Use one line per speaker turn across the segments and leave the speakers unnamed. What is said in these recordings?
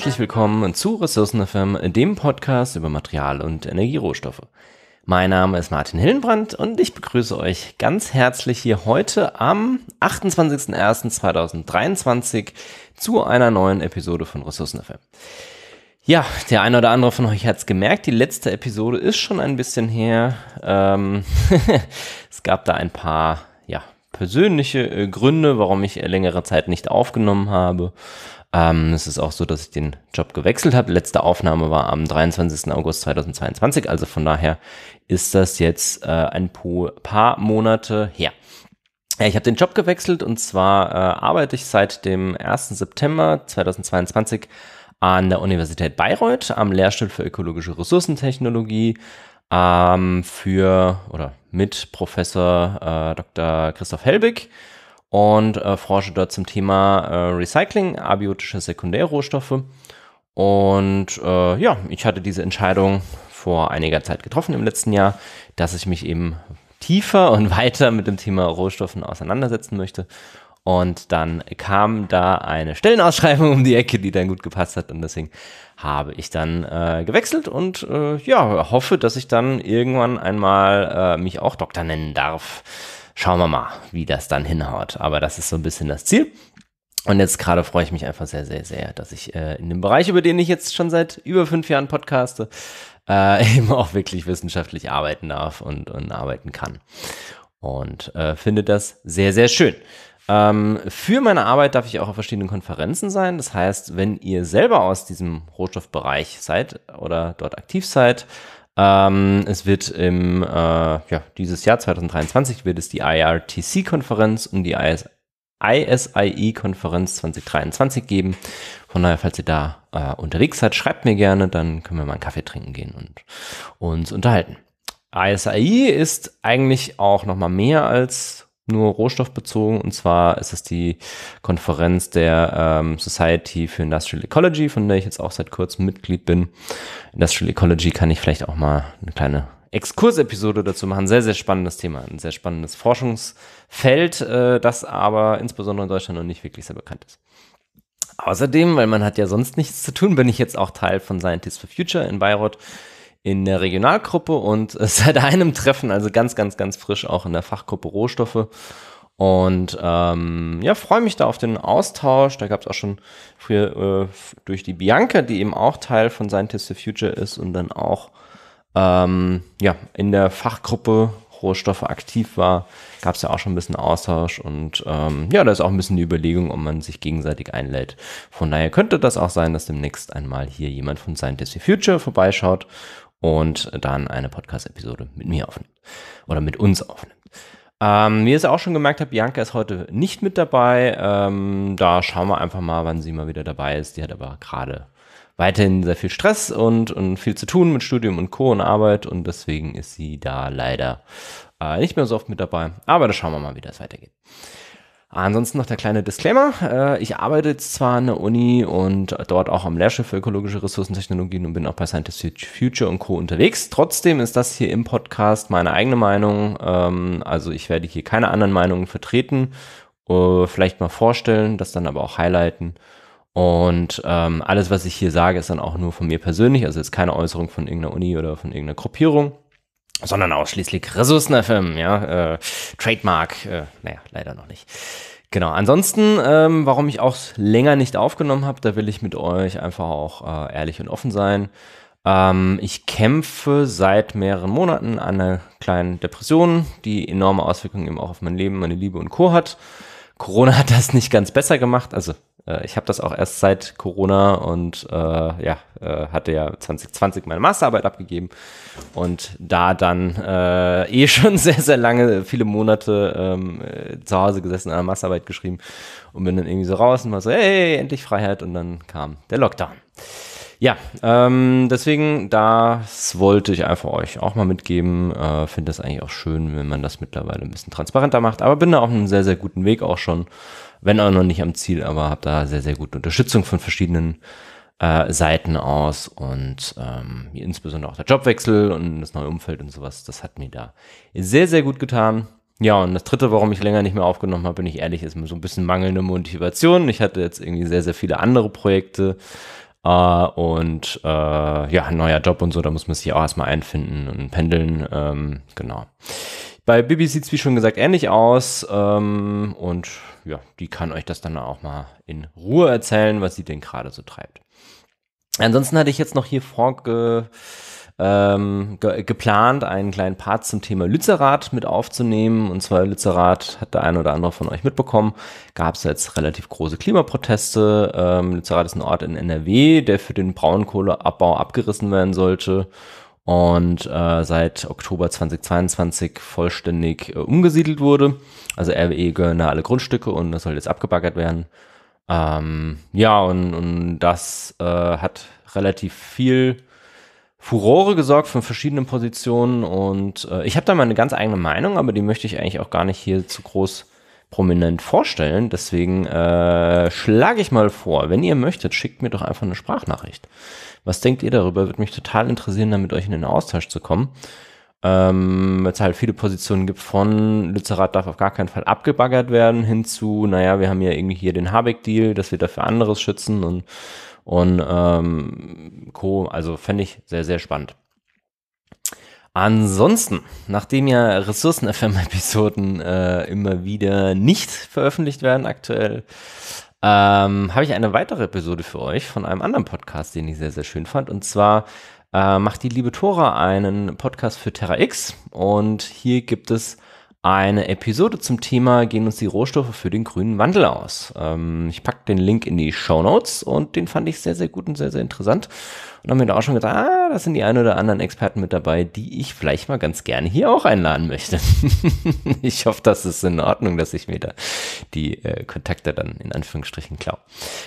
herzlich willkommen zu Ressourcen FM, dem Podcast über Material- und Energierohstoffe. Mein Name ist Martin Hillenbrand und ich begrüße euch ganz herzlich hier heute am 28.01.2023 zu einer neuen Episode von Ressourcen FM. Ja, der eine oder andere von euch hat es gemerkt, die letzte Episode ist schon ein bisschen her. Ähm es gab da ein paar ja, persönliche äh, Gründe, warum ich längere Zeit nicht aufgenommen habe. Ähm, es ist auch so, dass ich den Job gewechselt habe. Letzte Aufnahme war am 23. August 2022, also von daher ist das jetzt äh, ein paar Monate her. Ja, ich habe den Job gewechselt und zwar äh, arbeite ich seit dem 1. September 2022 an der Universität Bayreuth am Lehrstuhl für ökologische Ressourcentechnologie ähm, für oder mit Professor äh, Dr. Christoph Helbig und äh, forsche dort zum Thema äh, Recycling abiotischer Sekundärrohstoffe. Und äh, ja, ich hatte diese Entscheidung vor einiger Zeit getroffen im letzten Jahr, dass ich mich eben tiefer und weiter mit dem Thema Rohstoffen auseinandersetzen möchte. Und dann kam da eine Stellenausschreibung um die Ecke, die dann gut gepasst hat. Und deswegen habe ich dann äh, gewechselt und äh, ja, hoffe, dass ich dann irgendwann einmal äh, mich auch Doktor nennen darf. Schauen wir mal, wie das dann hinhaut. Aber das ist so ein bisschen das Ziel. Und jetzt gerade freue ich mich einfach sehr, sehr, sehr, dass ich äh, in dem Bereich, über den ich jetzt schon seit über fünf Jahren podcaste, äh, eben auch wirklich wissenschaftlich arbeiten darf und, und arbeiten kann. Und äh, finde das sehr, sehr schön. Ähm, für meine Arbeit darf ich auch auf verschiedenen Konferenzen sein. Das heißt, wenn ihr selber aus diesem Rohstoffbereich seid oder dort aktiv seid, ähm, es wird im, äh, ja, dieses Jahr 2023 wird es die IRTC-Konferenz und die IS ISIE-Konferenz 2023 geben. Von daher, falls ihr da äh, unterwegs seid, schreibt mir gerne, dann können wir mal einen Kaffee trinken gehen und uns unterhalten. ISIE ist eigentlich auch nochmal mehr als nur rohstoffbezogen. Und zwar ist es die Konferenz der ähm, Society for Industrial Ecology, von der ich jetzt auch seit kurzem Mitglied bin. Industrial Ecology kann ich vielleicht auch mal eine kleine Exkursepisode dazu machen. Sehr, sehr spannendes Thema, ein sehr spannendes Forschungsfeld, äh, das aber insbesondere in Deutschland noch nicht wirklich sehr bekannt ist. Außerdem, weil man hat ja sonst nichts zu tun, bin ich jetzt auch Teil von Scientists for Future in Bayreuth in der Regionalgruppe und seit einem Treffen, also ganz, ganz, ganz frisch auch in der Fachgruppe Rohstoffe. Und ähm, ja, freue mich da auf den Austausch. Da gab es auch schon früher äh, durch die Bianca, die eben auch Teil von Scientist the Future ist und dann auch ähm, ja, in der Fachgruppe Rohstoffe aktiv war, gab es ja auch schon ein bisschen Austausch und ähm, ja, da ist auch ein bisschen die Überlegung, ob man sich gegenseitig einlädt. Von daher könnte das auch sein, dass demnächst einmal hier jemand von Scientist Future vorbeischaut und dann eine Podcast-Episode mit mir aufnimmt oder mit uns aufnimmt. Ähm, wie ihr es auch schon gemerkt habt, Bianca ist heute nicht mit dabei. Ähm, da schauen wir einfach mal, wann sie mal wieder dabei ist. Die hat aber gerade weiterhin sehr viel Stress und, und viel zu tun mit Studium und Co. und Arbeit und deswegen ist sie da leider äh, nicht mehr so oft mit dabei. Aber da schauen wir mal, wie das weitergeht. Ah, ansonsten noch der kleine Disclaimer. Äh, ich arbeite jetzt zwar an der Uni und dort auch am Lehrstuhl für ökologische Ressourcentechnologien und bin auch bei Scientist Future und Co. unterwegs. Trotzdem ist das hier im Podcast meine eigene Meinung. Ähm, also ich werde hier keine anderen Meinungen vertreten. Äh, vielleicht mal vorstellen, das dann aber auch highlighten. Und ähm, alles, was ich hier sage, ist dann auch nur von mir persönlich. Also jetzt keine Äußerung von irgendeiner Uni oder von irgendeiner Gruppierung sondern ausschließlich Ressourcen-FM, ja, äh, Trademark, äh, naja, leider noch nicht. Genau, ansonsten, ähm, warum ich auch länger nicht aufgenommen habe, da will ich mit euch einfach auch äh, ehrlich und offen sein. Ähm, ich kämpfe seit mehreren Monaten an einer kleinen Depression, die enorme Auswirkungen eben auch auf mein Leben, meine Liebe und Co. hat. Corona hat das nicht ganz besser gemacht, also äh, ich habe das auch erst seit Corona und äh, ja, äh, hatte ja 2020 meine Masterarbeit abgegeben und da dann äh, eh schon sehr, sehr lange, viele Monate ähm, äh, zu Hause gesessen, an der Masterarbeit geschrieben und bin dann irgendwie so raus und war so, hey, endlich Freiheit und dann kam der Lockdown. Ja, ähm, deswegen, das wollte ich einfach euch auch mal mitgeben. Äh, Finde das eigentlich auch schön, wenn man das mittlerweile ein bisschen transparenter macht. Aber bin da auf einem sehr, sehr guten Weg auch schon wenn auch noch nicht am Ziel, aber habe da sehr, sehr gute Unterstützung von verschiedenen äh, Seiten aus und ähm, insbesondere auch der Jobwechsel und das neue Umfeld und sowas, das hat mir da sehr, sehr gut getan. Ja, und das dritte, warum ich länger nicht mehr aufgenommen habe, bin ich ehrlich, ist mir so ein bisschen mangelnde Motivation. Ich hatte jetzt irgendwie sehr, sehr viele andere Projekte äh, und äh, ja, neuer Job und so, da muss man sich auch erstmal einfinden und pendeln. Ähm, genau. Bei Bibi sieht es, wie schon gesagt, ähnlich aus ähm, und ja, die kann euch das dann auch mal in Ruhe erzählen, was sie denn gerade so treibt. Ansonsten hatte ich jetzt noch hier vorge, ähm, ge geplant, einen kleinen Part zum Thema Lützerath mit aufzunehmen. Und zwar Lützerath hat der eine oder andere von euch mitbekommen. Gab es jetzt relativ große Klimaproteste. Ähm, Lützerath ist ein Ort in NRW, der für den Braunkohleabbau abgerissen werden sollte und äh, seit Oktober 2022 vollständig äh, umgesiedelt wurde. Also RWE gehören alle Grundstücke und das soll jetzt abgebaggert werden. Ähm, ja, und, und das äh, hat relativ viel Furore gesorgt von verschiedenen Positionen und äh, ich habe da mal eine ganz eigene Meinung, aber die möchte ich eigentlich auch gar nicht hier zu groß prominent vorstellen. Deswegen äh, schlage ich mal vor, wenn ihr möchtet, schickt mir doch einfach eine Sprachnachricht. Was denkt ihr darüber? Würde mich total interessieren, da mit euch in den Austausch zu kommen. Ähm, weil es halt viele Positionen gibt von Lützerath darf auf gar keinen Fall abgebaggert werden, hinzu, naja, wir haben ja irgendwie hier den Habeck-Deal, dass wir dafür anderes schützen und, und ähm, Co. Also fände ich sehr, sehr spannend. Ansonsten, nachdem ja Ressourcen-FM-Episoden äh, immer wieder nicht veröffentlicht werden aktuell, ähm, habe ich eine weitere Episode für euch von einem anderen Podcast, den ich sehr, sehr schön fand. Und zwar äh, macht die liebe Tora einen Podcast für Terra X. Und hier gibt es eine Episode zum Thema Gehen uns die Rohstoffe für den grünen Wandel aus. Ähm, ich packe den Link in die Show Notes und den fand ich sehr, sehr gut und sehr, sehr interessant. Und haben mir da auch schon gedacht, ah, da sind die ein oder anderen Experten mit dabei, die ich vielleicht mal ganz gerne hier auch einladen möchte. ich hoffe, das ist in Ordnung, dass ich mir da die äh, Kontakte dann in Anführungsstrichen klau.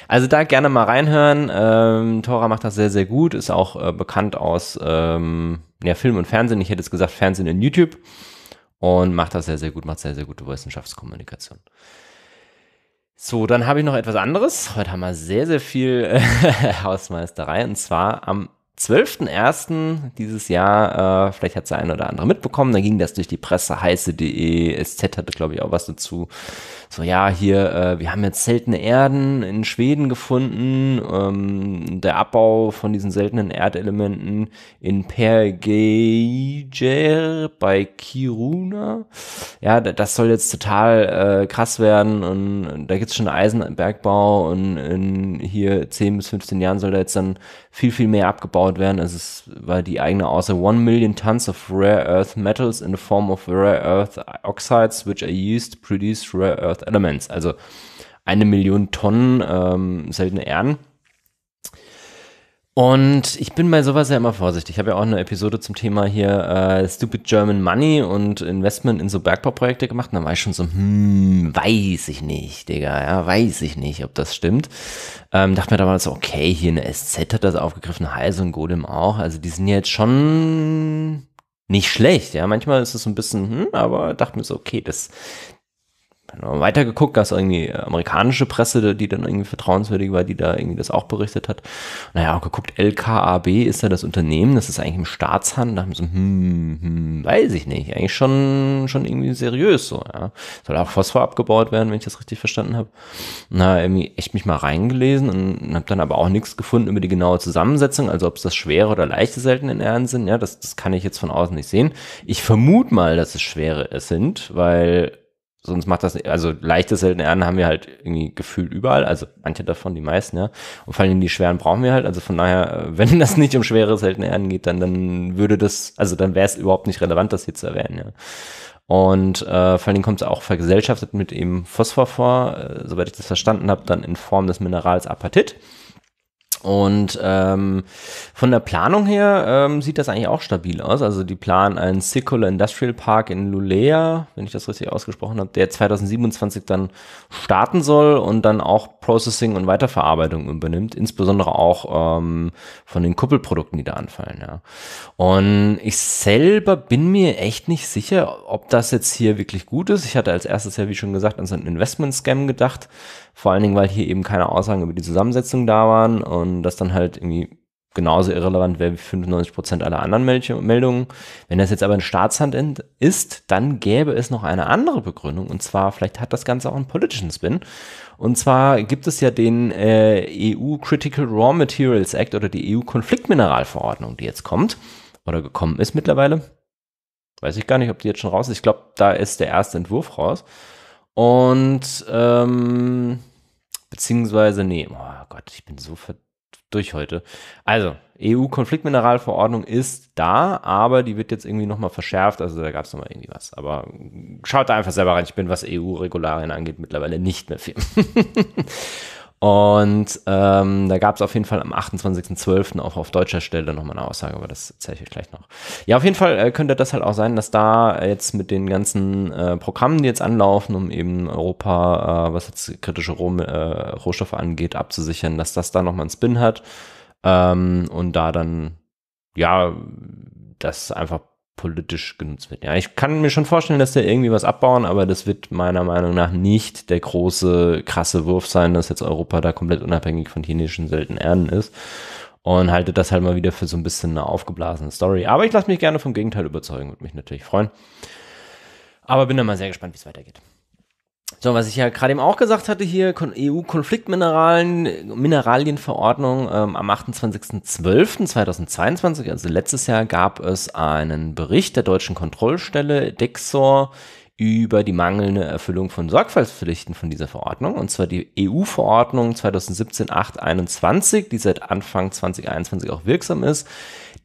Also da gerne mal reinhören. Ähm, Tora macht das sehr, sehr gut, ist auch äh, bekannt aus ähm, ja, Film und Fernsehen. Ich hätte jetzt gesagt Fernsehen und YouTube und macht das sehr, sehr gut, macht sehr, sehr gute Wissenschaftskommunikation. So, dann habe ich noch etwas anderes. Heute haben wir sehr, sehr viel äh, Hausmeisterei und zwar am 12.01. dieses Jahr, äh, vielleicht hat es der eine oder andere mitbekommen, da ging das durch die Presse, heiße.de, SZ hatte, glaube ich, auch was dazu so ja, hier, äh, wir haben jetzt seltene Erden in Schweden gefunden, ähm, der Abbau von diesen seltenen Erdelementen in Pergejer bei Kiruna, ja, das soll jetzt total äh, krass werden und da gibt's schon Eisenbergbau und in hier 10 bis 15 Jahren soll da jetzt dann viel, viel mehr abgebaut werden. Also es war die eigene Aussage, one million tons of rare earth metals in the form of rare earth oxides, which are used to produce rare earth Elements, also eine Million Tonnen ähm, seltene Erden. Und ich bin bei sowas ja immer vorsichtig. Ich habe ja auch eine Episode zum Thema hier äh, Stupid German Money und Investment in so Bergbauprojekte gemacht. Und da war ich schon so, hm, weiß ich nicht, Digga, ja, weiß ich nicht, ob das stimmt. Ähm, dachte mir damals so, okay, hier eine SZ hat das aufgegriffen, Heise und Golem auch. Also die sind jetzt schon nicht schlecht, ja. Manchmal ist es so ein bisschen, hm, aber dachte mir so, okay, das, dann haben wir weitergeguckt, gab es irgendwie äh, amerikanische Presse, die dann irgendwie vertrauenswürdig war, die da irgendwie das auch berichtet hat. Naja, auch geguckt, LKAB ist ja das Unternehmen, das ist eigentlich im Staatshandel. Da haben sie so, hm, hm, weiß ich nicht, eigentlich schon, schon irgendwie seriös so, ja. Soll auch Phosphor abgebaut werden, wenn ich das richtig verstanden habe. Na, irgendwie echt mich mal reingelesen und habe dann aber auch nichts gefunden über die genaue Zusammensetzung, also ob es das schwere oder leichte seltenen Ehren sind, ja, das, das kann ich jetzt von außen nicht sehen. Ich vermute mal, dass es schwere äh, sind, weil sonst macht das also leichte seltene Erden haben wir halt irgendwie gefühlt überall, also manche davon, die meisten, ja. Und vor allem die schweren brauchen wir halt, also von daher, äh, wenn das nicht um schwere seltene Erden geht, dann, dann würde das, also dann wäre es überhaupt nicht relevant, das hier zu erwähnen, ja. Und äh, vor allen Dingen kommt es auch vergesellschaftet mit eben Phosphor vor, äh, soweit ich das verstanden habe, dann in Form des Minerals Apatit. Und ähm, von der Planung her ähm, sieht das eigentlich auch stabil aus. Also die planen einen Circular Industrial Park in Lulea, wenn ich das richtig ausgesprochen habe, der 2027 dann starten soll und dann auch Processing und Weiterverarbeitung übernimmt, insbesondere auch ähm, von den Kuppelprodukten, die da anfallen. Ja. Und ich selber bin mir echt nicht sicher, ob das jetzt hier wirklich gut ist. Ich hatte als erstes ja, wie schon gesagt, an so einen Investment-Scam gedacht vor allen Dingen, weil hier eben keine Aussagen über die Zusammensetzung da waren und das dann halt irgendwie genauso irrelevant wäre wie 95% aller anderen Meldungen. Wenn das jetzt aber in Staatshand ist, dann gäbe es noch eine andere Begründung und zwar, vielleicht hat das Ganze auch einen politischen Spin. Und zwar gibt es ja den äh, EU Critical Raw Materials Act oder die EU Konfliktmineralverordnung, die jetzt kommt oder gekommen ist mittlerweile. Weiß ich gar nicht, ob die jetzt schon raus ist. Ich glaube, da ist der erste Entwurf raus. Und ähm, beziehungsweise, nee, oh Gott, ich bin so durch heute. Also, EU-Konfliktmineralverordnung ist da, aber die wird jetzt irgendwie nochmal verschärft. Also da gab es nochmal irgendwie was. Aber schaut da einfach selber rein. Ich bin, was EU-Regularien angeht, mittlerweile nicht mehr viel. Und ähm, da gab es auf jeden Fall am 28.12. auch auf deutscher Stelle nochmal eine Aussage, aber das zeige ich euch gleich noch. Ja, auf jeden Fall äh, könnte das halt auch sein, dass da jetzt mit den ganzen äh, Programmen, die jetzt anlaufen, um eben Europa, äh, was jetzt kritische Roh äh, Rohstoffe angeht, abzusichern, dass das da nochmal einen Spin hat ähm, und da dann, ja, das einfach politisch genutzt wird. Ja, ich kann mir schon vorstellen, dass der irgendwie was abbauen, aber das wird meiner Meinung nach nicht der große, krasse Wurf sein, dass jetzt Europa da komplett unabhängig von chinesischen seltenen Erden ist. Und halte das halt mal wieder für so ein bisschen eine aufgeblasene Story. Aber ich lasse mich gerne vom Gegenteil überzeugen, würde mich natürlich freuen. Aber bin dann mal sehr gespannt, wie es weitergeht. So, was ich ja gerade eben auch gesagt hatte hier, EU-Konfliktmineralien, Mineralienverordnung ähm, am 28.12.2022, also letztes Jahr gab es einen Bericht der deutschen Kontrollstelle DEXOR über die mangelnde Erfüllung von Sorgfaltspflichten von dieser Verordnung, und zwar die EU-Verordnung 2017-821, die seit Anfang 2021 auch wirksam ist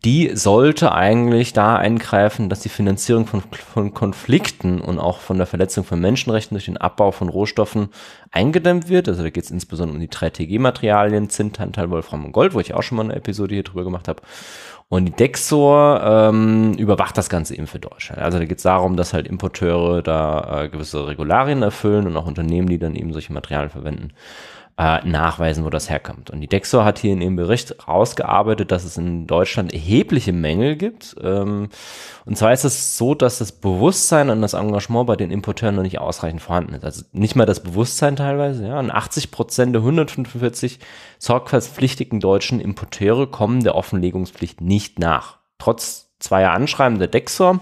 die sollte eigentlich da eingreifen, dass die Finanzierung von, von Konflikten und auch von der Verletzung von Menschenrechten durch den Abbau von Rohstoffen eingedämmt wird. Also da geht es insbesondere um die 3TG-Materialien, Zinn, Tantal, Wolfram und Gold, wo ich auch schon mal eine Episode hier drüber gemacht habe. Und die Dexor ähm, überwacht das Ganze eben für Deutschland. Also da geht es darum, dass halt Importeure da äh, gewisse Regularien erfüllen und auch Unternehmen, die dann eben solche Materialien verwenden, äh, nachweisen, wo das herkommt. Und die Dexor hat hier in ihrem Bericht rausgearbeitet, dass es in Deutschland erhebliche Mängel gibt. Ähm, und zwar ist es so, dass das Bewusstsein und das Engagement bei den Importeuren noch nicht ausreichend vorhanden ist. Also nicht mal das Bewusstsein teilweise. Ja. Und 80 Prozent der 145 sorgfaltspflichtigen deutschen Importeure kommen der Offenlegungspflicht nicht nach. Trotz zweier Anschreiben der Dexor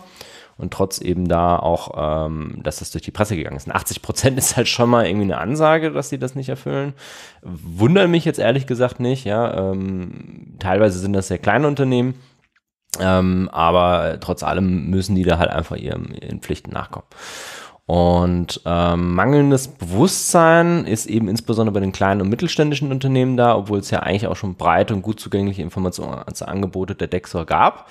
und trotz eben da auch, ähm, dass das durch die Presse gegangen ist. 80 Prozent ist halt schon mal irgendwie eine Ansage, dass sie das nicht erfüllen. Wundern mich jetzt ehrlich gesagt nicht, ja. Ähm, teilweise sind das sehr kleine Unternehmen, ähm, aber trotz allem müssen die da halt einfach ihren, ihren Pflichten nachkommen. Und ähm, mangelndes Bewusstsein ist eben insbesondere bei den kleinen und mittelständischen Unternehmen da, obwohl es ja eigentlich auch schon breite und gut zugängliche Informationen als Angebote der Dexor gab.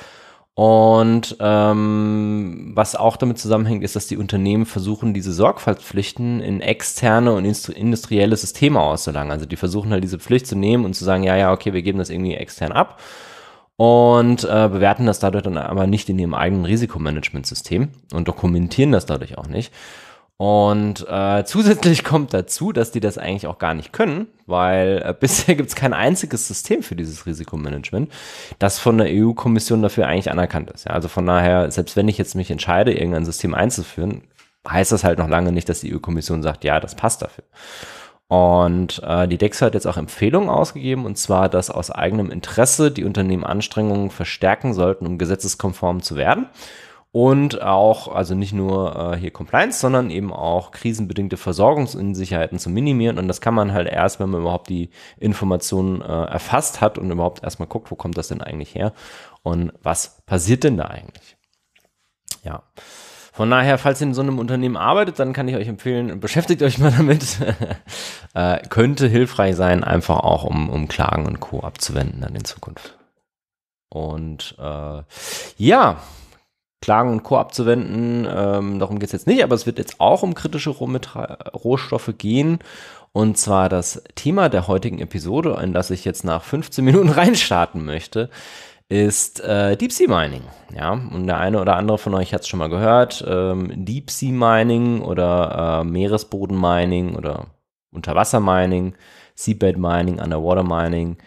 Und ähm, was auch damit zusammenhängt, ist, dass die Unternehmen versuchen, diese Sorgfaltspflichten in externe und industrielle Systeme auszulangen. Also die versuchen halt diese Pflicht zu nehmen und zu sagen, ja, ja, okay, wir geben das irgendwie extern ab und äh, bewerten das dadurch dann aber nicht in ihrem eigenen Risikomanagementsystem und dokumentieren das dadurch auch nicht. Und äh, zusätzlich kommt dazu, dass die das eigentlich auch gar nicht können, weil äh, bisher gibt es kein einziges System für dieses Risikomanagement, das von der EU-Kommission dafür eigentlich anerkannt ist. Ja, also von daher, selbst wenn ich jetzt mich entscheide, irgendein System einzuführen, heißt das halt noch lange nicht, dass die EU-Kommission sagt, ja, das passt dafür. Und äh, die DEXA hat jetzt auch Empfehlungen ausgegeben, und zwar, dass aus eigenem Interesse die Unternehmen Anstrengungen verstärken sollten, um gesetzeskonform zu werden und auch, also nicht nur äh, hier Compliance, sondern eben auch krisenbedingte Versorgungsunsicherheiten zu minimieren. Und das kann man halt erst, wenn man überhaupt die Informationen äh, erfasst hat und überhaupt erstmal guckt, wo kommt das denn eigentlich her und was passiert denn da eigentlich. Ja. Von daher, falls ihr in so einem Unternehmen arbeitet, dann kann ich euch empfehlen, beschäftigt euch mal damit. äh, könnte hilfreich sein, einfach auch um, um Klagen und Co. abzuwenden dann in Zukunft. Und äh, ja, Klagen und Co. abzuwenden. Ähm, darum geht es jetzt nicht, aber es wird jetzt auch um kritische äh, Rohstoffe gehen. Und zwar das Thema der heutigen Episode, in das ich jetzt nach 15 Minuten reinstarten möchte, ist äh, Deep Sea Mining. Ja, und der eine oder andere von euch hat es schon mal gehört. Ähm, Deep Sea Mining oder äh, Meeresboden Mining oder Unterwasser Mining, Seabed Mining, Underwater Mining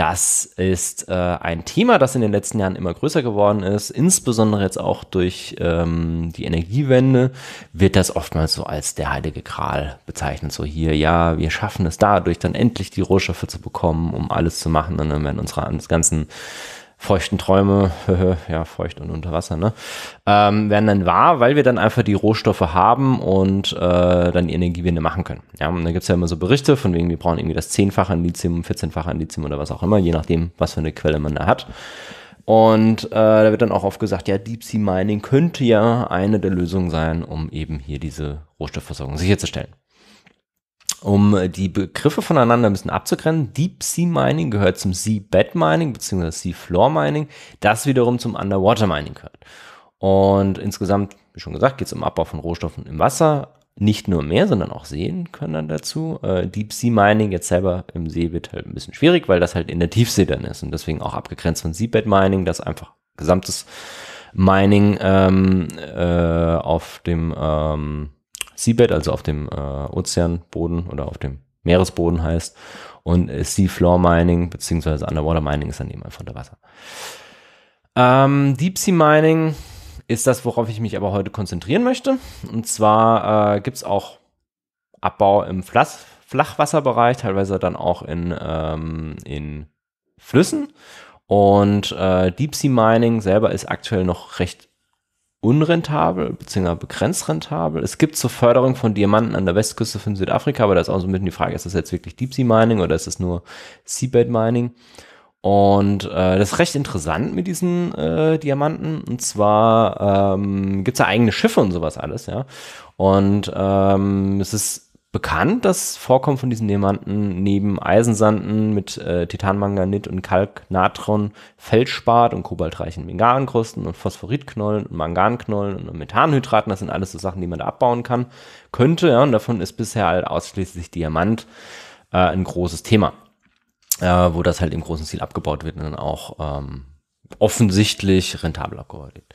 das ist äh, ein Thema, das in den letzten Jahren immer größer geworden ist. Insbesondere jetzt auch durch ähm, die Energiewende wird das oftmals so als der heilige Gral bezeichnet. So hier, ja, wir schaffen es dadurch, dann endlich die Rohstoffe zu bekommen, um alles zu machen. Und dann werden unsere ganzen feuchten Träume, ja, feucht und unter Wasser, ne, ähm, werden dann wahr, weil wir dann einfach die Rohstoffe haben und äh, dann die Energiewende machen können. Ja, und da gibt's ja immer so Berichte von wegen, wir brauchen irgendwie das Zehnfache an Lithium, 14-fache an Lithium oder was auch immer, je nachdem, was für eine Quelle man da hat. Und äh, da wird dann auch oft gesagt, ja, Deep Sea Mining könnte ja eine der Lösungen sein, um eben hier diese Rohstoffversorgung sicherzustellen um äh, die Begriffe voneinander ein bisschen abzugrenzen. Deep Sea Mining gehört zum Seabed Mining bzw. Sea Floor Mining, das wiederum zum Underwater Mining gehört. Und insgesamt, wie schon gesagt, geht es um Abbau von Rohstoffen im Wasser. Nicht nur Meer, sondern auch Seen können dann dazu. Äh, Deep Sea Mining jetzt selber im See wird halt ein bisschen schwierig, weil das halt in der Tiefsee dann ist und deswegen auch abgegrenzt von Seabed Mining, das einfach gesamtes Mining ähm, äh, auf dem ähm, Seabed, also auf dem äh, Ozeanboden oder auf dem Meeresboden heißt. Und äh, Seafloor Mining beziehungsweise Underwater Mining ist dann eben einfach unter Wasser. Ähm, Deep Sea Mining ist das, worauf ich mich aber heute konzentrieren möchte. Und zwar äh, gibt es auch Abbau im Flass Flachwasserbereich, teilweise dann auch in, ähm, in Flüssen. Und äh, Deep Sea Mining selber ist aktuell noch recht unrentabel, beziehungsweise begrenzt rentabel. Es gibt zur Förderung von Diamanten an der Westküste von Südafrika, aber da ist auch so mitten die Frage, ist das jetzt wirklich Deep Sea Mining oder ist das nur Seabed Mining? Und äh, das ist recht interessant mit diesen äh, Diamanten. Und zwar ähm, gibt es da eigene Schiffe und sowas alles, ja. Und ähm, es ist bekannt, das Vorkommen von diesen Diamanten neben Eisensanden mit äh, Titanmanganit und Kalk, Natron, Feldspat und kobaltreichen Mangankrusten und Phosphoritknollen und Manganknollen und Methanhydraten, das sind alles so Sachen, die man da abbauen kann, könnte, ja, und davon ist bisher halt ausschließlich Diamant äh, ein großes Thema, äh, wo das halt im großen Ziel abgebaut wird und dann auch ähm, offensichtlich rentabel abgebaut wird.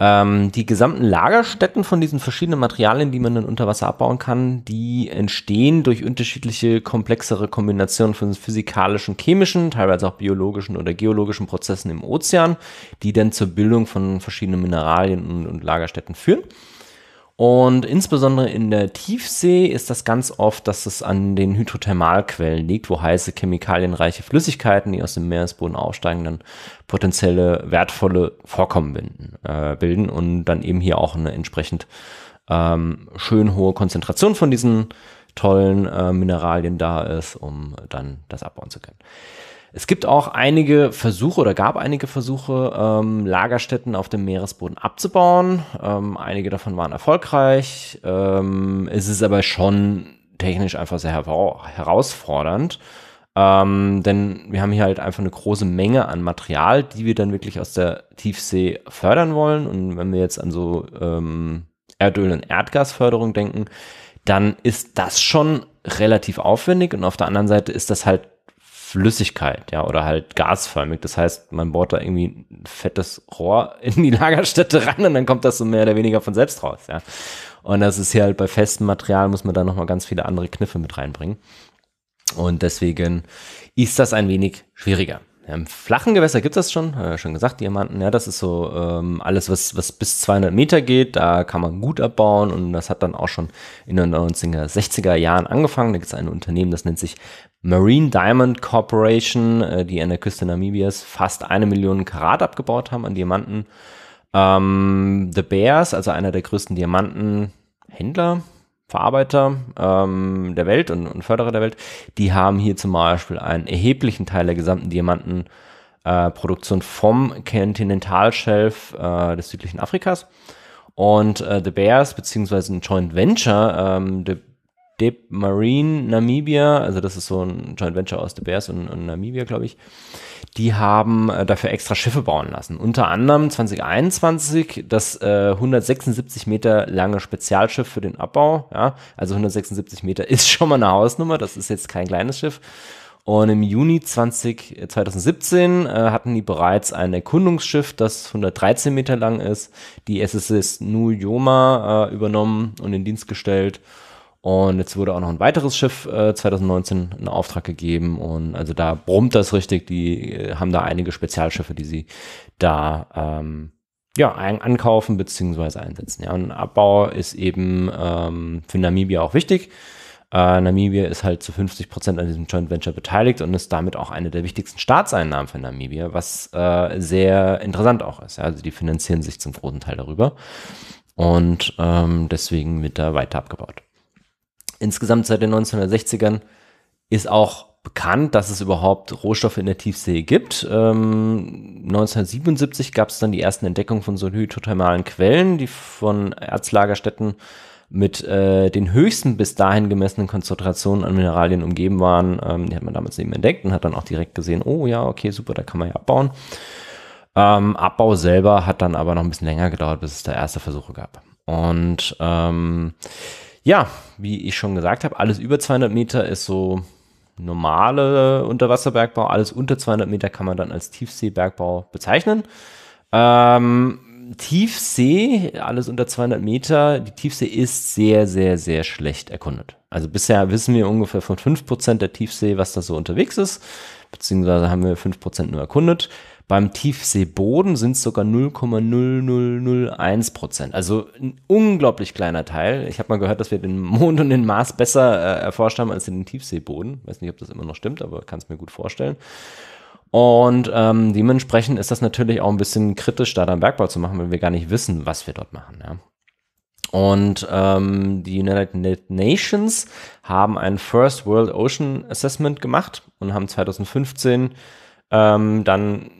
Ähm, die gesamten Lagerstätten von diesen verschiedenen Materialien, die man dann unter Wasser abbauen kann, die entstehen durch unterschiedliche komplexere Kombinationen von physikalischen, chemischen, teilweise auch biologischen oder geologischen Prozessen im Ozean, die dann zur Bildung von verschiedenen Mineralien und, und Lagerstätten führen. Und insbesondere in der Tiefsee ist das ganz oft, dass es an den Hydrothermalquellen liegt, wo heiße, chemikalienreiche Flüssigkeiten, die aus dem Meeresboden aufsteigen, dann potenzielle wertvolle Vorkommen bilden, äh, bilden und dann eben hier auch eine entsprechend ähm, schön hohe Konzentration von diesen tollen äh, Mineralien da ist, um dann das abbauen zu können. Es gibt auch einige Versuche oder gab einige Versuche, ähm, Lagerstätten auf dem Meeresboden abzubauen. Ähm, einige davon waren erfolgreich. Ähm, es ist aber schon technisch einfach sehr herausfordernd. Ähm, denn wir haben hier halt einfach eine große Menge an Material, die wir dann wirklich aus der Tiefsee fördern wollen. Und wenn wir jetzt an so ähm, Erdöl- und Erdgasförderung denken, dann ist das schon relativ aufwendig. Und auf der anderen Seite ist das halt Flüssigkeit, ja, oder halt gasförmig. Das heißt, man bohrt da irgendwie ein fettes Rohr in die Lagerstätte rein und dann kommt das so mehr oder weniger von selbst raus, ja. Und das ist hier halt bei festem Material muss man da nochmal ganz viele andere Kniffe mit reinbringen. Und deswegen ist das ein wenig schwieriger. Im flachen Gewässer gibt es das schon, ja, schon gesagt, Diamanten. Ja, das ist so ähm, alles, was, was bis 200 Meter geht. Da kann man gut abbauen und das hat dann auch schon in den 1960er Jahren angefangen. Da gibt es ein Unternehmen, das nennt sich Marine Diamond Corporation, äh, die an der Küste Namibias fast eine Million Karat abgebaut haben an Diamanten. Ähm, The Bears, also einer der größten Diamantenhändler, Verarbeiter ähm, der Welt und, und, Förderer der Welt, die haben hier zum Beispiel einen erheblichen Teil der gesamten Diamantenproduktion äh, vom Kontinentalschelf äh, des südlichen Afrikas. Und äh, De Beers, beziehungsweise ein Joint Venture ähm, De Deep Marine Namibia, also das ist so ein Joint Venture aus De Beers und, und Namibia, glaube ich, die haben äh, dafür extra Schiffe bauen lassen. Unter anderem 2021 das äh, 176 Meter lange Spezialschiff für den Abbau. Ja? Also 176 Meter ist schon mal eine Hausnummer, das ist jetzt kein kleines Schiff. Und im Juni 20, 2017 äh, äh, hatten die bereits ein Erkundungsschiff, das 113 Meter lang ist, die SSS Nuyoma äh, übernommen und in Dienst gestellt. Und jetzt wurde auch noch ein weiteres Schiff äh, 2019 in Auftrag gegeben. Und also da brummt das richtig. Die äh, haben da einige Spezialschiffe, die sie da ähm, ja, ein, ankaufen bzw. einsetzen. Ja, und Abbau ist eben ähm, für Namibia auch wichtig. Äh, Namibia ist halt zu 50 Prozent an diesem Joint Venture beteiligt und ist damit auch eine der wichtigsten Staatseinnahmen für Namibia, was äh, sehr interessant auch ist. Ja, also die finanzieren sich zum großen Teil darüber. Und ähm, deswegen wird da weiter abgebaut. Insgesamt seit den 1960ern ist auch bekannt, dass es überhaupt Rohstoffe in der Tiefsee gibt. Ähm, 1977 gab es dann die ersten Entdeckungen von so hydrothermalen Quellen, die von Erzlagerstätten mit äh, den höchsten bis dahin gemessenen Konzentrationen an Mineralien umgeben waren. Ähm, die hat man damals eben entdeckt und hat dann auch direkt gesehen, oh ja, okay, super, da kann man ja abbauen. Ähm, Abbau selber hat dann aber noch ein bisschen länger gedauert, bis es da erste Versuche gab. Und ähm, ja, wie ich schon gesagt habe, alles über 200 Meter ist so normale Unterwasserbergbau. Alles unter 200 Meter kann man dann als Tiefseebergbau bezeichnen. Ähm, Tiefsee, alles unter 200 Meter, die Tiefsee ist sehr, sehr, sehr schlecht erkundet. Also bisher wissen wir ungefähr von 5% der Tiefsee, was da so unterwegs ist, beziehungsweise haben wir 5% nur erkundet. Beim Tiefseeboden sind es sogar 0,0001 Prozent. Also ein unglaublich kleiner Teil. Ich habe mal gehört, dass wir den Mond und den Mars besser äh, erforscht haben als den Tiefseeboden. Weiß nicht, ob das immer noch stimmt, aber kann es mir gut vorstellen. Und ähm, dementsprechend ist das natürlich auch ein bisschen kritisch, da dann Bergbau zu machen, weil wir gar nicht wissen, was wir dort machen. Ja. Und ähm, die United Nations haben ein First World Ocean Assessment gemacht und haben 2015 ähm, dann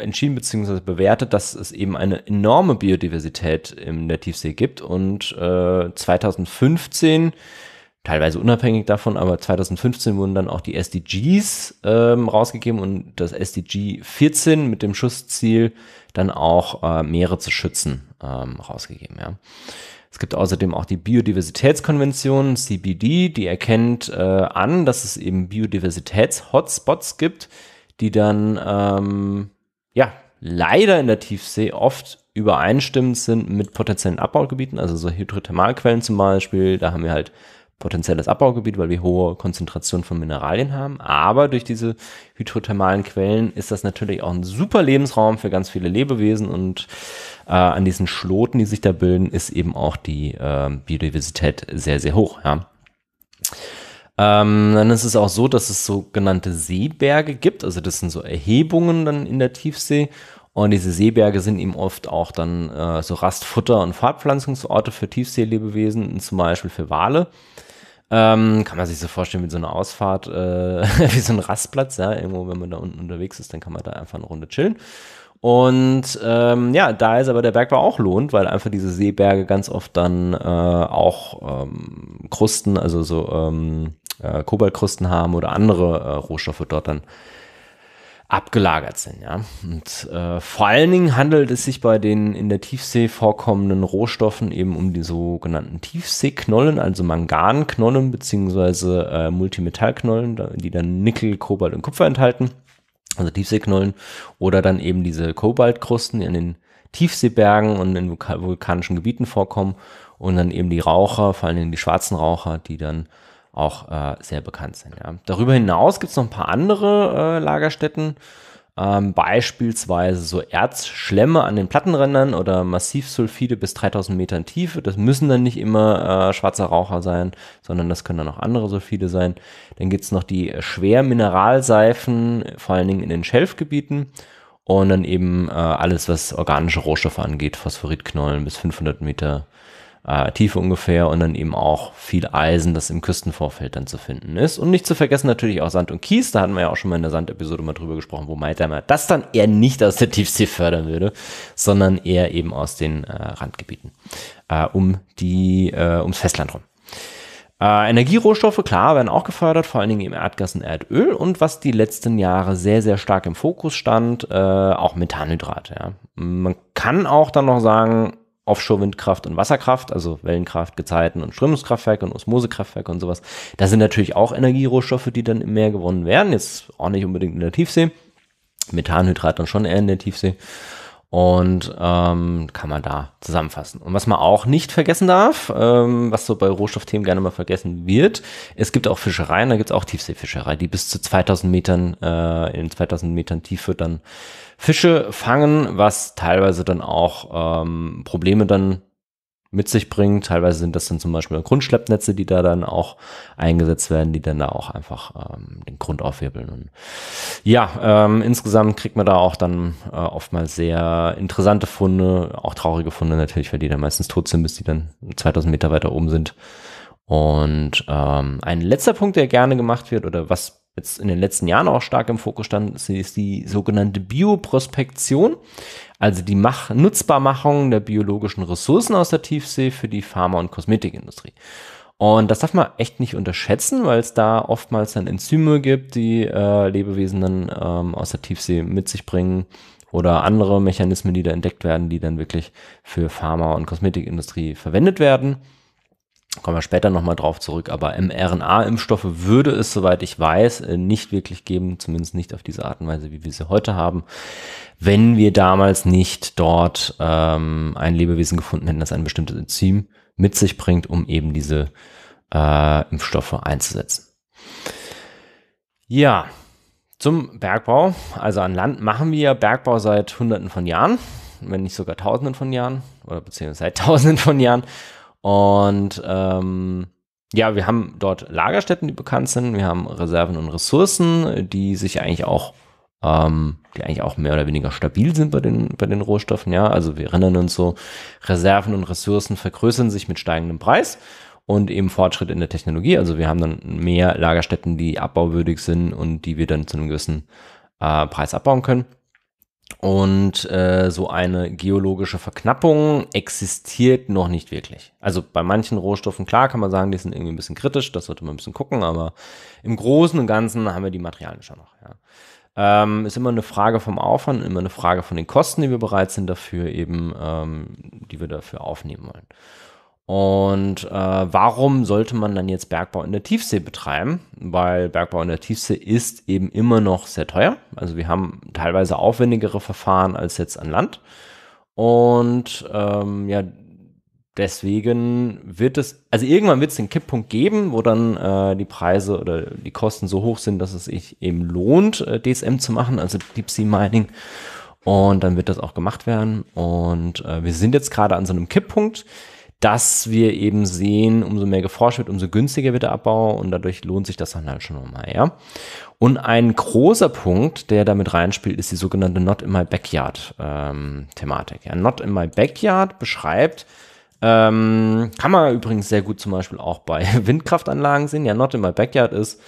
entschieden bzw. bewertet, dass es eben eine enorme Biodiversität in der Tiefsee gibt. Und äh, 2015, teilweise unabhängig davon, aber 2015 wurden dann auch die SDGs ähm, rausgegeben und das SDG 14 mit dem Schussziel dann auch äh, Meere zu schützen ähm, rausgegeben. Ja. Es gibt außerdem auch die Biodiversitätskonvention CBD, die erkennt äh, an, dass es eben Biodiversitäts-Hotspots gibt, die dann ähm, ja, leider in der Tiefsee oft übereinstimmend sind mit potenziellen Abbaugebieten, also so Hydrothermalquellen zum Beispiel, da haben wir halt potenzielles Abbaugebiet, weil wir hohe Konzentration von Mineralien haben. Aber durch diese hydrothermalen Quellen ist das natürlich auch ein super Lebensraum für ganz viele Lebewesen und äh, an diesen Schloten, die sich da bilden, ist eben auch die äh, Biodiversität sehr, sehr hoch. Ja. Ähm, dann ist es auch so, dass es sogenannte Seeberge gibt. Also das sind so Erhebungen dann in der Tiefsee. Und diese Seeberge sind eben oft auch dann äh, so Rastfutter und Fortpflanzungsorte für Tiefseelebewesen, zum Beispiel für Wale. Ähm, kann man sich so vorstellen wie so eine Ausfahrt, äh, wie so ein Rastplatz, ja, irgendwo, wenn man da unten unterwegs ist, dann kann man da einfach eine Runde chillen. Und ähm, ja, da ist aber der Bergbau auch lohnt, weil einfach diese Seeberge ganz oft dann äh, auch ähm, Krusten, also so ähm, äh, Kobaltkrusten haben oder andere äh, Rohstoffe dort dann abgelagert sind. Ja? Und äh, vor allen Dingen handelt es sich bei den in der Tiefsee vorkommenden Rohstoffen eben um die sogenannten Tiefseeknollen, also Manganknollen beziehungsweise äh, Multimetallknollen, die dann Nickel, Kobalt und Kupfer enthalten, also Tiefseeknollen, oder dann eben diese Kobaltkrusten, die in den Tiefseebergen und in vulkanischen Gebieten vorkommen und dann eben die Raucher, vor allen Dingen die schwarzen Raucher, die dann auch äh, sehr bekannt sind. Ja. Darüber hinaus gibt es noch ein paar andere äh, Lagerstätten, ähm, beispielsweise so Erzschlemme an den Plattenrändern oder Massivsulfide bis 3000 Metern Tiefe. Das müssen dann nicht immer äh, schwarzer Raucher sein, sondern das können dann auch andere Sulfide sein. Dann gibt es noch die Schwermineralseifen, vor allen Dingen in den Schelfgebieten. Und dann eben äh, alles, was organische Rohstoffe angeht, Phosphoritknollen bis 500 Meter äh, Tiefe ungefähr und dann eben auch viel Eisen, das im Küstenvorfeld dann zu finden ist. Und nicht zu vergessen natürlich auch Sand und Kies, da hatten wir ja auch schon mal in der Sandepisode mal drüber gesprochen, wo Maltheimer das dann eher nicht aus der Tiefsee fördern würde, sondern eher eben aus den äh, Randgebieten, äh, um die, äh, ums Festland rum. Äh, Energierohstoffe, klar, werden auch gefördert, vor allen Dingen im Erdgas und Erdöl. Und was die letzten Jahre sehr, sehr stark im Fokus stand, äh, auch Methanhydrat. Ja. Man kann auch dann noch sagen, Offshore-Windkraft und Wasserkraft, also Wellenkraft, Gezeiten und Strömungskraftwerke und Osmosekraftwerke und sowas. Da sind natürlich auch Energierohstoffe, die dann im Meer gewonnen werden. Jetzt auch nicht unbedingt in der Tiefsee. Methanhydrat dann schon eher in der Tiefsee. Und ähm, kann man da zusammenfassen. Und was man auch nicht vergessen darf, ähm, was so bei Rohstoffthemen gerne mal vergessen wird, es gibt auch Fischereien, da gibt es auch Tiefseefischerei, die bis zu 2000 Metern, äh, in 2000 Metern Tiefe dann Fische fangen, was teilweise dann auch ähm, Probleme dann mit sich bringt. Teilweise sind das dann zum Beispiel Grundschleppnetze, die da dann auch eingesetzt werden, die dann da auch einfach ähm, den Grund aufwirbeln. Und ja, ähm, insgesamt kriegt man da auch dann äh, oftmals sehr interessante Funde, auch traurige Funde natürlich, weil die dann meistens tot sind, bis die dann 2000 Meter weiter oben sind. Und ähm, ein letzter Punkt, der gerne gemacht wird oder was jetzt in den letzten Jahren auch stark im Fokus stand, ist die sogenannte Bioprospektion, also die Mach Nutzbarmachung der biologischen Ressourcen aus der Tiefsee für die Pharma- und Kosmetikindustrie. Und das darf man echt nicht unterschätzen, weil es da oftmals dann Enzyme gibt, die äh, Lebewesen dann ähm, aus der Tiefsee mit sich bringen oder andere Mechanismen, die da entdeckt werden, die dann wirklich für Pharma- und Kosmetikindustrie verwendet werden. Kommen wir später nochmal drauf zurück, aber mRNA-Impfstoffe würde es, soweit ich weiß, äh, nicht wirklich geben, zumindest nicht auf diese Art und Weise, wie wir sie heute haben, wenn wir damals nicht dort ähm, ein Lebewesen gefunden hätten, das ein bestimmtes Enzym mit sich bringt, um eben diese äh, Impfstoffe einzusetzen. Ja, zum Bergbau. Also an Land machen wir Bergbau seit Hunderten von Jahren, wenn nicht sogar Tausenden von Jahren oder beziehungsweise seit Tausenden von Jahren. Und ähm, ja, wir haben dort Lagerstätten, die bekannt sind. Wir haben Reserven und Ressourcen, die sich eigentlich auch, ähm, die eigentlich auch mehr oder weniger stabil sind bei den, bei den Rohstoffen. Ja, also wir erinnern uns so, Reserven und Ressourcen vergrößern sich mit steigendem Preis und eben Fortschritt in der Technologie. Also wir haben dann mehr Lagerstätten, die abbauwürdig sind und die wir dann zu einem gewissen äh, Preis abbauen können. Und äh, so eine geologische Verknappung existiert noch nicht wirklich. Also bei manchen Rohstoffen, klar, kann man sagen, die sind irgendwie ein bisschen kritisch, das sollte man ein bisschen gucken, aber im Großen und Ganzen haben wir die Materialien schon noch. Ja. Ähm, ist immer eine Frage vom Aufwand, immer eine Frage von den Kosten, die wir bereit sind dafür eben, ähm, die wir dafür aufnehmen wollen. Und äh, warum sollte man dann jetzt Bergbau in der Tiefsee betreiben? Weil Bergbau in der Tiefsee ist eben immer noch sehr teuer. Also wir haben teilweise aufwendigere Verfahren als jetzt an Land. Und ähm, ja, deswegen wird es, also irgendwann wird es den Kipppunkt geben, wo dann äh, die Preise oder die Kosten so hoch sind, dass es sich eben lohnt, äh, DSM zu machen, also Deep Sea Mining. Und dann wird das auch gemacht werden. Und äh, wir sind jetzt gerade an so einem Kipppunkt dass wir eben sehen, umso mehr geforscht wird, umso günstiger wird der Abbau und dadurch lohnt sich das dann halt schon nochmal, ja. Und ein großer Punkt, der damit reinspielt, ist die sogenannte Not in my Backyard ähm, Thematik. Ja, Not in my Backyard beschreibt, ähm, kann man übrigens sehr gut zum Beispiel auch bei Windkraftanlagen sehen. Ja, Not in my Backyard ist,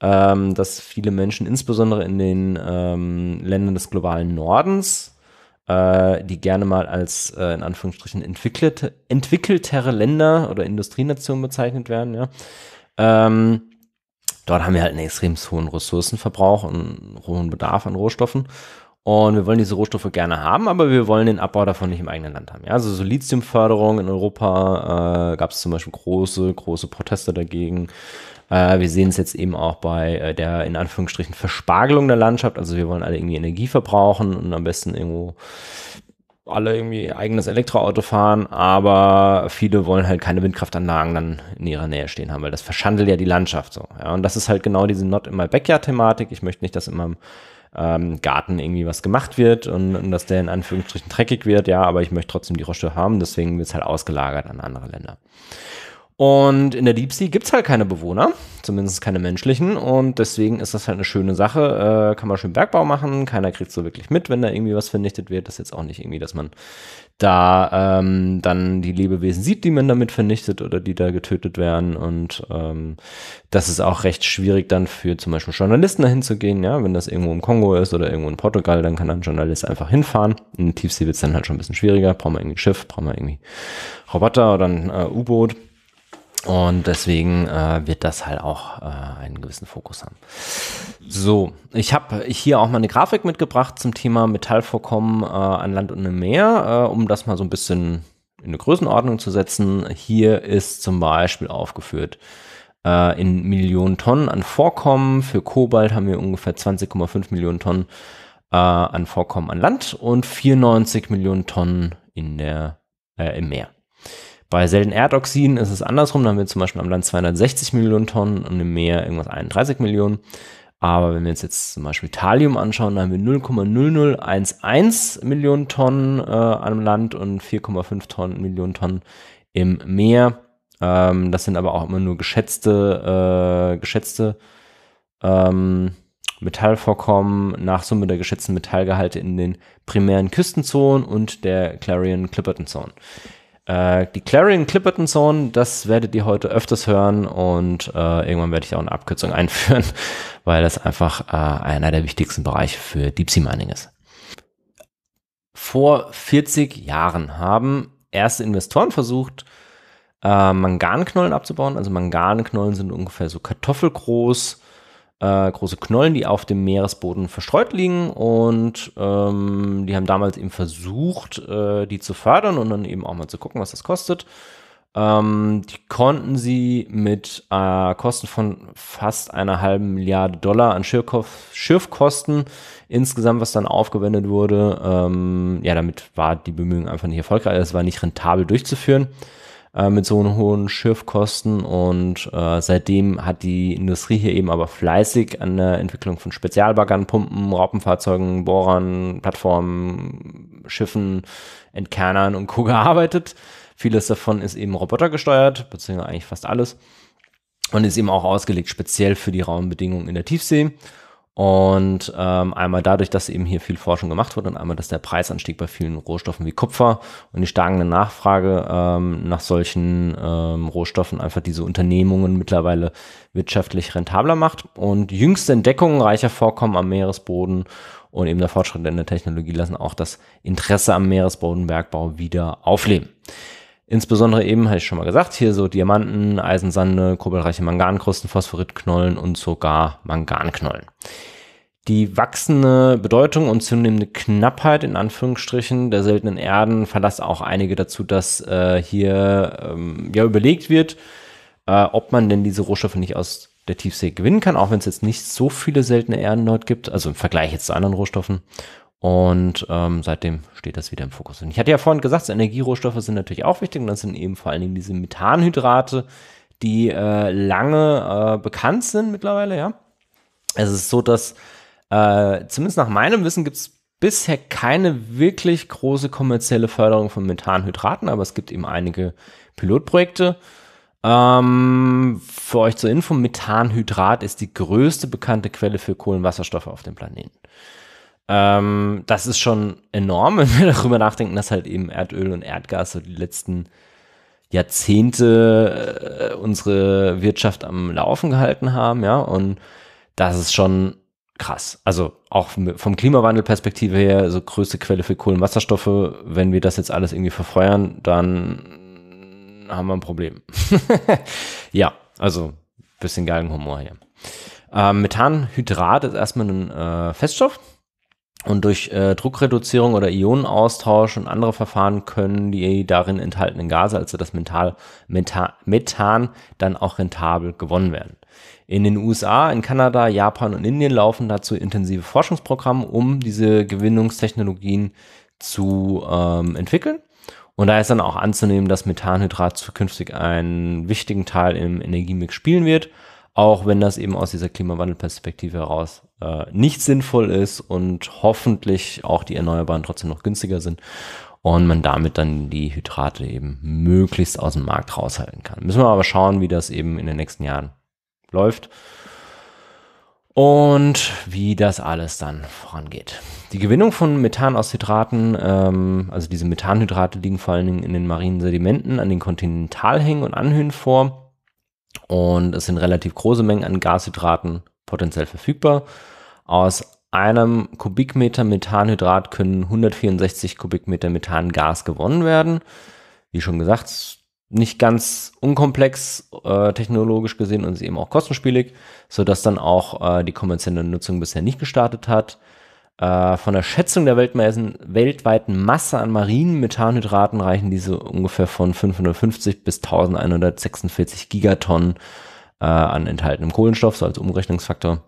ähm, dass viele Menschen insbesondere in den ähm, Ländern des globalen Nordens äh, die gerne mal als äh, in Anführungsstrichen entwickelte, entwickeltere Länder oder Industrienationen bezeichnet werden. Ja. Ähm, dort haben wir halt einen extrem hohen Ressourcenverbrauch und hohen Bedarf an Rohstoffen. Und wir wollen diese Rohstoffe gerne haben, aber wir wollen den Abbau davon nicht im eigenen Land haben. Ja, also so Lithiumförderung in Europa äh, gab es zum Beispiel große, große Proteste dagegen. Äh, wir sehen es jetzt eben auch bei äh, der in Anführungsstrichen Verspargelung der Landschaft. Also wir wollen alle irgendwie Energie verbrauchen und am besten irgendwo alle irgendwie eigenes Elektroauto fahren, aber viele wollen halt keine Windkraftanlagen dann in ihrer Nähe stehen haben, weil das verschandelt ja die Landschaft so. Ja, und das ist halt genau diese Not in my Backyard-Thematik. Ich möchte nicht, dass in meinem ähm, Garten irgendwie was gemacht wird und, und, dass der in Anführungsstrichen dreckig wird, ja, aber ich möchte trotzdem die Rosche haben, deswegen wird es halt ausgelagert an andere Länder. Und in der Deep Sea gibt es halt keine Bewohner, zumindest keine menschlichen. Und deswegen ist das halt eine schöne Sache. Äh, kann man schön Bergbau machen, keiner kriegt so wirklich mit, wenn da irgendwie was vernichtet wird. Das ist jetzt auch nicht irgendwie, dass man da ähm, dann die Lebewesen sieht, die man damit vernichtet oder die da getötet werden. Und ähm, das ist auch recht schwierig dann für zum Beispiel Journalisten dahin zu gehen. Ja, wenn das irgendwo im Kongo ist oder irgendwo in Portugal, dann kann ein Journalist einfach hinfahren. In der Tiefsee wird es dann halt schon ein bisschen schwieriger. Braucht man irgendwie ein Schiff, braucht man irgendwie Roboter oder ein äh, U-Boot. Und deswegen äh, wird das halt auch äh, einen gewissen Fokus haben. So, ich habe hier auch mal eine Grafik mitgebracht zum Thema Metallvorkommen äh, an Land und im Meer, äh, um das mal so ein bisschen in eine Größenordnung zu setzen. Hier ist zum Beispiel aufgeführt, äh, in Millionen Tonnen an Vorkommen. Für Kobalt haben wir ungefähr 20,5 Millionen Tonnen äh, an Vorkommen an Land und 94 Millionen Tonnen in der, im Meer. Bei seltenen Erdoxiden ist es andersrum. Da haben wir zum Beispiel am Land 260 Millionen Tonnen und im Meer irgendwas 31 Millionen. Aber wenn wir uns jetzt zum Beispiel Thallium anschauen, da haben wir 0,0011 Millionen Tonnen äh, am Land und 4,5 Tonnen, Millionen Tonnen im Meer. Ähm, das sind aber auch immer nur geschätzte, äh, geschätzte ähm, Metallvorkommen nach Summe der geschätzten Metallgehalte in den primären Küstenzonen und der Clarion-Clipperton-Zone. Äh, die Clarion Clipperton Zone, das werdet ihr heute öfters hören und äh, irgendwann werde ich auch eine Abkürzung einführen, weil das einfach äh, einer der wichtigsten Bereiche für Deep Sea Mining ist. Vor 40 Jahren haben erste Investoren versucht, äh, Manganknollen abzubauen. Also Manganknollen sind ungefähr so kartoffelgroß äh, große Knollen, die auf dem Meeresboden verstreut liegen. Und ähm, die haben damals eben versucht, äh, die zu fördern und dann eben auch mal zu gucken, was das kostet. Ähm, die konnten sie mit äh, Kosten von fast einer halben Milliarde Dollar an Schirrkopf, Schürfkosten insgesamt, was dann aufgewendet wurde. Ähm, ja, damit war die Bemühung einfach nicht erfolgreich. Also es war nicht rentabel durchzuführen äh, mit so hohen Schiffkosten. Und äh, seitdem hat die Industrie hier eben aber fleißig an der Entwicklung von Spezialbaggern, Pumpen, Raupenfahrzeugen, Bohrern, Plattformen, Schiffen, Entkernern und Co. gearbeitet. Vieles davon ist eben robotergesteuert, beziehungsweise eigentlich fast alles. Und ist eben auch ausgelegt speziell für die Raumbedingungen in der Tiefsee. Und ähm, einmal dadurch, dass eben hier viel Forschung gemacht wird und einmal, dass der Preisanstieg bei vielen Rohstoffen wie Kupfer und die steigende Nachfrage ähm, nach solchen ähm, Rohstoffen einfach diese Unternehmungen mittlerweile wirtschaftlich rentabler macht. Und jüngste Entdeckungen reicher Vorkommen am Meeresboden und eben der Fortschritt in der Technologie lassen auch das Interesse am Meeresbodenbergbau wieder aufleben. Insbesondere eben, hatte ich schon mal gesagt, hier so Diamanten, Eisensande, kobaltreiche Mangankrusten, Phosphoritknollen und sogar Manganknollen. Die wachsende Bedeutung und zunehmende Knappheit in Anführungsstrichen der seltenen Erden verlasst auch einige dazu, dass äh, hier ähm, ja überlegt wird, äh, ob man denn diese Rohstoffe nicht aus der Tiefsee gewinnen kann, auch wenn es jetzt nicht so viele seltene Erden dort gibt, also im Vergleich jetzt zu anderen Rohstoffen. Und ähm, seitdem steht das wieder im Fokus. Und ich hatte ja vorhin gesagt, Energierohstoffe sind natürlich auch wichtig. Und das sind eben vor allen Dingen diese Methanhydrate, die äh, lange äh, bekannt sind mittlerweile, ja. Es ist so, dass äh, zumindest nach meinem Wissen gibt es bisher keine wirklich große kommerzielle Förderung von Methanhydraten, aber es gibt eben einige Pilotprojekte. Ähm, für euch zur Info, Methanhydrat ist die größte bekannte Quelle für Kohlenwasserstoffe auf dem Planeten. Ähm, das ist schon enorm, wenn wir darüber nachdenken, dass halt eben Erdöl und Erdgas so die letzten Jahrzehnte äh, unsere Wirtschaft am Laufen gehalten haben, ja, und das ist schon krass. Also auch vom Klimawandelperspektive her, so größte Quelle für Kohlenwasserstoffe, wenn wir das jetzt alles irgendwie verfeuern, dann haben wir ein Problem. ja, also bisschen Galgenhumor hier. Ähm, Methanhydrat ist erstmal ein äh, Feststoff, und durch äh, Druckreduzierung oder Ionenaustausch und andere Verfahren können die darin enthaltenen Gase, also das Mental, Methan, dann auch rentabel gewonnen werden. In den USA, in Kanada, Japan und Indien laufen dazu intensive Forschungsprogramme, um diese Gewinnungstechnologien zu ähm, entwickeln. Und da ist dann auch anzunehmen, dass Methanhydrat zukünftig einen wichtigen Teil im Energiemix spielen wird auch wenn das eben aus dieser Klimawandelperspektive heraus äh, nicht sinnvoll ist und hoffentlich auch die Erneuerbaren trotzdem noch günstiger sind und man damit dann die Hydrate eben möglichst aus dem Markt raushalten kann. Müssen wir aber schauen, wie das eben in den nächsten Jahren läuft und wie das alles dann vorangeht. Die Gewinnung von Methan aus Hydraten, ähm, also diese Methanhydrate liegen vor allen Dingen in den marinen Sedimenten an den Kontinentalhängen und Anhöhen vor. Und es sind relativ große Mengen an Gashydraten potenziell verfügbar. Aus einem Kubikmeter Methanhydrat können 164 Kubikmeter Methangas gewonnen werden. Wie schon gesagt, nicht ganz unkomplex äh, technologisch gesehen und ist eben auch kostenspielig, sodass dann auch äh, die kommerzielle Nutzung bisher nicht gestartet hat. Äh, von der Schätzung der weltweiten Masse an marinen Methanhydraten reichen diese ungefähr von 550 bis 1146 Gigatonnen äh, an enthaltenem Kohlenstoff, so als Umrechnungsfaktor.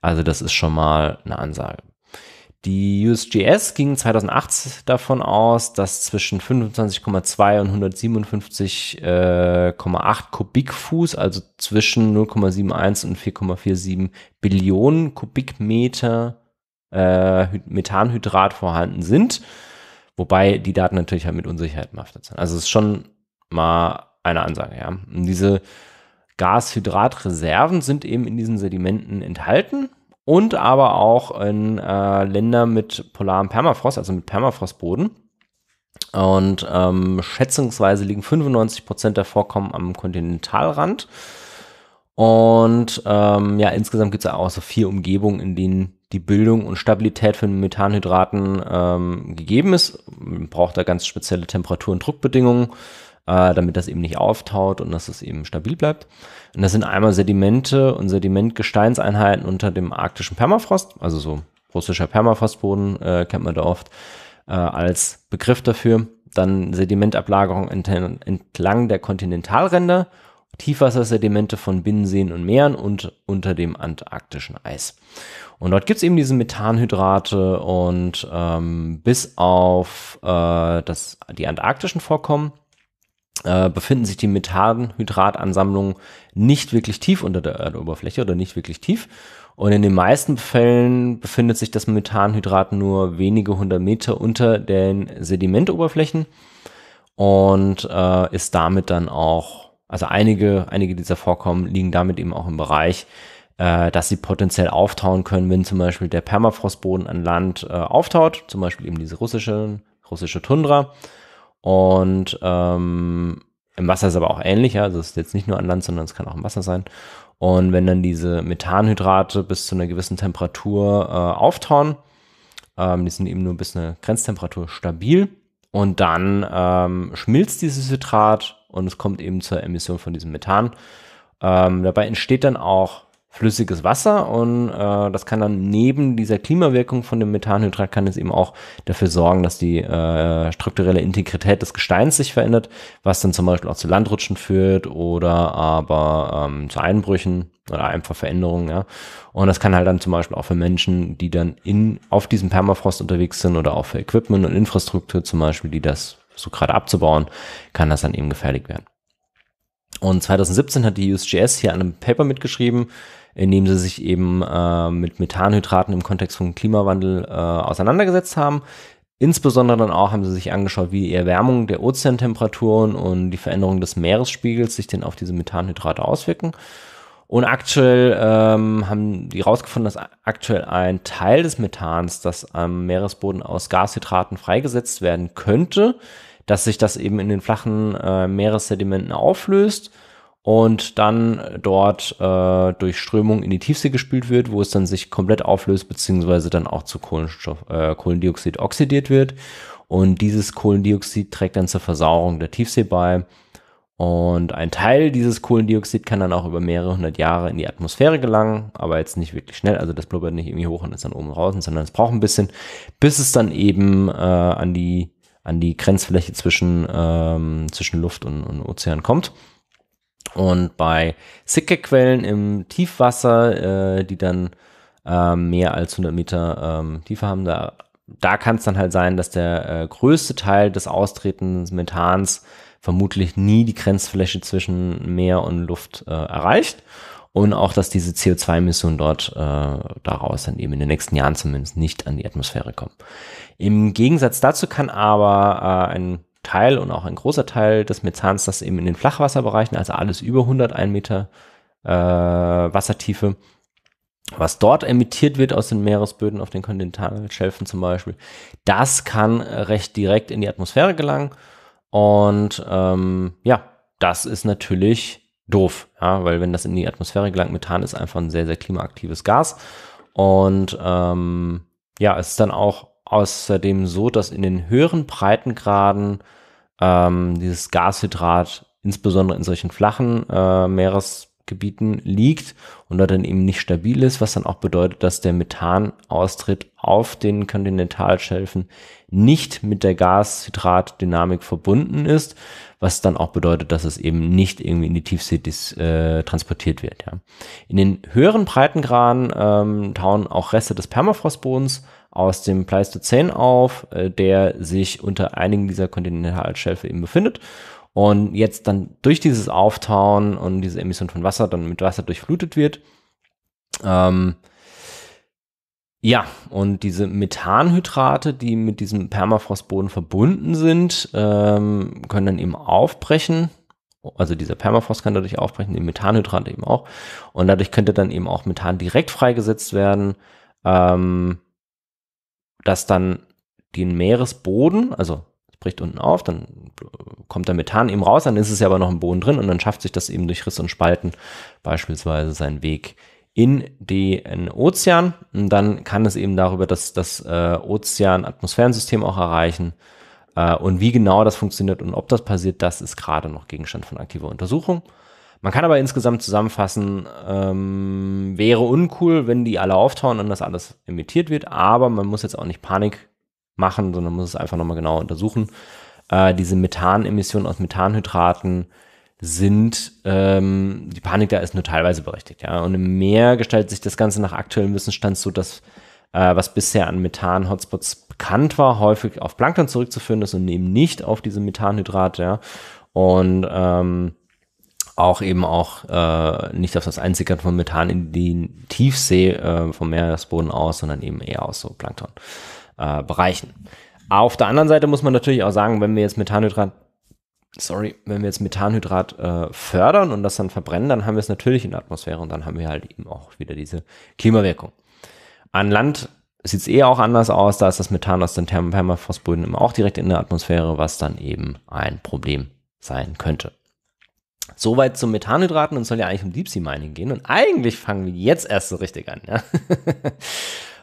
Also das ist schon mal eine Ansage. Die USGS ging 2008 davon aus, dass zwischen 25,2 und 157,8 äh, Kubikfuß, also zwischen 0,71 und 4,47 Billionen Kubikmeter äh, Methanhydrat vorhanden sind. Wobei die Daten natürlich halt mit Unsicherheit behaftet sind. Also es ist schon mal eine Ansage, ja. Und diese Gashydratreserven sind eben in diesen Sedimenten enthalten und aber auch in äh, Ländern mit polarem Permafrost, also mit Permafrostboden. Und ähm, schätzungsweise liegen 95 der Vorkommen am Kontinentalrand. Und ähm, ja, insgesamt gibt es auch so vier Umgebungen, in denen die Bildung und Stabilität von Methanhydraten ähm, gegeben ist. Man braucht da ganz spezielle Temperatur- und Druckbedingungen, äh, damit das eben nicht auftaut und dass es eben stabil bleibt. Und das sind einmal Sedimente und Sedimentgesteinseinheiten unter dem arktischen Permafrost, also so russischer Permafrostboden äh, kennt man da oft äh, als Begriff dafür. Dann Sedimentablagerung entlang der Kontinentalränder, Tiefwassersedimente von Binnenseen und Meeren und unter dem antarktischen Eis. Und dort gibt es eben diese Methanhydrate und ähm, bis auf äh, das, die antarktischen Vorkommen äh, befinden sich die Methanhydratansammlungen nicht wirklich tief unter der Erdoberfläche oder nicht wirklich tief. Und in den meisten Fällen befindet sich das Methanhydrat nur wenige hundert Meter unter den Sedimentoberflächen und äh, ist damit dann auch, also einige, einige dieser Vorkommen liegen damit eben auch im Bereich äh, dass sie potenziell auftauen können, wenn zum Beispiel der Permafrostboden an Land äh, auftaut, zum Beispiel eben diese russische, russische Tundra. Und ähm, im Wasser ist aber auch ähnlich, ja? also es ist jetzt nicht nur an Land, sondern es kann auch im Wasser sein. Und wenn dann diese Methanhydrate bis zu einer gewissen Temperatur äh, auftauen, ähm, die sind eben nur bis eine Grenztemperatur stabil. Und dann ähm, schmilzt dieses Hydrat und es kommt eben zur Emission von diesem Methan. Ähm, dabei entsteht dann auch flüssiges Wasser und äh, das kann dann neben dieser Klimawirkung von dem Methanhydrat kann es eben auch dafür sorgen, dass die äh, strukturelle Integrität des Gesteins sich verändert, was dann zum Beispiel auch zu Landrutschen führt oder aber ähm, zu Einbrüchen oder einfach Veränderungen, ja. Und das kann halt dann zum Beispiel auch für Menschen, die dann in, auf diesem Permafrost unterwegs sind oder auch für Equipment und Infrastruktur zum Beispiel, die das so gerade abzubauen, kann das dann eben gefährlich werden. Und 2017 hat die USGS hier an einem Paper mitgeschrieben, indem sie sich eben äh, mit Methanhydraten im Kontext vom Klimawandel äh, auseinandergesetzt haben. Insbesondere dann auch haben sie sich angeschaut, wie die Erwärmung der Ozeantemperaturen und die Veränderung des Meeresspiegels sich denn auf diese Methanhydrate auswirken. Und aktuell ähm, haben die herausgefunden, dass aktuell ein Teil des Methans, das am Meeresboden aus Gashydraten freigesetzt werden könnte, dass sich das eben in den flachen äh, Meeressedimenten auflöst und dann äh, dort äh, durch Strömung in die Tiefsee gespült wird, wo es dann sich komplett auflöst, beziehungsweise dann auch zu Kohlenstoff, äh, Kohlendioxid oxidiert wird. Und dieses Kohlendioxid trägt dann zur Versauerung der Tiefsee bei. Und ein Teil dieses Kohlendioxid kann dann auch über mehrere hundert Jahre in die Atmosphäre gelangen, aber jetzt nicht wirklich schnell. Also das blubbert nicht irgendwie hoch und ist dann oben raus, sondern es braucht ein bisschen, bis es dann eben äh, an die an die Grenzfläche zwischen ähm, zwischen Luft und, und Ozean kommt. Und bei sicke im Tiefwasser, äh, die dann ähm, mehr als 100 Meter ähm, Tiefe haben, da, da kann es dann halt sein, dass der äh, größte Teil des Austretens Methans vermutlich nie die Grenzfläche zwischen Meer und Luft äh, erreicht. Und auch, dass diese CO2-Emissionen dort äh, daraus dann eben in den nächsten Jahren zumindest nicht an die Atmosphäre kommen. Im Gegensatz dazu kann aber äh, ein Teil und auch ein großer Teil des Methans, das eben in den Flachwasserbereichen, also alles über 101 Meter äh, Wassertiefe, was dort emittiert wird aus den Meeresböden, auf den Kontinentalschelfen zum Beispiel, das kann recht direkt in die Atmosphäre gelangen. Und ähm, ja, das ist natürlich doof, ja, weil wenn das in die Atmosphäre gelangt, Methan ist einfach ein sehr, sehr klimaaktives Gas. Und ähm, ja, es ist dann auch außerdem so, dass in den höheren Breitengraden ähm, dieses Gashydrat insbesondere in solchen flachen äh, Meeresgebieten liegt und da dann eben nicht stabil ist, was dann auch bedeutet, dass der Methanaustritt auf den Kontinentalschelfen nicht mit der Gashydratdynamik verbunden ist, was dann auch bedeutet, dass es eben nicht irgendwie in die Tiefsee äh, transportiert wird. Ja. In den höheren Breitengraden ähm, tauen auch Reste des Permafrostbodens aus dem Pleistozän auf, äh, der sich unter einigen dieser Kontinentalschelfe eben befindet. Und jetzt dann durch dieses Auftauen und diese Emission von Wasser dann mit Wasser durchflutet wird. Ähm, ja, und diese Methanhydrate, die mit diesem Permafrostboden verbunden sind, ähm, können dann eben aufbrechen. Also dieser Permafrost kann dadurch aufbrechen, die Methanhydrate eben auch. Und dadurch könnte dann eben auch Methan direkt freigesetzt werden. Ähm, dass dann den Meeresboden, also es bricht unten auf, dann äh, kommt der Methan eben raus, dann ist es ja aber noch im Boden drin und dann schafft sich das eben durch Riss und Spalten beispielsweise seinen Weg in den Ozean und dann kann es eben darüber das, das äh, Ozean-Atmosphärensystem auch erreichen. Äh, und wie genau das funktioniert und ob das passiert, das ist gerade noch Gegenstand von aktiver Untersuchung. Man kann aber insgesamt zusammenfassen, ähm, wäre uncool, wenn die alle auftauen und das alles emittiert wird, aber man muss jetzt auch nicht Panik machen, sondern muss es einfach nochmal genau untersuchen. Äh, diese Methanemissionen aus Methanhydraten sind, ähm, die Panik da ist nur teilweise berechtigt, ja. Und im Meer gestaltet sich das Ganze nach aktuellem Wissensstand so, dass äh, was bisher an Methan-Hotspots bekannt war, häufig auf Plankton zurückzuführen ist und eben nicht auf diese Methanhydrate, ja. Und ähm, auch eben auch äh, nicht auf das Einsickern von Methan in den Tiefsee äh, vom Meeresboden aus, sondern eben eher aus so Plankton-Bereichen. Äh, auf der anderen Seite muss man natürlich auch sagen, wenn wir jetzt Methanhydrat, sorry, wenn wir jetzt Methanhydrat äh, fördern und das dann verbrennen, dann haben wir es natürlich in der Atmosphäre und dann haben wir halt eben auch wieder diese Klimawirkung. An Land sieht es eher auch anders aus, da ist das Methan aus den Permafrostböden immer auch direkt in der Atmosphäre, was dann eben ein Problem sein könnte. Soweit zum Methanhydraten und soll ja eigentlich um Deep Sea Mining gehen. Und eigentlich fangen wir jetzt erst so richtig an. Ja?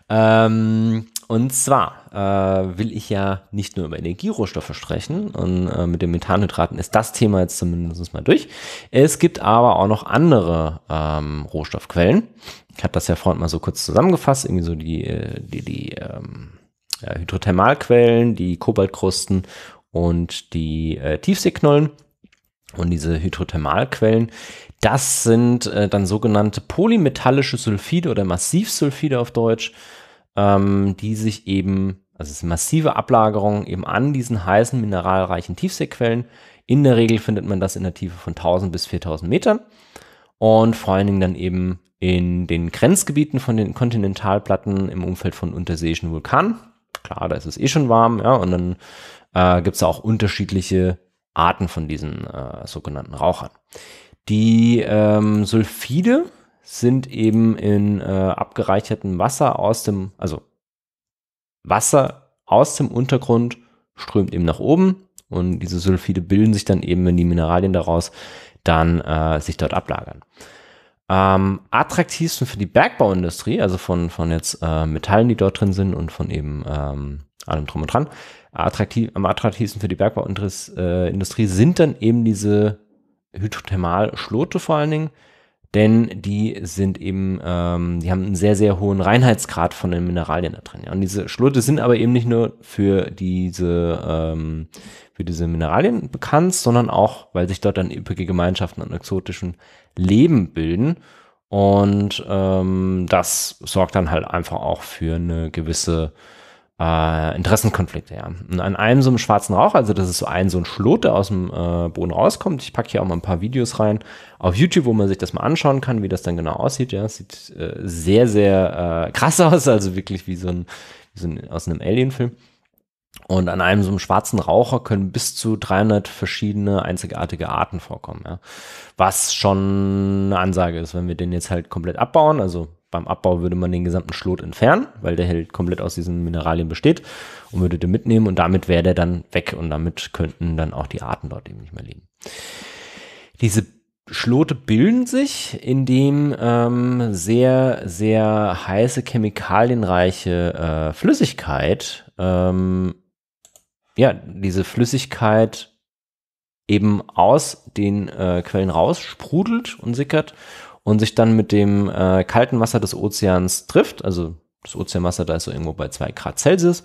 ähm, und zwar äh, will ich ja nicht nur über Energierohstoffe sprechen und äh, mit den Methanhydraten ist das Thema jetzt zumindest mal durch. Es gibt aber auch noch andere ähm, Rohstoffquellen. Ich hatte das ja vorhin mal so kurz zusammengefasst, irgendwie so die, äh, die, die ähm, ja, Hydrothermalquellen, die Kobaltkrusten und die äh, Tiefseeknollen und diese Hydrothermalquellen, das sind äh, dann sogenannte polymetallische Sulfide oder Massivsulfide auf Deutsch, ähm, die sich eben, also es ist massive Ablagerung eben an diesen heißen, mineralreichen Tiefseequellen. In der Regel findet man das in der Tiefe von 1000 bis 4000 Metern und vor allen Dingen dann eben in den Grenzgebieten von den Kontinentalplatten im Umfeld von unterseeischen Vulkanen. Klar, da ist es eh schon warm, ja, und dann äh, gibt es auch unterschiedliche Arten von diesen äh, sogenannten Rauchern. Die ähm, Sulfide sind eben in äh, abgereichertem Wasser aus dem, also Wasser aus dem Untergrund strömt eben nach oben und diese Sulfide bilden sich dann eben, wenn die Mineralien daraus dann äh, sich dort ablagern. Ähm, attraktivsten für die Bergbauindustrie, also von, von jetzt äh, Metallen, die dort drin sind und von eben ähm, allem drum und dran, attraktiv, am attraktivsten für die Bergbauindustrie äh, sind dann eben diese Hydrothermalschlote vor allen Dingen, denn die sind eben, ähm, die haben einen sehr, sehr hohen Reinheitsgrad von den Mineralien da drin. Ja. Und diese Schlote sind aber eben nicht nur für diese, ähm, für diese Mineralien bekannt, sondern auch, weil sich dort dann üppige Gemeinschaften und exotischen Leben bilden. Und ähm, das sorgt dann halt einfach auch für eine gewisse äh, Interessenkonflikte ja. Und an einem so einem schwarzen Rauch, also das ist so ein so ein Schlot, der aus dem äh, Boden rauskommt. Ich packe hier auch mal ein paar Videos rein auf YouTube, wo man sich das mal anschauen kann, wie das dann genau aussieht. Ja, es sieht äh, sehr, sehr äh, krass aus, also wirklich wie so ein, wie so ein aus einem Alien-Film. Und an einem so einem schwarzen Raucher können bis zu 300 verschiedene einzigartige Arten vorkommen. Ja. Was schon eine Ansage ist, wenn wir den jetzt halt komplett abbauen. Also beim Abbau würde man den gesamten Schlot entfernen, weil der halt komplett aus diesen Mineralien besteht und würde den mitnehmen und damit wäre der dann weg und damit könnten dann auch die Arten dort eben nicht mehr leben. Diese Schlote bilden sich, indem ähm, sehr, sehr heiße, chemikalienreiche äh, Flüssigkeit, ähm, ja, diese Flüssigkeit eben aus den äh, Quellen sprudelt und sickert und sich dann mit dem äh, kalten Wasser des Ozeans trifft. Also das Ozeanwasser da ist so irgendwo bei zwei Grad Celsius.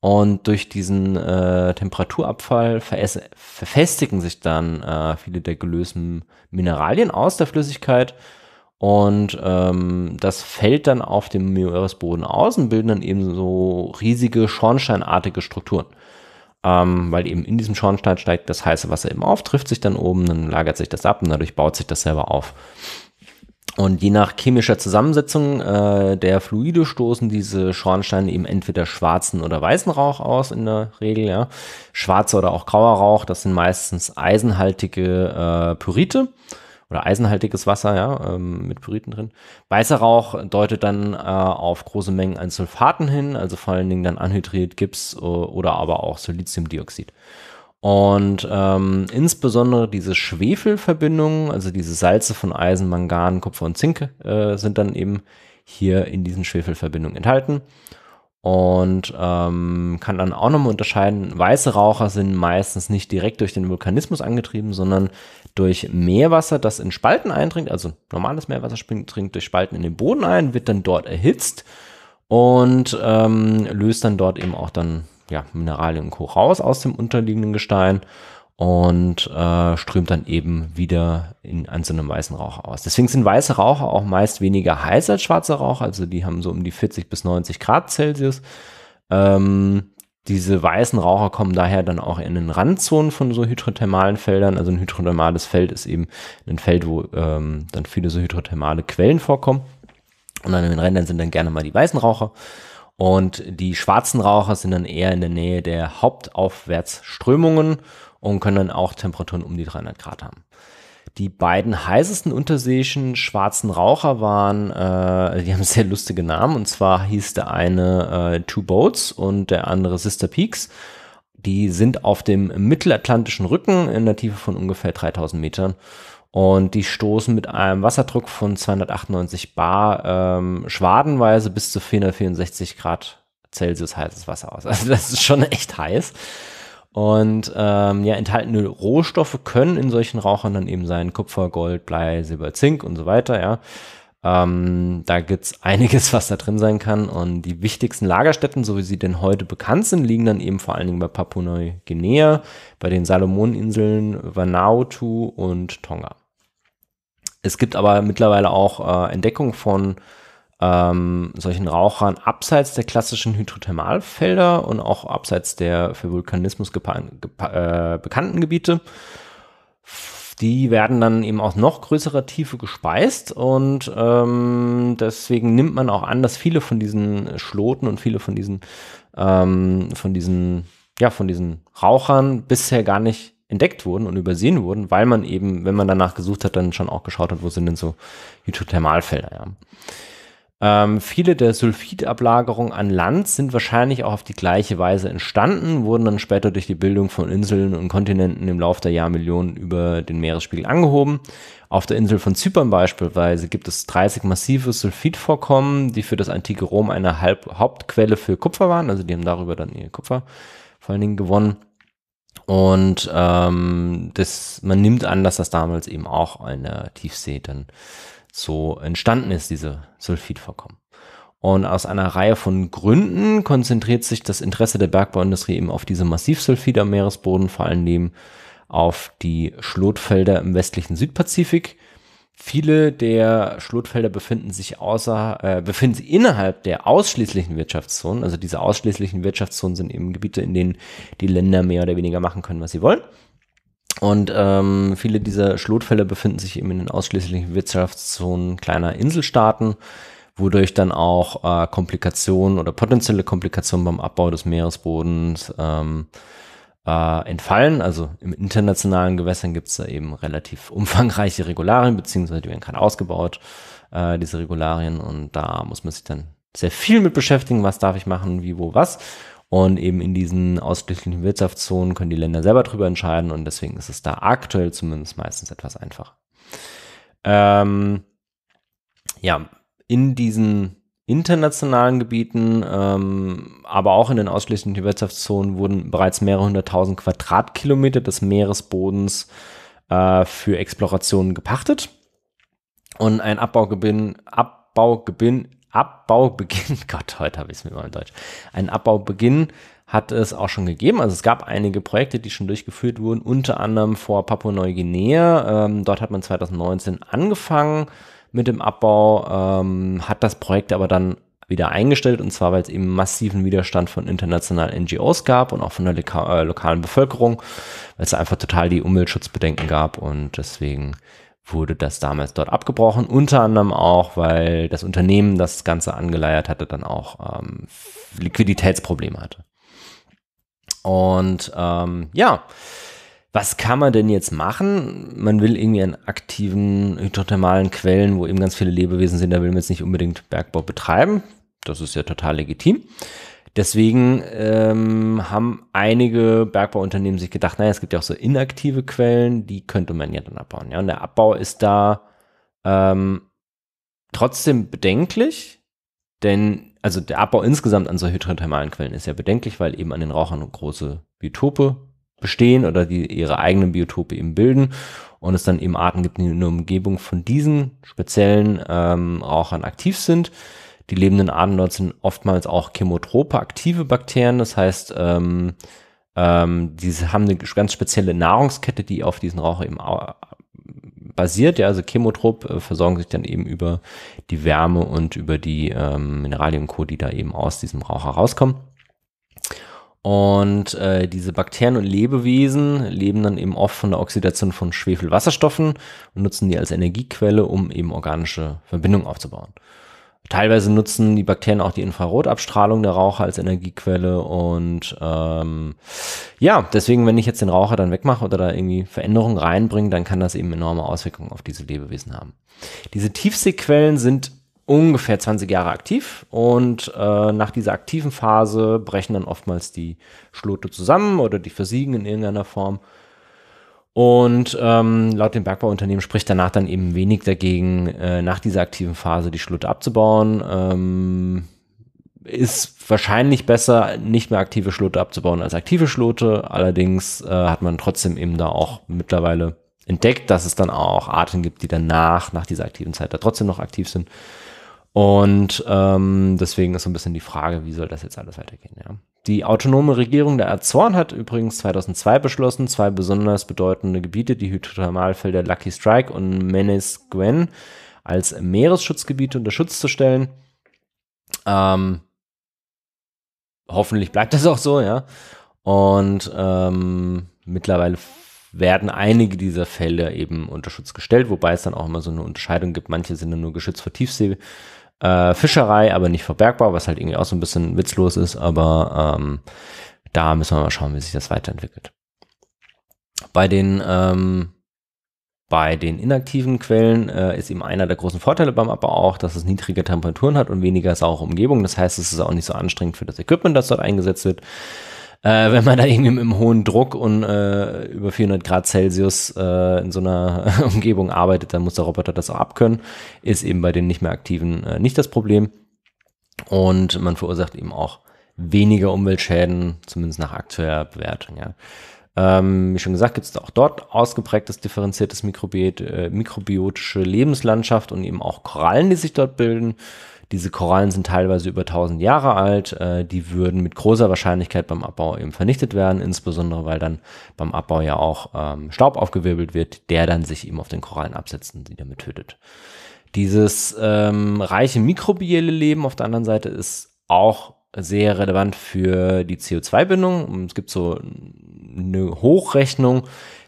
Und durch diesen äh, Temperaturabfall verfestigen sich dann äh, viele der gelösten Mineralien aus der Flüssigkeit. Und ähm, das fällt dann auf dem Meeresboden aus und bilden dann eben so riesige schornsteinartige Strukturen. Ähm, weil eben in diesem Schornstein steigt das heiße Wasser eben auf, trifft sich dann oben, dann lagert sich das ab und dadurch baut sich das selber auf. Und je nach chemischer Zusammensetzung äh, der Fluide stoßen diese Schornsteine eben entweder schwarzen oder weißen Rauch aus, in der Regel, ja. Schwarzer oder auch grauer Rauch, das sind meistens eisenhaltige äh, Pyrite oder eisenhaltiges Wasser, ja, ähm, mit Pyriten drin. Weißer Rauch deutet dann äh, auf große Mengen an Sulfaten hin, also vor allen Dingen dann Anhydrid, Gips äh, oder aber auch Siliziumdioxid. Und ähm, insbesondere diese Schwefelverbindungen, also diese Salze von Eisen, Mangan, Kupfer und Zink, äh, sind dann eben hier in diesen Schwefelverbindungen enthalten. Und ähm, kann dann auch nochmal unterscheiden, weiße Raucher sind meistens nicht direkt durch den Vulkanismus angetrieben, sondern durch Meerwasser, das in Spalten eindringt. Also normales Meerwasser dringt durch Spalten in den Boden ein, wird dann dort erhitzt und ähm, löst dann dort eben auch dann ja, Mineralien und Co. raus aus dem unterliegenden Gestein und äh, strömt dann eben wieder in, an so einem weißen Rauch aus. Deswegen sind weiße Raucher auch meist weniger heiß als schwarze Raucher, also die haben so um die 40 bis 90 Grad Celsius. Ähm, diese weißen Raucher kommen daher dann auch in den Randzonen von so hydrothermalen Feldern. Also ein hydrothermales Feld ist eben ein Feld, wo ähm, dann viele so hydrothermale Quellen vorkommen. Und an den Rändern sind dann gerne mal die weißen Raucher. Und die schwarzen Raucher sind dann eher in der Nähe der Hauptaufwärtsströmungen und können dann auch Temperaturen um die 300 Grad haben. Die beiden heißesten unterseeischen schwarzen Raucher waren, äh, die haben sehr lustige Namen, und zwar hieß der eine äh, Two Boats und der andere Sister Peaks. Die sind auf dem mittelatlantischen Rücken in der Tiefe von ungefähr 3000 Metern und die stoßen mit einem Wasserdruck von 298 Bar ähm, schwadenweise bis zu 464 Grad Celsius heißes Wasser aus. Also das ist schon echt heiß. Und ähm, ja, enthaltene Rohstoffe können in solchen Rauchern dann eben sein Kupfer, Gold, Blei, Silber, Zink und so weiter, ja. Ähm, da es einiges, was da drin sein kann. Und die wichtigsten Lagerstätten, so wie sie denn heute bekannt sind, liegen dann eben vor allen Dingen bei Papua-Neuguinea, bei den Salomoninseln, Vanuatu und Tonga. Es gibt aber mittlerweile auch äh, Entdeckungen von ähm, solchen Rauchern abseits der klassischen Hydrothermalfelder und auch abseits der für Vulkanismus äh, bekannten Gebiete die werden dann eben aus noch größerer Tiefe gespeist und ähm, deswegen nimmt man auch an, dass viele von diesen Schloten und viele von diesen ähm, von diesen ja von diesen Rauchern bisher gar nicht entdeckt wurden und übersehen wurden, weil man eben, wenn man danach gesucht hat, dann schon auch geschaut hat, wo sind denn so Hydrothermalfelder. Ja. Ähm, viele der Sulfidablagerungen an Land sind wahrscheinlich auch auf die gleiche Weise entstanden, wurden dann später durch die Bildung von Inseln und Kontinenten im Laufe der Jahrmillionen über den Meeresspiegel angehoben. Auf der Insel von Zypern beispielsweise gibt es 30 massive Sulfidvorkommen, die für das antike Rom eine Halb Hauptquelle für Kupfer waren. Also die haben darüber dann ihr Kupfer vor allen Dingen gewonnen. Und ähm, das, man nimmt an, dass das damals eben auch eine Tiefsee dann so entstanden ist, diese Sulfidvorkommen. Und aus einer Reihe von Gründen konzentriert sich das Interesse der Bergbauindustrie eben auf diese Massivsulfide am Meeresboden, vor allen Dingen auf die Schlotfelder im westlichen Südpazifik. Viele der Schlotfelder befinden sich außer, äh, befinden sich innerhalb der ausschließlichen Wirtschaftszonen. Also diese ausschließlichen Wirtschaftszonen sind eben Gebiete, in denen die Länder mehr oder weniger machen können, was sie wollen. Und ähm, viele dieser Schlotfälle befinden sich eben in den ausschließlichen Wirtschaftszonen kleiner Inselstaaten, wodurch dann auch äh, Komplikationen oder potenzielle Komplikationen beim Abbau des Meeresbodens ähm, äh, entfallen. Also im internationalen Gewässern gibt es da eben relativ umfangreiche Regularien, beziehungsweise die werden gerade ausgebaut, äh, diese Regularien. Und da muss man sich dann sehr viel mit beschäftigen, was darf ich machen, wie, wo, was. Und eben in diesen ausschließlichen Wirtschaftszonen können die Länder selber drüber entscheiden und deswegen ist es da aktuell zumindest meistens etwas einfacher. Ähm, ja, in diesen internationalen Gebieten, ähm, aber auch in den ausschließlichen Wirtschaftszonen wurden bereits mehrere hunderttausend Quadratkilometer des Meeresbodens äh, für Explorationen gepachtet. Und ein Abbaugebin, Abbaugebin Abbaubeginn, Gott, heute habe ich es mit meinem Deutsch, einen Abbaubeginn hat es auch schon gegeben. Also es gab einige Projekte, die schon durchgeführt wurden, unter anderem vor Papua-Neuguinea. Ähm, dort hat man 2019 angefangen mit dem Abbau, ähm, hat das Projekt aber dann wieder eingestellt und zwar, weil es eben massiven Widerstand von internationalen NGOs gab und auch von der loka äh, lokalen Bevölkerung, weil es einfach total die Umweltschutzbedenken gab und deswegen wurde das damals dort abgebrochen, unter anderem auch, weil das Unternehmen, das das Ganze angeleiert hatte, dann auch ähm, Liquiditätsprobleme hatte. Und ähm, ja, was kann man denn jetzt machen? Man will irgendwie an aktiven hydrothermalen Quellen, wo eben ganz viele Lebewesen sind, da will man jetzt nicht unbedingt Bergbau betreiben. Das ist ja total legitim. Deswegen ähm, haben einige Bergbauunternehmen sich gedacht, naja, es gibt ja auch so inaktive Quellen, die könnte man ja dann abbauen. Ja, und der Abbau ist da ähm, trotzdem bedenklich, denn also der Abbau insgesamt an so hydrothermalen Quellen ist ja bedenklich, weil eben an den Rauchern große Biotope bestehen oder die ihre eigenen Biotope eben bilden und es dann eben Arten gibt, die in der Umgebung von diesen speziellen ähm, Rauchern aktiv sind. Die lebenden Arten dort sind oftmals auch chemotrope aktive Bakterien, das heißt, ähm, ähm, diese haben eine ganz spezielle Nahrungskette, die auf diesen Rauch eben basiert. Ja, also chemotrop äh, versorgen sich dann eben über die Wärme und über die ähm, Mineralien Co., die da eben aus diesem Rauch herauskommen. Und äh, diese Bakterien und Lebewesen leben dann eben oft von der Oxidation von Schwefelwasserstoffen und nutzen die als Energiequelle, um eben organische Verbindungen aufzubauen. Teilweise nutzen die Bakterien auch die Infrarotabstrahlung der Raucher als Energiequelle und ähm, ja, deswegen, wenn ich jetzt den Raucher dann wegmache oder da irgendwie Veränderungen reinbringe, dann kann das eben enorme Auswirkungen auf diese Lebewesen haben. Diese Tiefseequellen sind ungefähr 20 Jahre aktiv und äh, nach dieser aktiven Phase brechen dann oftmals die Schlote zusammen oder die versiegen in irgendeiner Form und ähm, laut dem Bergbauunternehmen spricht danach dann eben wenig dagegen, äh, nach dieser aktiven Phase die Schlucht abzubauen. Ähm, ist wahrscheinlich besser, nicht mehr aktive Schlote abzubauen als aktive Schlote. Allerdings äh, hat man trotzdem eben da auch mittlerweile entdeckt, dass es dann auch Arten gibt, die danach, nach dieser aktiven Zeit, da trotzdem noch aktiv sind. Und ähm, deswegen ist so ein bisschen die Frage, wie soll das jetzt alles weitergehen? Ja. Die autonome Regierung der Azoren hat übrigens 2002 beschlossen, zwei besonders bedeutende Gebiete, die Hydrothermalfelder Lucky Strike und Menes Gwen, als Meeresschutzgebiete unter Schutz zu stellen. Ähm, hoffentlich bleibt das auch so, ja. Und ähm, mittlerweile werden einige dieser Fälle eben unter Schutz gestellt, wobei es dann auch immer so eine Unterscheidung gibt. Manche sind dann nur geschützt vor Tiefsee. Äh, Fischerei, aber nicht verbergbar, was halt irgendwie auch so ein bisschen witzlos ist, aber ähm, da müssen wir mal schauen, wie sich das weiterentwickelt. Bei den ähm, bei den inaktiven Quellen äh, ist eben einer der großen Vorteile beim Abbau auch, dass es niedrige Temperaturen hat und weniger saure Umgebung. Das heißt, es ist auch nicht so anstrengend für das Equipment, das dort eingesetzt wird äh, wenn man da irgendwie mit einem hohen Druck und äh, über 400 Grad Celsius äh, in so einer Umgebung arbeitet, dann muss der Roboter das auch abkönnen. Ist eben bei den nicht mehr aktiven äh, nicht das Problem. Und man verursacht eben auch weniger Umweltschäden, zumindest nach aktueller Bewertung. Ja. Ähm, wie schon gesagt, gibt es auch dort ausgeprägtes differenziertes Mikrobiot, äh, mikrobiotische Lebenslandschaft und eben auch Korallen, die sich dort bilden. Diese Korallen sind teilweise über 1000 Jahre alt. Äh, die würden mit großer Wahrscheinlichkeit beim Abbau eben vernichtet werden, insbesondere weil dann beim Abbau ja auch ähm, Staub aufgewirbelt wird, der dann sich eben auf den Korallen absetzt und sie damit tötet. Dieses ähm, reiche mikrobielle Leben auf der anderen Seite ist auch sehr relevant für die CO2-Bindung. Es gibt so eine Hochrechnung,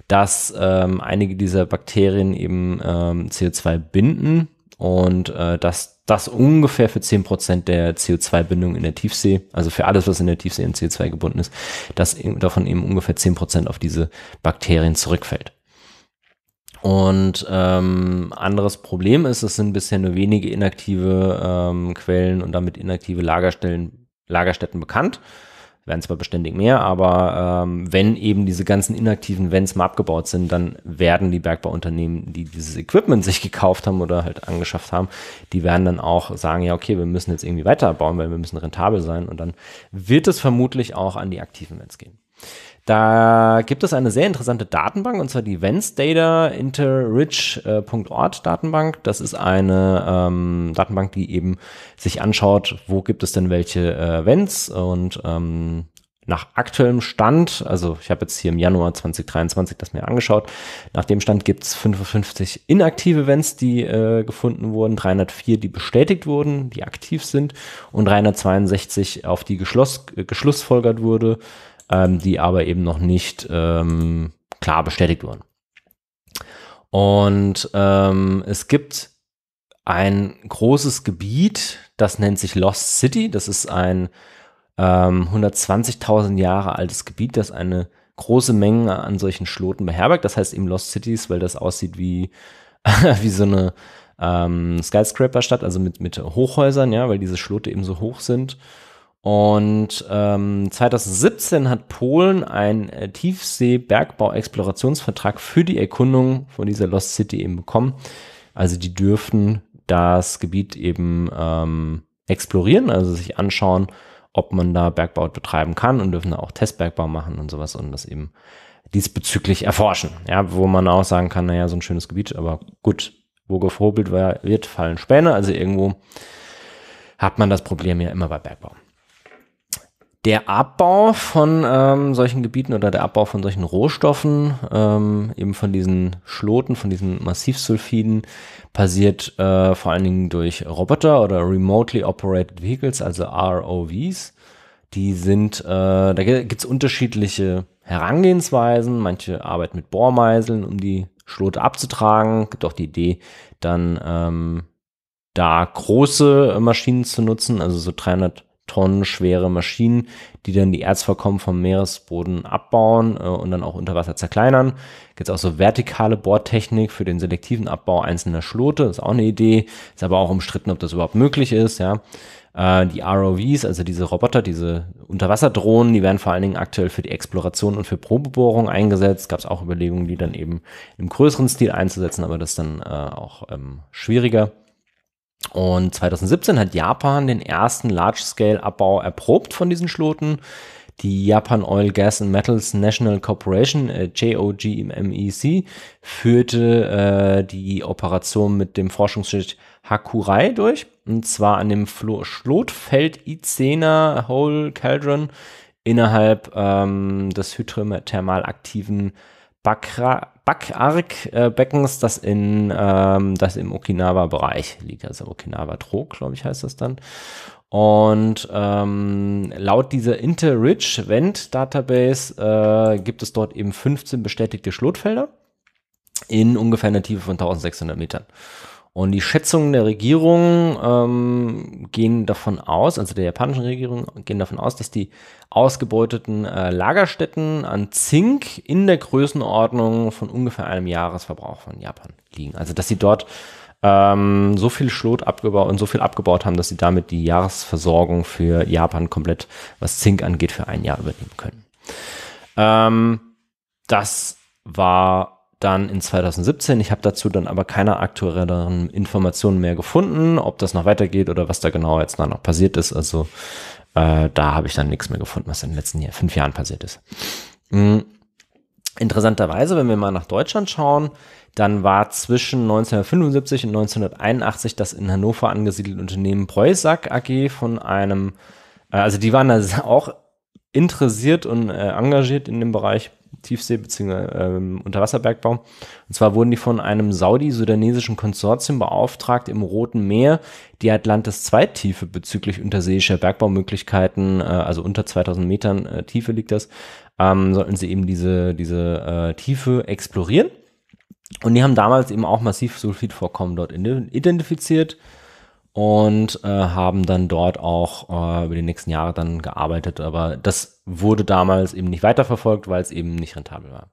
dass ähm, einige dieser Bakterien eben ähm, CO2 binden und äh, dass das ungefähr für zehn der CO2-Bindung in der Tiefsee, also für alles, was in der Tiefsee in CO2 gebunden ist, dass e- davon eben ungefähr zehn auf diese Bakterien zurückfällt. Und ähm, anderes Problem ist, es sind bisher nur wenige inaktive ähm, Quellen und damit inaktive Lagerstellen, Lagerstätten bekannt werden zwar beständig mehr, aber ähm, wenn eben diese ganzen inaktiven Vents mal abgebaut sind, dann werden die Bergbauunternehmen, die dieses Equipment sich gekauft haben oder halt angeschafft haben, die werden dann auch sagen, ja, okay, wir müssen jetzt irgendwie weiterbauen, weil wir müssen rentabel sein und dann wird es vermutlich auch an die aktiven Vents gehen. Da gibt es eine sehr interessante Datenbank, und zwar die Vents Interrich.org äh, Datenbank. Das ist eine ähm, Datenbank, die eben sich anschaut, wo gibt es denn welche äh, Vents und ähm, nach aktuellem Stand, also ich habe jetzt hier im Januar 2023 das mir angeschaut, nach dem Stand gibt es 55 inaktive Events, die äh, gefunden wurden, 304, die bestätigt wurden, die aktiv sind und 362, auf die geschluss, äh, geschlussfolgert wurde ähm, die aber eben noch nicht ähm, klar bestätigt wurden. Und ähm, es gibt ein großes Gebiet, das nennt sich Lost City. Das ist ein ähm, 120.000 Jahre altes Gebiet, das eine große Menge an solchen Schloten beherbergt. Das heißt eben Lost Cities, weil das aussieht wie, wie so eine ähm, Skyscraper-Stadt, also mit, mit Hochhäusern, ja, weil diese Schlote eben so hoch sind. Und ähm, 2017 hat Polen einen äh, Tiefsee-Bergbau-Explorationsvertrag für die Erkundung von dieser Lost City eben bekommen. Also die dürften das Gebiet eben ähm, explorieren, also sich anschauen, ob man da Bergbau betreiben kann und dürfen da auch Testbergbau machen und sowas und das eben diesbezüglich erforschen. Ja, wo man auch sagen kann, naja, so ein schönes Gebiet, aber gut, wo gehobelt wird, fallen Späne. Also irgendwo hat man das Problem ja immer bei Bergbau der Abbau von ähm, solchen Gebieten oder der Abbau von solchen Rohstoffen, ähm, eben von diesen Schloten, von diesen Massivsulfiden, passiert äh, vor allen Dingen durch Roboter oder Remotely Operated Vehicles, also ROVs. Die sind, äh, da es unterschiedliche Herangehensweisen. Manche arbeiten mit Bohrmeiseln, um die Schlote abzutragen. Gibt auch die Idee, dann ähm, da große Maschinen zu nutzen, also so 300 Tonnen schwere Maschinen, die dann die Erzvorkommen vom Meeresboden abbauen äh, und dann auch unter Wasser zerkleinern. Gibt es auch so vertikale Bohrtechnik für den selektiven Abbau einzelner Schlote, ist auch eine Idee, ist aber auch umstritten, ob das überhaupt möglich ist, ja. Äh, die ROVs, also diese Roboter, diese Unterwasserdrohnen, die werden vor allen Dingen aktuell für die Exploration und für Probebohrung eingesetzt. Gab es auch Überlegungen, die dann eben im größeren Stil einzusetzen, aber das ist dann äh, auch ähm, schwieriger. Und 2017 hat Japan den ersten Large-Scale-Abbau erprobt von diesen Schloten. Die Japan Oil, Gas and Metals National Corporation, äh, JOGMEC, führte äh, die Operation mit dem Forschungsschiff Hakurai durch. Und zwar an dem Flo Schlotfeld Izena Hole Caldron innerhalb ähm, des hydrothermal aktiven Bakra äh, beckens das in ähm, das im Okinawa-Bereich liegt, also Okinawa-Trog, glaube ich, heißt das dann. Und ähm, laut dieser Interridge Vent Database äh, gibt es dort eben 15 bestätigte Schlotfelder in ungefähr einer Tiefe von 1600 Metern. Und die Schätzungen der Regierung ähm, gehen davon aus, also der japanischen Regierung gehen davon aus, dass die ausgebeuteten äh, Lagerstätten an Zink in der Größenordnung von ungefähr einem Jahresverbrauch von Japan liegen. Also dass sie dort ähm, so viel Schlot abgebaut und so viel abgebaut haben, dass sie damit die Jahresversorgung für Japan komplett, was Zink angeht, für ein Jahr übernehmen können. Ähm, das war dann in 2017. Ich habe dazu dann aber keine aktuelleren Informationen mehr gefunden, ob das noch weitergeht oder was da genau jetzt noch passiert ist. Also äh, da habe ich dann nichts mehr gefunden, was in den letzten Jahr, fünf Jahren passiert ist. Mhm. Interessanterweise, wenn wir mal nach Deutschland schauen, dann war zwischen 1975 und 1981 das in Hannover angesiedelte Unternehmen Preusack AG von einem, äh, also die waren da auch interessiert und äh, engagiert in dem Bereich Tiefsee- bzw. Ähm, Unterwasserbergbau. Und zwar wurden die von einem saudi-sudanesischen Konsortium beauftragt, im Roten Meer die Atlantis Zweittiefe bezüglich unterseeischer Bergbaumöglichkeiten, äh, also unter 2000 Metern äh, Tiefe liegt das, ähm, sollten sie eben diese, diese äh, Tiefe explorieren. Und die haben damals eben auch massiv Sulfidvorkommen dort identifiziert und äh, haben dann dort auch äh, über die nächsten Jahre dann gearbeitet. Aber das wurde damals eben nicht weiterverfolgt, weil es eben nicht rentabel war.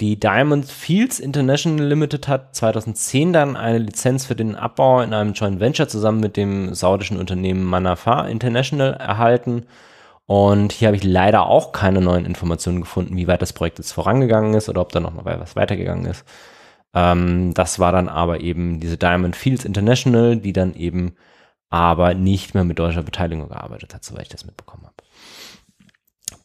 Die Diamond Fields International Limited hat 2010 dann eine Lizenz für den Abbau in einem Joint Venture zusammen mit dem saudischen Unternehmen Manafar International erhalten. Und hier habe ich leider auch keine neuen Informationen gefunden, wie weit das Projekt jetzt vorangegangen ist oder ob da noch mal was weitergegangen ist. Ähm, das war dann aber eben diese Diamond Fields International, die dann eben aber nicht mehr mit deutscher Beteiligung gearbeitet hat, soweit ich das mitbekommen habe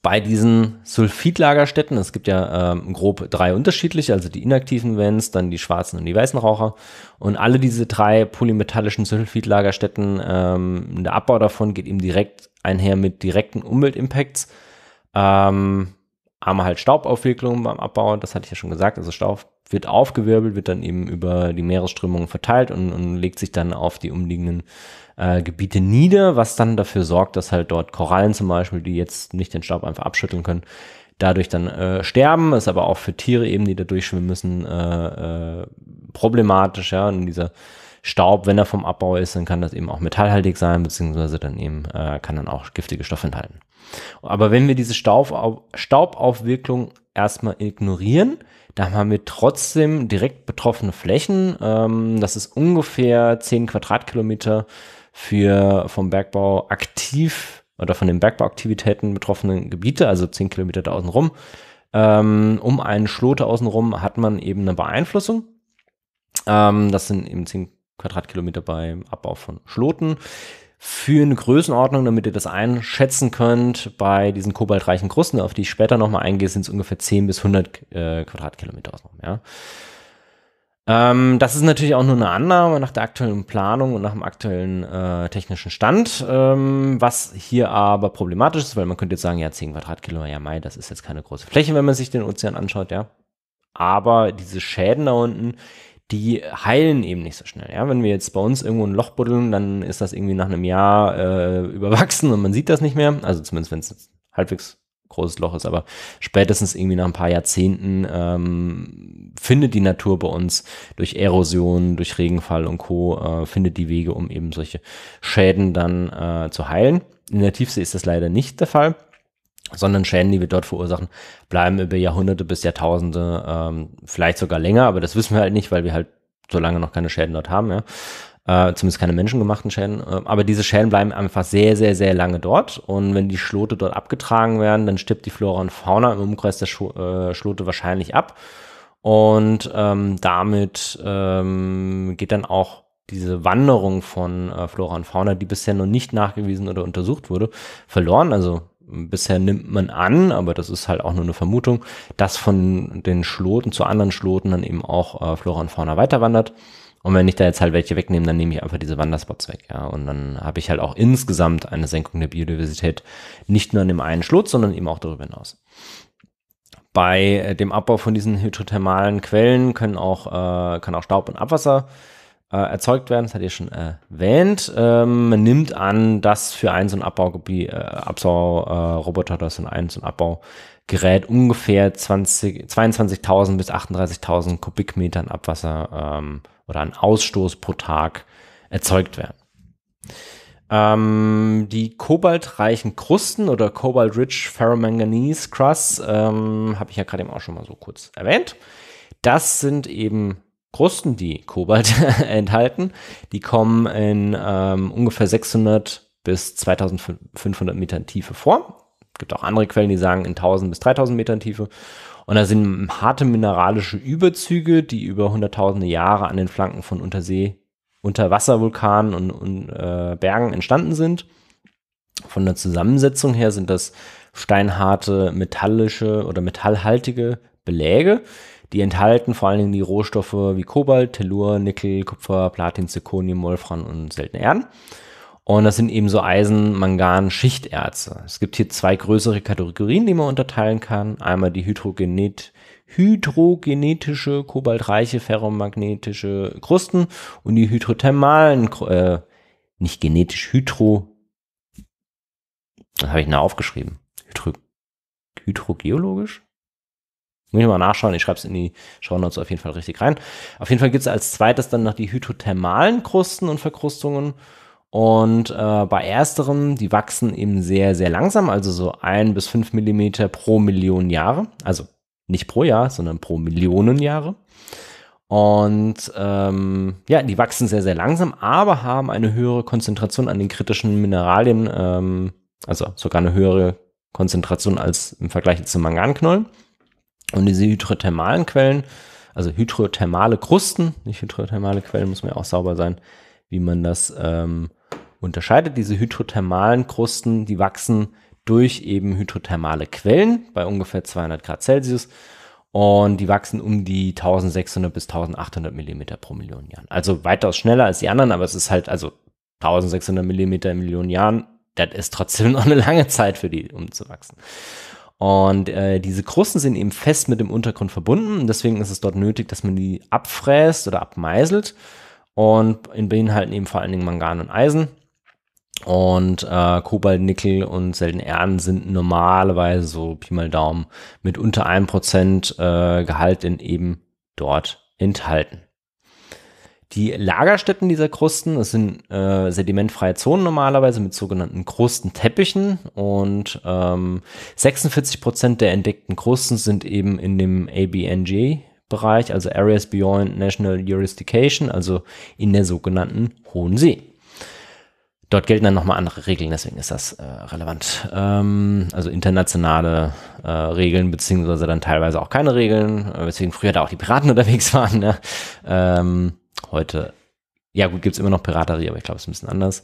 bei diesen Sulfidlagerstätten, es gibt ja ähm, grob drei unterschiedliche, also die inaktiven Vents, dann die schwarzen und die weißen Raucher. Und alle diese drei polymetallischen Sulfidlagerstätten, ähm, der Abbau davon geht eben direkt einher mit direkten Umweltimpacts. Ähm, haben halt Staubaufwicklung beim Abbau, das hatte ich ja schon gesagt, also Staub wird aufgewirbelt, wird dann eben über die Meeresströmungen verteilt und, und legt sich dann auf die umliegenden äh, Gebiete nieder, was dann dafür sorgt, dass halt dort Korallen zum Beispiel, die jetzt nicht den Staub einfach abschütteln können, dadurch dann äh, sterben, ist aber auch für Tiere eben, die da durchschwimmen müssen, äh, äh, problematisch, ja, und dieser Staub, wenn er vom Abbau ist, dann kann das eben auch metallhaltig sein, beziehungsweise dann eben äh, kann dann auch giftige Stoffe enthalten. Aber wenn wir diese Staub, Staubaufwirkung erstmal ignorieren, dann haben wir trotzdem direkt betroffene Flächen. Ähm, das ist ungefähr 10 Quadratkilometer für vom Bergbau aktiv oder von den Bergbauaktivitäten betroffenen Gebiete, also 10 Kilometer da außen rum. Ähm, um einen Schlote außen rum hat man eben eine Beeinflussung. Ähm, das sind eben 10 Quadratkilometer beim Abbau von Schloten. Für eine Größenordnung, damit ihr das einschätzen könnt, bei diesen kobaltreichen Krusten, auf die ich später nochmal eingehe, sind es ungefähr 10 bis 100 äh, Quadratkilometer außenrum. Ja. Ähm, das ist natürlich auch nur eine Annahme nach der aktuellen Planung und nach dem aktuellen äh, technischen Stand, ähm, was hier aber problematisch ist, weil man könnte jetzt sagen, ja, 10 Quadratkilometer, ja, Mai, das ist jetzt keine große Fläche, wenn man sich den Ozean anschaut, ja. Aber diese Schäden da unten, die heilen eben nicht so schnell. Ja? Wenn wir jetzt bei uns irgendwo ein Loch buddeln, dann ist das irgendwie nach einem Jahr äh, überwachsen und man sieht das nicht mehr. Also zumindest, wenn es halbwegs großes Loch ist, aber spätestens irgendwie nach ein paar Jahrzehnten ähm, findet die Natur bei uns durch Erosion, durch Regenfall und Co. Äh, findet die Wege, um eben solche Schäden dann äh, zu heilen. In der Tiefsee ist das leider nicht der Fall sondern Schäden, die wir dort verursachen, bleiben über Jahrhunderte bis Jahrtausende, ähm, vielleicht sogar länger, aber das wissen wir halt nicht, weil wir halt so lange noch keine Schäden dort haben. Ja äh, zumindest keine menschengemachten Schäden. Äh, aber diese Schäden bleiben einfach sehr, sehr, sehr lange dort. Und wenn die Schlote dort abgetragen werden, dann stirbt die Flora und Fauna im Umkreis der Scho äh, Schlote wahrscheinlich ab. Und ähm, damit ähm, geht dann auch diese Wanderung von äh, Flora und Fauna, die bisher noch nicht nachgewiesen oder untersucht wurde, verloren. Also bisher nimmt man an, aber das ist halt auch nur eine Vermutung, dass von den Schloten zu anderen Schloten dann eben auch äh, Flora und Fauna weiterwandert. Und wenn ich da jetzt halt welche wegnehme, dann nehme ich einfach diese Wanderspots weg, ja. Und dann habe ich halt auch insgesamt eine Senkung der Biodiversität nicht nur an dem einen Schlot, sondern eben auch darüber hinaus. Bei äh, dem Abbau von diesen hydrothermalen Quellen können auch, äh, kann auch Staub und Abwasser äh, erzeugt werden, das hat ihr schon erwähnt. Ähm, man nimmt an, dass für einen so ein Abbaugebiet, äh, Absauroboter oder so ein, so ein Abbau Gerät ungefähr 20, 22.000 bis 38.000 Kubikmeter an Abwasser ähm, oder an Ausstoß pro Tag erzeugt werden. Ähm, die kobaltreichen Krusten oder Cobalt-Rich Ferromanganese Crust, ähm, habe ich ja gerade eben auch schon mal so kurz erwähnt. Das sind eben Krusten, die Kobalt enthalten. Die kommen in ähm, ungefähr 600 bis 2500 Metern Tiefe vor gibt auch andere Quellen, die sagen in 1000 bis 3000 Metern Tiefe. Und da sind harte mineralische Überzüge, die über hunderttausende Jahre an den Flanken von Untersee, Unterwasservulkanen und, und äh, Bergen entstanden sind. Von der Zusammensetzung her sind das steinharte metallische oder metallhaltige Beläge. Die enthalten vor allen Dingen die Rohstoffe wie Kobalt, Tellur, Nickel, Kupfer, Platin, Zirkonium, Wolfram und seltene Erden. Und das sind eben so Eisen, Mangan, Schichterze. Es gibt hier zwei größere Kategorien, die man unterteilen kann. Einmal die Hydrogenet hydrogenetische, kobaltreiche, ferromagnetische Krusten und die hydrothermalen, äh, nicht genetisch, hydro, das habe ich nah aufgeschrieben, hydro, hydrogeologisch? Muss ich mal nachschauen, ich schreibe es in die Shownotes auf jeden Fall richtig rein. Auf jeden Fall gibt es als zweites dann noch die hydrothermalen Krusten und Verkrustungen und äh, bei ersteren, die wachsen eben sehr, sehr langsam, also so ein bis fünf Millimeter pro Million Jahre. Also nicht pro Jahr, sondern pro Millionen Jahre. Und ähm, ja, die wachsen sehr, sehr langsam, aber haben eine höhere Konzentration an den kritischen Mineralien, ähm, also sogar eine höhere Konzentration als im Vergleich zu Manganknollen. Und diese hydrothermalen Quellen, also hydrothermale Krusten, nicht hydrothermale Quellen, muss man ja auch sauber sein, wie man das ähm, unterscheidet. Diese hydrothermalen Krusten, die wachsen durch eben hydrothermale Quellen bei ungefähr 200 Grad Celsius und die wachsen um die 1600 bis 1800 Millimeter pro Million Jahren. Also weitaus schneller als die anderen, aber es ist halt also 1600 Millimeter in Millionen Jahren, das ist trotzdem noch eine lange Zeit für die, umzuwachsen. Und äh, diese Krusten sind eben fest mit dem Untergrund verbunden. Und deswegen ist es dort nötig, dass man die abfräst oder abmeiselt. Und in beinhalten eben vor allen Dingen Mangan und Eisen. Und äh, Kobalt, Nickel und selten Erden sind normalerweise so Pi mal Daumen mit unter einem Prozent äh, Gehalt in eben dort enthalten. Die Lagerstätten dieser Krusten, das sind äh, sedimentfreie Zonen normalerweise mit sogenannten Krustenteppichen und ähm, 46 Prozent der entdeckten Krusten sind eben in dem ABNG Bereich, also Areas Beyond National Jurisdiction, also in der sogenannten Hohen See. Dort gelten dann nochmal andere Regeln, deswegen ist das äh, relevant. Ähm, also internationale äh, Regeln, beziehungsweise dann teilweise auch keine Regeln, äh, weswegen früher da auch die Piraten unterwegs waren. Ne? Ähm, heute, ja gut, gibt's immer noch Piraterie, aber ich glaube, es ist ein bisschen anders.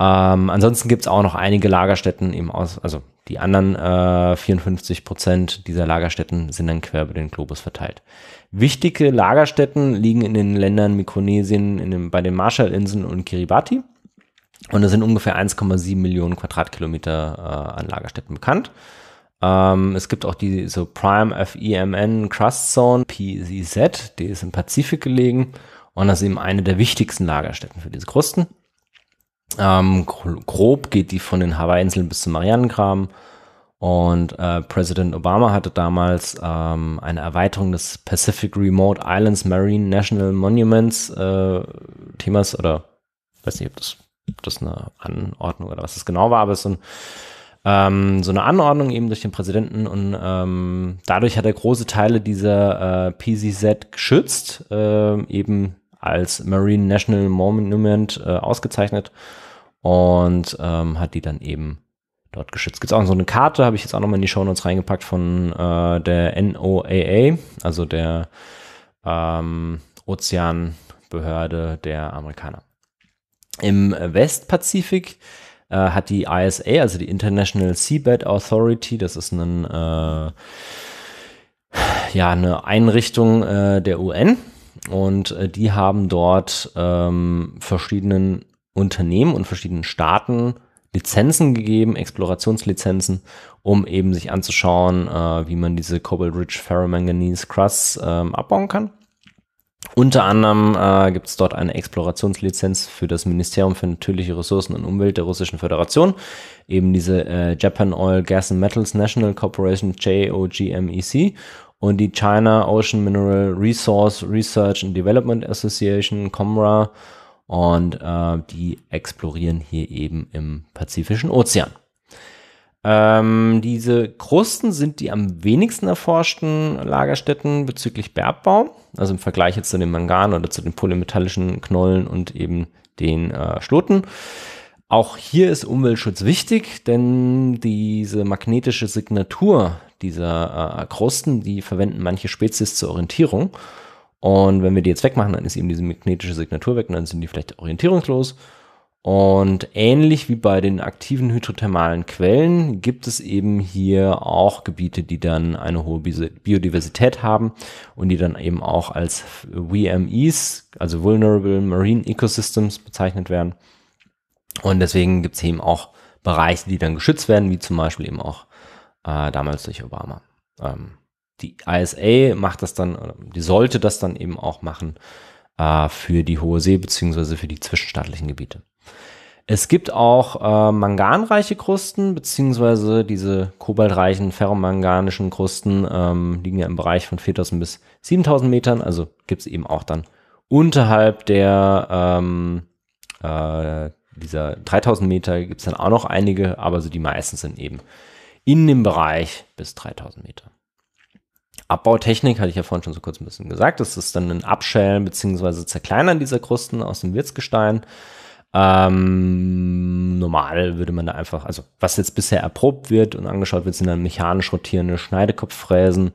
Ähm, ansonsten gibt's auch noch einige Lagerstätten eben aus, also die anderen äh, 54 Prozent dieser Lagerstätten sind dann quer über den Globus verteilt. Wichtige Lagerstätten liegen in den Ländern Mikronesien, in den, bei den Marshallinseln und Kiribati. Und es sind ungefähr 1,7 Millionen Quadratkilometer äh, an Lagerstätten bekannt. Ähm, es gibt auch die so Prime FEMN Crust Zone, PZZ, die ist im Pazifik gelegen. Und das ist eben eine der wichtigsten Lagerstätten für diese Krusten. Ähm, grob geht die von den Hawaii-Inseln bis zum Marianengraben. Und äh, Präsident Obama hatte damals ähm, eine Erweiterung des Pacific Remote Islands Marine National Monuments äh, Themas oder weiß nicht, ob das das eine Anordnung oder was es genau war, aber es ist so, ein, ähm, so eine Anordnung eben durch den Präsidenten und ähm, dadurch hat er große Teile dieser äh, PCZ geschützt, äh, eben als Marine National Monument äh, ausgezeichnet und ähm, hat die dann eben dort geschützt. Gibt es auch so eine Karte, habe ich jetzt auch nochmal in die Show Notes reingepackt von äh, der NOAA, also der ähm, Ozeanbehörde der Amerikaner. Im Westpazifik äh, hat die ISA, also die International Seabed Authority, das ist ein, äh, ja, eine Einrichtung äh, der UN und äh, die haben dort ähm, verschiedenen Unternehmen und verschiedenen Staaten Lizenzen gegeben, Explorationslizenzen, um eben sich anzuschauen, äh, wie man diese Cobalt Rich Ferromanganese Crust ähm, abbauen kann. Unter anderem äh, gibt es dort eine Explorationslizenz für das Ministerium für natürliche Ressourcen und Umwelt der Russischen Föderation, eben diese äh, Japan Oil Gas and Metals National Corporation JOGMEC und die China Ocean Mineral Resource Research and Development Association COMRA und äh, die explorieren hier eben im Pazifischen Ozean. Ähm, diese Krusten sind die am wenigsten erforschten Lagerstätten bezüglich Bergbau, also im Vergleich jetzt zu den Mangan oder zu den polymetallischen Knollen und eben den äh, Schloten. Auch hier ist Umweltschutz wichtig, denn diese magnetische Signatur dieser äh, Krusten, die verwenden manche Spezies zur Orientierung. Und wenn wir die jetzt wegmachen, dann ist eben diese magnetische Signatur weg und dann sind die vielleicht orientierungslos. Und ähnlich wie bei den aktiven hydrothermalen Quellen gibt es eben hier auch Gebiete, die dann eine hohe Biodiversität haben und die dann eben auch als VMEs, also Vulnerable Marine Ecosystems, bezeichnet werden. Und deswegen gibt es eben auch Bereiche, die dann geschützt werden, wie zum Beispiel eben auch äh, damals durch Obama. Ähm, die ISA macht das dann, die sollte das dann eben auch machen äh, für die hohe See beziehungsweise für die zwischenstaatlichen Gebiete. Es gibt auch äh, manganreiche Krusten, beziehungsweise diese kobaltreichen ferromanganischen Krusten ähm, liegen ja im Bereich von 4000 bis 7000 Metern, also gibt es eben auch dann unterhalb der ähm, äh, dieser 3000 Meter gibt es dann auch noch einige, aber so die meisten sind eben in dem Bereich bis 3000 Meter. Abbautechnik hatte ich ja vorhin schon so kurz ein bisschen gesagt. Das ist dann ein Abschälen bzw. Zerkleinern dieser Krusten aus dem Wirtsgestein. Ähm, normal würde man da einfach, also was jetzt bisher erprobt wird und angeschaut wird, sind dann mechanisch rotierende Schneidekopffräsen,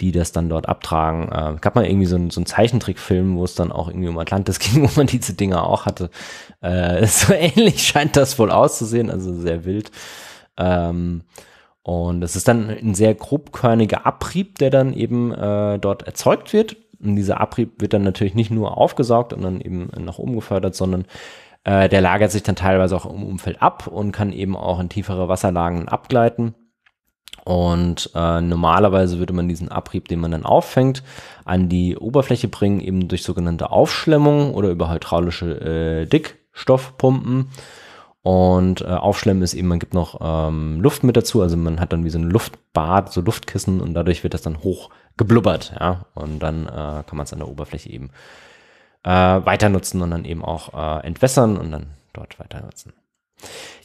die das dann dort abtragen. Äh, gab mal irgendwie so, ein, so einen Zeichentrickfilm, wo es dann auch irgendwie um Atlantis ging, wo man diese Dinger auch hatte. Äh, so ähnlich scheint das wohl auszusehen, also sehr wild. Ähm, und es ist dann ein sehr grobkörniger Abrieb, der dann eben äh, dort erzeugt wird. Und dieser Abrieb wird dann natürlich nicht nur aufgesaugt und dann eben nach oben gefördert, sondern äh, der lagert sich dann teilweise auch im Umfeld ab und kann eben auch in tiefere Wasserlagen abgleiten. Und äh, normalerweise würde man diesen Abrieb, den man dann auffängt, an die Oberfläche bringen, eben durch sogenannte Aufschlemmung oder über hydraulische äh, Dickstoffpumpen. Und äh, Aufschlemmen ist eben, man gibt noch ähm, Luft mit dazu, also man hat dann wie so ein Luftbad, so Luftkissen und dadurch wird das dann hoch geblubbert, ja. Und dann äh, kann man es an der Oberfläche eben äh, weiter nutzen und dann eben auch äh, entwässern und dann dort weiter nutzen.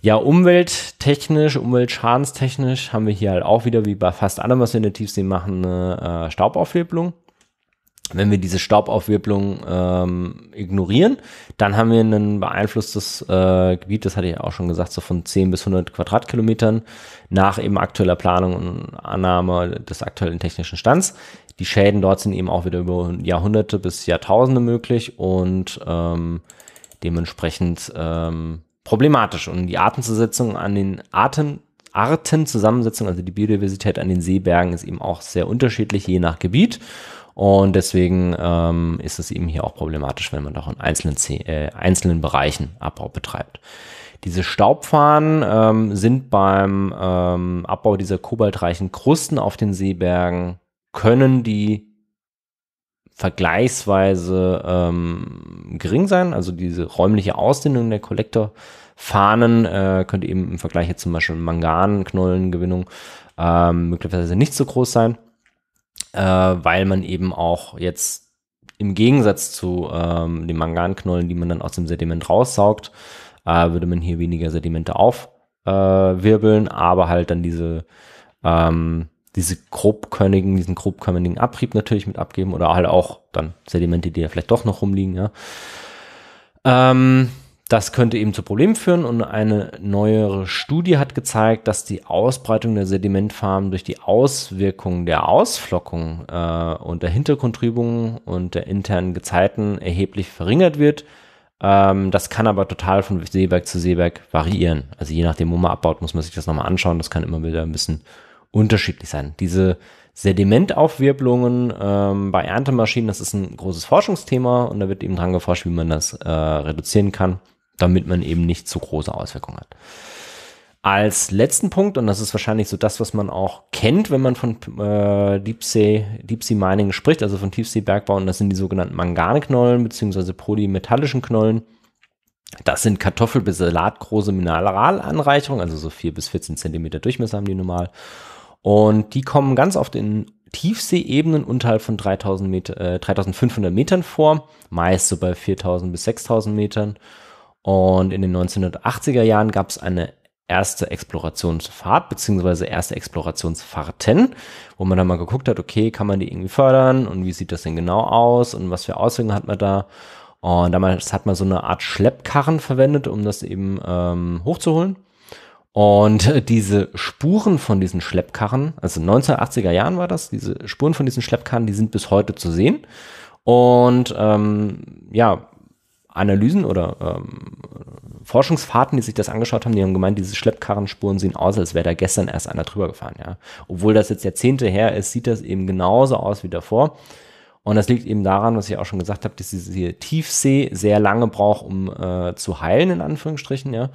Ja, umwelttechnisch, umweltschadenstechnisch haben wir hier halt auch wieder, wie bei fast allem, was wir in der Tiefsee machen, eine äh, Staubaufwirbelung. Wenn wir diese Staubaufwirbelung ähm, ignorieren, dann haben wir ein beeinflusstes äh, Gebiet, das hatte ich auch schon gesagt, so von 10 bis 100 Quadratkilometern nach eben aktueller Planung und Annahme des aktuellen technischen Stands die Schäden dort sind eben auch wieder über Jahrhunderte bis Jahrtausende möglich und ähm, dementsprechend ähm, problematisch. Und die Artenzusetzung an den Arten, Artenzusammensetzung, also die Biodiversität an den Seebergen ist eben auch sehr unterschiedlich, je nach Gebiet. Und deswegen ähm, ist es eben hier auch problematisch, wenn man doch in einzelnen, äh, einzelnen Bereichen Abbau betreibt. Diese Staubfahnen ähm, sind beim ähm, Abbau dieser kobaltreichen Krusten auf den Seebergen können die vergleichsweise ähm, gering sein. Also diese räumliche Ausdehnung der Kollektorfahnen äh, könnte eben im Vergleich jetzt zum Beispiel Manganknollengewinnung ähm, möglicherweise nicht so groß sein, äh, weil man eben auch jetzt im Gegensatz zu ähm, den Manganknollen, die man dann aus dem Sediment raussaugt, äh, würde man hier weniger Sedimente aufwirbeln, äh, aber halt dann diese ähm, diese grobkörnigen, diesen grobkörnigen Abrieb natürlich mit abgeben oder halt auch dann Sedimente, die ja vielleicht doch noch rumliegen, ja. Ähm, das könnte eben zu Problemen führen und eine neuere Studie hat gezeigt, dass die Ausbreitung der Sedimentfarmen durch die Auswirkungen der Ausflockung äh, und der Hintergrundtrübung und der internen Gezeiten erheblich verringert wird. Ähm, das kann aber total von Seeberg zu Seeberg variieren. Also je nachdem, wo man abbaut, muss man sich das nochmal anschauen. Das kann immer wieder ein bisschen unterschiedlich sein. Diese Sedimentaufwirbelungen ähm, bei Erntemaschinen, das ist ein großes Forschungsthema und da wird eben dran geforscht, wie man das äh, reduzieren kann, damit man eben nicht zu große Auswirkungen hat. Als letzten Punkt, und das ist wahrscheinlich so das, was man auch kennt, wenn man von äh, Deepsea, Deepsea Mining spricht, also von Tiefseebergbau, und das sind die sogenannten Manganknollen bzw. polymetallischen Knollen. Das sind Kartoffel- bis Salatgroße Mineralanreicherungen, also so 4 bis 14 Zentimeter Durchmesser haben die normal. Und die kommen ganz oft in Tiefseeebenen unterhalb von 3000 Meter, äh, 3500 Metern vor, meist so bei 4000 bis 6000 Metern. Und in den 1980er Jahren gab es eine erste Explorationsfahrt beziehungsweise erste Explorationsfahrten, wo man dann mal geguckt hat, okay, kann man die irgendwie fördern und wie sieht das denn genau aus und was für Auswirkungen hat man da? Und damals hat man so eine Art Schleppkarren verwendet, um das eben ähm, hochzuholen. Und diese Spuren von diesen Schleppkarren, also 1980er Jahren war das, diese Spuren von diesen Schleppkarren, die sind bis heute zu sehen. Und ähm, ja, Analysen oder ähm, Forschungsfahrten, die sich das angeschaut haben, die haben gemeint, diese Schleppkarrenspuren sehen aus, als wäre da gestern erst einer drüber gefahren. Ja. Obwohl das jetzt Jahrzehnte her ist, sieht das eben genauso aus wie davor. Und das liegt eben daran, was ich auch schon gesagt habe, dass diese Tiefsee sehr lange braucht, um äh, zu heilen, in Anführungsstrichen. Ja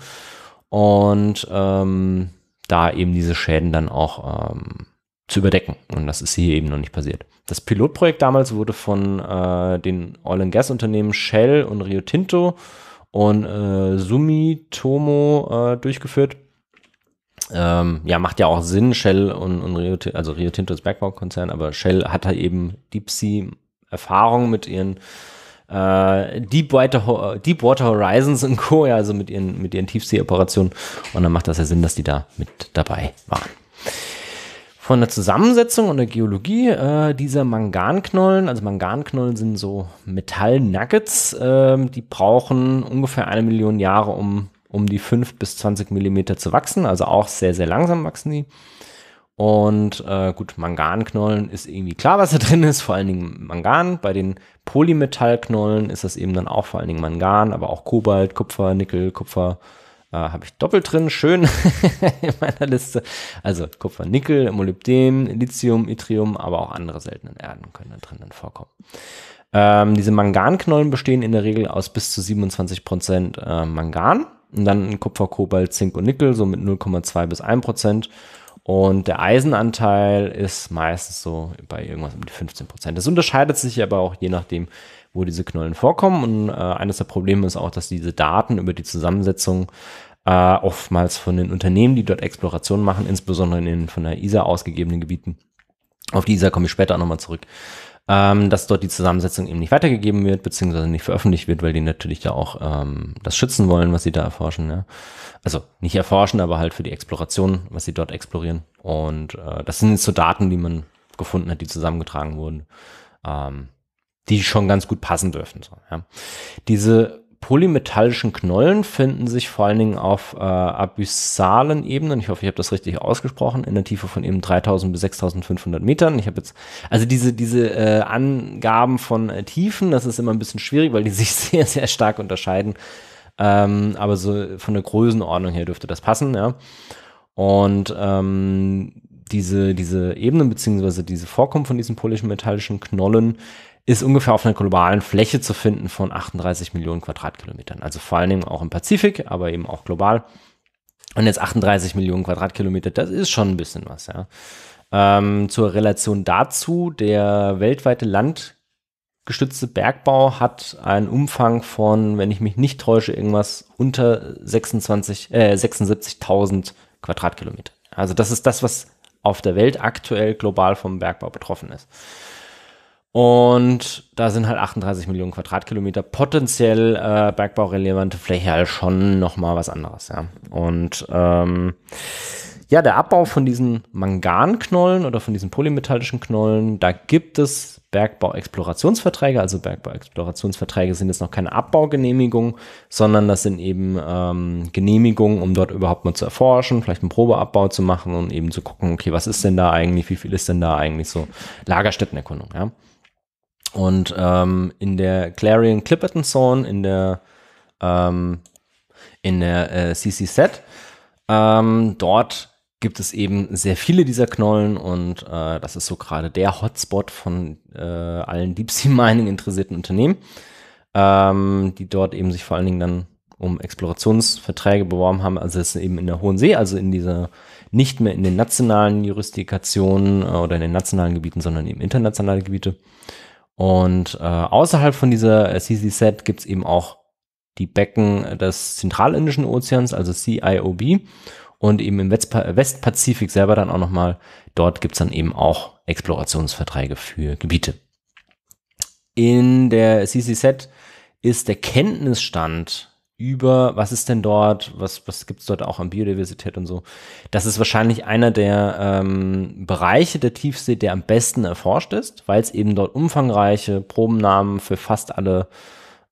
und ähm, da eben diese Schäden dann auch ähm, zu überdecken. Und das ist hier eben noch nicht passiert. Das Pilotprojekt damals wurde von äh, den Oil- and Gas-Unternehmen Shell und Rio Tinto und äh, Sumitomo äh, durchgeführt. Ähm, ja, macht ja auch Sinn, Shell und, und Rio, also Rio Tinto ist Bergbaukonzern, aber Shell hat halt eben Deep Sea Erfahrung mit ihren äh, Deepwater, äh, Deepwater Horizons und Co., ja, also mit ihren, mit ihren Tiefsee-Operationen. Und dann macht das ja Sinn, dass die da mit dabei waren. Von der Zusammensetzung und der Geologie äh, dieser Manganknollen, also Manganknollen sind so Metallnuggets, äh, die brauchen ungefähr eine Million Jahre, um, um die 5 bis 20 Millimeter zu wachsen, also auch sehr, sehr langsam wachsen die. Und äh, gut, Manganknollen ist irgendwie klar, was da drin ist, vor allen Dingen Mangan. Bei den Polymetallknollen ist das eben dann auch vor allen Dingen Mangan, aber auch Kobalt, Kupfer, Nickel, Kupfer äh, habe ich doppelt drin, schön in meiner Liste. Also Kupfer, Nickel, Molybden, Lithium, Yttrium, aber auch andere seltenen Erden können da drin dann vorkommen. Ähm, diese Manganknollen bestehen in der Regel aus bis zu 27% Prozent äh, Mangan und dann Kupfer, Kobalt, Zink und Nickel, so mit 0,2 bis 1%. Und der Eisenanteil ist meistens so bei irgendwas um die 15 Prozent. Das unterscheidet sich aber auch je nachdem, wo diese Knollen vorkommen. Und äh, eines der Probleme ist auch, dass diese Daten über die Zusammensetzung äh, oftmals von den Unternehmen, die dort Explorationen machen, insbesondere in den von der ISA ausgegebenen Gebieten, auf die ISA komme ich später auch nochmal zurück, ähm, dass dort die Zusammensetzung eben nicht weitergegeben wird, beziehungsweise nicht veröffentlicht wird, weil die natürlich da auch ähm, das schützen wollen, was sie da erforschen. Ja? Also nicht erforschen, aber halt für die Exploration, was sie dort explorieren. Und äh, das sind jetzt so Daten, die man gefunden hat, die zusammengetragen wurden, ähm, die schon ganz gut passen dürfen. So, ja? Diese polymetallischen Knollen finden sich vor allen Dingen auf äh, abyssalen Ebenen. Ich hoffe, ich habe das richtig ausgesprochen. In der Tiefe von eben 3000 bis 6500 Metern. Ich habe jetzt, also diese, diese äh, Angaben von äh, Tiefen, das ist immer ein bisschen schwierig, weil die sich sehr, sehr stark unterscheiden. Ähm, aber so von der Größenordnung her dürfte das passen, ja. Und ähm, diese, diese Ebenen beziehungsweise diese Vorkommen von diesen polymetallischen Knollen ist ungefähr auf einer globalen Fläche zu finden von 38 Millionen Quadratkilometern. Also vor allen Dingen auch im Pazifik, aber eben auch global. Und jetzt 38 Millionen Quadratkilometer, das ist schon ein bisschen was, ja. Ähm, zur Relation dazu, der weltweite landgestützte Bergbau hat einen Umfang von, wenn ich mich nicht täusche, irgendwas unter 26, äh, 76.000 Quadratkilometer. Also das ist das, was auf der Welt aktuell global vom Bergbau betroffen ist. Und da sind halt 38 Millionen Quadratkilometer potenziell äh, bergbaurelevante Fläche halt schon nochmal was anderes, ja. Und ähm, ja, der Abbau von diesen Manganknollen oder von diesen polymetallischen Knollen, da gibt es Bergbau-Explorationsverträge. Also Bergbau-Explorationsverträge sind jetzt noch keine Abbaugenehmigung, sondern das sind eben ähm, Genehmigungen, um dort überhaupt mal zu erforschen, vielleicht einen Probeabbau zu machen und eben zu gucken, okay, was ist denn da eigentlich, wie viel ist denn da eigentlich so Lagerstättenerkundung, ja. Und ähm, in der Clarion Clipperton Zone, in der, ähm, in der äh, cc ähm, dort gibt es eben sehr viele dieser Knollen und äh, das ist so gerade der Hotspot von äh, allen Deep Sea Mining interessierten Unternehmen, ähm, die dort eben sich vor allen Dingen dann um Explorationsverträge beworben haben. Also es ist eben in der Hohen See, also in dieser nicht mehr in den nationalen Jurisdikationen äh, oder in den nationalen Gebieten, sondern eben internationale Gebiete. Und äh, außerhalb von dieser CCZ set gibt es eben auch die Becken des Zentralindischen Ozeans, also CIOB. Und eben im Westpazifik selber dann auch nochmal, dort gibt es dann eben auch Explorationsverträge für Gebiete. In der CCZ ist der Kenntnisstand über, was ist denn dort, was, was gibt's dort auch an Biodiversität und so. Das ist wahrscheinlich einer der ähm, Bereiche der Tiefsee, der am besten erforscht ist, weil es eben dort umfangreiche Probennamen für fast alle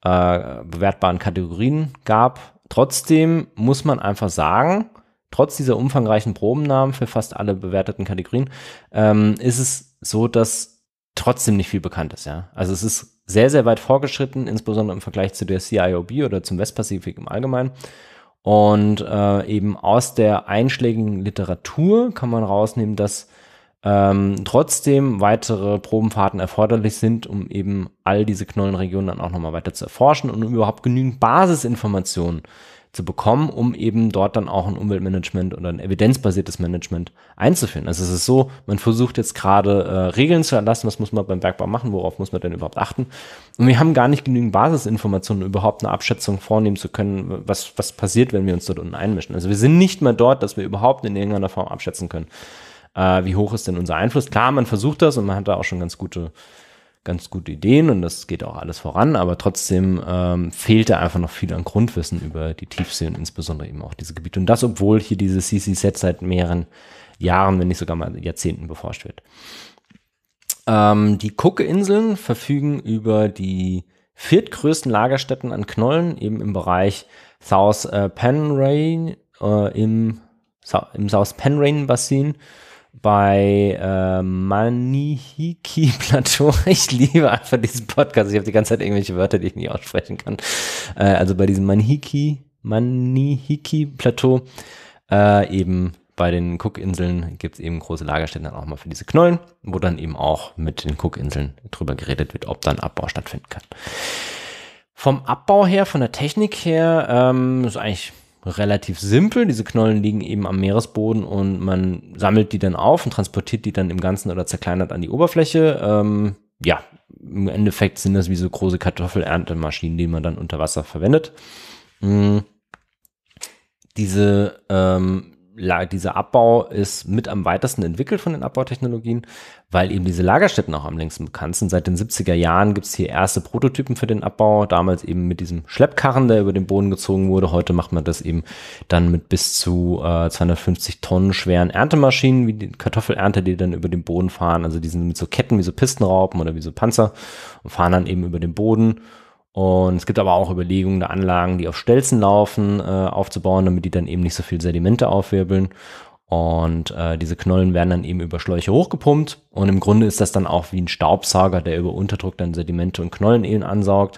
äh, bewertbaren Kategorien gab. Trotzdem muss man einfach sagen, trotz dieser umfangreichen Probennamen für fast alle bewerteten Kategorien, ähm, ist es so, dass trotzdem nicht viel bekannt ist, ja. Also es ist sehr, sehr weit vorgeschritten, insbesondere im Vergleich zu der CIOB oder zum Westpazifik im Allgemeinen. Und äh, eben aus der einschlägigen Literatur kann man rausnehmen, dass ähm, trotzdem weitere Probenfahrten erforderlich sind, um eben all diese Knollenregionen dann auch nochmal weiter zu erforschen und um überhaupt genügend Basisinformationen äh, zu bekommen, um eben dort dann auch ein Umweltmanagement oder ein evidenzbasiertes Management einzuführen. Also es ist so, man versucht jetzt gerade äh, Regeln zu erlassen, was muss man beim Bergbau machen, worauf muss man denn überhaupt achten. Und wir haben gar nicht genügend Basisinformationen, um überhaupt eine Abschätzung vornehmen zu können, was, was passiert, wenn wir uns dort unten einmischen. Also wir sind nicht mal dort, dass wir überhaupt in irgendeiner Form abschätzen können. Äh, wie hoch ist denn unser Einfluss? Klar, man versucht das und man hat da auch schon ganz gute ganz gute Ideen und das geht auch alles voran, aber trotzdem ähm, fehlt da einfach noch viel an Grundwissen über die Tiefsee und insbesondere eben auch diese Gebiete. Und das, obwohl hier diese CC-Set seit mehreren Jahren, wenn nicht sogar mal Jahrzehnten beforscht wird. Ähm, die Cook-Inseln verfügen über die viertgrößten Lagerstätten an Knollen, eben im Bereich South äh, Penray, äh, im, im South Penrain Basin bei äh, Manihiki Plateau. Ich liebe einfach diesen Podcast. Ich habe die ganze Zeit irgendwelche Wörter, die ich nie aussprechen kann. Äh, also bei diesem Manihiki, Manihiki Plateau, äh, eben bei den Cookinseln gibt es eben große Lagerstätten dann auch mal für diese Knollen, wo dann eben auch mit den Cookinseln drüber geredet wird, ob dann Abbau stattfinden kann. Vom Abbau her, von der Technik her, ähm, ist eigentlich relativ simpel. Diese Knollen liegen eben am Meeresboden und man sammelt die dann auf und transportiert die dann im Ganzen oder zerkleinert an die Oberfläche. Ähm, ja, im Endeffekt sind das wie so große Kartoffelerntemaschinen, die man dann unter Wasser verwendet. Mhm. Diese ähm, dieser Abbau ist mit am weitesten entwickelt von den Abbautechnologien, weil eben diese Lagerstätten auch am längsten bekannt sind. Seit den 70er Jahren gibt es hier erste Prototypen für den Abbau, damals eben mit diesem Schleppkarren, der über den Boden gezogen wurde. Heute macht man das eben dann mit bis zu äh, 250 Tonnen schweren Erntemaschinen, wie die Kartoffelernte, die dann über den Boden fahren. Also die sind mit so Ketten wie so Pistenraupen oder wie so Panzer und fahren dann eben über den Boden und es gibt aber auch Überlegungen, da Anlagen, die auf Stelzen laufen, äh, aufzubauen, damit die dann eben nicht so viel Sedimente aufwirbeln. Und äh, diese Knollen werden dann eben über Schläuche hochgepumpt. Und im Grunde ist das dann auch wie ein Staubsauger, der über Unterdruck dann Sedimente und Knollen eben ansaugt.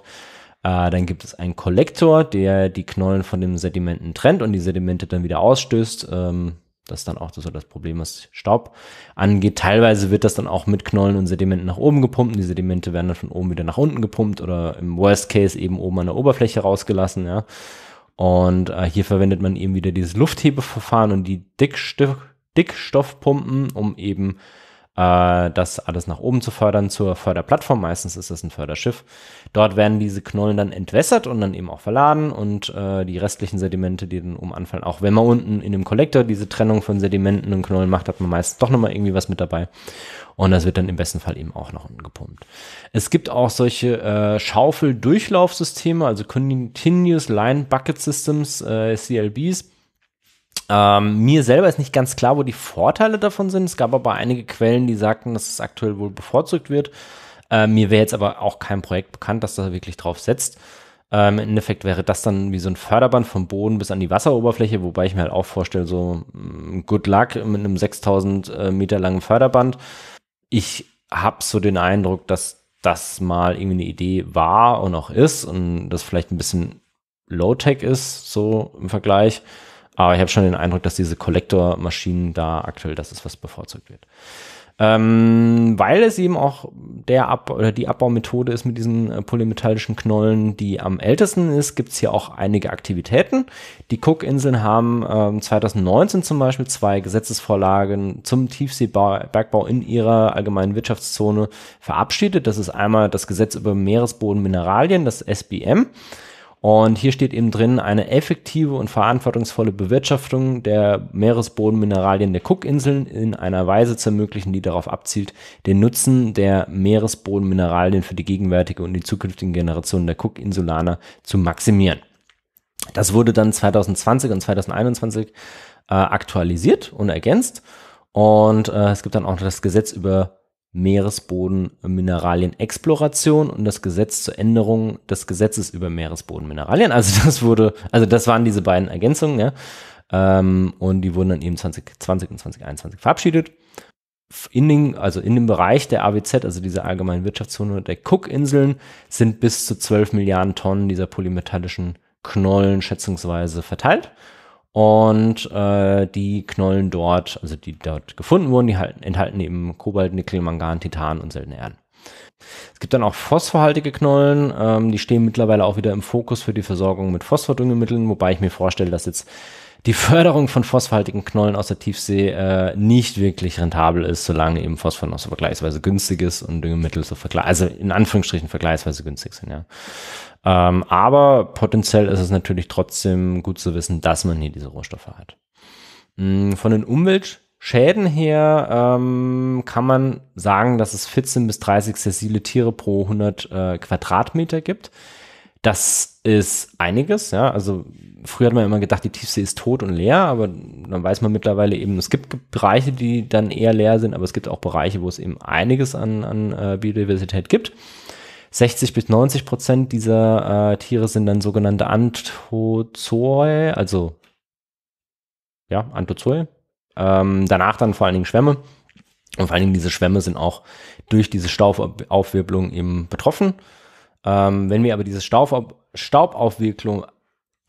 Äh, dann gibt es einen Kollektor, der die Knollen von den Sedimenten trennt und die Sedimente dann wieder ausstößt. Ähm, das ist dann auch so das Problem, was Staub angeht. Teilweise wird das dann auch mit Knollen und Sedimenten nach oben gepumpt. Und die Sedimente werden dann von oben wieder nach unten gepumpt oder im Worst Case eben oben an der Oberfläche rausgelassen. Ja. Und äh, hier verwendet man eben wieder dieses Lufthebeverfahren und die Dickstück Dickstoffpumpen, um eben äh, das alles nach oben zu fördern zur Förderplattform. Meistens ist das ein Förderschiff. Dort werden diese Knollen dann entwässert und dann eben auch verladen und äh, die restlichen Sedimente, die dann oben anfallen, auch wenn man unten in dem Kollektor diese Trennung von Sedimenten und Knollen macht, hat man meistens doch nochmal irgendwie was mit dabei. Und das wird dann im besten Fall eben auch nach unten gepumpt. Es gibt auch solche äh, Schaufeldurchlaufsysteme, also Continuous Line Bucket Systems, äh, CLBs ähm, mir selber ist nicht ganz klar, wo die Vorteile davon sind. Es gab aber einige Quellen, die sagten, dass es aktuell wohl bevorzugt wird. Äh, mir wäre jetzt aber auch kein Projekt bekannt, das da wirklich drauf setzt. Ähm, Im Endeffekt wäre das dann wie so ein Förderband vom Boden bis an die Wasseroberfläche, wobei ich mir halt auch vorstelle, so mm, good luck mit einem 6000 äh, Meter langen Förderband. Ich habe so den Eindruck, dass das mal irgendwie eine Idee war und auch ist und das vielleicht ein bisschen Low-Tech ist, so im Vergleich. Aber ich habe schon den Eindruck, dass diese Collector-Maschinen da aktuell das ist, was bevorzugt wird. Ähm, weil es eben auch der Ab oder die Abbaumethode ist mit diesen äh, polymetallischen Knollen, die am ältesten ist, gibt es hier auch einige Aktivitäten. Die Cook-Inseln haben ähm, 2019 zum Beispiel zwei Gesetzesvorlagen zum Tiefseebergbau in ihrer allgemeinen Wirtschaftszone verabschiedet. Das ist einmal das Gesetz über Meeresbodenmineralien, das SBM und hier steht eben drin, eine effektive und verantwortungsvolle Bewirtschaftung der Meeresbodenmineralien der Cookinseln in einer Weise zu ermöglichen, die darauf abzielt, den Nutzen der Meeresbodenmineralien für die gegenwärtige und die zukünftigen Generationen der Cookinsulaner zu maximieren. Das wurde dann 2020 und 2021 äh, aktualisiert und ergänzt. Und äh, es gibt dann auch das Gesetz über Meeresbodenmineralien-Exploration und das Gesetz zur Änderung des Gesetzes über Meeresbodenmineralien. Also das wurde, also das waren diese beiden Ergänzungen, ja. Ähm, und die wurden dann eben 2020 und 2021 verabschiedet. In den, also in dem Bereich der AWZ, also dieser allgemeinen Wirtschaftszone der Cook-Inseln, sind bis zu 12 Milliarden Tonnen dieser polymetallischen Knollen schätzungsweise verteilt. Und äh, die Knollen dort, also die dort gefunden wurden, die halten, enthalten eben Kobalt, Nickel, Mangan, Titan und seltene Erden. Es gibt dann auch phosphorhaltige Knollen, ähm, die stehen mittlerweile auch wieder im Fokus für die Versorgung mit Phosphordüngemitteln, wobei ich mir vorstelle, dass jetzt die Förderung von phosphorhaltigen Knollen aus der Tiefsee äh, nicht wirklich rentabel ist, solange eben Phosphor noch so vergleichsweise günstig ist und Düngemittel so vergleich, also in Anführungsstrichen vergleichsweise günstig sind, ja. Ähm, aber potenziell ist es natürlich trotzdem gut zu wissen, dass man hier diese Rohstoffe hat. Mm, von den Umweltschäden her ähm, kann man sagen, dass es 14 bis 30 sessile Tiere pro 100 äh, Quadratmeter gibt. Das ist einiges, ja. Also früher hat man immer gedacht, die Tiefsee ist tot und leer, aber dann weiß man mittlerweile eben, es gibt Bereiche, die dann eher leer sind, aber es gibt auch Bereiche, wo es eben einiges an, an äh, Biodiversität gibt. 60 bis 90 Prozent dieser äh, Tiere sind dann sogenannte Anthozoe, also ja, Anthozoe. Ähm, danach dann vor allen Dingen Schwämme. Und vor allen Dingen diese Schwämme sind auch durch diese Staubaufwirbelung eben betroffen. Ähm, wenn wir aber diese Staubaufwirbelung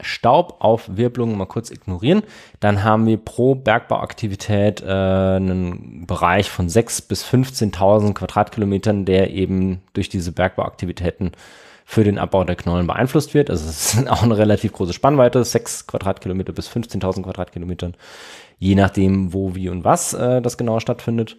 Staubaufwirbelungen mal kurz ignorieren, dann haben wir pro Bergbauaktivität äh, einen Bereich von 6.000 bis 15.000 Quadratkilometern, der eben durch diese Bergbauaktivitäten für den Abbau der Knollen beeinflusst wird. Also es ist auch eine relativ große Spannweite, 6 Quadratkilometer bis 15.000 Quadratkilometern, je nachdem, wo, wie und was äh, das genau stattfindet.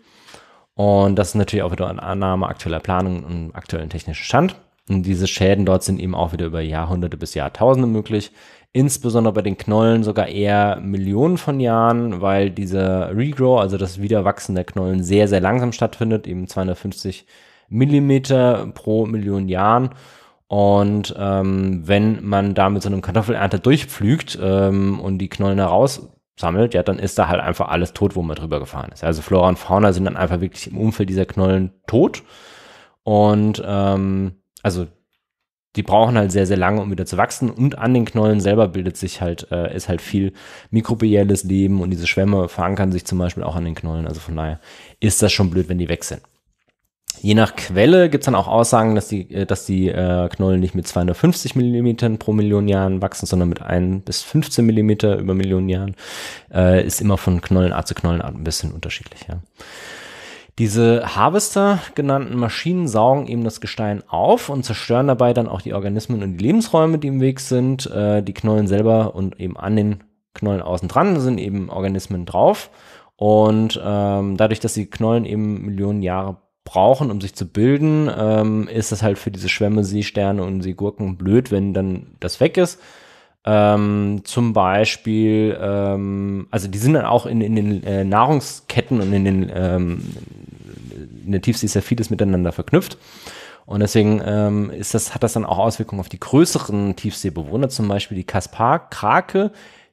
Und das ist natürlich auch wieder eine Annahme aktueller Planung und aktuellen technischen Stand. Und diese Schäden dort sind eben auch wieder über Jahrhunderte bis Jahrtausende möglich. Insbesondere bei den Knollen sogar eher Millionen von Jahren, weil dieser Regrow, also das Wiederwachsen der Knollen, sehr, sehr langsam stattfindet, eben 250 Millimeter pro Million Jahren. Und ähm, wenn man da mit so einem Kartoffelernte durchpflügt ähm, und die Knollen heraussammelt, ja, dann ist da halt einfach alles tot, wo man drüber gefahren ist. Also Flora und Fauna sind dann einfach wirklich im Umfeld dieser Knollen tot. Und ähm, also die brauchen halt sehr, sehr lange, um wieder zu wachsen. Und an den Knollen selber bildet sich halt, äh, ist halt viel mikrobielles Leben und diese Schwämme verankern sich zum Beispiel auch an den Knollen. Also von daher ist das schon blöd, wenn die weg sind. Je nach Quelle gibt es dann auch Aussagen, dass die, äh, dass die äh, Knollen nicht mit 250 Millimetern pro Million Jahren wachsen, sondern mit 1 bis 15 Millimeter über Millionen Jahren. Äh, ist immer von Knollenart zu Knollenart ein bisschen unterschiedlich. Ja. Diese Harvester genannten Maschinen saugen eben das Gestein auf und zerstören dabei dann auch die Organismen und die Lebensräume, die im Weg sind. Äh, die Knollen selber und eben an den Knollen außen dran sind eben Organismen drauf. Und ähm, dadurch, dass die Knollen eben Millionen Jahre brauchen, um sich zu bilden, ähm, ist das halt für diese Schwämme, Seesterne und Seegurken blöd, wenn dann das weg ist. Ähm, zum Beispiel, ähm, also die sind dann auch in, in den äh, Nahrungsketten und in den ähm, in der Tiefsee ist ja vieles miteinander verknüpft. Und deswegen ähm, ist das, hat das dann auch Auswirkungen auf die größeren Tiefseebewohner, zum Beispiel die Kaspar-Krake,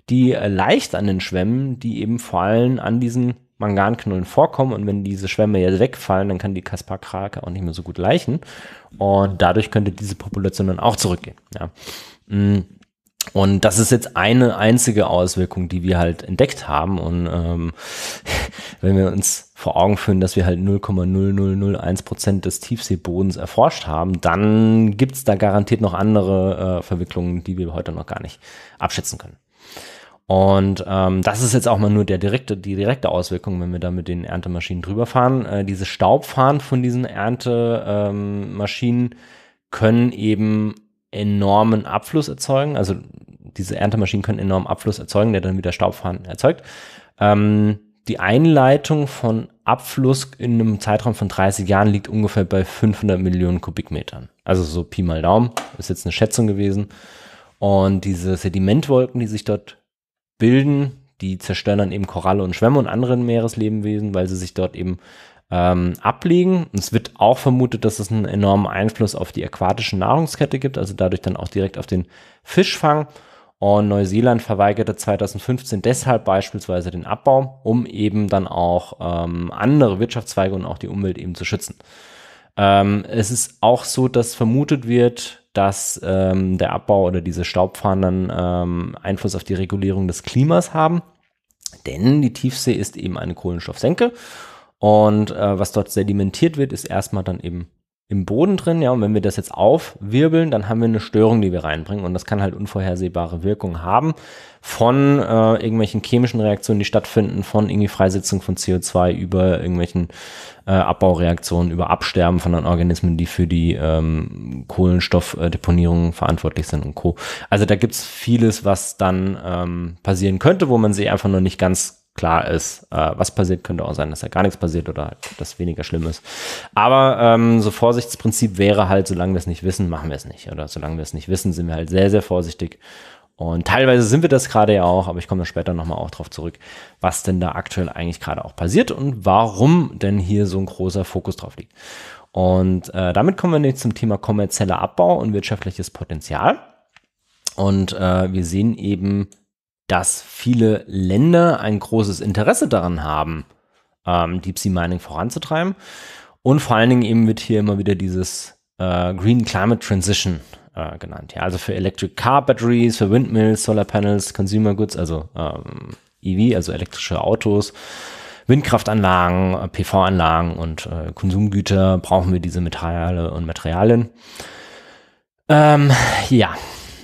die äh, leicht an den Schwämmen, die eben vor allem an diesen Manganknollen vorkommen. Und wenn diese Schwämme ja wegfallen, dann kann die Kaspar-Krake auch nicht mehr so gut leichen. Und dadurch könnte diese Population dann auch zurückgehen. Ja. Mhm. Und das ist jetzt eine einzige Auswirkung, die wir halt entdeckt haben. Und ähm, wenn wir uns vor Augen führen, dass wir halt 0,0001 Prozent des Tiefseebodens erforscht haben, dann gibt es da garantiert noch andere äh, Verwicklungen, die wir heute noch gar nicht abschätzen können. Und ähm, das ist jetzt auch mal nur der direkte, die direkte Auswirkung, wenn wir da mit den Erntemaschinen drüber fahren. Äh, diese Staubfahren von diesen Erntemaschinen ähm, können eben enormen Abfluss erzeugen. Also diese Erntemaschinen können enormen Abfluss erzeugen, der dann wieder Staub vorhanden erzeugt. Ähm, die Einleitung von Abfluss in einem Zeitraum von 30 Jahren liegt ungefähr bei 500 Millionen Kubikmetern. Also so Pi mal Daumen, ist jetzt eine Schätzung gewesen. Und diese Sedimentwolken, die sich dort bilden, die zerstören dann eben Koralle und Schwämme und anderen Meereslebenwesen, weil sie sich dort eben ähm, ablegen. es wird auch vermutet, dass es einen enormen Einfluss auf die aquatische Nahrungskette gibt, also dadurch dann auch direkt auf den Fischfang. Und Neuseeland verweigerte 2015 deshalb beispielsweise den Abbau, um eben dann auch ähm, andere Wirtschaftszweige und auch die Umwelt eben zu schützen. Ähm, es ist auch so, dass vermutet wird, dass ähm, der Abbau oder diese Staubfahnen dann ähm, Einfluss auf die Regulierung des Klimas haben. Denn die Tiefsee ist eben eine Kohlenstoffsenke und äh, was dort sedimentiert wird, ist erstmal dann eben im Boden drin. Ja, und wenn wir das jetzt aufwirbeln, dann haben wir eine Störung, die wir reinbringen. Und das kann halt unvorhersehbare Wirkungen haben von äh, irgendwelchen chemischen Reaktionen, die stattfinden, von irgendwie Freisetzung von CO2 über irgendwelchen äh, Abbaureaktionen, über Absterben von anderen Organismen, die für die ähm, Kohlenstoffdeponierung verantwortlich sind und Co. Also da gibt es vieles, was dann ähm, passieren könnte, wo man sich einfach noch nicht ganz klar ist, äh, was passiert. Könnte auch sein, dass da gar nichts passiert oder halt, dass weniger schlimm ist. Aber ähm, so Vorsichtsprinzip wäre halt, solange wir es nicht wissen, machen wir es nicht. Oder solange wir es nicht wissen, sind wir halt sehr, sehr vorsichtig. Und teilweise sind wir das gerade ja auch, aber ich komme da später nochmal auch drauf zurück, was denn da aktuell eigentlich gerade auch passiert und warum denn hier so ein großer Fokus drauf liegt. Und äh, damit kommen wir jetzt zum Thema kommerzieller Abbau und wirtschaftliches Potenzial. Und äh, wir sehen eben dass viele Länder ein großes Interesse daran haben, ähm, Deep Sea Mining voranzutreiben. Und vor allen Dingen eben wird hier immer wieder dieses äh, Green Climate Transition äh, genannt. Ja, also für Electric Car Batteries, für Windmills, Solar Panels, Consumer Goods, also ähm, EV, also elektrische Autos, Windkraftanlagen, äh, PV-Anlagen und äh, Konsumgüter brauchen wir diese Metalle und Materialien. Ähm, ja,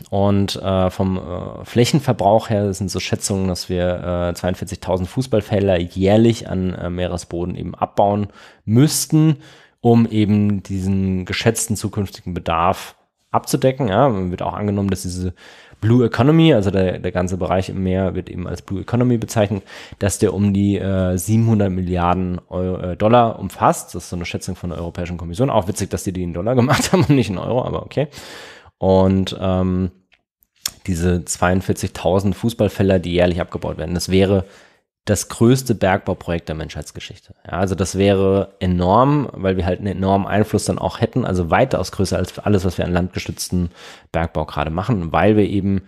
und äh, vom äh, Flächenverbrauch her sind so Schätzungen, dass wir äh, 42.000 Fußballfelder jährlich an äh, Meeresboden eben abbauen müssten, um eben diesen geschätzten zukünftigen Bedarf abzudecken. Ja, wird auch angenommen, dass diese Blue Economy, also der, der ganze Bereich im Meer wird eben als Blue Economy bezeichnet, dass der um die äh, 700 Milliarden Euro, äh, Dollar umfasst. Das ist so eine Schätzung von der Europäischen Kommission. Auch witzig, dass die die in Dollar gemacht haben und nicht in Euro, aber okay. Und ähm, diese 42.000 Fußballfelder, die jährlich abgebaut werden. Das wäre das größte Bergbauprojekt der Menschheitsgeschichte. Ja, also das wäre enorm, weil wir halt einen enormen Einfluss dann auch hätten, also weitaus größer als alles, was wir an landgestützten Bergbau gerade machen, weil wir eben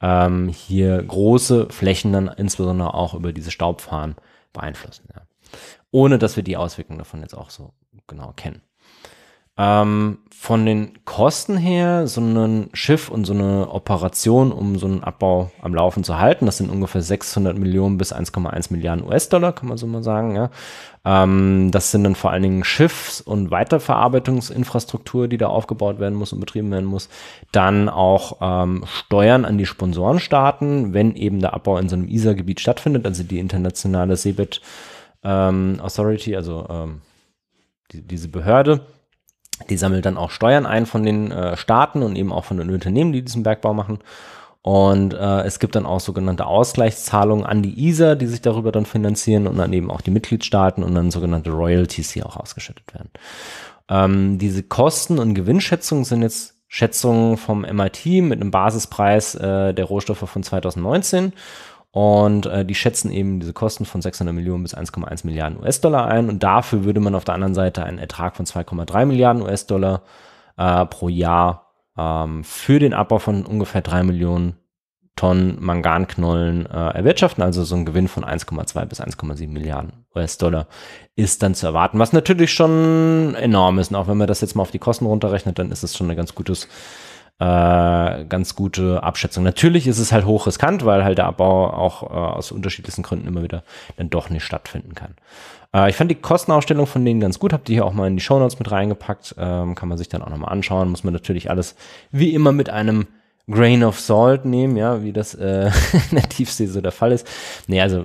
ähm, hier große Flächen dann insbesondere auch über diese Staubfahren beeinflussen. Ja. Ohne dass wir die Auswirkungen davon jetzt auch so genau kennen. Ähm, von den Kosten her, so ein Schiff und so eine Operation, um so einen Abbau am Laufen zu halten, das sind ungefähr 600 Millionen bis 1,1 Milliarden US-Dollar, kann man so mal sagen. Ja. Ähm, das sind dann vor allen Dingen Schiffs- und Weiterverarbeitungsinfrastruktur, die da aufgebaut werden muss und betrieben werden muss. Dann auch ähm, Steuern an die Sponsorenstaaten, wenn eben der Abbau in so einem ISA-Gebiet stattfindet, also die internationale Seabed ähm, Authority, also ähm, die, diese Behörde die sammelt dann auch Steuern ein von den äh, Staaten und eben auch von den Unternehmen, die diesen Bergbau machen. Und äh, es gibt dann auch sogenannte Ausgleichszahlungen an die ISA, die sich darüber dann finanzieren und dann eben auch die Mitgliedstaaten und dann sogenannte Royalties, die auch ausgeschüttet werden. Ähm, diese Kosten- und Gewinnschätzungen sind jetzt Schätzungen vom MIT mit einem Basispreis äh, der Rohstoffe von 2019 und äh, die schätzen eben diese Kosten von 600 Millionen bis 1,1 Milliarden US-Dollar ein. Und dafür würde man auf der anderen Seite einen Ertrag von 2,3 Milliarden US-Dollar äh, pro Jahr ähm, für den Abbau von ungefähr 3 Millionen Tonnen Manganknollen äh, erwirtschaften. Also so ein Gewinn von 1,2 bis 1,7 Milliarden US-Dollar ist dann zu erwarten. Was natürlich schon enorm ist. Und auch wenn man das jetzt mal auf die Kosten runterrechnet, dann ist es schon ein ganz gutes äh, ganz gute Abschätzung. Natürlich ist es halt hochriskant, weil halt der Abbau auch äh, aus unterschiedlichsten Gründen immer wieder dann doch nicht stattfinden kann. Äh, ich fand die Kostenausstellung von denen ganz gut, habe die hier auch mal in die Shownotes mit reingepackt, ähm, kann man sich dann auch nochmal anschauen, muss man natürlich alles wie immer mit einem Grain of Salt nehmen, ja, wie das äh, in der Tiefsee so der Fall ist. Nee, also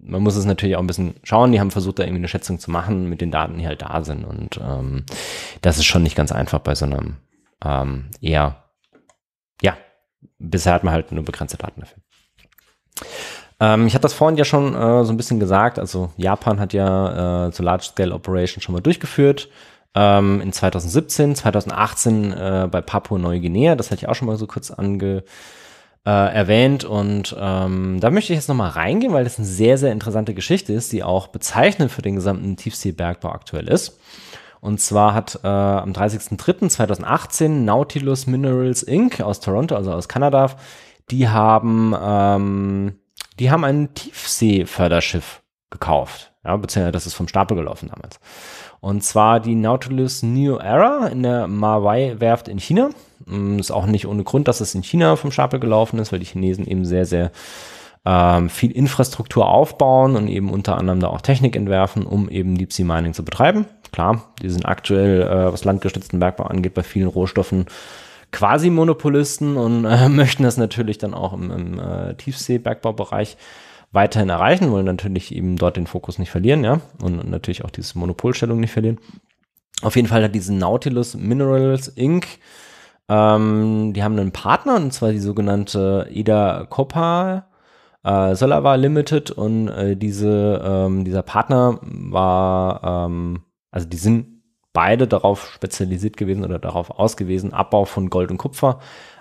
man muss es natürlich auch ein bisschen schauen. Die haben versucht, da irgendwie eine Schätzung zu machen mit den Daten, die halt da sind. Und ähm, das ist schon nicht ganz einfach bei so einem ähm, eher, ja, bisher hat man halt nur begrenzte Daten dafür. Ähm, ich hatte das vorhin ja schon äh, so ein bisschen gesagt, also Japan hat ja äh, zur Large Scale Operation schon mal durchgeführt. Ähm, in 2017, 2018 äh, bei Papua-Neuguinea, das hatte ich auch schon mal so kurz ange äh, erwähnt. Und ähm, da möchte ich jetzt nochmal reingehen, weil das eine sehr, sehr interessante Geschichte ist, die auch bezeichnend für den gesamten Tiefseebergbau aktuell ist. Und zwar hat äh, am 30.03.2018 Nautilus Minerals Inc. aus Toronto, also aus Kanada, die haben, ähm, die haben ein Tiefseeförderschiff gekauft. Ja, beziehungsweise das ist vom Stapel gelaufen damals. Und zwar die Nautilus New Era in der Mawai-Werft in China. Mm, ist auch nicht ohne Grund, dass es in China vom Stapel gelaufen ist, weil die Chinesen eben sehr, sehr ähm, viel Infrastruktur aufbauen und eben unter anderem da auch Technik entwerfen, um eben Deep Sea Mining zu betreiben. Klar, die sind aktuell, äh, was landgestützten Bergbau angeht, bei vielen Rohstoffen quasi Monopolisten und äh, möchten das natürlich dann auch im, im äh, Tiefseebergbaubereich weiterhin erreichen, wollen natürlich eben dort den Fokus nicht verlieren, ja, und, und natürlich auch diese Monopolstellung nicht verlieren. Auf jeden Fall hat diese Nautilus Minerals Inc. Ähm, die haben einen Partner, und zwar die sogenannte Ida Copa äh, Solava Limited, und äh, diese, ähm, dieser Partner war ähm, also die sind beide darauf spezialisiert gewesen oder darauf ausgewiesen, Abbau von Gold und Kupfer.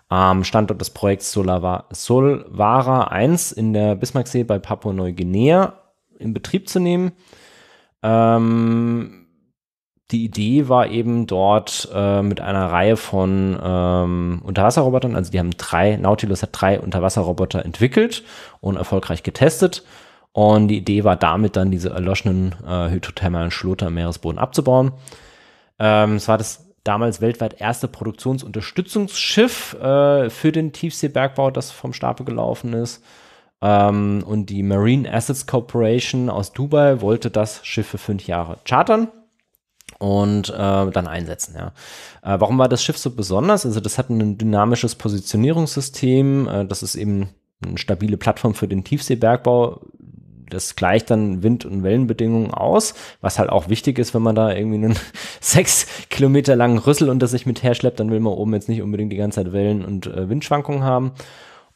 Am Standort des Projekts Solvara 1 in der Bismarcksee bei Papua-Neuguinea in Betrieb zu nehmen. Ähm, die Idee war eben dort äh, mit einer Reihe von ähm, Unterwasserrobotern, also die haben drei, Nautilus hat drei Unterwasserroboter entwickelt und erfolgreich getestet und die Idee war damit dann, diese erloschenen äh, hydrothermalen Schlotter im Meeresboden abzubauen. Ähm, es war das damals weltweit erste Produktionsunterstützungsschiff äh, für den Tiefseebergbau, das vom Stapel gelaufen ist. Ähm, und die Marine Assets Corporation aus Dubai wollte das Schiff für fünf Jahre chartern und äh, dann einsetzen. Ja. Äh, warum war das Schiff so besonders? Also das hat ein dynamisches Positionierungssystem. Äh, das ist eben eine stabile Plattform für den Tiefseebergbau das gleicht dann Wind- und Wellenbedingungen aus, was halt auch wichtig ist, wenn man da irgendwie einen sechs Kilometer langen Rüssel unter sich mit herschleppt, dann will man oben jetzt nicht unbedingt die ganze Zeit Wellen- und äh, Windschwankungen haben.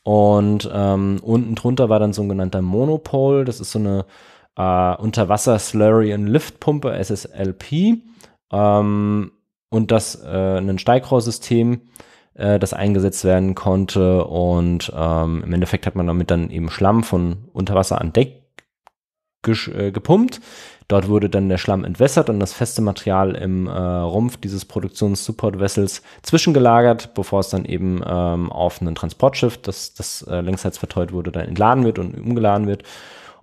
Und ähm, unten drunter war dann so ein genannter Monopol, das ist so eine äh, Unterwasser-Slurry- und Liftpumpe, SSLP. Ähm, und das äh, ein Steigrohrsystem, äh, das eingesetzt werden konnte. Und ähm, im Endeffekt hat man damit dann eben Schlamm von Unterwasser an Deck äh, gepumpt. Dort wurde dann der Schlamm entwässert und das feste Material im äh, Rumpf dieses Produktions-Support-Vessels zwischengelagert, bevor es dann eben ähm, auf ein Transportschiff, das, das äh, längsseits verteut wurde, dann entladen wird und umgeladen wird.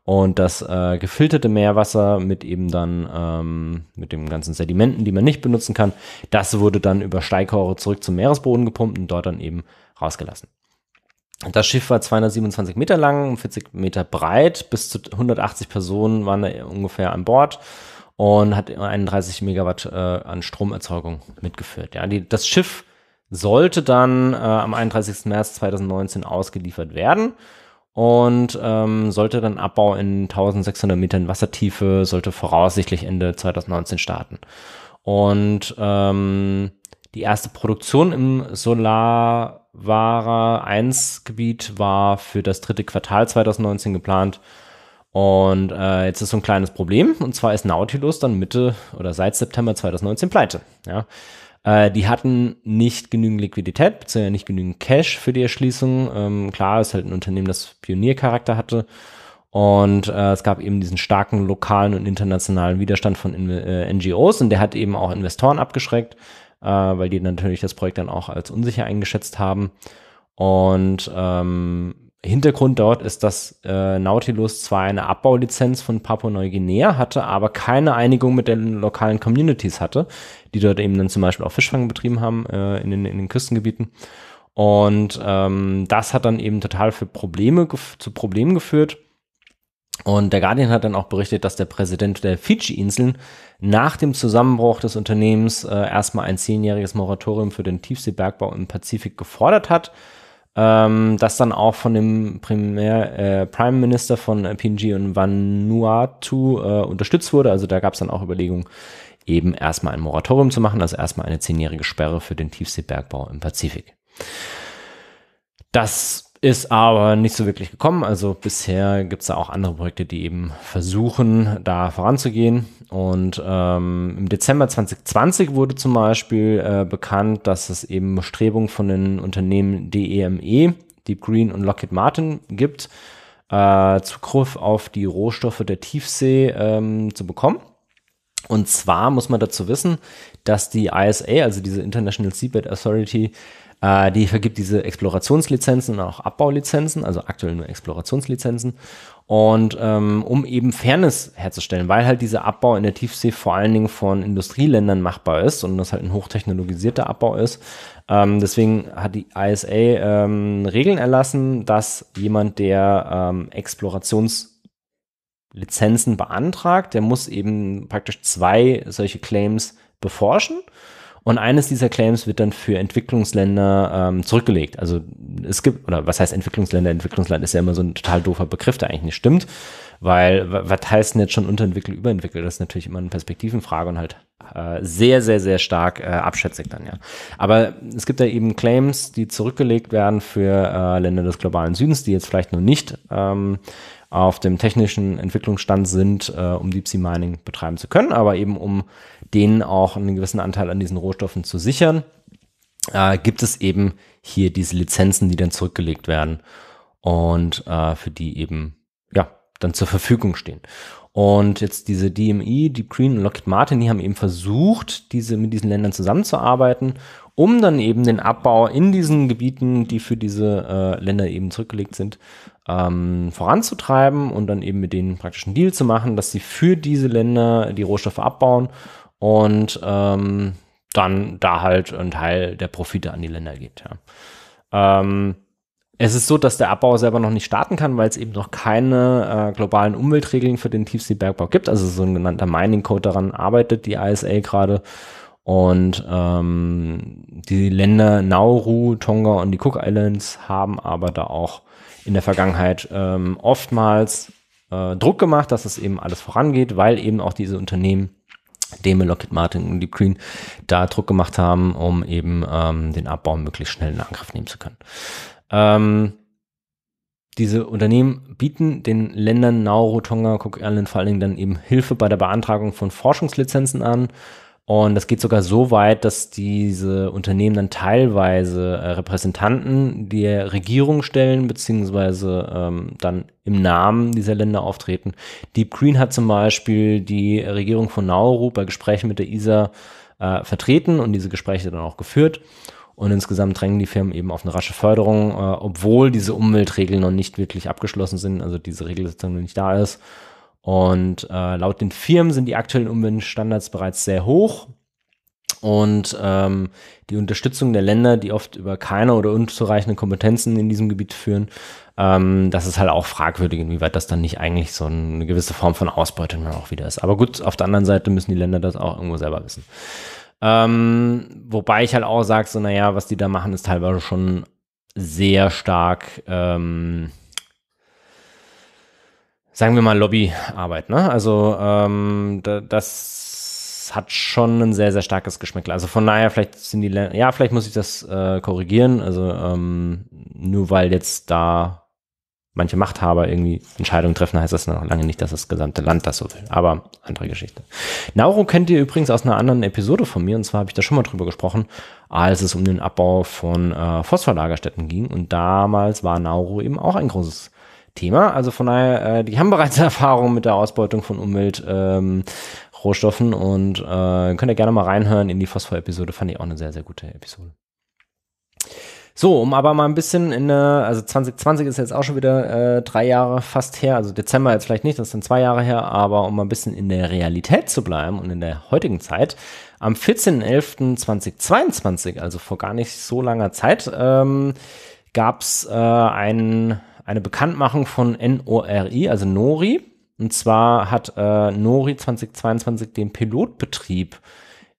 Und das äh, gefilterte Meerwasser mit eben dann ähm, mit den ganzen Sedimenten, die man nicht benutzen kann, das wurde dann über Steighore zurück zum Meeresboden gepumpt und dort dann eben rausgelassen. Das Schiff war 227 Meter lang, 40 Meter breit, bis zu 180 Personen waren da ungefähr an Bord und hat 31 Megawatt äh, an Stromerzeugung mitgeführt. Ja, die, das Schiff sollte dann äh, am 31. März 2019 ausgeliefert werden und ähm, sollte dann Abbau in 1600 Metern Wassertiefe, sollte voraussichtlich Ende 2019 starten. Und ähm, die erste Produktion im Solar Wara-1-Gebiet war für das dritte Quartal 2019 geplant. Und äh, jetzt ist so ein kleines Problem. Und zwar ist Nautilus dann Mitte oder seit September 2019 pleite. Ja. Äh, die hatten nicht genügend Liquidität, beziehungsweise nicht genügend Cash für die Erschließung. Ähm, klar, ist halt ein Unternehmen, das Pioniercharakter hatte. Und äh, es gab eben diesen starken lokalen und internationalen Widerstand von In äh, NGOs und der hat eben auch Investoren abgeschreckt äh, weil die natürlich das Projekt dann auch als unsicher eingeschätzt haben. Und ähm, Hintergrund dort ist, dass äh, Nautilus zwar eine Abbaulizenz von Papua-Neuguinea hatte, aber keine Einigung mit den lokalen Communities hatte, die dort eben dann zum Beispiel auch Fischfang betrieben haben äh, in, den, in den Küstengebieten. Und ähm, das hat dann eben total für Probleme, zu Problemen geführt. Und der Guardian hat dann auch berichtet, dass der Präsident der Fidschi-Inseln nach dem Zusammenbruch des Unternehmens äh, erstmal ein zehnjähriges Moratorium für den Tiefseebergbau im Pazifik gefordert hat, ähm, das dann auch von dem Primär, äh, Prime Minister von PNG und Vanuatu äh, unterstützt wurde. Also da gab es dann auch Überlegungen, eben erstmal ein Moratorium zu machen, also erstmal eine zehnjährige Sperre für den Tiefseebergbau im Pazifik. Das ist aber nicht so wirklich gekommen. Also bisher gibt es da auch andere Projekte, die eben versuchen, da voranzugehen. Und ähm, im Dezember 2020 wurde zum Beispiel äh, bekannt, dass es eben Bestrebungen von den Unternehmen DEME, e, Deep Green und Lockheed Martin gibt, äh, Zugriff auf die Rohstoffe der Tiefsee ähm, zu bekommen. Und zwar muss man dazu wissen, dass die ISA, also diese International Seabed Authority, äh, die vergibt diese Explorationslizenzen und auch Abbaulizenzen, also aktuell nur Explorationslizenzen. Und ähm, um eben Fairness herzustellen, weil halt dieser Abbau in der Tiefsee vor allen Dingen von Industrieländern machbar ist und das halt ein hochtechnologisierter Abbau ist, ähm, deswegen hat die ISA ähm, Regeln erlassen, dass jemand, der ähm, Explorationslizenzen beantragt, der muss eben praktisch zwei solche Claims beforschen und eines dieser Claims wird dann für Entwicklungsländer ähm, zurückgelegt. Also es gibt, oder was heißt Entwicklungsländer? Entwicklungsland ist ja immer so ein total doofer Begriff, der eigentlich nicht stimmt. Weil was heißt denn jetzt schon unterentwickelt, überentwickelt? Das ist natürlich immer eine Perspektivenfrage und halt äh, sehr, sehr, sehr stark äh, abschätzig dann, ja. Aber es gibt da eben Claims, die zurückgelegt werden für äh, Länder des globalen Südens, die jetzt vielleicht noch nicht ähm, auf dem technischen Entwicklungsstand sind, äh, um Deep Sea Mining betreiben zu können, aber eben um denen auch einen gewissen Anteil an diesen Rohstoffen zu sichern, äh, gibt es eben hier diese Lizenzen, die dann zurückgelegt werden und äh, für die eben ja dann zur Verfügung stehen. Und jetzt diese DMI, e, die Green und Lockheed Martin, die haben eben versucht, diese, mit diesen Ländern zusammenzuarbeiten, um dann eben den Abbau in diesen Gebieten, die für diese äh, Länder eben zurückgelegt sind, ähm, voranzutreiben und dann eben mit denen praktisch praktischen Deal zu machen, dass sie für diese Länder die Rohstoffe abbauen und ähm, dann da halt ein Teil der Profite an die Länder geht. Ja. Ähm, es ist so, dass der Abbau selber noch nicht starten kann, weil es eben noch keine äh, globalen Umweltregeln für den Tiefseebergbau gibt. Also so ein genannter Mining Code daran arbeitet die ISA gerade. Und ähm, die Länder Nauru, Tonga und die Cook Islands haben aber da auch in der Vergangenheit ähm, oftmals äh, Druck gemacht, dass es eben alles vorangeht, weil eben auch diese Unternehmen Deme, Lockheed Martin und Deep Green da Druck gemacht haben, um eben ähm, den Abbau möglichst schnell in Angriff nehmen zu können. Ähm, diese Unternehmen bieten den Ländern Nauru, Tonga, Cook Island vor allen Dingen dann eben Hilfe bei der Beantragung von Forschungslizenzen an und das geht sogar so weit, dass diese Unternehmen dann teilweise äh, Repräsentanten der Regierung stellen, beziehungsweise ähm, dann im Namen dieser Länder auftreten. Deep Green hat zum Beispiel die Regierung von Nauru bei Gesprächen mit der ISA äh, vertreten und diese Gespräche dann auch geführt. Und insgesamt drängen die Firmen eben auf eine rasche Förderung, äh, obwohl diese Umweltregeln noch nicht wirklich abgeschlossen sind, also diese Regelsetzung noch nicht da ist. Und äh, laut den Firmen sind die aktuellen Umweltstandards bereits sehr hoch. Und ähm, die Unterstützung der Länder, die oft über keine oder unzureichende Kompetenzen in diesem Gebiet führen, ähm, das ist halt auch fragwürdig, inwieweit das dann nicht eigentlich so eine gewisse Form von Ausbeutung dann auch wieder ist. Aber gut, auf der anderen Seite müssen die Länder das auch irgendwo selber wissen. Ähm, wobei ich halt auch sage, so, naja, was die da machen, ist teilweise schon sehr stark. Ähm, sagen wir mal, Lobbyarbeit. Ne? Also ähm, da, das hat schon ein sehr, sehr starkes Geschmäckle. Also von daher, vielleicht sind die, Länder, ja, vielleicht muss ich das äh, korrigieren. Also ähm, nur weil jetzt da manche Machthaber irgendwie Entscheidungen treffen, heißt das noch lange nicht, dass das gesamte Land das so will. Aber andere Geschichte. Nauru kennt ihr übrigens aus einer anderen Episode von mir, und zwar habe ich da schon mal drüber gesprochen, als es um den Abbau von äh, Phosphorlagerstätten ging. Und damals war Nauru eben auch ein großes Thema. Also von daher, äh, die haben bereits Erfahrung mit der Ausbeutung von Umweltrohstoffen Ähm, und äh, könnt ihr gerne mal reinhören in die Phosphor-Episode. Fand ich auch eine sehr, sehr gute Episode. So, um aber mal ein bisschen in eine, also 2020 ist jetzt auch schon wieder äh, drei Jahre fast her, also Dezember jetzt vielleicht nicht, das sind zwei Jahre her, aber um mal ein bisschen in der Realität zu bleiben und in der heutigen Zeit, am 14.11.2022, also vor gar nicht so langer Zeit, ähm, gab es äh, einen eine Bekanntmachung von NORI, also Nori. Und zwar hat äh, Nori 2022 den Pilotbetrieb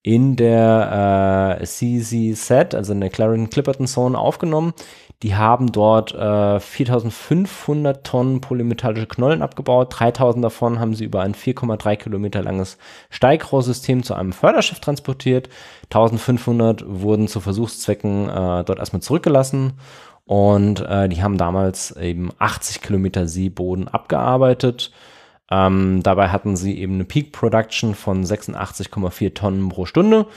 in der äh, CCZ, also in der Clarion Clipperton Zone, aufgenommen. Die haben dort äh, 4500 Tonnen polymetallische Knollen abgebaut. 3000 davon haben sie über ein 4,3 Kilometer langes Steigrohrsystem zu einem Förderschiff transportiert. 1500 wurden zu Versuchszwecken äh, dort erstmal zurückgelassen und äh, die haben damals eben 80 Kilometer Seeboden abgearbeitet. Ähm, dabei hatten sie eben eine Peak Production von 86,4 Tonnen pro Stunde.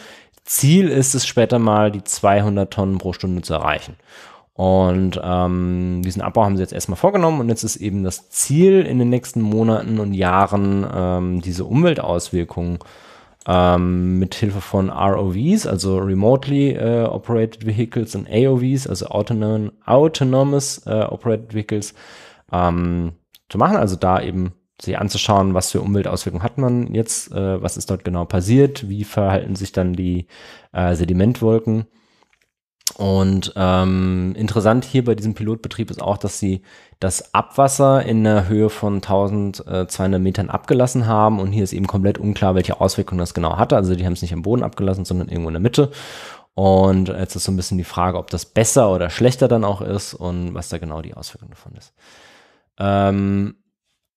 Ziel ist es später mal, die 200 Tonnen pro Stunde zu erreichen. Und ähm, diesen Abbau haben sie jetzt erstmal vorgenommen und jetzt ist eben das Ziel in den nächsten Monaten und Jahren ähm, diese Umweltauswirkungen äh, ähm, mit Hilfe von ROVs, also Remotely äh, Operated Vehicles und AOVs, also Autonom Autonomous äh, Operated Vehicles, ähm, zu machen. Also da eben sich anzuschauen, was für Umweltauswirkungen hat man jetzt, äh, was ist dort genau passiert, wie verhalten sich dann die äh, Sedimentwolken und ähm, interessant hier bei diesem Pilotbetrieb ist auch, dass sie das Abwasser in der Höhe von 1200 äh, Metern abgelassen haben. Und hier ist eben komplett unklar, welche Auswirkungen das genau hatte. Also die haben es nicht am Boden abgelassen, sondern irgendwo in der Mitte. Und jetzt ist so ein bisschen die Frage, ob das besser oder schlechter dann auch ist und was da genau die Auswirkung davon ist. Ähm,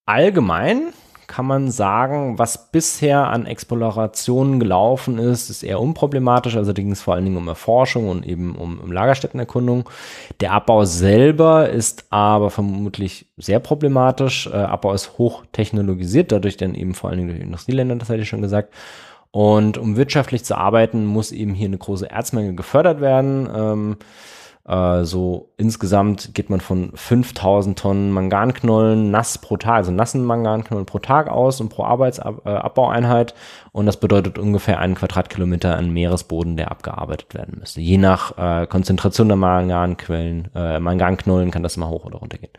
allgemein kann man sagen, was bisher an Explorationen gelaufen ist, ist eher unproblematisch. Also ging es vor allen Dingen um Erforschung und eben um, um Lagerstättenerkundung. Der Abbau selber ist aber vermutlich sehr problematisch. Äh, Abbau ist hochtechnologisiert, dadurch dann eben vor allen Dingen durch Industrieländer, das hatte ich schon gesagt. Und um wirtschaftlich zu arbeiten, muss eben hier eine große Erzmenge gefördert werden. Ähm, äh, so insgesamt geht man von 5000 Tonnen Manganknollen nass pro Tag, also nassen Manganknollen pro Tag aus und pro Arbeitsabbaueinheit. Äh, und das bedeutet ungefähr einen Quadratkilometer an Meeresboden, der abgearbeitet werden müsste. Je nach äh, Konzentration der Manganquellen, äh, Manganknollen kann das mal hoch oder runter gehen.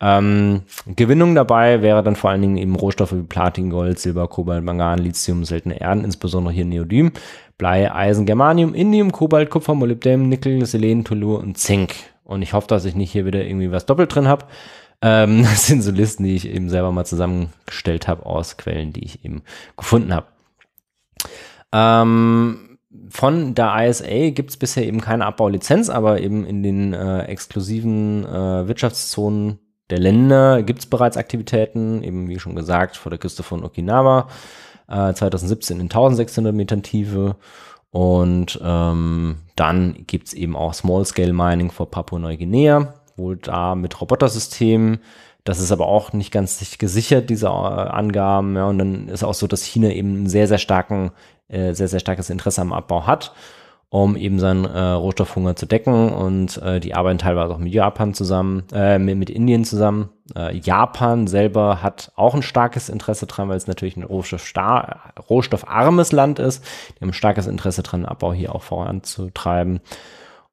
Ähm, Gewinnung dabei wäre dann vor allen Dingen eben Rohstoffe wie Platin, Gold, Silber, Kobalt, Mangan, Lithium, seltene Erden, insbesondere hier Neodym, Blei, Eisen, Germanium, Indium, Kobalt, Kupfer, Molybdän, Nickel, Selen, Tellur und Zink. Und ich hoffe, dass ich nicht hier wieder irgendwie was doppelt drin habe. Ähm, das sind so Listen, die ich eben selber mal zusammengestellt habe aus Quellen, die ich eben gefunden habe. Ähm, von der ISA gibt es bisher eben keine Abbaulizenz, aber eben in den äh, exklusiven äh, Wirtschaftszonen der Länder gibt es bereits Aktivitäten, eben wie schon gesagt, vor der Küste von Okinawa äh, 2017 in 1600 Meter Tiefe. Und ähm, dann gibt es eben auch Small-Scale Mining vor Papua-Neuguinea, wohl da mit Robotersystemen. Das ist aber auch nicht ganz gesichert, diese äh, Angaben. Ja, und dann ist auch so, dass China eben ein sehr, sehr starken, äh, sehr, sehr starkes Interesse am Abbau hat um eben seinen äh, Rohstoffhunger zu decken. Und äh, die arbeiten teilweise auch mit Japan zusammen, äh, mit, mit, Indien zusammen. Äh, Japan selber hat auch ein starkes Interesse dran, weil es natürlich ein rohstoffarmes Land ist. Die haben ein starkes Interesse dran, den Abbau hier auch voranzutreiben.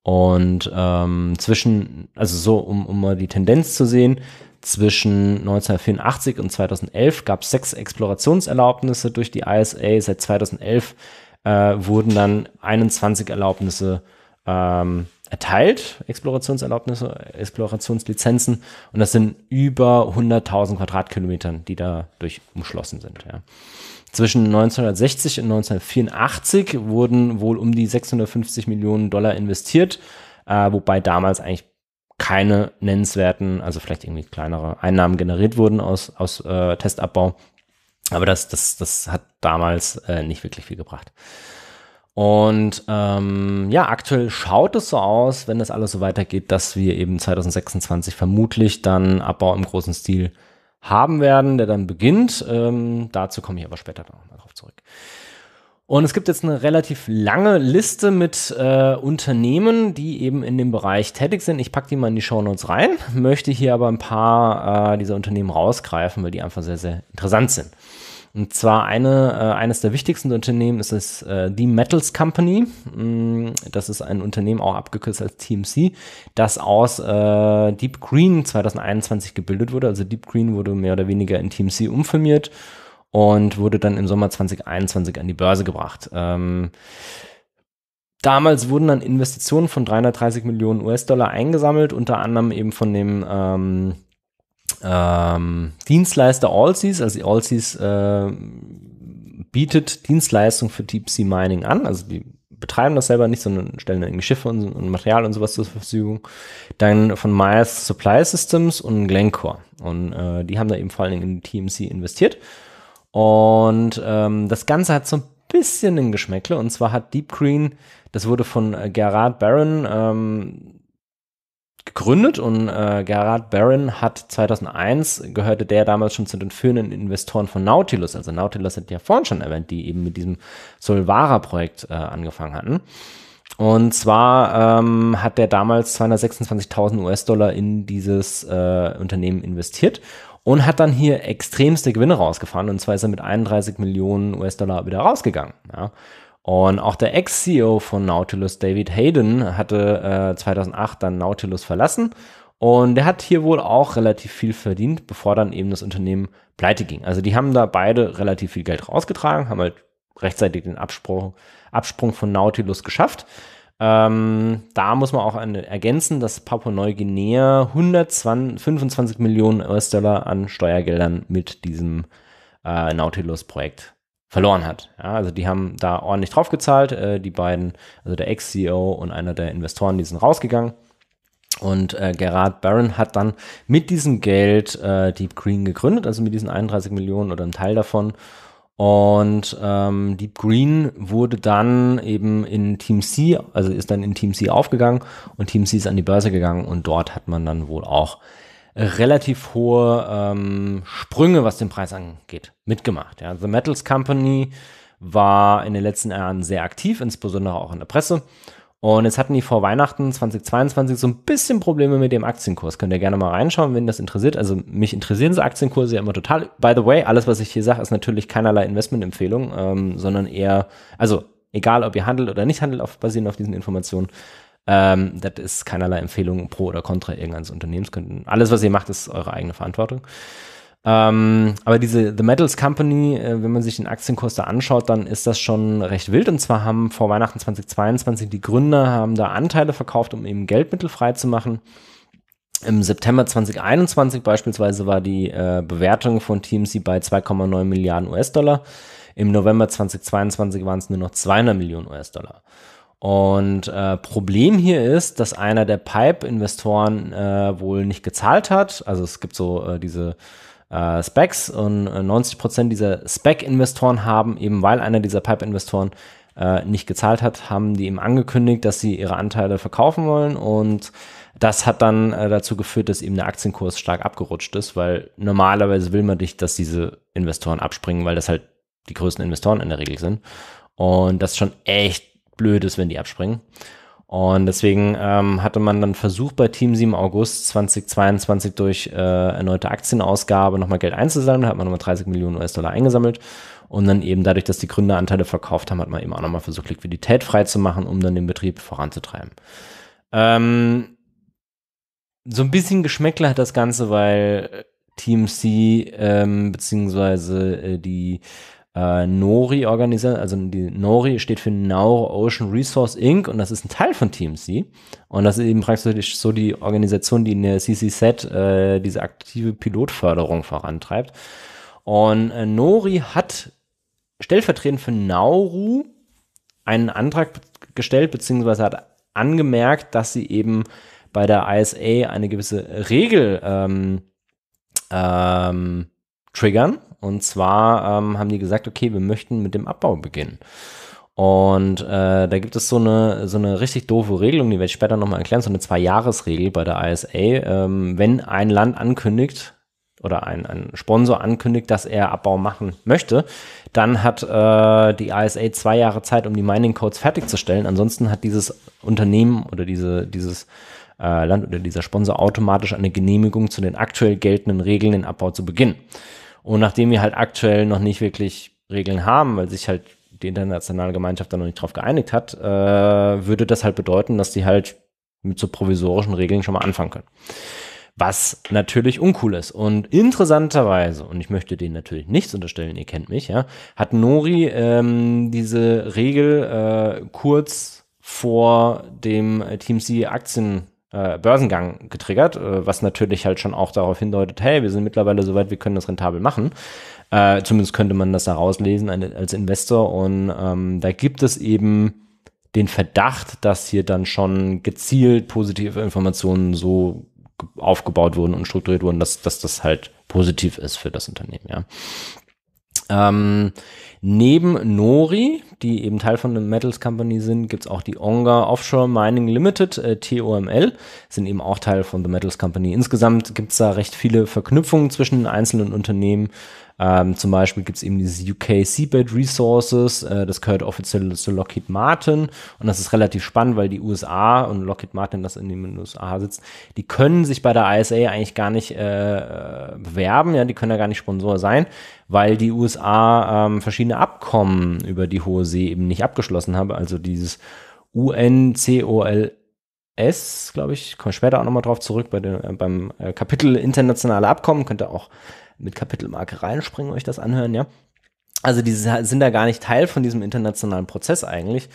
Und ähm, zwischen, also so, um, um mal die Tendenz zu sehen, zwischen 1984 und 2011 gab es sechs Explorationserlaubnisse durch die ISA. Seit 2011 äh, wurden dann 21 Erlaubnisse ähm, erteilt, Explorationserlaubnisse, Explorationslizenzen. Und das sind über 100.000 Quadratkilometern, die dadurch umschlossen sind. Ja. Zwischen 1960 und 1984 wurden wohl um die 650 Millionen Dollar investiert, äh, wobei damals eigentlich keine nennenswerten, also vielleicht irgendwie kleinere Einnahmen generiert wurden aus, aus äh, Testabbau. Aber das, das, das hat damals äh, nicht wirklich viel gebracht. Und ähm, ja, aktuell schaut es so aus, wenn das alles so weitergeht, dass wir eben 2026 vermutlich dann Abbau im großen Stil haben werden, der dann beginnt. Ähm, dazu komme ich aber später mal drauf zurück. Und es gibt jetzt eine relativ lange Liste mit äh, Unternehmen, die eben in dem Bereich tätig sind. Ich packe die mal in die Show Notes rein, möchte hier aber ein paar äh, dieser Unternehmen rausgreifen, weil die einfach sehr, sehr interessant sind. Und zwar eine, äh, eines der wichtigsten Unternehmen ist es äh, The Metals Company. Mm, das ist ein Unternehmen, auch abgekürzt als TMC, das aus äh, Deep Green 2021 gebildet wurde. Also Deep Green wurde mehr oder weniger in TMC umfirmiert und wurde dann im Sommer 2021 an die Börse gebracht. Ähm, Damals wurden dann Investitionen von 330 Millionen US-Dollar eingesammelt, unter anderem eben von dem ähm, ähm, Dienstleister Allseas, also Allseas äh, bietet Dienstleistung für Deep Sea Mining an, also die betreiben das selber nicht, sondern stellen irgendwie Schiffe und, und, Material und sowas zur Verfügung. Dann von Myers Supply Systems und Glencore. Und äh, die haben da eben vor allen Dingen in TMC investiert. Und ähm, das Ganze hat so ein bisschen einen Geschmäckle. Und zwar hat Deep Green, das wurde von äh, Gerard Barron ähm, gegründet und äh, Gerard Barron hat 2001, gehörte der damals schon zu den führenden Investoren von Nautilus. Also Nautilus hat ja vorhin schon erwähnt, die eben mit diesem Solvara-Projekt äh, angefangen hatten. Und zwar ähm, hat der damals 226.000 US-Dollar in dieses äh, Unternehmen investiert und hat dann hier extremste Gewinne rausgefahren. Und zwar ist er mit 31 Millionen US-Dollar wieder rausgegangen. Ja. Und auch der Ex-CEO von Nautilus, David Hayden, hatte äh, 2008 dann Nautilus verlassen. Und der hat hier wohl auch relativ viel verdient, bevor dann eben das Unternehmen pleite ging. Also die haben da beide relativ viel Geld rausgetragen, haben halt rechtzeitig den Absprung, Absprung von Nautilus geschafft. Ähm, da muss man auch an, ergänzen, dass Papua-Neuguinea 125 Millionen US-Dollar an Steuergeldern mit diesem äh, Nautilus-Projekt verloren hat. Ja, also die haben da ordentlich draufgezahlt. Äh, die beiden, also der Ex-CEO und einer der Investoren, die sind rausgegangen. Und äh, Gerard Barron hat dann mit diesem Geld äh, Deep Green gegründet, also mit diesen 31 Millionen oder einem Teil davon. Und ähm, Deep Green wurde dann eben in Team C, also ist dann in Team C aufgegangen und Team C ist an die Börse gegangen und dort hat man dann wohl auch relativ hohe ähm, Sprünge, was den Preis angeht, mitgemacht. Ja. The Metals Company war in den letzten Jahren sehr aktiv, insbesondere auch in der Presse. Und jetzt hatten die vor Weihnachten 2022 so ein bisschen Probleme mit dem Aktienkurs. Könnt ihr gerne mal reinschauen, wenn das interessiert. Also mich interessieren so Aktienkurse ja immer total. By the way, alles, was ich hier sage, ist natürlich keinerlei Investmentempfehlung, ähm, sondern eher, also egal ob ihr handelt oder nicht handelt, auf, basierend auf diesen Informationen, ähm, das ist keinerlei Empfehlung pro oder contra irgendeines Unternehmens. Alles, was ihr macht, ist eure eigene Verantwortung. Ähm, aber diese The Metals Company, äh, wenn man sich den Aktienkurs da anschaut, dann ist das schon recht wild. Und zwar haben vor Weihnachten 2022 die Gründer haben da Anteile verkauft, um eben Geldmittel freizumachen. Im September 2021 beispielsweise war die äh, Bewertung von TMC bei 2,9 Milliarden US-Dollar. Im November 2022 waren es nur noch 200 Millionen US-Dollar. Und äh, Problem hier ist, dass einer der Pipe-Investoren äh, wohl nicht gezahlt hat. Also es gibt so äh, diese äh, Specs und 90 äh, Prozent dieser Spec-Investoren haben, eben weil einer dieser Pipe-Investoren äh, nicht gezahlt hat, haben die eben angekündigt, dass sie ihre Anteile verkaufen wollen und das hat dann äh, dazu geführt, dass eben der Aktienkurs stark abgerutscht ist, weil normalerweise will man nicht, dass diese Investoren abspringen, weil das halt die größten Investoren in der Regel sind. Und das ist schon echt blöd ist, wenn die abspringen. Und deswegen ähm, hatte man dann versucht, bei Team 7 August 2022 durch äh, erneute Aktienausgabe nochmal Geld einzusammeln. Da hat man nochmal 30 Millionen US-Dollar eingesammelt. Und dann eben dadurch, dass die Gründer Anteile verkauft haben, hat man eben auch nochmal versucht, Liquidität freizumachen, um dann den Betrieb voranzutreiben. Ähm, so ein bisschen Geschmäckler hat das Ganze, weil Team C ähm, beziehungsweise äh, die äh, NORI organisiert. Also die NORI steht für Nauru Ocean Resource Inc. und das ist ein Teil von TMC. Und das ist eben praktisch so die Organisation, die in der CCZ äh, diese aktive Pilotförderung vorantreibt. Und äh, NORI hat stellvertretend für Nauru einen Antrag gestellt, beziehungsweise hat angemerkt, dass sie eben bei der ISA eine gewisse Regel ähm, ähm, triggern. Und zwar ähm, haben die gesagt, okay, wir möchten mit dem Abbau beginnen. Und äh, da gibt es so eine, so eine richtig doofe Regelung, die werde ich später nochmal erklären, so eine Zwei-Jahres-Regel bei der ISA. Ähm, wenn ein Land ankündigt oder ein, ein Sponsor ankündigt, dass er Abbau machen möchte, dann hat äh, die ISA zwei Jahre Zeit, um die Mining Codes fertigzustellen. Ansonsten hat dieses Unternehmen oder diese, dieses äh, Land oder dieser Sponsor automatisch eine Genehmigung zu den aktuell geltenden Regeln, den Abbau zu beginnen. Und nachdem wir halt aktuell noch nicht wirklich Regeln haben, weil sich halt die internationale Gemeinschaft da noch nicht drauf geeinigt hat, äh, würde das halt bedeuten, dass die halt mit so provisorischen Regeln schon mal anfangen können. Was natürlich uncool ist. Und interessanterweise, und ich möchte denen natürlich nichts unterstellen, ihr kennt mich, ja, hat Nori ähm, diese Regel äh, kurz vor dem Team C Aktien äh, Börsengang getriggert, äh, was natürlich halt schon auch darauf hindeutet, hey, wir sind mittlerweile so weit, wir können das rentabel machen. Äh, zumindest könnte man das da rauslesen als Investor. Und ähm, da gibt es eben den Verdacht, dass hier dann schon gezielt positive Informationen so aufgebaut wurden und strukturiert wurden, dass, dass das halt positiv ist für das Unternehmen, ja. Ähm, neben Nori, die eben Teil von der Metals Company sind, gibt es auch die Onga Offshore Mining Limited, äh, TOML, sind eben auch Teil von The Metals Company. Insgesamt gibt es da recht viele Verknüpfungen zwischen den einzelnen Unternehmen. Ähm, zum Beispiel gibt es eben dieses UK Seabed Resources, äh, das gehört offiziell zu Lockheed Martin und das ist relativ spannend, weil die USA und Lockheed Martin, das in den USA sitzt, die können sich bei der ISA eigentlich gar nicht äh, bewerben, ja, die können ja gar nicht Sponsor sein, weil die USA ähm, verschiedene Abkommen über die Hohe See eben nicht abgeschlossen haben, also dieses UNCOL S, glaube ich, komme später auch nochmal drauf zurück bei den, äh, beim äh, Kapitel internationale Abkommen, könnte auch mit Kapitelmarke reinspringen, euch das anhören, ja. Also die sind da gar nicht Teil von diesem internationalen Prozess eigentlich.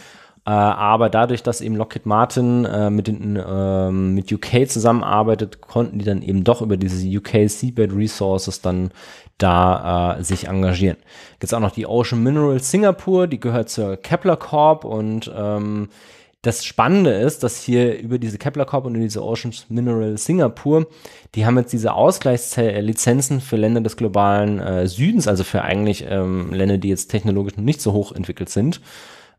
Äh, aber dadurch, dass eben Lockheed Martin äh, mit, den, äh, mit UK zusammenarbeitet, konnten die dann eben doch über diese UK Seabed Resources dann da äh, sich engagieren. Gibt es auch noch die Ocean Mineral Singapur, die gehört zur Kepler Corp und ähm, das Spannende ist, dass hier über diese Kepler Corp und diese Oceans Mineral Singapur, die haben jetzt diese Ausgleichslizenzen für Länder des globalen äh, Südens, also für eigentlich ähm, Länder, die jetzt technologisch nicht so hoch entwickelt sind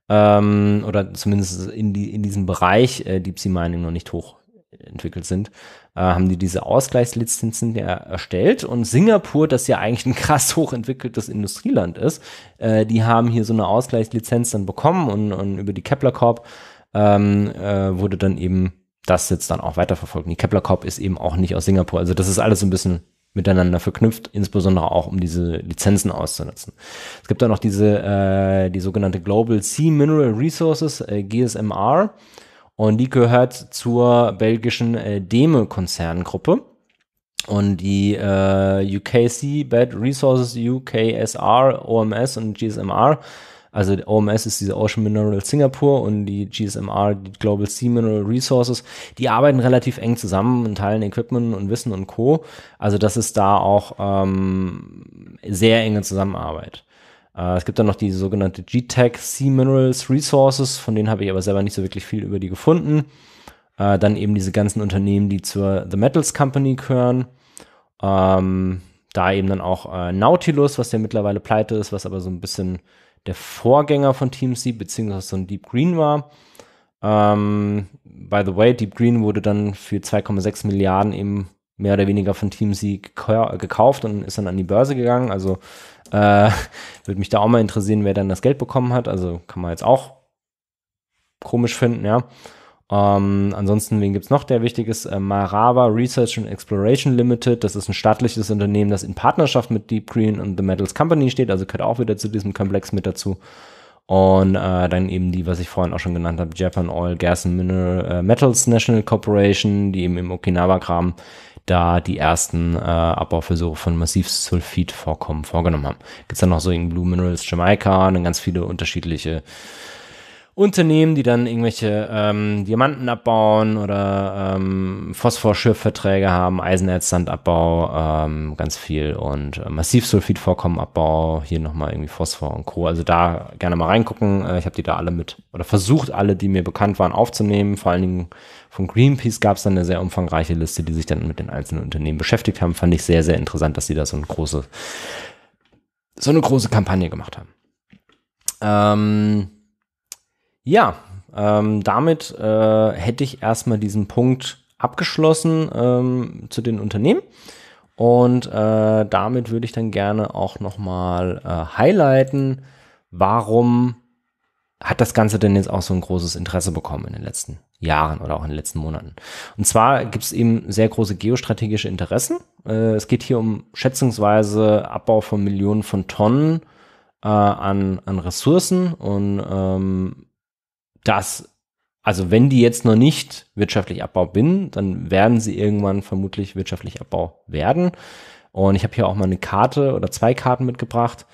ähm, oder zumindest in, die, in diesem Bereich äh, Deep Sea Mining noch nicht hoch entwickelt sind, äh, haben die diese Ausgleichslizenzen ja erstellt. Und Singapur, das ja eigentlich ein krass hochentwickeltes Industrieland ist, äh, die haben hier so eine Ausgleichslizenz dann bekommen und, und über die Kepler Corp ähm, äh, wurde dann eben das jetzt dann auch weiterverfolgt. Die Kepler Corp ist eben auch nicht aus Singapur. Also das ist alles ein bisschen miteinander verknüpft, insbesondere auch um diese Lizenzen auszunutzen. Es gibt dann noch diese äh, die sogenannte Global Sea Mineral Resources äh, GSMR und die gehört zur belgischen äh, Deme Konzerngruppe und die äh, UKC Bed Resources UKSR OMS und GSMR also OMS ist diese Ocean Mineral Singapore und die GSMR, die Global Sea Mineral Resources, die arbeiten relativ eng zusammen und teilen Equipment und Wissen und Co. Also das ist da auch ähm, sehr enge Zusammenarbeit. Äh, es gibt dann noch die sogenannte GTEC Sea Minerals Resources, von denen habe ich aber selber nicht so wirklich viel über die gefunden. Äh, dann eben diese ganzen Unternehmen, die zur The Metals Company gehören. Ähm, da eben dann auch äh, Nautilus, was ja mittlerweile pleite ist, was aber so ein bisschen der Vorgänger von Team C, beziehungsweise so ein Deep Green war. Ähm, by the way, Deep Green wurde dann für 2,6 Milliarden eben mehr oder weniger von Team C gekauft und ist dann an die Börse gegangen. Also äh, würde mich da auch mal interessieren, wer dann das Geld bekommen hat. Also kann man jetzt auch komisch finden, ja. Ähm, ansonsten, wen gibt's noch, der wichtig ist? Äh, Marava Research and Exploration Limited. Das ist ein staatliches Unternehmen, das in Partnerschaft mit Deep Green und The Metals Company steht. Also gehört auch wieder zu diesem Komplex mit dazu. Und äh, dann eben die, was ich vorhin auch schon genannt habe, Japan Oil Gas and Mineral äh, Metals National Corporation, die eben im Okinawa-Kram da die ersten äh, Abbauversuche von Massivsulfid-Vorkommen vorgenommen haben. Gibt's dann noch so in Blue Minerals Jamaica und ganz viele unterschiedliche Unternehmen, die dann irgendwelche ähm, Diamanten abbauen oder ähm, Phosphorschürfverträge haben, Eisenerzsandabbau, ähm, ganz viel und äh, Massivsulfidvorkommenabbau, hier nochmal irgendwie Phosphor und Co. Also da gerne mal reingucken. Äh, ich habe die da alle mit oder versucht, alle, die mir bekannt waren, aufzunehmen. Vor allen Dingen von Greenpeace gab es dann eine sehr umfangreiche Liste, die sich dann mit den einzelnen Unternehmen beschäftigt haben. Fand ich sehr, sehr interessant, dass sie da so eine große, so eine große Kampagne gemacht haben. Ähm, ja, ähm, damit äh, hätte ich erstmal diesen Punkt abgeschlossen ähm, zu den Unternehmen. Und äh, damit würde ich dann gerne auch nochmal äh, highlighten, warum hat das Ganze denn jetzt auch so ein großes Interesse bekommen in den letzten Jahren oder auch in den letzten Monaten. Und zwar gibt es eben sehr große geostrategische Interessen. Äh, es geht hier um schätzungsweise Abbau von Millionen von Tonnen äh, an, an Ressourcen und ähm, dass, also wenn die jetzt noch nicht wirtschaftlich abbau bin, dann werden sie irgendwann vermutlich wirtschaftlich abbau werden. Und ich habe hier auch mal eine Karte oder zwei Karten mitgebracht,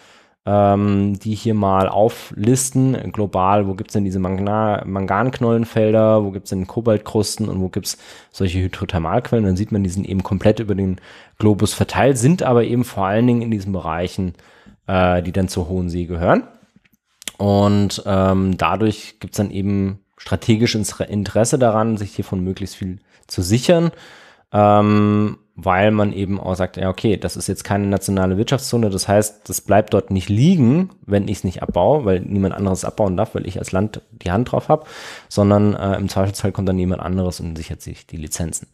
ähm, die hier mal auflisten, global, wo gibt's denn diese Manga Manganknollenfelder, wo gibt's denn Kobaltkrusten und wo gibt's solche Hydrothermalquellen. Dann sieht man, die sind eben komplett über den Globus verteilt, sind aber eben vor allen Dingen in diesen Bereichen, äh, die dann zur Hohen See gehören. Und ähm, dadurch gibt es dann eben strategisches Interesse daran, sich hiervon möglichst viel zu sichern ähm, weil man eben auch sagt, ja, okay, das ist jetzt keine nationale Wirtschaftszone, das heißt, das bleibt dort nicht liegen, wenn ich es nicht abbaue, weil niemand anderes abbauen darf, weil ich als Land die Hand drauf habe, sondern äh, im Zweifelsfall kommt dann jemand anderes und sichert sich die Lizenzen.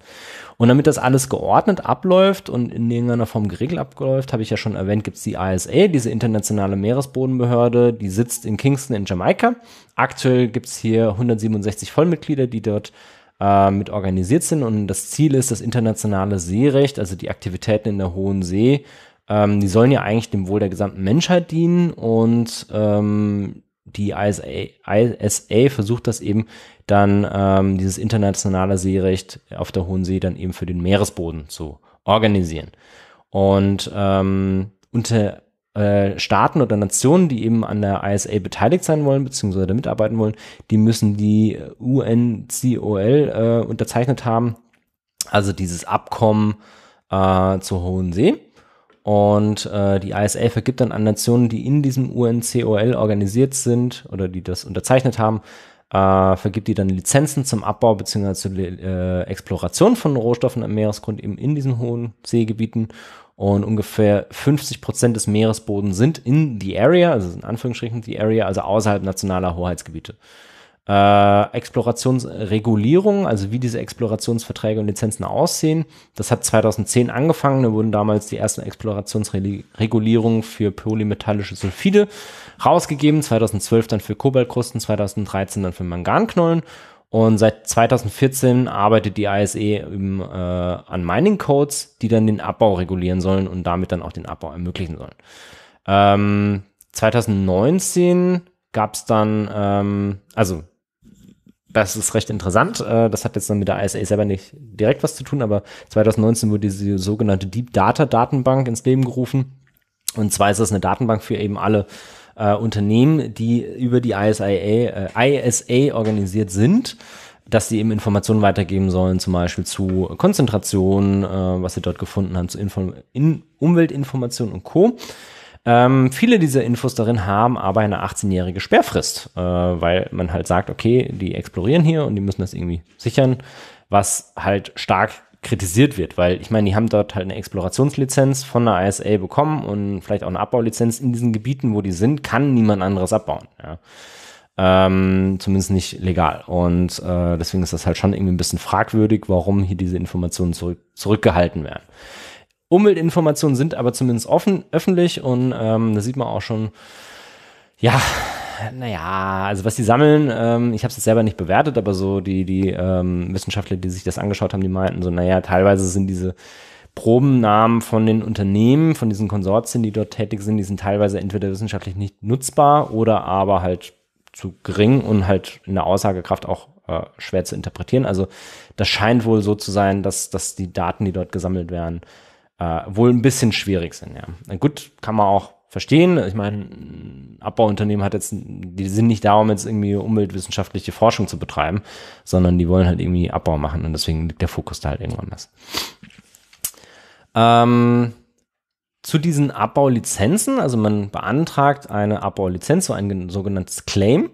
Und damit das alles geordnet abläuft und in irgendeiner Form geregelt abläuft, habe ich ja schon erwähnt, gibt es die ISA, diese internationale Meeresbodenbehörde, die sitzt in Kingston in Jamaika. Aktuell gibt es hier 167 Vollmitglieder, die dort äh, mit organisiert sind. Und das Ziel ist, das internationale Seerecht, also die Aktivitäten in der Hohen See, ähm, die sollen ja eigentlich dem Wohl der gesamten Menschheit dienen und ähm, die ISA, ISA, versucht das eben dann, ähm, dieses internationale Seerecht auf der Hohen See dann eben für den Meeresboden zu organisieren. Und ähm, unter äh, Staaten oder Nationen, die eben an der ISA beteiligt sein wollen, beziehungsweise da mitarbeiten wollen, die müssen die UNCOL äh, unterzeichnet haben, also dieses Abkommen äh, zur Hohen See. Und äh, die ISA vergibt dann an Nationen, die in diesem UNCOL organisiert sind oder die das unterzeichnet haben, äh, vergibt die dann Lizenzen zum Abbau bzw. zur äh, Exploration von Rohstoffen am Meeresgrund eben in diesen hohen Seegebieten. Und ungefähr 50 Prozent des Meeresbodens sind in the area, also in Anführungsstrichen the area, also außerhalb nationaler Hoheitsgebiete. Äh, Explorationsregulierung, also wie diese Explorationsverträge und Lizenzen aussehen. Das hat 2010 angefangen. Da wurden damals die ersten Explorationsregulierungen für polymetallische Sulfide rausgegeben. 2012 dann für Kobaltkrusten, 2013 dann für Manganknollen und seit 2014 arbeitet die ISE eben, äh, an Mining Codes, die dann den Abbau regulieren sollen und damit dann auch den Abbau ermöglichen sollen. Ähm, 2019 gab es dann, ähm, also das ist recht interessant. Äh, das hat jetzt dann mit der ISA e selber nicht direkt was zu tun, aber 2019 wurde diese sogenannte Deep Data Datenbank ins Leben gerufen. Und zwar ist das eine Datenbank für eben alle äh, Unternehmen, die über die ISIA, äh, ISA organisiert sind, dass sie eben Informationen weitergeben sollen, zum Beispiel zu Konzentrationen, äh, was sie dort gefunden haben, zu Inform in Umweltinformationen und Co. Ähm, viele dieser Infos darin haben aber eine 18-jährige Sperrfrist, äh, weil man halt sagt, okay, die explorieren hier und die müssen das irgendwie sichern, was halt stark kritisiert wird, weil ich meine, die haben dort halt eine Explorationslizenz von der ISA bekommen und vielleicht auch eine Abbaulizenz in diesen Gebieten, wo die sind, kann niemand anderes abbauen. Ja. Ähm, zumindest nicht legal. Und äh, deswegen ist das halt schon irgendwie ein bisschen fragwürdig, warum hier diese Informationen zurück, zurückgehalten werden. Umweltinformationen sind aber zumindest offen, öffentlich und ähm, da sieht man auch schon, ja, naja, also was die sammeln, ähm, ich habe es selber nicht bewertet, aber so die, die ähm, Wissenschaftler, die sich das angeschaut haben, die meinten so, naja, teilweise sind diese Probennamen von den Unternehmen, von diesen Konsortien, die dort tätig sind, die sind teilweise entweder wissenschaftlich nicht nutzbar oder aber halt zu gering und halt in der Aussagekraft auch äh, schwer zu interpretieren. Also das scheint wohl so zu sein, dass, dass die Daten, die dort gesammelt werden, äh, wohl ein bisschen schwierig sind. Ja. Gut, kann man auch verstehen. Ich meine, ein Abbauunternehmen hat jetzt, die sind nicht darum, jetzt irgendwie umweltwissenschaftliche Forschung zu betreiben, sondern die wollen halt irgendwie Abbau machen und deswegen liegt der Fokus da halt irgendwo anders. Ähm, zu diesen Abbaulizenzen, also man beantragt eine Abbaulizenz, so ein sogenanntes Claim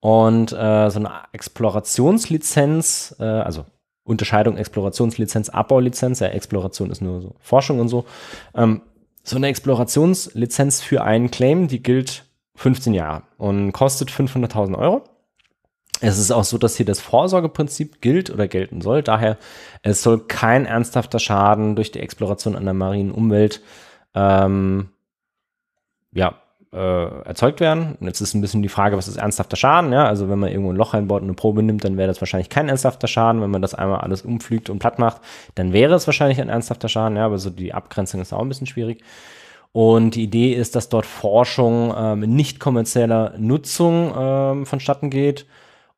und äh, so eine Explorationslizenz, äh, also Unterscheidung Explorationslizenz, Abbaulizenz. Ja, Exploration ist nur so Forschung und so. Ähm, so eine Explorationslizenz für einen Claim, die gilt 15 Jahre und kostet 500.000 Euro. Es ist auch so, dass hier das Vorsorgeprinzip gilt oder gelten soll. Daher, es soll kein ernsthafter Schaden durch die Exploration an der marinen Umwelt ähm, ja, äh, erzeugt werden. Und jetzt ist ein bisschen die Frage, was ist ernsthafter Schaden? Ja? Also wenn man irgendwo ein Loch einbaut und eine Probe nimmt, dann wäre das wahrscheinlich kein ernsthafter Schaden. Wenn man das einmal alles umfliegt und platt macht, dann wäre es wahrscheinlich ein ernsthafter Schaden. Ja? Aber so die Abgrenzung ist auch ein bisschen schwierig. Und die Idee ist, dass dort Forschung ähm, nicht kommerzieller Nutzung ähm, vonstatten geht.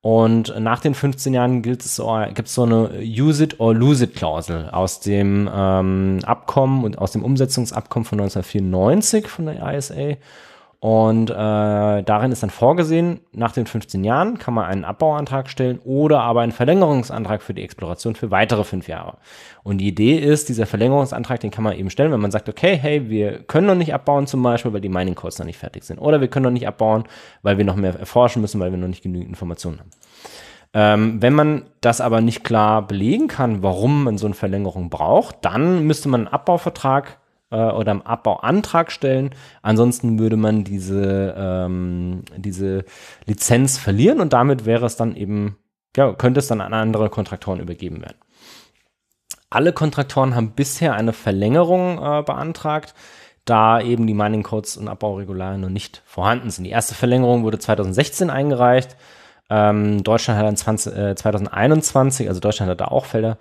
Und nach den 15 Jahren gilt es, äh, gibt es so eine Use it or lose it Klausel aus dem ähm, Abkommen und aus dem Umsetzungsabkommen von 1994 von der ISA. Und äh, darin ist dann vorgesehen, nach den 15 Jahren kann man einen Abbauantrag stellen oder aber einen Verlängerungsantrag für die Exploration für weitere fünf Jahre. Und die Idee ist, dieser Verlängerungsantrag, den kann man eben stellen, wenn man sagt, okay, hey, wir können noch nicht abbauen zum Beispiel, weil die Mining-Codes noch nicht fertig sind. Oder wir können noch nicht abbauen, weil wir noch mehr erforschen müssen, weil wir noch nicht genügend Informationen haben. Ähm, wenn man das aber nicht klar belegen kann, warum man so eine Verlängerung braucht, dann müsste man einen Abbauvertrag äh, oder im Abbauantrag stellen. Ansonsten würde man diese, ähm, diese Lizenz verlieren und damit wäre es dann eben, ja, könnte es dann an andere Kontraktoren übergeben werden. Alle Kontraktoren haben bisher eine Verlängerung äh, beantragt, da eben die Mining Codes und Abbauregularien noch nicht vorhanden sind. Die erste Verlängerung wurde 2016 eingereicht. Ähm, Deutschland hat dann 20, äh, 2021, also Deutschland hat da auch Felder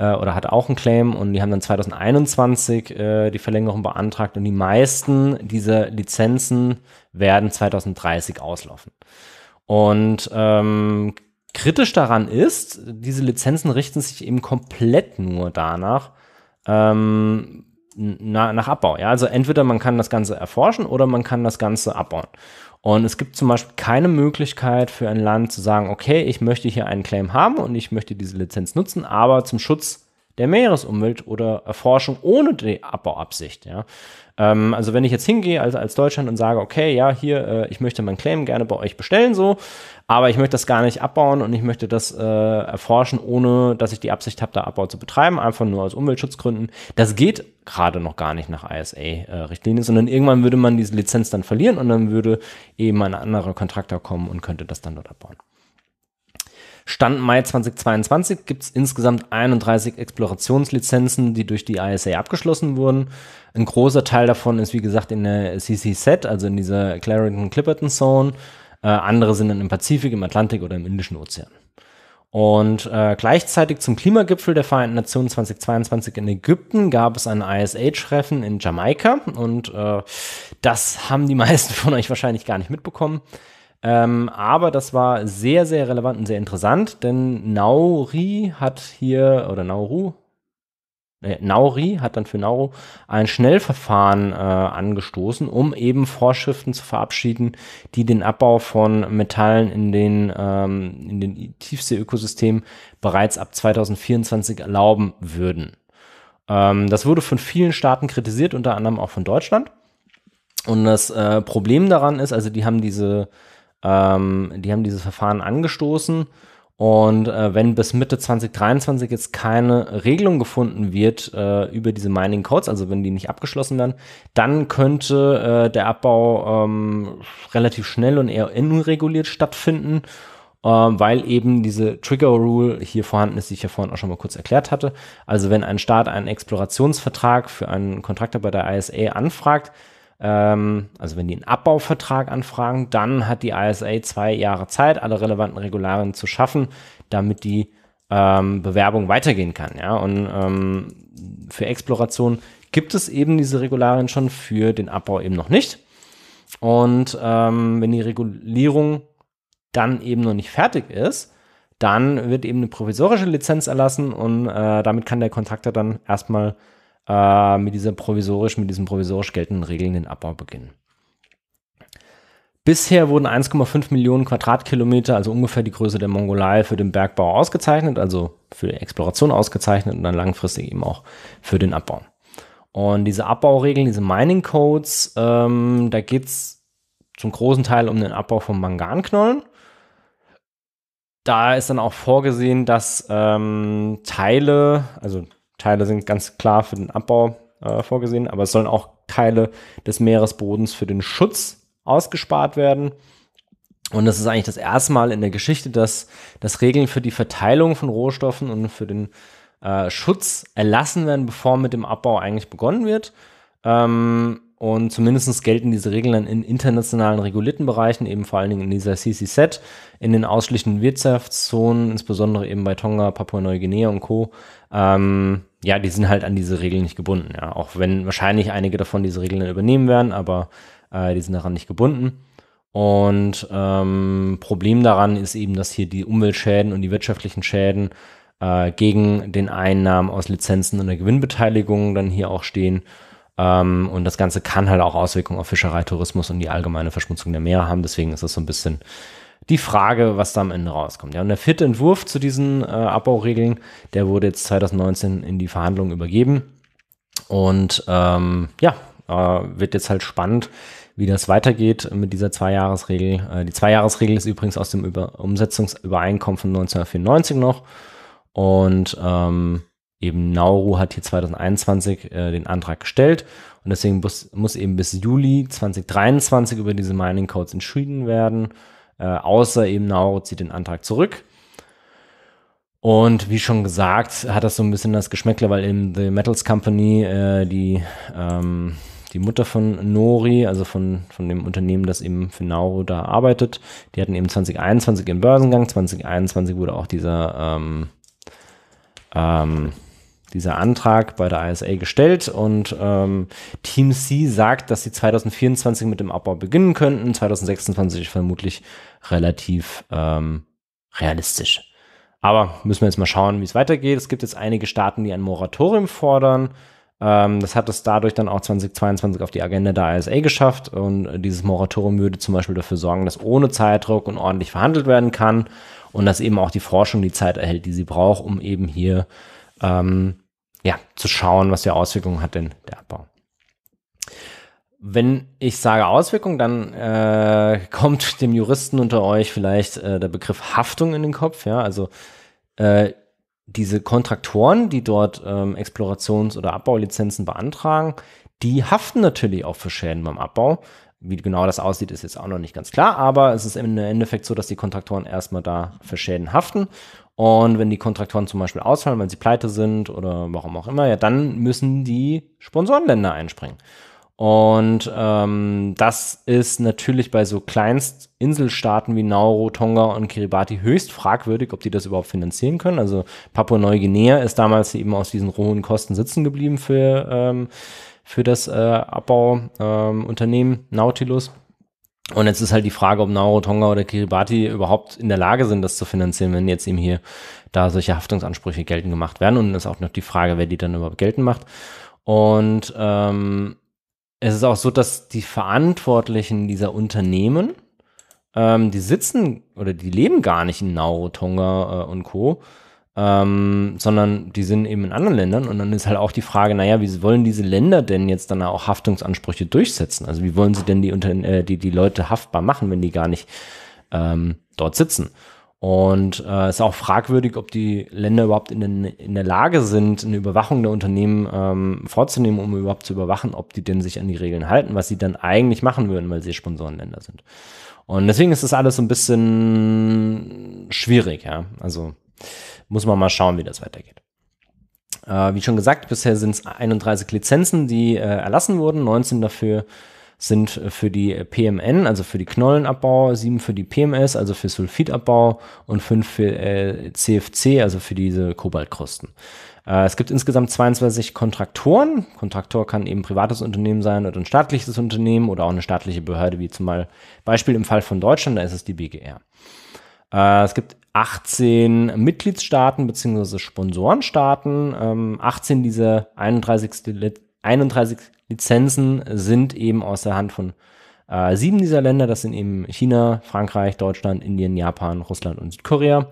äh, oder hat auch einen Claim und die haben dann 2021 äh, die Verlängerung beantragt und die meisten dieser Lizenzen werden 2030 auslaufen. Und ähm, kritisch daran ist, diese Lizenzen richten sich eben komplett nur danach, ähm, na, nach Abbau. Ja? Also entweder man kann das Ganze erforschen oder man kann das Ganze abbauen. Und es gibt zum Beispiel keine Möglichkeit für ein Land zu sagen, okay, ich möchte hier einen Claim haben und ich möchte diese Lizenz nutzen, aber zum Schutz der Meeresumwelt oder Erforschung ohne die Abbauabsicht. Ja. Ähm, also wenn ich jetzt hingehe als, als Deutschland und sage, okay, ja, hier, äh, ich möchte mein Claim gerne bei euch bestellen, so, aber ich möchte das gar nicht abbauen und ich möchte das äh, erforschen, ohne dass ich die Absicht habe, da Abbau zu betreiben, einfach nur aus Umweltschutzgründen. Das geht gerade noch gar nicht nach ISA-Richtlinie, äh, sondern irgendwann würde man diese Lizenz dann verlieren und dann würde eben ein anderer Kontraktor kommen und könnte das dann dort abbauen. Stand Mai 2022 gibt es insgesamt 31 Explorationslizenzen, die durch die ISA abgeschlossen wurden. Ein großer Teil davon ist, wie gesagt, in der CCZ, also in dieser Clarendon-Clipperton-Zone. Äh, andere sind dann im Pazifik, im Atlantik oder im Indischen Ozean. Und äh, gleichzeitig zum Klimagipfel der Vereinten Nationen 2022 in Ägypten gab es ein ISH-Treffen in Jamaika. Und äh, das haben die meisten von euch wahrscheinlich gar nicht mitbekommen. Ähm, aber das war sehr, sehr relevant und sehr interessant, denn Nauri hat hier, oder Nauru, äh, Nauri hat dann für Nauru ein Schnellverfahren äh, angestoßen, um eben Vorschriften zu verabschieden, die den Abbau von Metallen in den, ähm, in den Tiefseeökosystemen bereits ab 2024 erlauben würden. Ähm, das wurde von vielen Staaten kritisiert, unter anderem auch von Deutschland. Und das äh, Problem daran ist, also die haben diese, ähm, die haben dieses Verfahren angestoßen und äh, wenn bis Mitte 2023 jetzt keine Regelung gefunden wird äh, über diese Mining Codes, also wenn die nicht abgeschlossen werden, dann könnte äh, der Abbau ähm, relativ schnell und eher unreguliert stattfinden, ähm, weil eben diese Trigger Rule hier vorhanden ist, die ich ja vorhin auch schon mal kurz erklärt hatte. Also wenn ein Staat einen Explorationsvertrag für einen Kontraktor bei der ISA anfragt, ähm, also wenn die einen Abbauvertrag anfragen, dann hat die ISA zwei Jahre Zeit, alle relevanten Regularien zu schaffen, damit die ähm, Bewerbung weitergehen kann. Ja? Und ähm, für Exploration gibt es eben diese Regularien schon, für den Abbau eben noch nicht. Und ähm, wenn die Regulierung dann eben noch nicht fertig ist, dann wird eben eine provisorische Lizenz erlassen und äh, damit kann der Kontakter dann erstmal äh, mit, dieser provisorisch, mit diesen provisorisch geltenden Regeln den Abbau beginnen. Bisher wurden 1,5 Millionen Quadratkilometer, also ungefähr die Größe der Mongolei, für den Bergbau ausgezeichnet, also für die Exploration ausgezeichnet und dann langfristig eben auch für den Abbau. Und diese Abbauregeln, diese Mining Codes, ähm, da geht es zum großen Teil um den Abbau von Manganknollen. Da ist dann auch vorgesehen, dass ähm, Teile, also Teile sind ganz klar für den Abbau äh, vorgesehen, aber es sollen auch Teile des Meeresbodens für den Schutz ausgespart werden. Und das ist eigentlich das erste Mal in der Geschichte, dass, dass Regeln für die Verteilung von Rohstoffen und für den äh, Schutz erlassen werden, bevor mit dem Abbau eigentlich begonnen wird. Ähm, und zumindest gelten diese Regeln dann in internationalen regulierten Bereichen, eben vor allen Dingen in dieser CCZ, in den ausschließlichen Wirtschaftszonen, insbesondere eben bei Tonga, Papua-Neuguinea und Co. Ähm, ja, die sind halt an diese Regeln nicht gebunden. Ja. Auch wenn wahrscheinlich einige davon diese Regeln dann übernehmen werden, aber äh, die sind daran nicht gebunden. Und ähm, Problem daran ist eben, dass hier die Umweltschäden und die wirtschaftlichen Schäden äh, gegen den Einnahmen aus Lizenzen und der Gewinnbeteiligung dann hier auch stehen. Ähm, und das Ganze kann halt auch Auswirkungen auf Fischereitourismus und die allgemeine Verschmutzung der Meere haben. Deswegen ist das so ein bisschen die Frage, was da am Ende rauskommt. Ja, und der vierte entwurf zu diesen äh, Abbauregeln, der wurde jetzt 2019 in die Verhandlungen übergeben. Und ähm, ja, äh, wird jetzt halt spannend, wie das weitergeht mit dieser Zweijahresregel. Äh, die Zweijahresregel ist übrigens aus dem Über Umsetzungsübereinkommen von 1994 noch. Und ähm, eben Nauru hat hier 2021 äh, den Antrag gestellt und deswegen muss, muss eben bis Juli 2023 über diese Mining Codes entschieden werden äh, außer eben Nauru zieht den Antrag zurück. Und wie schon gesagt, hat das so ein bisschen das Geschmäckle, weil eben The Metals Company, äh, die, ähm, die Mutter von Nori, also von, von dem Unternehmen, das eben für Nauru da arbeitet, die hatten eben 2021 im Börsengang. 2021 wurde auch dieser ähm, ähm, dieser Antrag bei der ISA gestellt und ähm, Team C sagt, dass sie 2024 mit dem Abbau beginnen könnten, 2026 vermutlich relativ ähm, realistisch. Aber müssen wir jetzt mal schauen, wie es weitergeht. Es gibt jetzt einige Staaten, die ein Moratorium fordern. Ähm, das hat es dadurch dann auch 2022 auf die Agenda der ISA geschafft und dieses Moratorium würde zum Beispiel dafür sorgen, dass ohne Zeitdruck und ordentlich verhandelt werden kann und dass eben auch die Forschung die Zeit erhält, die sie braucht, um eben hier ähm, ja, zu schauen, was für Auswirkungen hat denn der Abbau. Wenn ich sage Auswirkung, dann äh, kommt dem Juristen unter euch vielleicht äh, der Begriff Haftung in den Kopf. Ja, also äh, diese Kontraktoren, die dort ähm, Explorations- oder Abbaulizenzen beantragen, die haften natürlich auch für Schäden beim Abbau. Wie genau das aussieht, ist jetzt auch noch nicht ganz klar, aber es ist im Endeffekt so, dass die Kontraktoren erstmal da für Schäden haften und wenn die Kontraktoren zum Beispiel ausfallen, weil sie pleite sind oder warum auch immer, ja, dann müssen die Sponsorenländer einspringen. Und ähm, das ist natürlich bei so Kleinstinselstaaten wie Nauru, Tonga und Kiribati höchst fragwürdig, ob die das überhaupt finanzieren können. Also Papua-Neuguinea ist damals eben aus diesen hohen Kosten sitzen geblieben für, ähm, für das äh, Abbauunternehmen ähm, Nautilus. Und jetzt ist halt die Frage, ob Nauru Tonga oder Kiribati überhaupt in der Lage sind, das zu finanzieren, wenn jetzt eben hier da solche Haftungsansprüche geltend gemacht werden. Und es ist auch noch die Frage, wer die dann überhaupt geltend macht. Und ähm, es ist auch so, dass die Verantwortlichen dieser Unternehmen, ähm, die sitzen oder die leben gar nicht in Nauru, Tonga äh, und Co., ähm, sondern die sind eben in anderen Ländern. Und dann ist halt auch die Frage, naja, wie wollen diese Länder denn jetzt dann auch Haftungsansprüche durchsetzen? Also wie wollen sie denn die, äh, die, die Leute haftbar machen, wenn die gar nicht ähm, dort sitzen? Und es äh, ist auch fragwürdig, ob die Länder überhaupt in, den, in der Lage sind, eine Überwachung der Unternehmen ähm, vorzunehmen, um überhaupt zu überwachen, ob die denn sich an die Regeln halten, was sie dann eigentlich machen würden, weil sie Sponsorenländer sind. Und deswegen ist das alles so ein bisschen schwierig, ja. Also muss man mal schauen, wie das weitergeht. Äh, wie schon gesagt, bisher sind es 31 Lizenzen, die äh, erlassen wurden. 19 dafür sind für die PMN, also für die Knollenabbau, 7 für die PMS, also für Sulfidabbau und 5 für äh, CFC, also für diese Kobaltkrusten. Äh, es gibt insgesamt 22 Kontraktoren. Kontraktor kann eben privates Unternehmen sein oder ein staatliches Unternehmen oder auch eine staatliche Behörde, wie zum Beispiel im Fall von Deutschland, da ist es die BGR. Äh, es gibt 18 Mitgliedsstaaten bzw. Sponsorenstaaten. Ähm, 18 dieser 31, 31 Lizenzen sind eben aus der Hand von äh, sieben dieser Länder. Das sind eben China, Frankreich, Deutschland, Indien, Japan, Russland und Südkorea.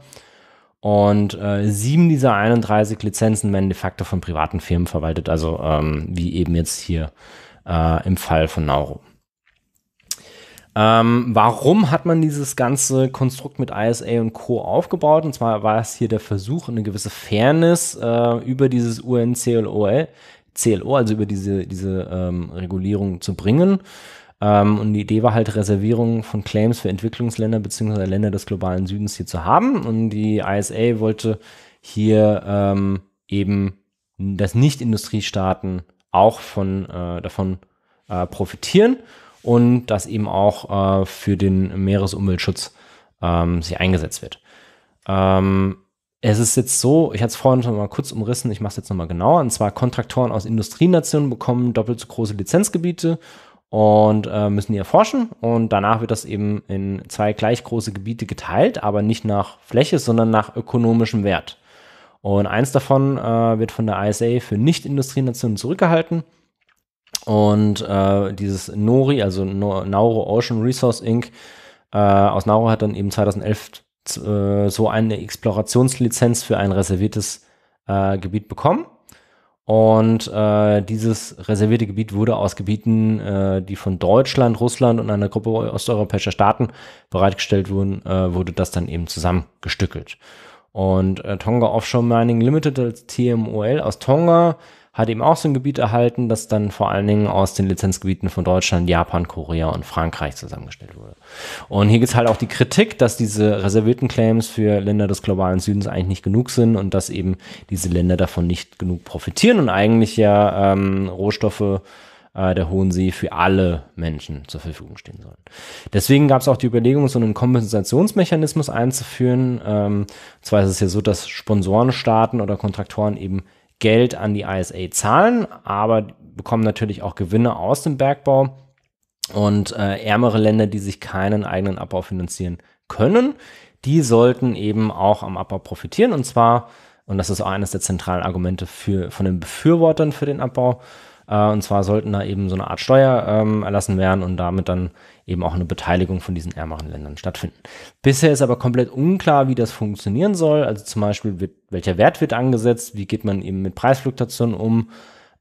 Und äh, sieben dieser 31 Lizenzen werden de facto von privaten Firmen verwaltet, also ähm, wie eben jetzt hier äh, im Fall von Nauru. Ähm, warum hat man dieses ganze Konstrukt mit ISA und Co. aufgebaut? Und zwar war es hier der Versuch, eine gewisse Fairness äh, über dieses UN-CLO, also über diese, diese ähm, Regulierung zu bringen. Ähm, und die Idee war halt, Reservierungen von Claims für Entwicklungsländer bzw. Länder des globalen Südens hier zu haben. Und die ISA wollte hier ähm, eben, dass Nicht-Industriestaaten auch von, äh, davon äh, profitieren und das eben auch äh, für den Meeresumweltschutz ähm, sich eingesetzt wird. Ähm, es ist jetzt so, ich hatte es vorhin schon mal kurz umrissen, ich mache es jetzt nochmal genauer, und zwar Kontraktoren aus Industrienationen bekommen doppelt so große Lizenzgebiete und äh, müssen die erforschen und danach wird das eben in zwei gleich große Gebiete geteilt, aber nicht nach Fläche, sondern nach ökonomischem Wert. Und eins davon äh, wird von der ISA für Nicht-Industrienationen zurückgehalten und äh, dieses NORI, also Nauru Ocean Resource Inc., äh, aus Nauru hat dann eben 2011 äh, so eine Explorationslizenz für ein reserviertes äh, Gebiet bekommen. Und äh, dieses reservierte Gebiet wurde aus Gebieten, äh, die von Deutschland, Russland und einer Gruppe osteuropäischer Staaten bereitgestellt wurden, wurde das dann eben zusammengestückelt. Und Tonga Offshore Mining Limited als TMOL aus Tonga hat eben auch so ein Gebiet erhalten, das dann vor allen Dingen aus den Lizenzgebieten von Deutschland, Japan, Korea und Frankreich zusammengestellt wurde. Und hier gibt es halt auch die Kritik, dass diese reservierten Claims für Länder des globalen Südens eigentlich nicht genug sind und dass eben diese Länder davon nicht genug profitieren und eigentlich ja ähm, Rohstoffe äh, der Hohen See für alle Menschen zur Verfügung stehen sollen. Deswegen gab es auch die Überlegung, so einen Kompensationsmechanismus einzuführen. Ähm, zwar ist es ja so, dass Sponsorenstaaten oder Kontraktoren eben Geld an die ISA zahlen, aber bekommen natürlich auch Gewinne aus dem Bergbau. Und äh, ärmere Länder, die sich keinen eigenen Abbau finanzieren können, die sollten eben auch am Abbau profitieren. Und zwar, und das ist auch eines der zentralen Argumente für, von den Befürwortern für den Abbau, äh, und zwar sollten da eben so eine Art Steuer ähm, erlassen werden und damit dann eben auch eine Beteiligung von diesen ärmeren Ländern stattfinden. Bisher ist aber komplett unklar, wie das funktionieren soll. Also zum Beispiel, wird, welcher Wert wird angesetzt, wie geht man eben mit Preisfluktuationen um,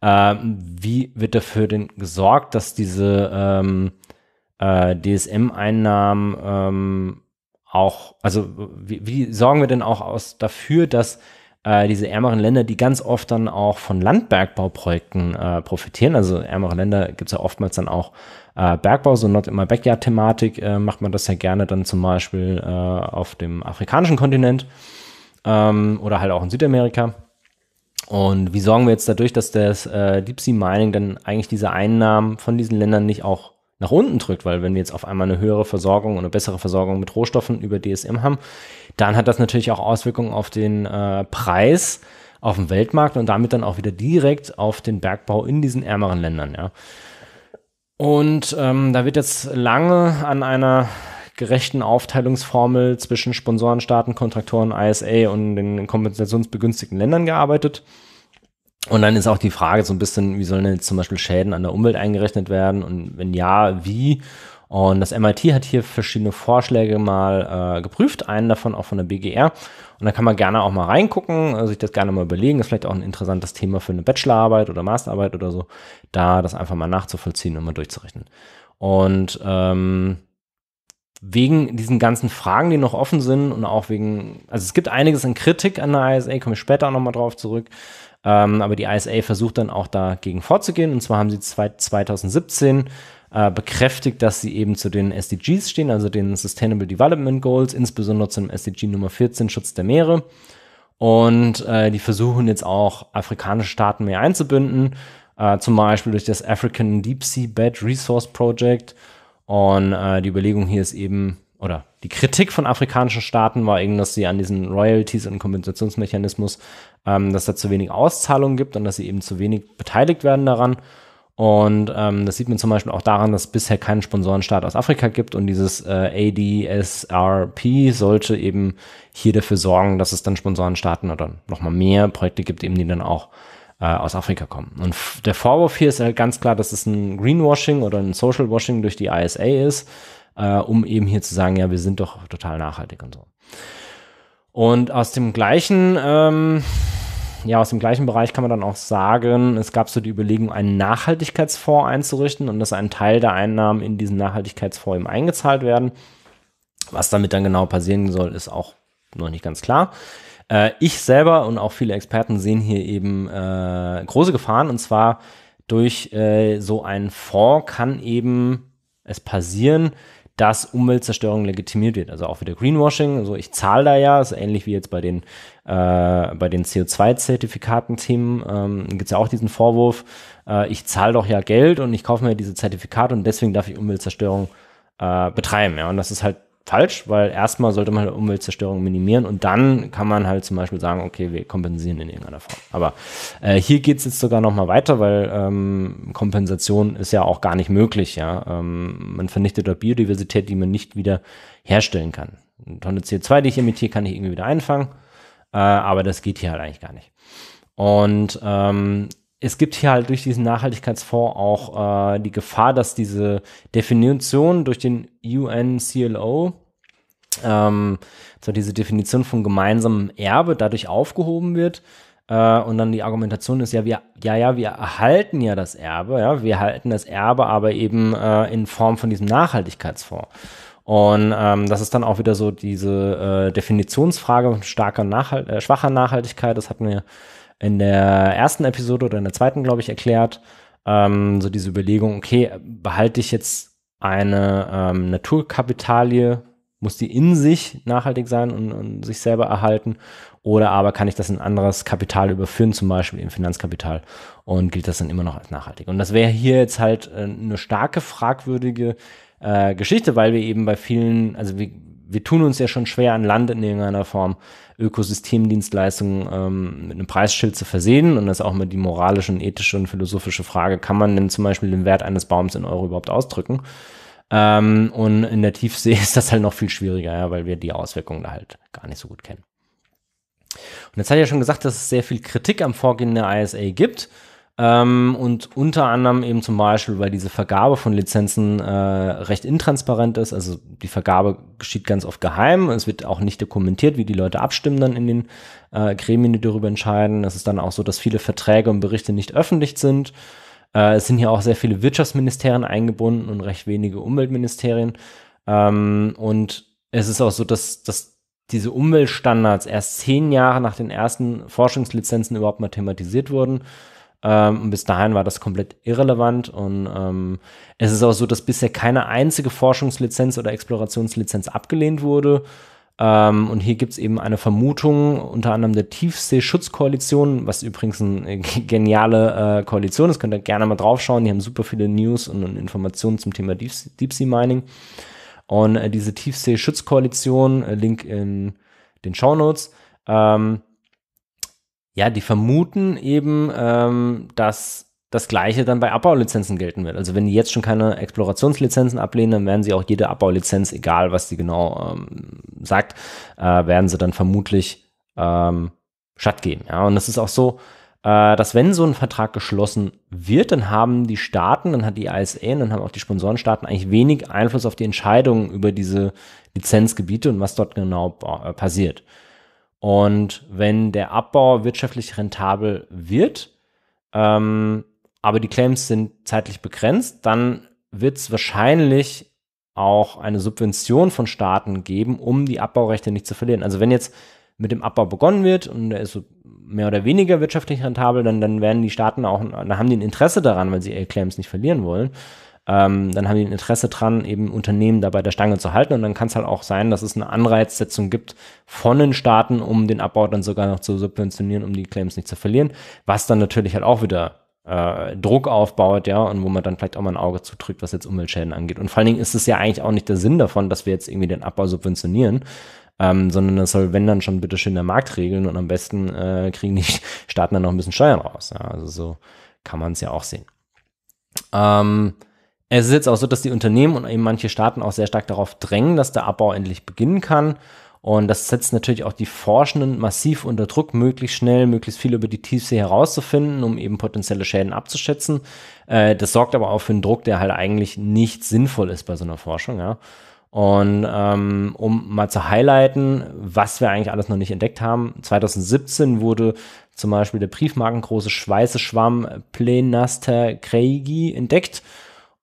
äh, wie wird dafür denn gesorgt, dass diese ähm, äh, DSM-Einnahmen ähm, auch, also wie, wie sorgen wir denn auch aus dafür, dass äh, diese ärmeren Länder, die ganz oft dann auch von Landbergbauprojekten äh, profitieren. Also ärmere Länder gibt es ja oftmals dann auch äh, Bergbau, so not immer Backyard-Thematik äh, macht man das ja gerne dann zum Beispiel äh, auf dem afrikanischen Kontinent ähm, oder halt auch in Südamerika. Und wie sorgen wir jetzt dadurch, dass das äh, Deep Sea Mining dann eigentlich diese Einnahmen von diesen Ländern nicht auch nach unten drückt? Weil wenn wir jetzt auf einmal eine höhere Versorgung und eine bessere Versorgung mit Rohstoffen über DSM haben, dann hat das natürlich auch Auswirkungen auf den äh, Preis auf dem Weltmarkt und damit dann auch wieder direkt auf den Bergbau in diesen ärmeren Ländern. Ja. Und ähm, da wird jetzt lange an einer gerechten Aufteilungsformel zwischen Sponsorenstaaten, Kontraktoren, ISA und den kompensationsbegünstigten Ländern gearbeitet. Und dann ist auch die Frage so ein bisschen, wie sollen denn jetzt zum Beispiel Schäden an der Umwelt eingerechnet werden und wenn ja, wie? Und das MIT hat hier verschiedene Vorschläge mal äh, geprüft, einen davon auch von der BGR. Und da kann man gerne auch mal reingucken, äh, sich das gerne mal überlegen. Ist vielleicht auch ein interessantes Thema für eine Bachelorarbeit oder Masterarbeit oder so, da das einfach mal nachzuvollziehen und mal durchzurechnen. Und ähm, wegen diesen ganzen Fragen, die noch offen sind und auch wegen, also es gibt einiges an Kritik an der ISA, komme ich später auch nochmal drauf zurück. Ähm, aber die ISA versucht dann auch dagegen vorzugehen. Und zwar haben sie 2017 äh, bekräftigt, dass sie eben zu den SDGs stehen, also den Sustainable Development Goals, insbesondere zum SDG Nummer 14, Schutz der Meere. Und äh, die versuchen jetzt auch afrikanische Staaten mehr einzubinden, äh, zum Beispiel durch das African Deep Sea Bed Resource Project. Und äh, die Überlegung hier ist eben, oder die Kritik von afrikanischen Staaten war eben, dass sie an diesen Royalties und Kompensationsmechanismus, ähm, dass da zu wenig Auszahlungen gibt und dass sie eben zu wenig beteiligt werden daran. Und ähm, das sieht man zum Beispiel auch daran, dass es bisher keinen Sponsorenstaat aus Afrika gibt und dieses äh, ADSRP sollte eben hier dafür sorgen, dass es dann Sponsorenstaaten oder nochmal mehr Projekte gibt, eben die dann auch äh, aus Afrika kommen. Und der Vorwurf hier ist halt ganz klar, dass es ein Greenwashing oder ein Socialwashing durch die ISA ist, äh, um eben hier zu sagen, ja, wir sind doch total nachhaltig und so. Und aus dem gleichen ähm, ja, aus dem gleichen Bereich kann man dann auch sagen, es gab so die Überlegung, einen Nachhaltigkeitsfonds einzurichten und dass ein Teil der Einnahmen in diesen Nachhaltigkeitsfonds eben eingezahlt werden. Was damit dann genau passieren soll, ist auch noch nicht ganz klar. Äh, ich selber und auch viele Experten sehen hier eben äh, große Gefahren und zwar durch äh, so einen Fonds kann eben es passieren, dass Umweltzerstörung legitimiert wird. Also auch wieder Greenwashing. Also ich zahle da ja, ist ähnlich wie jetzt bei den, äh, bei den CO2-Zertifikaten-Themen, ähm, gibt es ja auch diesen Vorwurf, äh, ich zahle doch ja Geld und ich kaufe mir diese Zertifikate und deswegen darf ich Umweltzerstörung äh, betreiben. Ja? Und das ist halt falsch, weil erstmal sollte man halt Umweltzerstörung minimieren und dann kann man halt zum Beispiel sagen, okay, wir kompensieren in irgendeiner Form. Aber äh, hier geht es jetzt sogar nochmal weiter, weil ähm, Kompensation ist ja auch gar nicht möglich. Ja? Ähm, man vernichtet dort Biodiversität, die man nicht wieder herstellen kann. Eine Tonne CO2, die ich emitiere, kann ich irgendwie wieder einfangen, äh, aber das geht hier halt eigentlich gar nicht. Und ähm, es gibt hier halt durch diesen Nachhaltigkeitsfonds auch äh, die Gefahr, dass diese Definition durch den UNCLO, ähm, so diese Definition von gemeinsamem Erbe dadurch aufgehoben wird. Äh, und dann die Argumentation ist ja, wir, ja, ja, wir erhalten ja das Erbe, ja, wir erhalten das Erbe, aber eben äh, in Form von diesem Nachhaltigkeitsfonds. Und ähm, das ist dann auch wieder so diese äh, Definitionsfrage von starker Nachhalt äh, schwacher Nachhaltigkeit. Das hatten wir in der ersten Episode oder in der zweiten, glaube ich, erklärt. Ähm, so diese Überlegung, okay, behalte ich jetzt eine ähm, Naturkapitalie, muss die in sich nachhaltig sein und, und, sich selber erhalten? Oder aber kann ich das in anderes Kapital überführen, zum Beispiel in Finanzkapital und gilt das dann immer noch als nachhaltig? Und das wäre hier jetzt halt äh, eine starke, fragwürdige äh, Geschichte, weil wir eben bei vielen, also wir, wir tun uns ja schon schwer an Land in irgendeiner Form Ökosystemdienstleistungen ähm, mit einem Preisschild zu versehen. Und das ist auch mal die moralische und ethische und philosophische Frage, kann man denn zum Beispiel den Wert eines Baums in Euro überhaupt ausdrücken? Ähm, und in der Tiefsee ist das halt noch viel schwieriger, ja, weil wir die Auswirkungen da halt gar nicht so gut kennen. Und jetzt hat ja schon gesagt, dass es sehr viel Kritik am Vorgehen der ISA gibt. Ähm, und unter anderem eben zum Beispiel, weil diese Vergabe von Lizenzen äh, recht intransparent ist. Also die Vergabe geschieht ganz oft geheim. Es wird auch nicht dokumentiert, wie die Leute abstimmen dann in den äh, Gremien, die darüber entscheiden. Es ist dann auch so, dass viele Verträge und Berichte nicht öffentlich sind. Äh, es sind hier auch sehr viele Wirtschaftsministerien eingebunden und recht wenige Umweltministerien. Ähm, und es ist auch so, dass, dass diese Umweltstandards erst zehn Jahre nach den ersten Forschungslizenzen überhaupt mal thematisiert wurden. Ähm, bis dahin war das komplett irrelevant und ähm, es ist auch so, dass bisher keine einzige Forschungslizenz oder Explorationslizenz abgelehnt wurde. Ähm, und hier gibt es eben eine Vermutung, unter anderem der Tiefseeschutzkoalition, was übrigens eine äh, geniale äh, Koalition ist, könnt ihr gerne mal draufschauen, die haben super viele News und, und Informationen zum Thema Deep, Deep Mining. Und äh, diese Tiefseeschutzkoalition, äh, Link in den Show Notes, ähm, ja, die vermuten eben, ähm, dass das Gleiche dann bei Abbaulizenzen gelten wird. Also wenn die jetzt schon keine Explorationslizenzen ablehnen, dann werden sie auch jede Abbaulizenz, egal was die genau ähm, sagt, äh, werden sie dann vermutlich ähm, stattgeben. Ja, und es ist auch so, äh, dass wenn so ein Vertrag geschlossen wird, dann haben die Staaten, dann hat die ISA dann haben auch die Sponsorenstaaten eigentlich wenig Einfluss auf die Entscheidungen über diese Lizenzgebiete und was dort genau äh, passiert. Und wenn der Abbau wirtschaftlich rentabel wird, ähm, aber die Claims sind zeitlich begrenzt, dann wird es wahrscheinlich auch eine Subvention von Staaten geben, um die Abbaurechte nicht zu verlieren. Also wenn jetzt mit dem Abbau begonnen wird und der ist so mehr oder weniger wirtschaftlich rentabel, dann, dann werden die Staaten auch, dann haben die ein Interesse daran, weil sie ihre Claims nicht verlieren wollen ähm, dann haben die ein Interesse dran, eben Unternehmen dabei der Stange zu halten. Und dann kann es halt auch sein, dass es eine Anreizsetzung gibt von den Staaten, um den Abbau dann sogar noch zu subventionieren, um die Claims nicht zu verlieren, was dann natürlich halt auch wieder äh, Druck aufbaut, ja, und wo man dann vielleicht auch mal ein Auge zudrückt, was jetzt Umweltschäden angeht. Und vor allen Dingen ist es ja eigentlich auch nicht der Sinn davon, dass wir jetzt irgendwie den Abbau subventionieren, ähm, sondern das soll, wenn dann schon bitteschön der Markt regeln und am besten äh, kriegen die Staaten dann noch ein bisschen Steuern raus. Ja? Also so kann man es ja auch sehen. Ähm, es ist jetzt auch so, dass die Unternehmen und eben manche Staaten auch sehr stark darauf drängen, dass der Abbau endlich beginnen kann. Und das setzt natürlich auch die Forschenden massiv unter Druck, möglichst schnell, möglichst viel über die Tiefsee herauszufinden, um eben potenzielle Schäden abzuschätzen. Äh, das sorgt aber auch für einen Druck, der halt eigentlich nicht sinnvoll ist bei so einer Forschung. Ja. Und ähm, um mal zu highlighten, was wir eigentlich alles noch nicht entdeckt haben, 2017 wurde zum Beispiel der Briefmarkengroße Schweißeschwamm Plenaster Craigie entdeckt.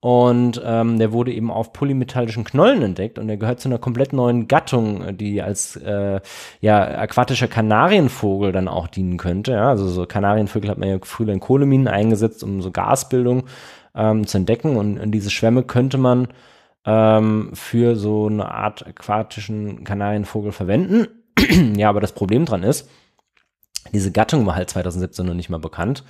Und ähm, der wurde eben auf polymetallischen Knollen entdeckt und der gehört zu einer komplett neuen Gattung, die als äh, ja, aquatischer Kanarienvogel dann auch dienen könnte. Ja? Also so Kanarienvögel hat man ja früher in Kohleminen eingesetzt, um so Gasbildung ähm, zu entdecken. Und, und diese Schwämme könnte man ähm, für so eine Art aquatischen Kanarienvogel verwenden. ja, aber das Problem dran ist, diese Gattung war halt 2017 noch nicht mal bekannt.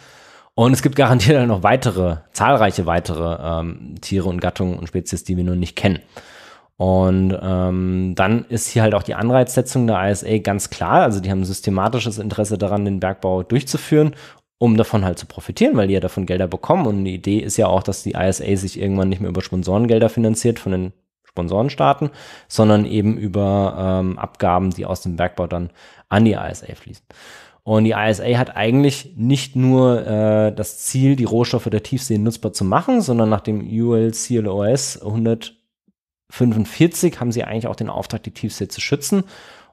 Und es gibt garantiert noch weitere, zahlreiche weitere ähm, Tiere und Gattungen und Spezies, die wir nur nicht kennen. Und ähm, dann ist hier halt auch die Anreizsetzung der ISA ganz klar. Also die haben systematisches Interesse daran, den Bergbau durchzuführen, um davon halt zu profitieren, weil die ja davon Gelder bekommen. Und die Idee ist ja auch, dass die ISA sich irgendwann nicht mehr über Sponsorengelder finanziert von den Sponsorenstaaten, sondern eben über ähm, Abgaben, die aus dem Bergbau dann an die ISA fließen. Und die ISA hat eigentlich nicht nur äh, das Ziel, die Rohstoffe der Tiefsee nutzbar zu machen, sondern nach dem ULCLOS 145 haben sie eigentlich auch den Auftrag, die Tiefsee zu schützen.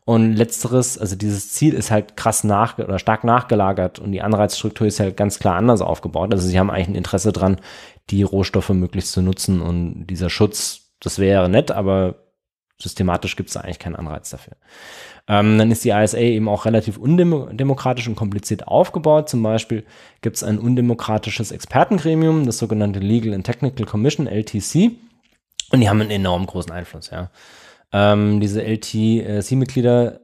Und letzteres, also dieses Ziel ist halt krass nach oder stark nachgelagert und die Anreizstruktur ist halt ganz klar anders aufgebaut. Also sie haben eigentlich ein Interesse dran, die Rohstoffe möglichst zu nutzen und dieser Schutz, das wäre nett, aber systematisch gibt es eigentlich keinen Anreiz dafür. Ähm, dann ist die ISA eben auch relativ undemokratisch und kompliziert aufgebaut. Zum Beispiel gibt es ein undemokratisches Expertengremium, das sogenannte Legal and Technical Commission, LTC. Und die haben einen enorm großen Einfluss, ja. Ähm, diese LTC-Mitglieder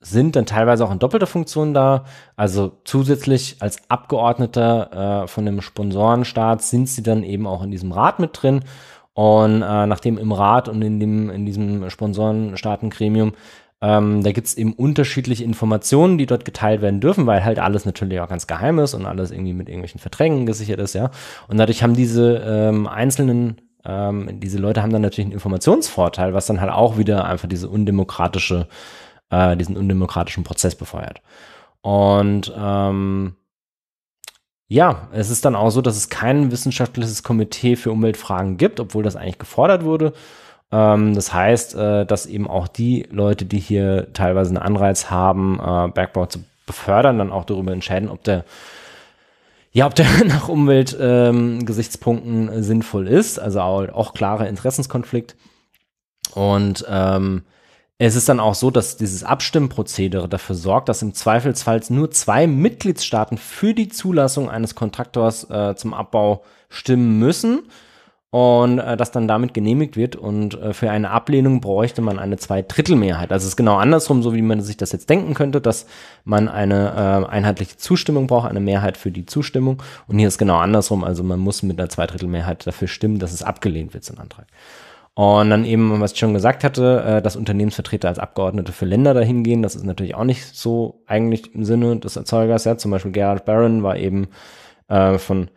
sind dann teilweise auch in doppelter Funktion da. Also zusätzlich als Abgeordneter äh, von dem Sponsorenstaat sind sie dann eben auch in diesem Rat mit drin. Und äh, nachdem im Rat und in, dem, in diesem Sponsorenstaatengremium ähm, da gibt es eben unterschiedliche Informationen, die dort geteilt werden dürfen, weil halt alles natürlich auch ganz geheim ist und alles irgendwie mit irgendwelchen Verträgen gesichert ist, ja. Und dadurch haben diese ähm, einzelnen, ähm, diese Leute haben dann natürlich einen Informationsvorteil, was dann halt auch wieder einfach diese undemokratische, äh, diesen undemokratischen Prozess befeuert. Und ähm, ja, es ist dann auch so, dass es kein wissenschaftliches Komitee für Umweltfragen gibt, obwohl das eigentlich gefordert wurde. Ähm, das heißt, äh, dass eben auch die Leute, die hier teilweise einen Anreiz haben, äh, Bergbau zu befördern, dann auch darüber entscheiden, ob der ja, ob der nach Umweltgesichtspunkten ähm, sinnvoll ist, also auch, klarer Interessenskonflikt. Und ähm, es ist dann auch so, dass dieses Abstimmprozedere dafür sorgt, dass im Zweifelsfall nur zwei Mitgliedstaaten für die Zulassung eines Kontraktors äh, zum Abbau stimmen müssen und äh, das dann damit genehmigt wird. Und äh, für eine Ablehnung bräuchte man eine Zweidrittelmehrheit. Also es ist genau andersrum, so wie man sich das jetzt denken könnte, dass man eine äh, einheitliche Zustimmung braucht, eine Mehrheit für die Zustimmung. Und hier ist genau andersrum. Also man muss mit einer Zweidrittelmehrheit dafür stimmen, dass es abgelehnt wird, so ein Antrag. Und dann eben, was ich schon gesagt hatte, äh, dass Unternehmensvertreter als Abgeordnete für Länder dahin gehen, das ist natürlich auch nicht so eigentlich im Sinne des Erzeugers. Ja, zum Beispiel Gerald Barron war eben äh, von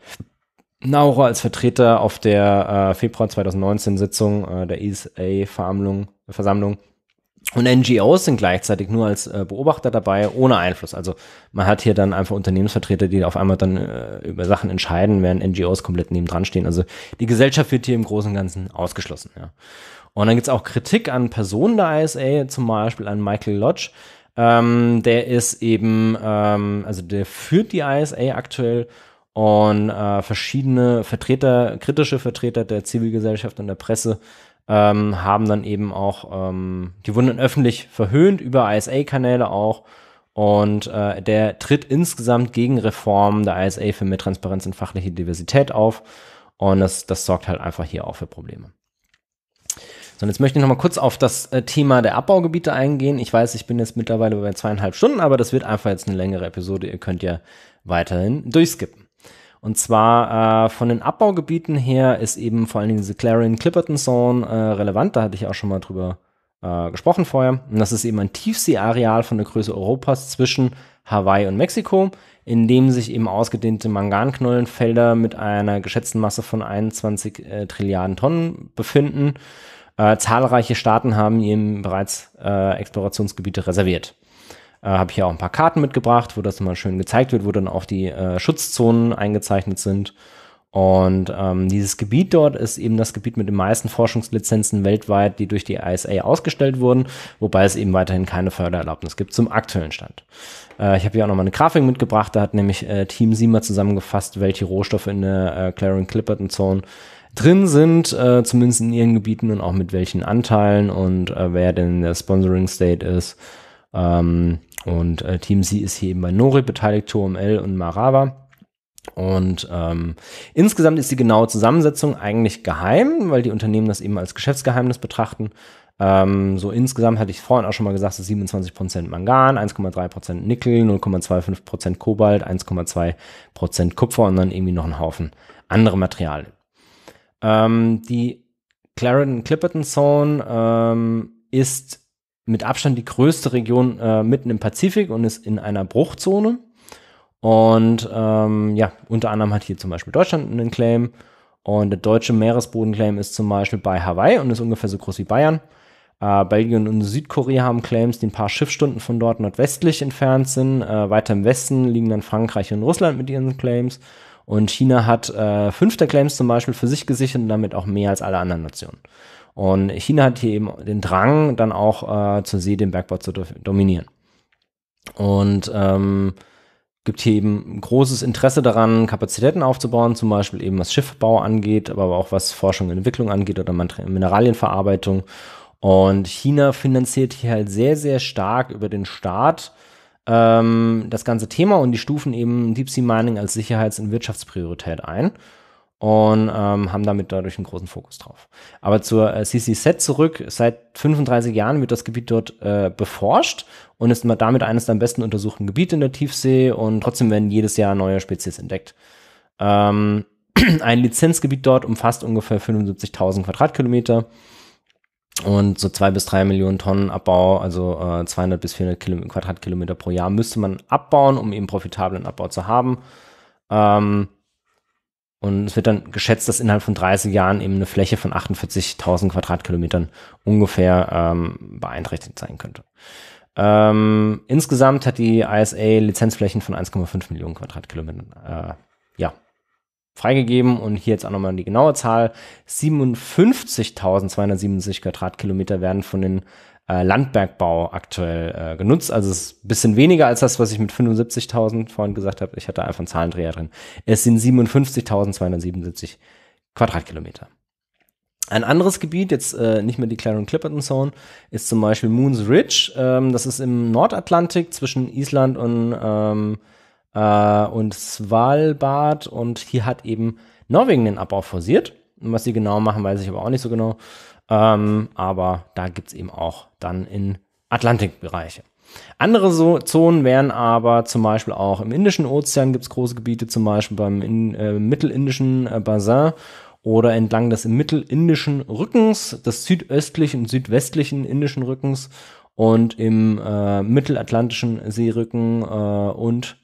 Nauro als Vertreter auf der äh, Februar 2019 Sitzung äh, der ESA-Versammlung. Und NGOs sind gleichzeitig nur als äh, Beobachter dabei, ohne Einfluss. Also man hat hier dann einfach Unternehmensvertreter, die auf einmal dann äh, über Sachen entscheiden, während NGOs komplett nebendran stehen. Also die Gesellschaft wird hier im Großen und Ganzen ausgeschlossen. Ja. Und dann gibt's auch Kritik an Personen der ISA, zum Beispiel an Michael Lodge. Ähm, der ist eben, ähm, also der führt die ISA aktuell und äh, verschiedene Vertreter, kritische Vertreter der Zivilgesellschaft und der Presse ähm, haben dann eben auch, ähm, die wurden dann öffentlich verhöhnt über ISA-Kanäle auch und äh, der tritt insgesamt gegen Reformen der ISA für mehr Transparenz und fachliche Diversität auf und das, das sorgt halt einfach hier auch für Probleme. So, und jetzt möchte ich nochmal kurz auf das äh, Thema der Abbaugebiete eingehen. Ich weiß, ich bin jetzt mittlerweile bei zweieinhalb Stunden, aber das wird einfach jetzt eine längere Episode. Ihr könnt ja weiterhin durchskippen. Und zwar äh, von den Abbaugebieten her ist eben vor allen Dingen diese Clarion-Clipperton-Zone äh, relevant. Da hatte ich auch schon mal drüber äh, gesprochen vorher. Und das ist eben ein Tiefseeareal von der Größe Europas zwischen Hawaii und Mexiko, in dem sich eben ausgedehnte Manganknollenfelder mit einer geschätzten Masse von 21 äh, Trilliarden Tonnen befinden. Äh, zahlreiche Staaten haben eben bereits äh, Explorationsgebiete reserviert. Äh, Habe ich hier auch ein paar Karten mitgebracht, wo das mal schön gezeigt wird, wo dann auch die äh, Schutzzonen eingezeichnet sind. Und ähm, dieses Gebiet dort ist eben das Gebiet mit den meisten Forschungslizenzen weltweit, die durch die ISA ausgestellt wurden, wobei es eben weiterhin keine Fördererlaubnis gibt zum aktuellen Stand. Äh, ich habe hier auch nochmal eine Grafik mitgebracht, da hat nämlich äh, Team Siemer zusammengefasst, welche Rohstoffe in der äh, Clarion Clipperton Zone drin sind, äh, zumindest in ihren Gebieten und auch mit welchen Anteilen und äh, wer denn der Sponsoring State ist. Ähm, und äh, Team C ist hier eben bei Nori beteiligt, TOML und Marava. Und ähm, insgesamt ist die genaue Zusammensetzung eigentlich geheim, weil die Unternehmen das eben als Geschäftsgeheimnis betrachten. Ähm, so insgesamt hatte ich vorhin auch schon mal gesagt, dass 27% Mangan, 1,3% Nickel, 0,25% Kobalt, 1,2% Kupfer und dann irgendwie noch einen Haufen andere Materialien. Ähm, die Clarendon Clipperton Zone ähm, ist mit Abstand die größte Region äh, mitten im Pazifik und ist in einer Bruchzone. Und ähm, ja, unter anderem hat hier zum Beispiel Deutschland einen Claim. Und der deutsche Meeresbodenclaim ist zum Beispiel bei Hawaii und ist ungefähr so groß wie Bayern. Äh, Belgien und Südkorea haben Claims, die ein paar Schiffstunden von dort nordwestlich entfernt sind. Äh, weiter im Westen liegen dann Frankreich und Russland mit ihren Claims. Und China hat äh, fünf der Claims zum Beispiel für sich gesichert und damit auch mehr als alle anderen Nationen. Und China hat hier eben den Drang, dann auch äh, zur See den Bergbau zu do dominieren. Und ähm, gibt hier eben großes Interesse daran, Kapazitäten aufzubauen, zum Beispiel eben was Schiffbau angeht, aber auch was Forschung und Entwicklung angeht oder Mineralienverarbeitung. Und China finanziert hier halt sehr, sehr stark über den Staat ähm, das ganze Thema und die stufen eben Deep Sea Mining als Sicherheits- und Wirtschaftspriorität ein und ähm, haben damit dadurch einen großen Fokus drauf. Aber zur äh, CCZ zurück, seit 35 Jahren wird das Gebiet dort äh, beforscht und ist damit eines der am besten untersuchten Gebiete in der Tiefsee und trotzdem werden jedes Jahr neue Spezies entdeckt. Ähm, ein Lizenzgebiet dort umfasst ungefähr 75.000 Quadratkilometer und so zwei bis drei Millionen Tonnen Abbau, also äh, 200 bis 400 Kilom Quadratkilometer pro Jahr, müsste man abbauen, um eben profitablen Abbau zu haben. Ähm, und es wird dann geschätzt, dass innerhalb von 30 Jahren eben eine Fläche von 48.000 Quadratkilometern ungefähr ähm, beeinträchtigt sein könnte. Ähm, insgesamt hat die ISA Lizenzflächen von 1,5 Millionen Quadratkilometern. Äh, ja, freigegeben und hier jetzt auch nochmal die genaue Zahl. 57.277 Quadratkilometer werden von den äh, Landbergbau aktuell äh, genutzt. Also es ist ein bisschen weniger als das, was ich mit 75.000 vorhin gesagt habe. Ich hatte einfach einen Zahlendreher drin. Es sind 57.277 Quadratkilometer. Ein anderes Gebiet, jetzt äh, nicht mehr die Clarion Clipperton Zone, ist zum Beispiel Moons Ridge. Ähm, das ist im Nordatlantik zwischen Island und ähm, äh, und Svalbard und hier hat eben Norwegen den Abbau forciert. Und was sie genau machen, weiß ich aber auch nicht so genau. Ähm, aber da gibt es eben auch dann in Atlantikbereiche. Andere so Zonen wären aber zum Beispiel auch im Indischen Ozean gibt es große Gebiete, zum Beispiel beim in, äh, mittelindischen äh, Bassin oder entlang des mittelindischen Rückens, des südöstlichen und südwestlichen indischen Rückens und im äh, mittelatlantischen Seerücken äh, und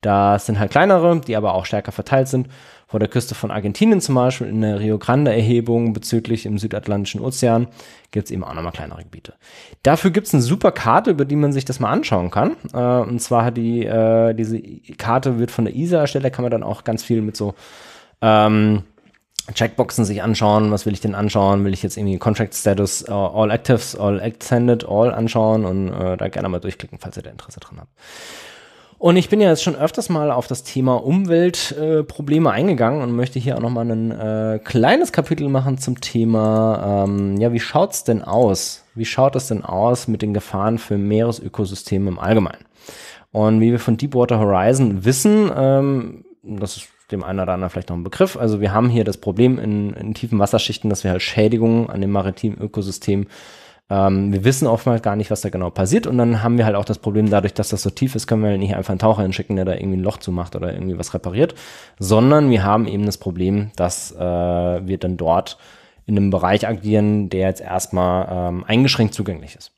das sind halt kleinere, die aber auch stärker verteilt sind. Vor der Küste von Argentinien zum Beispiel, in der Rio Grande-Erhebung bezüglich im Südatlantischen Ozean, gibt es eben auch nochmal kleinere Gebiete. Dafür gibt es eine super Karte, über die man sich das mal anschauen kann. Äh, und zwar hat die, äh, diese Karte wird von der ISA erstellt, da kann man dann auch ganz viel mit so ähm, Checkboxen sich anschauen, was will ich denn anschauen, will ich jetzt irgendwie Contract Status, uh, All Actives, All Extended, All anschauen und uh, da gerne mal durchklicken, falls ihr da Interesse dran habt. Und ich bin ja jetzt schon öfters mal auf das Thema Umweltprobleme äh, eingegangen und möchte hier auch nochmal ein äh, kleines Kapitel machen zum Thema, ähm, ja, wie schaut's denn aus? Wie schaut es denn aus mit den Gefahren für Meeresökosysteme im Allgemeinen? Und wie wir von Deepwater Horizon wissen, ähm, das ist dem einen oder anderen vielleicht noch ein Begriff. Also wir haben hier das Problem in, in tiefen Wasserschichten, dass wir halt Schädigungen an dem maritimen Ökosystem ähm, wir wissen oftmals gar nicht, was da genau passiert und dann haben wir halt auch das Problem, dadurch, dass das so tief ist, können wir halt nicht einfach einen Taucher hinschicken, der da irgendwie ein Loch zumacht oder irgendwie was repariert, sondern wir haben eben das Problem, dass äh, wir dann dort in einem Bereich agieren, der jetzt erstmal ähm, eingeschränkt zugänglich ist.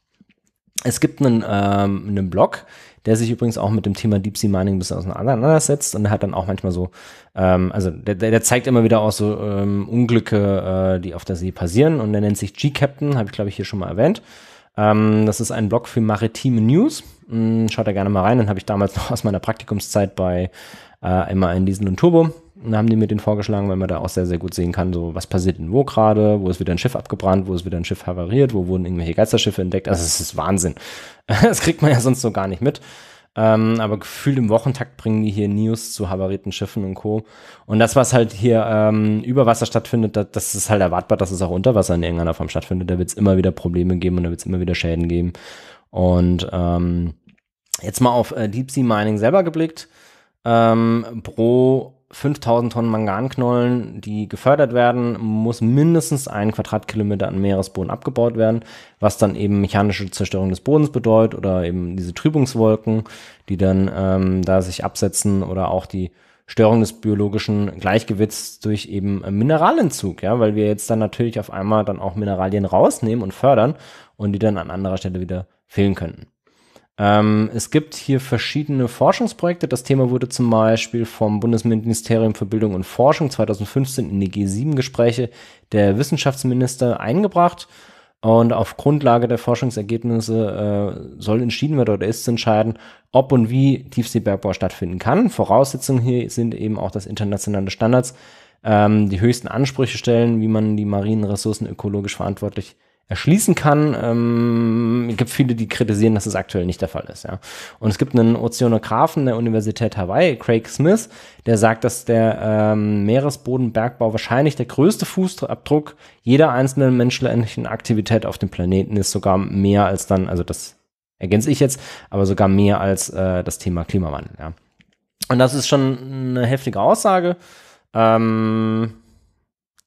Es gibt einen, ähm, einen Blog, der sich übrigens auch mit dem Thema Deep Sea Mining ein bisschen auseinandersetzt und hat dann auch manchmal so, ähm, also der, der zeigt immer wieder auch so ähm, Unglücke, äh, die auf der See passieren und der nennt sich G-Captain, habe ich glaube ich hier schon mal erwähnt. Ähm, das ist ein Blog für maritime News. Hm, schaut da gerne mal rein, den habe ich damals noch aus meiner Praktikumszeit bei äh, immer in Diesel und Turbo und haben die mir den vorgeschlagen, weil man da auch sehr, sehr gut sehen kann, so was passiert denn wo gerade, wo ist wieder ein Schiff abgebrannt, wo ist wieder ein Schiff havariert, wo wurden irgendwelche Geisterschiffe entdeckt. Also es ist Wahnsinn. Das kriegt man ja sonst so gar nicht mit. Ähm, aber gefühlt im Wochentakt bringen die hier News zu havarierten Schiffen und Co. Und das, was halt hier ähm, über Wasser stattfindet, das, das, ist halt erwartbar, dass es auch unter Wasser in irgendeiner Form stattfindet. Da wird es immer wieder Probleme geben und da wird es immer wieder Schäden geben. Und ähm, jetzt mal auf äh, Deep Sea Mining selber geblickt. Ähm, pro 5000 Tonnen Manganknollen, die gefördert werden, muss mindestens ein Quadratkilometer an Meeresboden abgebaut werden, was dann eben mechanische Zerstörung des Bodens bedeutet oder eben diese Trübungswolken, die dann ähm, da sich absetzen oder auch die Störung des biologischen Gleichgewichts durch eben Mineralentzug, ja, weil wir jetzt dann natürlich auf einmal dann auch Mineralien rausnehmen und fördern und die dann an anderer Stelle wieder fehlen könnten. Ähm, es gibt hier verschiedene Forschungsprojekte. Das Thema wurde zum Beispiel vom Bundesministerium für Bildung und Forschung 2015 in die G7-Gespräche der Wissenschaftsminister eingebracht. Und auf Grundlage der Forschungsergebnisse äh, soll entschieden werden oder ist zu entscheiden, ob und wie Tiefseebergbau stattfinden kann. Voraussetzungen hier sind eben auch, dass internationale Standards ähm, die höchsten Ansprüche stellen, wie man die marinen Ressourcen ökologisch verantwortlich äh, erschließen kann. Ähm, es gibt viele, die kritisieren, dass es das aktuell nicht der Fall ist. Ja. Und es gibt einen Ozeanografen der Universität Hawaii, Craig Smith, der sagt, dass der ähm, Meeresbodenbergbau wahrscheinlich der größte Fußabdruck jeder einzelnen menschlichen Aktivität auf dem Planeten ist, sogar mehr als dann, also das ergänze ich jetzt, aber sogar mehr als äh, das Thema Klimawandel. Ja. Und das ist schon eine heftige Aussage, ähm,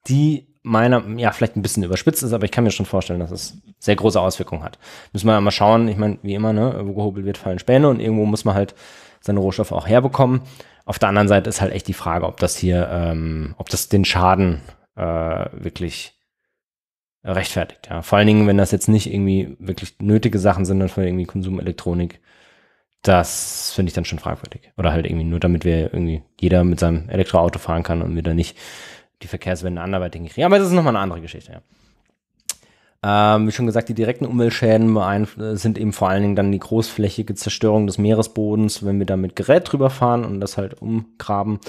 die meiner, ja, vielleicht ein bisschen überspitzt ist, aber ich kann mir schon vorstellen, dass es sehr große Auswirkungen hat. Müssen wir ja mal schauen, ich meine, wie immer, ne, wo gehobelt wird, fallen Späne und irgendwo muss man halt seine Rohstoffe auch herbekommen. Auf der anderen Seite ist halt echt die Frage, ob das hier, ähm, ob das den Schaden äh, wirklich rechtfertigt. Ja. Vor allen Dingen, wenn das jetzt nicht irgendwie wirklich nötige Sachen sind, dann von irgendwie Konsumelektronik, das finde ich dann schon fragwürdig. Oder halt irgendwie nur, damit wir irgendwie jeder mit seinem Elektroauto fahren kann und wir da nicht die Verkehrswende anderweitig kriegen. Aber das ist nochmal eine andere Geschichte, ja. Ähm, wie schon gesagt, die direkten Umweltschäden sind eben vor allen Dingen dann die großflächige Zerstörung des Meeresbodens, wenn wir da mit Gerät drüber fahren und das halt umgraben.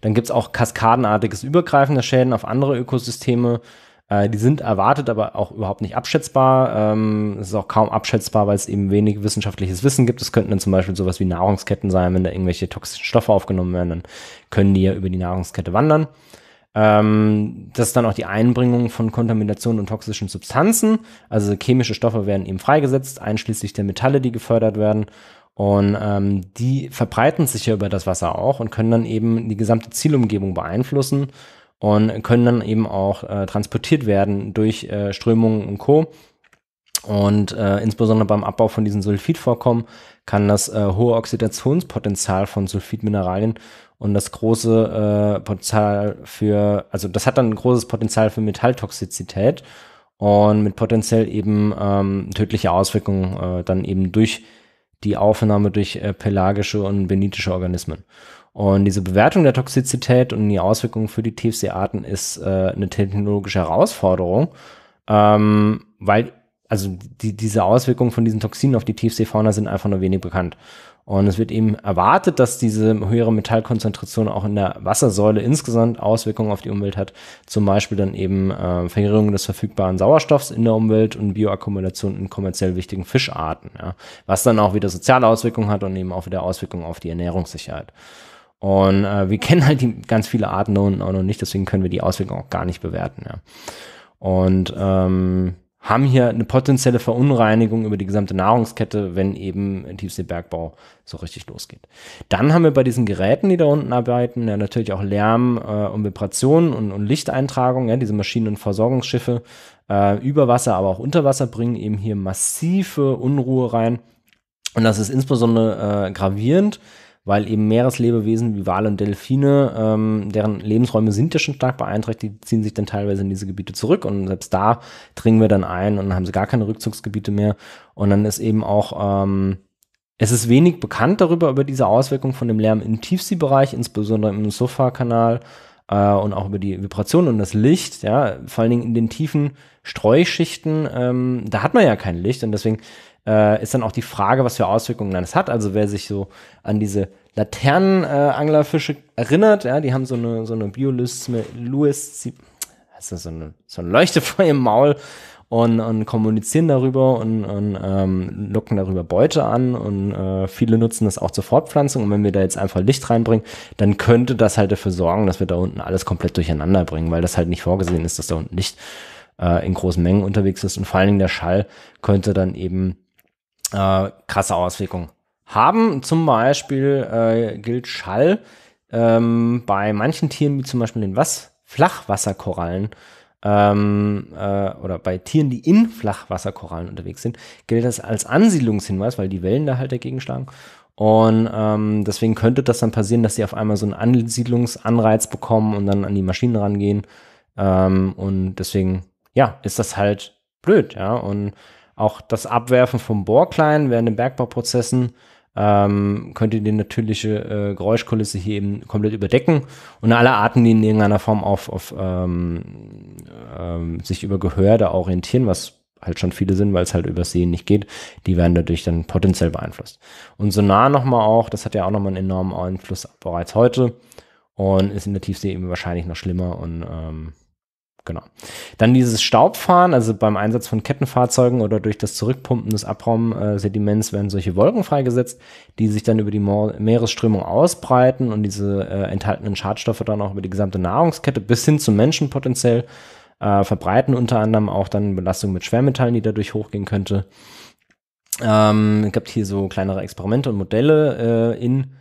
Dann gibt es auch kaskadenartiges Übergreifen der Schäden auf andere Ökosysteme. Äh, die sind erwartet, aber auch überhaupt nicht abschätzbar. Ähm, es ist auch kaum abschätzbar, weil es eben wenig wissenschaftliches Wissen gibt. Es könnten dann zum Beispiel sowas wie Nahrungsketten sein, wenn da irgendwelche toxischen Stoffe aufgenommen werden, dann können die ja über die Nahrungskette wandern. Ähm, das ist dann auch die Einbringung von Kontamination und toxischen Substanzen. Also chemische Stoffe werden eben freigesetzt, einschließlich der Metalle, die gefördert werden. Und ähm, die verbreiten sich ja über das Wasser auch und können dann eben die gesamte Zielumgebung beeinflussen und können dann eben auch äh, transportiert werden durch äh, Strömungen und Co. Und äh, insbesondere beim Abbau von diesen Sulfidvorkommen kann das äh, hohe Oxidationspotenzial von Sulfidmineralien und das große äh, Potenzial für, also das hat dann ein großes Potenzial für Metalltoxizität und mit potenziell eben ähm, tödliche Auswirkungen äh, dann eben durch die Aufnahme durch äh, pelagische und benitische Organismen. Und diese Bewertung der Toxizität und die Auswirkungen für die Tiefseearten ist äh, eine technologische Herausforderung, ähm, weil also die, diese Auswirkungen von diesen Toxinen auf die Tiefseefauna sind einfach nur wenig bekannt. Und es wird eben erwartet, dass diese höhere Metallkonzentration auch in der Wassersäule insgesamt Auswirkungen auf die Umwelt hat. Zum Beispiel dann eben äh, Verringerung des verfügbaren Sauerstoffs in der Umwelt und Bioakkumulation in kommerziell wichtigen Fischarten. Ja. Was dann auch wieder soziale Auswirkungen hat und eben auch wieder Auswirkungen auf die Ernährungssicherheit. Und äh, wir kennen halt die ganz viele Arten da unten auch noch nicht, deswegen können wir die Auswirkungen auch gar nicht bewerten. Ja. Und ähm, haben hier eine potenzielle Verunreinigung über die gesamte Nahrungskette, wenn eben Tiefseebergbau so richtig losgeht. Dann haben wir bei diesen Geräten, die da unten arbeiten, ja natürlich auch Lärm äh, und Vibrationen und, und Lichteintragung, ja, diese Maschinen- und Versorgungsschiffe äh, über Wasser, aber auch unter Wasser bringen eben hier massive Unruhe rein. Und das ist insbesondere äh, gravierend, weil eben Meereslebewesen wie Wale und Delfine, ähm, deren Lebensräume sind ja schon stark beeinträchtigt, die ziehen sich dann teilweise in diese Gebiete zurück und selbst da dringen wir dann ein und dann haben sie gar keine Rückzugsgebiete mehr. Und dann ist eben auch, ähm, es ist wenig bekannt darüber, über diese Auswirkungen von dem Lärm im Tiefseebereich, insbesondere im Sofa-Kanal äh, und auch über die Vibration und das Licht, ja, vor allen Dingen in den tiefen Streuschichten, ähm, da hat man ja kein Licht und deswegen äh, ist dann auch die Frage, was für Auswirkungen das hat. Also wer sich so an diese Laternenanglerfische erinnert, ja, die haben so eine, so eine Biolusme, Louis, also so, eine, so eine Leuchte vor ihrem Maul und, und kommunizieren darüber und, und ähm, locken darüber Beute an und äh, viele nutzen das auch zur Fortpflanzung und wenn wir da jetzt einfach Licht reinbringen, dann könnte das halt dafür sorgen, dass wir da unten alles komplett durcheinander bringen, weil das halt nicht vorgesehen ist, dass da unten Licht äh, in großen Mengen unterwegs ist und vor allen Dingen der Schall könnte dann eben äh, krasse Auswirkungen haben. Zum Beispiel äh, gilt Schall ähm, bei manchen Tieren, wie zum Beispiel den was? Flachwasserkorallen ähm, äh, oder bei Tieren, die in Flachwasserkorallen unterwegs sind, gilt das als Ansiedlungshinweis, weil die Wellen da halt dagegen schlagen. Und ähm, deswegen könnte das dann passieren, dass sie auf einmal so einen Ansiedlungsanreiz bekommen und dann an die Maschinen rangehen. Ähm, und deswegen, ja, ist das halt blöd, ja. Und auch das Abwerfen vom Bohrklein während den Bergbauprozessen ähm, könnt ihr die natürliche äh, Geräuschkulisse hier eben komplett überdecken und alle Arten, die in irgendeiner Form auf, auf ähm, ähm, sich über Gehör da orientieren, was halt schon viele sind, weil es halt über Sehen nicht geht, die werden dadurch dann potenziell beeinflusst. Und so nah nochmal auch, das hat ja auch nochmal einen enormen Einfluss bereits heute und ist in der Tiefsee eben wahrscheinlich noch schlimmer und ähm, Genau. Dann dieses Staubfahren, also beim Einsatz von Kettenfahrzeugen oder durch das Zurückpumpen des Abraumsediments werden solche Wolken freigesetzt, die sich dann über die Meeresströmung ausbreiten und diese äh, enthaltenen Schadstoffe dann auch über die gesamte Nahrungskette bis hin zum Menschen potenziell äh, verbreiten, unter anderem auch dann Belastung mit Schwermetallen, die dadurch hochgehen könnte. Ähm, es gibt hier so kleinere Experimente und Modelle äh, in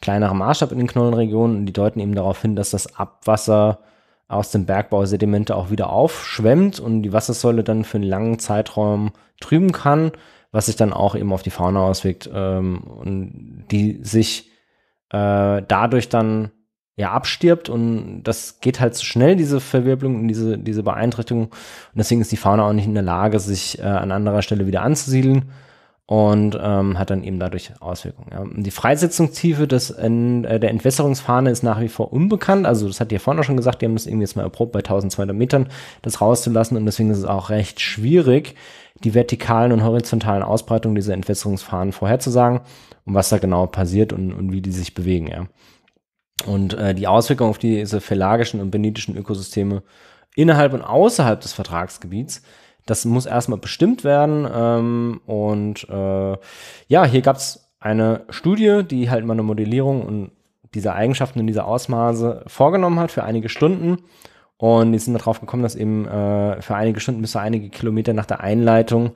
kleinerem Maßstab in den Knollenregionen und die deuten eben darauf hin, dass das Abwasser aus dem Bergbau Sedimente auch wieder aufschwemmt und die Wassersäule dann für einen langen Zeitraum trüben kann, was sich dann auch eben auf die Fauna auswirkt ähm, und die sich äh, dadurch dann ja abstirbt und das geht halt zu schnell, diese Verwirbelung und diese, diese Beeinträchtigung und deswegen ist die Fauna auch nicht in der Lage, sich äh, an anderer Stelle wieder anzusiedeln und ähm, hat dann eben dadurch Auswirkungen. Ja. Die Freisetzungstiefe des, in, äh, der Entwässerungsfahne ist nach wie vor unbekannt. Also das hat ihr vorhin auch schon gesagt, die haben das irgendwie jetzt mal erprobt, bei 1200 Metern das rauszulassen und deswegen ist es auch recht schwierig, die vertikalen und horizontalen Ausbreitungen dieser Entwässerungsfahnen vorherzusagen und was da genau passiert und, und wie die sich bewegen. Ja. Und äh, die Auswirkungen auf diese phelagischen und benitischen Ökosysteme innerhalb und außerhalb des Vertragsgebiets das muss erstmal bestimmt werden. Ähm, und äh, ja, hier gab es eine Studie, die halt mal eine Modellierung und diese Eigenschaften in dieser Ausmaße vorgenommen hat für einige Stunden. Und die sind darauf gekommen, dass eben äh, für einige Stunden bis zu einige Kilometer nach der Einleitung,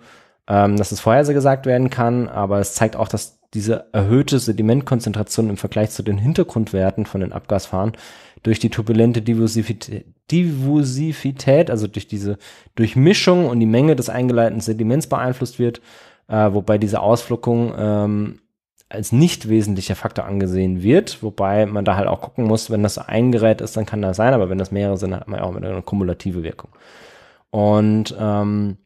ähm, dass es vorher so gesagt werden kann. Aber es zeigt auch, dass diese erhöhte Sedimentkonzentration im Vergleich zu den Hintergrundwerten von den Abgasfahren durch die turbulente Divusivität, also durch diese Durchmischung und die Menge des eingeleiteten Sediments beeinflusst wird, äh, wobei diese Ausflockung ähm, als nicht wesentlicher Faktor angesehen wird, wobei man da halt auch gucken muss, wenn das ein Gerät ist, dann kann das sein, aber wenn das mehrere sind, hat man auch eine kumulative Wirkung. Und ähm,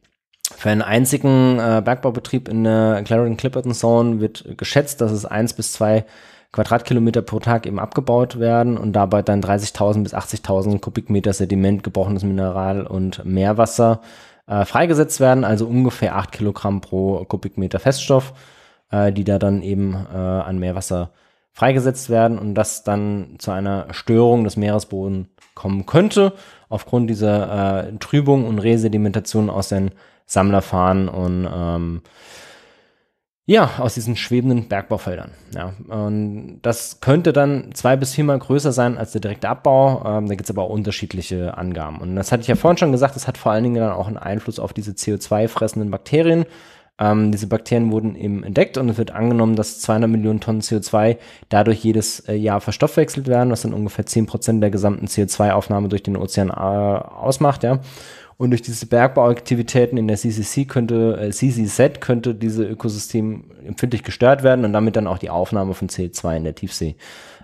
für einen einzigen äh, Bergbaubetrieb in der Clarion Clipperton Zone wird geschätzt, dass es eins bis zwei Quadratkilometer pro Tag eben abgebaut werden und dabei dann 30.000 bis 80.000 Kubikmeter Sediment, gebrochenes Mineral und Meerwasser äh, freigesetzt werden, also ungefähr 8 Kilogramm pro Kubikmeter Feststoff, äh, die da dann eben äh, an Meerwasser freigesetzt werden und das dann zu einer Störung des Meeresbodens kommen könnte, aufgrund dieser äh, Trübung und Resedimentation aus den Sammlerfahren und ähm, ja, aus diesen schwebenden Bergbaufeldern. Ja. Und das könnte dann zwei bis viermal größer sein als der direkte Abbau. Ähm, da gibt es aber auch unterschiedliche Angaben. Und das hatte ich ja vorhin schon gesagt, das hat vor allen Dingen dann auch einen Einfluss auf diese CO2-fressenden Bakterien. Ähm, diese Bakterien wurden eben entdeckt und es wird angenommen, dass 200 Millionen Tonnen CO2 dadurch jedes äh, Jahr verstoffwechselt werden, was dann ungefähr 10 Prozent der gesamten CO2-Aufnahme durch den Ozean äh, ausmacht. Ja. Und durch diese Bergbauaktivitäten in der CCC könnte, äh, CCZ könnte diese Ökosystem empfindlich gestört werden und damit dann auch die Aufnahme von CO2 in der Tiefsee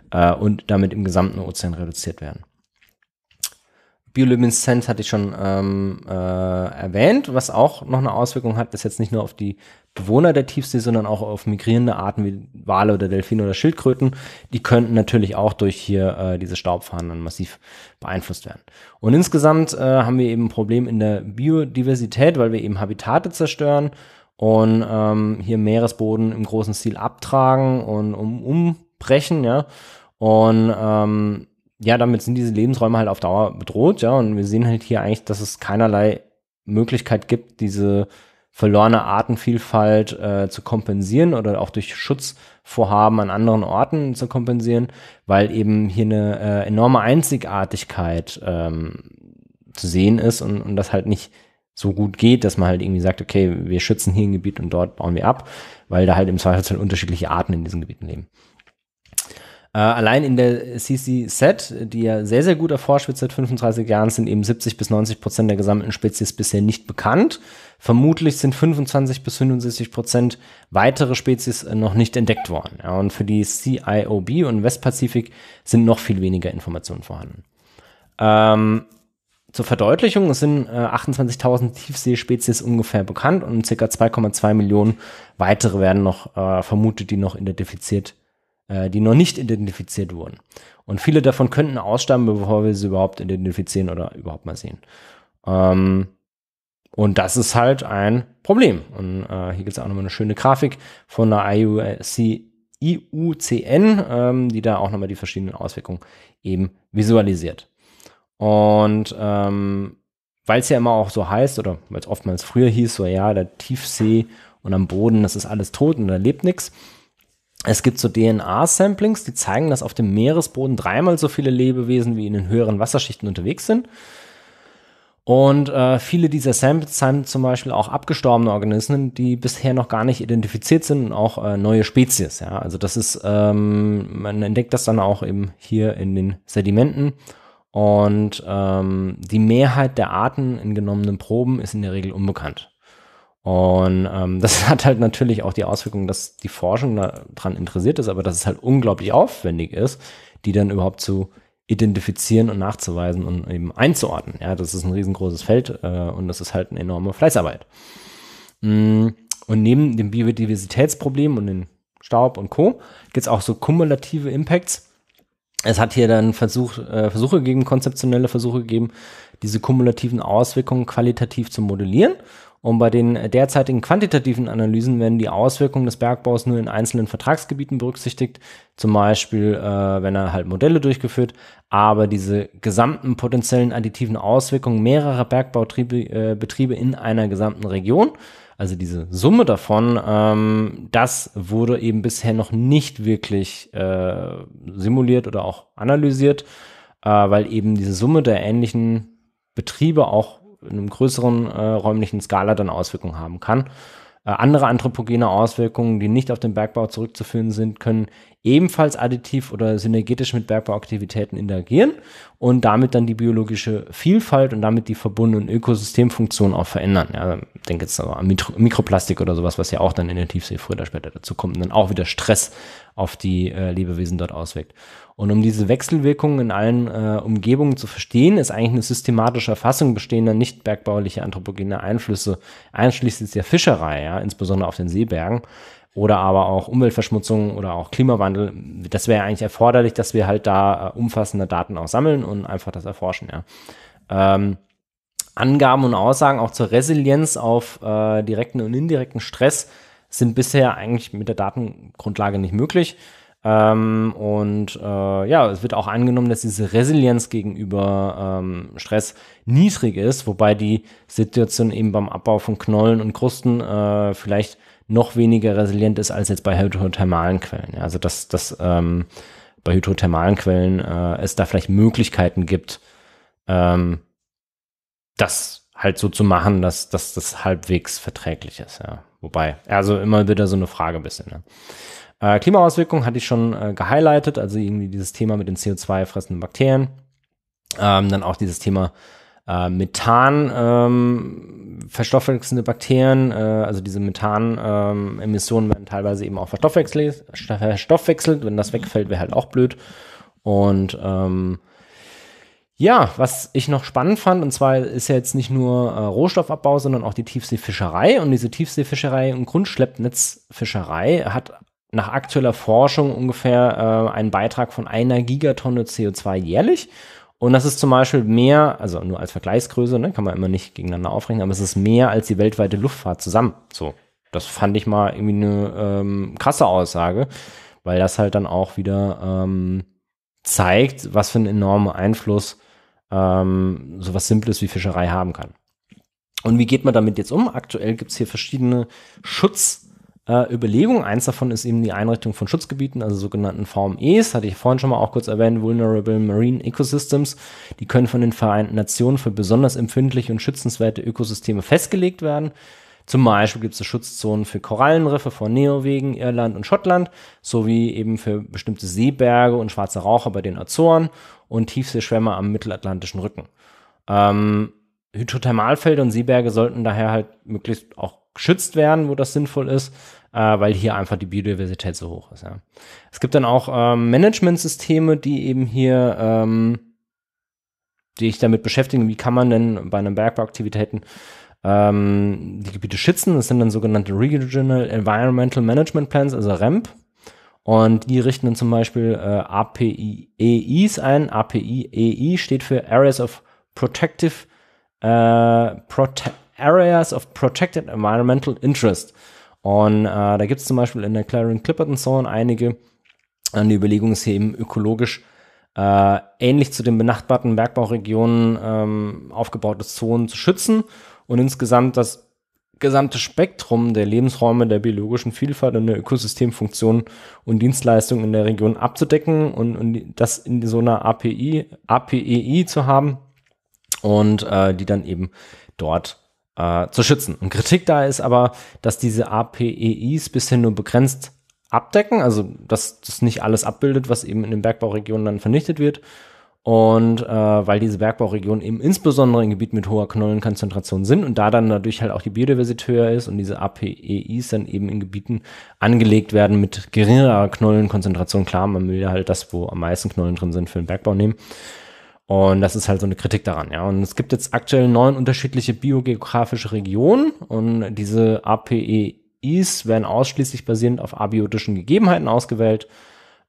äh, und damit im gesamten Ozean reduziert werden. Biolumineszenz hatte ich schon ähm, äh, erwähnt, was auch noch eine Auswirkung hat, ist jetzt nicht nur auf die Bewohner der Tiefsee, sondern auch auf migrierende Arten wie Wale oder Delfine oder Schildkröten. Die könnten natürlich auch durch hier äh, diese Staubfahnen dann massiv beeinflusst werden. Und insgesamt äh, haben wir eben ein Problem in der Biodiversität, weil wir eben Habitate zerstören und ähm, hier Meeresboden im großen Stil abtragen und um, umbrechen, ja. Und ähm, ja, damit sind diese Lebensräume halt auf Dauer bedroht, ja, und wir sehen halt hier eigentlich, dass es keinerlei Möglichkeit gibt, diese verlorene Artenvielfalt äh, zu kompensieren oder auch durch Schutzvorhaben an anderen Orten zu kompensieren, weil eben hier eine äh, enorme Einzigartigkeit ähm, zu sehen ist und, und das halt nicht so gut geht, dass man halt irgendwie sagt, okay, wir schützen hier ein Gebiet und dort bauen wir ab, weil da halt im Zweifelsfall unterschiedliche Arten in diesen Gebieten leben. Äh, allein in der CCZ, die ja sehr, sehr gut erforscht wird seit 35 Jahren, sind eben 70 bis 90 Prozent der gesamten Spezies bisher nicht bekannt. Vermutlich sind 25 bis 65 Prozent weitere Spezies äh, noch nicht entdeckt worden. Ja, und für die CIOB und Westpazifik sind noch viel weniger Informationen vorhanden. Ähm, zur Verdeutlichung, es sind äh, 28.000 Tiefseespezies ungefähr bekannt und ca. 2,2 Millionen weitere werden noch äh, vermutet, die noch identifiziert werden äh, die noch nicht identifiziert wurden. Und viele davon könnten ausstammen, bevor wir sie überhaupt identifizieren oder überhaupt mal sehen. Ähm, und das ist halt ein Problem. Und äh, hier gibt es auch nochmal eine schöne Grafik von der IUC, IUCN, ähm, die da auch nochmal die verschiedenen Auswirkungen eben visualisiert. Und ähm, weil es ja immer auch so heißt, oder weil es oftmals früher hieß, so ja, der Tiefsee und am Boden, das ist alles tot und da lebt nichts. Es gibt so DNA-Samplings, die zeigen, dass auf dem Meeresboden dreimal so viele Lebewesen wie in den höheren Wasserschichten unterwegs sind. Und äh, viele dieser Samples zeigen zum Beispiel auch abgestorbene Organismen, die bisher noch gar nicht identifiziert sind und auch äh, neue Spezies. Ja? Also das ist, ähm, man entdeckt das dann auch eben hier in den Sedimenten. Und ähm, die Mehrheit der Arten in genommenen Proben ist in der Regel unbekannt. Und ähm, das hat halt natürlich auch die Auswirkung, dass die Forschung daran interessiert ist, aber dass es halt unglaublich aufwendig ist, die dann überhaupt zu identifizieren und nachzuweisen und eben einzuordnen. Ja, das ist ein riesengroßes Feld äh, und das ist halt eine enorme Fleißarbeit. Mm, und neben dem Biodiversitätsproblem und den Staub und Co. gibt es auch so kumulative Impacts. Es hat hier dann Versuch, äh, Versuche gegeben, konzeptionelle Versuche gegeben, diese kumulativen Auswirkungen qualitativ zu modellieren und bei den derzeitigen quantitativen Analysen werden die Auswirkungen des Bergbaus nur in einzelnen Vertragsgebieten berücksichtigt, zum Beispiel, äh, wenn er halt Modelle durchgeführt, aber diese gesamten potenziellen additiven Auswirkungen mehrerer Bergbaubetriebe äh, in einer gesamten Region, also diese Summe davon, ähm, das wurde eben bisher noch nicht wirklich äh, simuliert oder auch analysiert, äh, weil eben diese Summe der ähnlichen Betriebe auch in einem größeren äh, räumlichen Skala dann Auswirkungen haben kann. Äh, andere anthropogene Auswirkungen, die nicht auf den Bergbau zurückzuführen sind, können ebenfalls additiv oder synergetisch mit Bergbauaktivitäten interagieren und damit dann die biologische Vielfalt und damit die verbundenen Ökosystemfunktionen auch verändern. Ja, ich denke jetzt an Mikro Mikroplastik oder sowas, was ja auch dann in der Tiefsee früher oder später dazu kommt und dann auch wieder Stress auf die äh, Lebewesen dort auswirkt. Und um diese Wechselwirkungen in allen äh, Umgebungen zu verstehen, ist eigentlich eine systematische Erfassung bestehender nicht bergbaulicher anthropogener Einflüsse, einschließlich der Fischerei, ja, insbesondere auf den Seebergen, oder aber auch Umweltverschmutzung oder auch Klimawandel. Das wäre eigentlich erforderlich, dass wir halt da äh, umfassende Daten auch sammeln und einfach das erforschen, ja. Ähm, Angaben und Aussagen auch zur Resilienz auf äh, direkten und indirekten Stress sind bisher eigentlich mit der Datengrundlage nicht möglich. Ähm, und äh, ja, es wird auch angenommen, dass diese Resilienz gegenüber ähm, Stress niedrig ist, wobei die Situation eben beim Abbau von Knollen und Krusten äh, vielleicht noch weniger resilient ist als jetzt bei hydrothermalen Quellen. Ja, also dass, dass ähm, bei hydrothermalen Quellen äh, es da vielleicht Möglichkeiten gibt, ähm, das halt so zu machen, dass, dass das halbwegs verträglich ist. Ja. Wobei, also immer wieder so eine Frage ein bisschen. Ne? Äh, Klimaauswirkungen hatte ich schon äh, gehighlightet, also irgendwie dieses Thema mit den CO2-fressenden Bakterien. Ähm, dann auch dieses Thema äh, Methan, ähm, verstoffwechselnde Bakterien, äh, also diese Methan-Emissionen ähm, werden teilweise eben auch verstoffwechselt, verstoffwechselt. Wenn das wegfällt, wäre halt auch blöd. Und ähm, ja, was ich noch spannend fand, und zwar ist ja jetzt nicht nur äh, Rohstoffabbau, sondern auch die Tiefseefischerei. Und diese Tiefseefischerei und Grundschleppnetzfischerei hat nach aktueller Forschung ungefähr äh, einen Beitrag von einer Gigatonne CO2 jährlich. Und das ist zum Beispiel mehr, also nur als Vergleichsgröße, ne, kann man immer nicht gegeneinander aufrechnen, aber es ist mehr als die weltweite Luftfahrt zusammen. So, das fand ich mal irgendwie eine ähm, krasse Aussage, weil das halt dann auch wieder ähm, zeigt, was für einen enormen Einfluss ähm, sowas Simples wie Fischerei haben kann. Und wie geht man damit jetzt um? Aktuell gibt es hier verschiedene Schutz- äh, Überlegungen. Eins davon ist eben die Einrichtung von Schutzgebieten, also sogenannten VMEs, hatte ich vorhin schon mal auch kurz erwähnt, Vulnerable Marine Ecosystems. Die können von den Vereinten Nationen für besonders empfindliche und schützenswerte Ökosysteme festgelegt werden. Zum Beispiel gibt es Schutzzonen für Korallenriffe von Neowegen, Irland und Schottland, sowie eben für bestimmte Seeberge und schwarze Raucher bei den Azoren und Tiefseeschwämme am mittelatlantischen Rücken. Ähm, Hydrothermalfelder und Seeberge sollten daher halt möglichst auch geschützt werden, wo das sinnvoll ist, äh, weil hier einfach die Biodiversität so hoch ist. Ja. Es gibt dann auch ähm, Managementsysteme, die eben hier ähm, die ich damit beschäftigen, wie kann man denn bei einem Bergbauaktivitäten ähm, die Gebiete schützen. Das sind dann sogenannte Regional Environmental Management Plans, also REMP. Und die richten dann zum Beispiel äh, API-EIs ein. API-EI e steht für Areas of Protective äh, Prote Areas of Protected Environmental Interest. Und äh, da gibt es zum Beispiel in der Clarion Clipperton Zone einige an äh, die Überlegung eben ökologisch äh, ähnlich zu den benachbarten Bergbauregionen ähm, aufgebaute Zonen zu schützen und insgesamt das gesamte Spektrum der Lebensräume, der biologischen Vielfalt und der Ökosystemfunktionen und Dienstleistungen in der Region abzudecken und, und das in so einer API, APEI zu haben und äh, die dann eben dort äh, zu schützen. Und Kritik da ist aber, dass diese APEIs bisher nur begrenzt abdecken, also dass das nicht alles abbildet, was eben in den Bergbauregionen dann vernichtet wird. Und äh, weil diese Bergbauregionen eben insbesondere in Gebieten mit hoher Knollenkonzentration sind und da dann dadurch halt auch die Biodiversität höher ist und diese APEIs dann eben in Gebieten angelegt werden mit geringerer Knollenkonzentration. Klar, man will ja halt das, wo am meisten Knollen drin sind, für den Bergbau nehmen. Und das ist halt so eine Kritik daran, ja. Und es gibt jetzt aktuell neun unterschiedliche biogeografische Regionen und diese APEIs werden ausschließlich basierend auf abiotischen Gegebenheiten ausgewählt.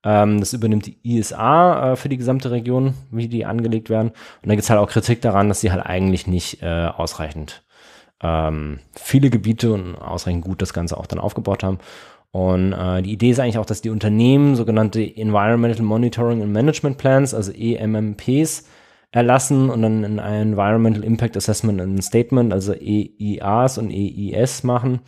Ähm, das übernimmt die ISA äh, für die gesamte Region, wie die angelegt werden. Und da gibt es halt auch Kritik daran, dass sie halt eigentlich nicht äh, ausreichend ähm, viele Gebiete und ausreichend gut das Ganze auch dann aufgebaut haben. Und äh, die Idee ist eigentlich auch, dass die Unternehmen sogenannte Environmental Monitoring and Management Plans, also EMMPs, erlassen und dann ein Environmental Impact Assessment and Statement, also EIAs und EIS machen.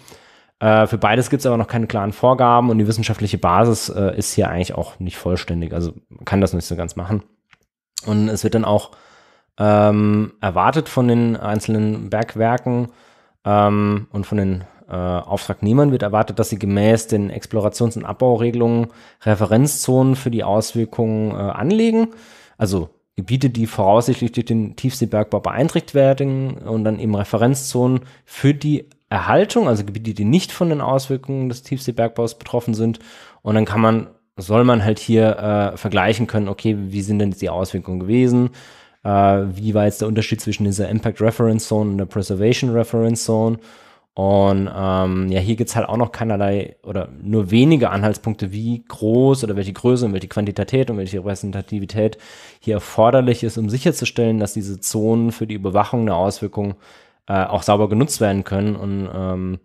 Äh, für beides gibt es aber noch keine klaren Vorgaben und die wissenschaftliche Basis äh, ist hier eigentlich auch nicht vollständig. Also man kann das nicht so ganz machen. Und es wird dann auch ähm, erwartet von den einzelnen Bergwerken ähm, und von den äh, Auftragnehmern wird erwartet, dass sie gemäß den Explorations- und Abbauregelungen Referenzzonen für die Auswirkungen äh, anlegen. Also Gebiete, die voraussichtlich durch den Tiefseebergbau beeinträchtigt werden und dann eben Referenzzonen für die Erhaltung, also Gebiete, die nicht von den Auswirkungen des Tiefseebergbaus betroffen sind. Und dann kann man, soll man halt hier äh, vergleichen können, okay, wie sind denn jetzt die Auswirkungen gewesen? Äh, wie war jetzt der Unterschied zwischen dieser Impact Reference Zone und der Preservation Reference Zone? Und ähm, ja, hier gibt es halt auch noch keinerlei oder nur wenige Anhaltspunkte, wie groß oder welche Größe und welche Quantität und welche Repräsentativität hier erforderlich ist, um sicherzustellen, dass diese Zonen für die Überwachung der Auswirkungen äh, auch sauber genutzt werden können. Und ähm,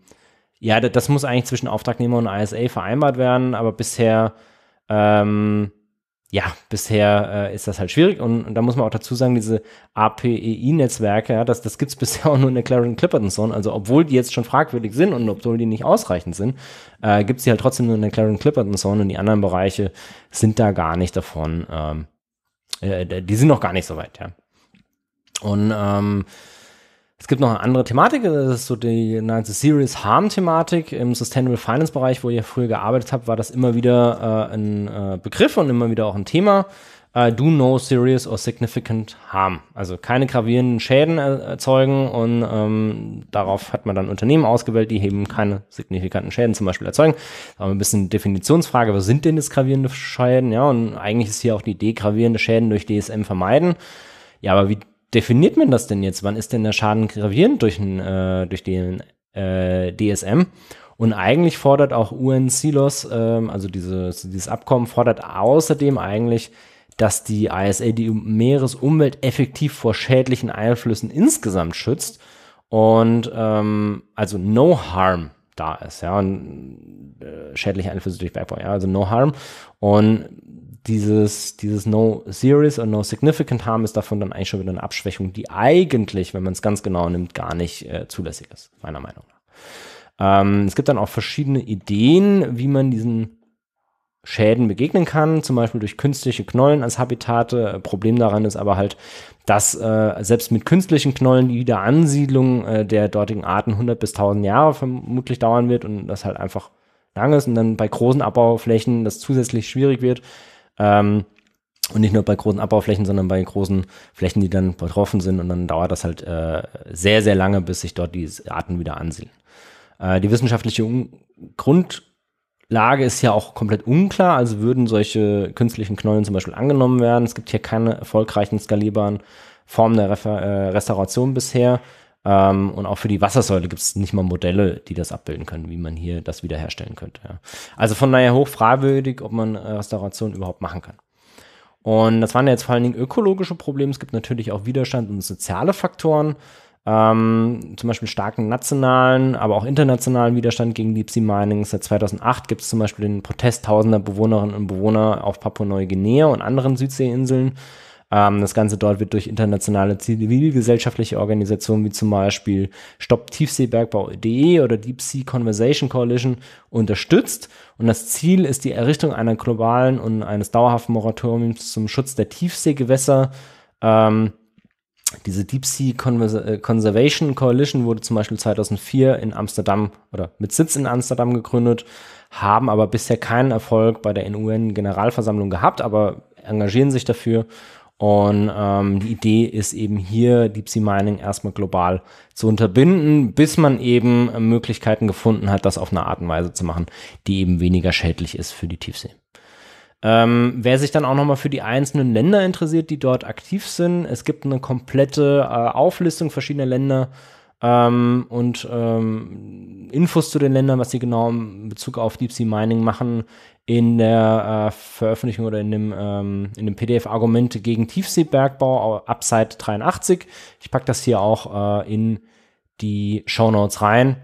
ja, das, das, muss eigentlich zwischen Auftragnehmer und ISA vereinbart werden, aber bisher ähm, ja, bisher äh, ist das halt schwierig. Und, und, da muss man auch dazu sagen, diese APEI-Netzwerke, ja, das, das gibt es bisher auch nur in der Clarion Clipperton Zone. Also obwohl die jetzt schon fragwürdig sind und obwohl die nicht ausreichend sind, äh, gibt es die halt trotzdem nur in der Clarion Clipperton Zone und die anderen Bereiche sind da gar nicht davon. Ähm, äh, die sind noch gar nicht so weit, ja. Und ähm, es gibt noch eine andere Thematik, das ist so die nannte Serious Harm Thematik im Sustainable Finance Bereich, wo ihr früher gearbeitet habt, war das immer wieder äh, ein äh, Begriff und immer wieder auch ein Thema. Äh, do no serious or significant harm. Also keine gravierenden Schäden äh, erzeugen und ähm, darauf hat man dann Unternehmen ausgewählt, die eben keine signifikanten Schäden zum Beispiel erzeugen. Aber ein bisschen Definitionsfrage, was sind denn das gravierende Schäden? Ja, und eigentlich ist hier auch die Idee, gravierende Schäden durch DSM vermeiden. Ja, aber wie definiert man das denn jetzt? Wann ist denn der Schaden gravierend durch, ein, äh, durch den äh, DSM? Und eigentlich fordert auch UN-Silos, ähm, also dieses, dieses Abkommen, fordert außerdem eigentlich, dass die ISA die Meeresumwelt effektiv vor schädlichen Einflüssen insgesamt schützt und ähm, also no harm da ist, ja, und äh, schädliche Einflüsse durch Bergbau, ja, also no harm. Und dieses, dieses No Serious und No Significant Harm ist davon dann eigentlich schon wieder eine Abschwächung, die eigentlich, wenn man es ganz genau nimmt, gar nicht äh, zulässig ist, meiner Meinung nach. Ähm, es gibt dann auch verschiedene Ideen, wie man diesen Schäden begegnen kann, zum Beispiel durch künstliche Knollen als Habitate. Äh, Problem daran ist aber halt, dass äh, selbst mit künstlichen Knollen die Wiederansiedlung äh, der dortigen Arten 100 bis 1000 Jahre vermutlich dauern wird und das halt einfach lang ist und dann bei großen Abbauflächen das zusätzlich schwierig wird, ähm, und nicht nur bei großen Abbauflächen, sondern bei großen Flächen, die dann betroffen sind. Und dann dauert das halt äh, sehr, sehr lange, bis sich dort die Arten wieder ansiedeln. Äh, die wissenschaftliche Un Grundlage ist ja auch komplett unklar. Also würden solche künstlichen Knollen zum Beispiel angenommen werden. Es gibt hier keine erfolgreichen skalierbaren Formen der Refer äh, Restauration bisher. Ähm, und auch für die Wassersäule gibt es nicht mal Modelle, die das abbilden können, wie man hier das wiederherstellen könnte. Ja. Also von daher hoch fragwürdig, ob man äh, Restauration überhaupt machen kann. Und das waren jetzt vor allen Dingen ökologische Probleme. Es gibt natürlich auch Widerstand und soziale Faktoren. Ähm, zum Beispiel starken nationalen, aber auch internationalen Widerstand gegen Deep Sea Mining. Seit 2008 gibt es zum Beispiel den Protest tausender Bewohnerinnen und Bewohner auf Papua-Neuguinea und anderen Südseeinseln ähm, das Ganze dort wird durch internationale zivilgesellschaftliche Organisationen wie zum Beispiel Stopp Tiefseebergbau.de oder Deep Sea Conversation Coalition unterstützt. Und das Ziel ist die Errichtung einer globalen und eines dauerhaften Moratoriums zum Schutz der Tiefseegewässer. Ähm, diese Deep Sea äh, Conservation Coalition wurde zum Beispiel 2004 in Amsterdam oder mit Sitz in Amsterdam gegründet, haben aber bisher keinen Erfolg bei der UN-Generalversammlung gehabt, aber engagieren sich dafür und ähm, die Idee ist eben hier, Deep Sea Mining erstmal global zu unterbinden, bis man eben Möglichkeiten gefunden hat, das auf eine Art und Weise zu machen, die eben weniger schädlich ist für die Tiefsee. Ähm, wer sich dann auch nochmal für die einzelnen Länder interessiert, die dort aktiv sind, es gibt eine komplette äh, Auflistung verschiedener Länder ähm, und ähm, Infos zu den Ländern, was sie genau in Bezug auf Deep Sea Mining machen, in der äh, Veröffentlichung oder in dem, ähm, dem PDF Argumente gegen Tiefseebergbau, ab Seite 83. Ich packe das hier auch äh, in die Show Notes rein.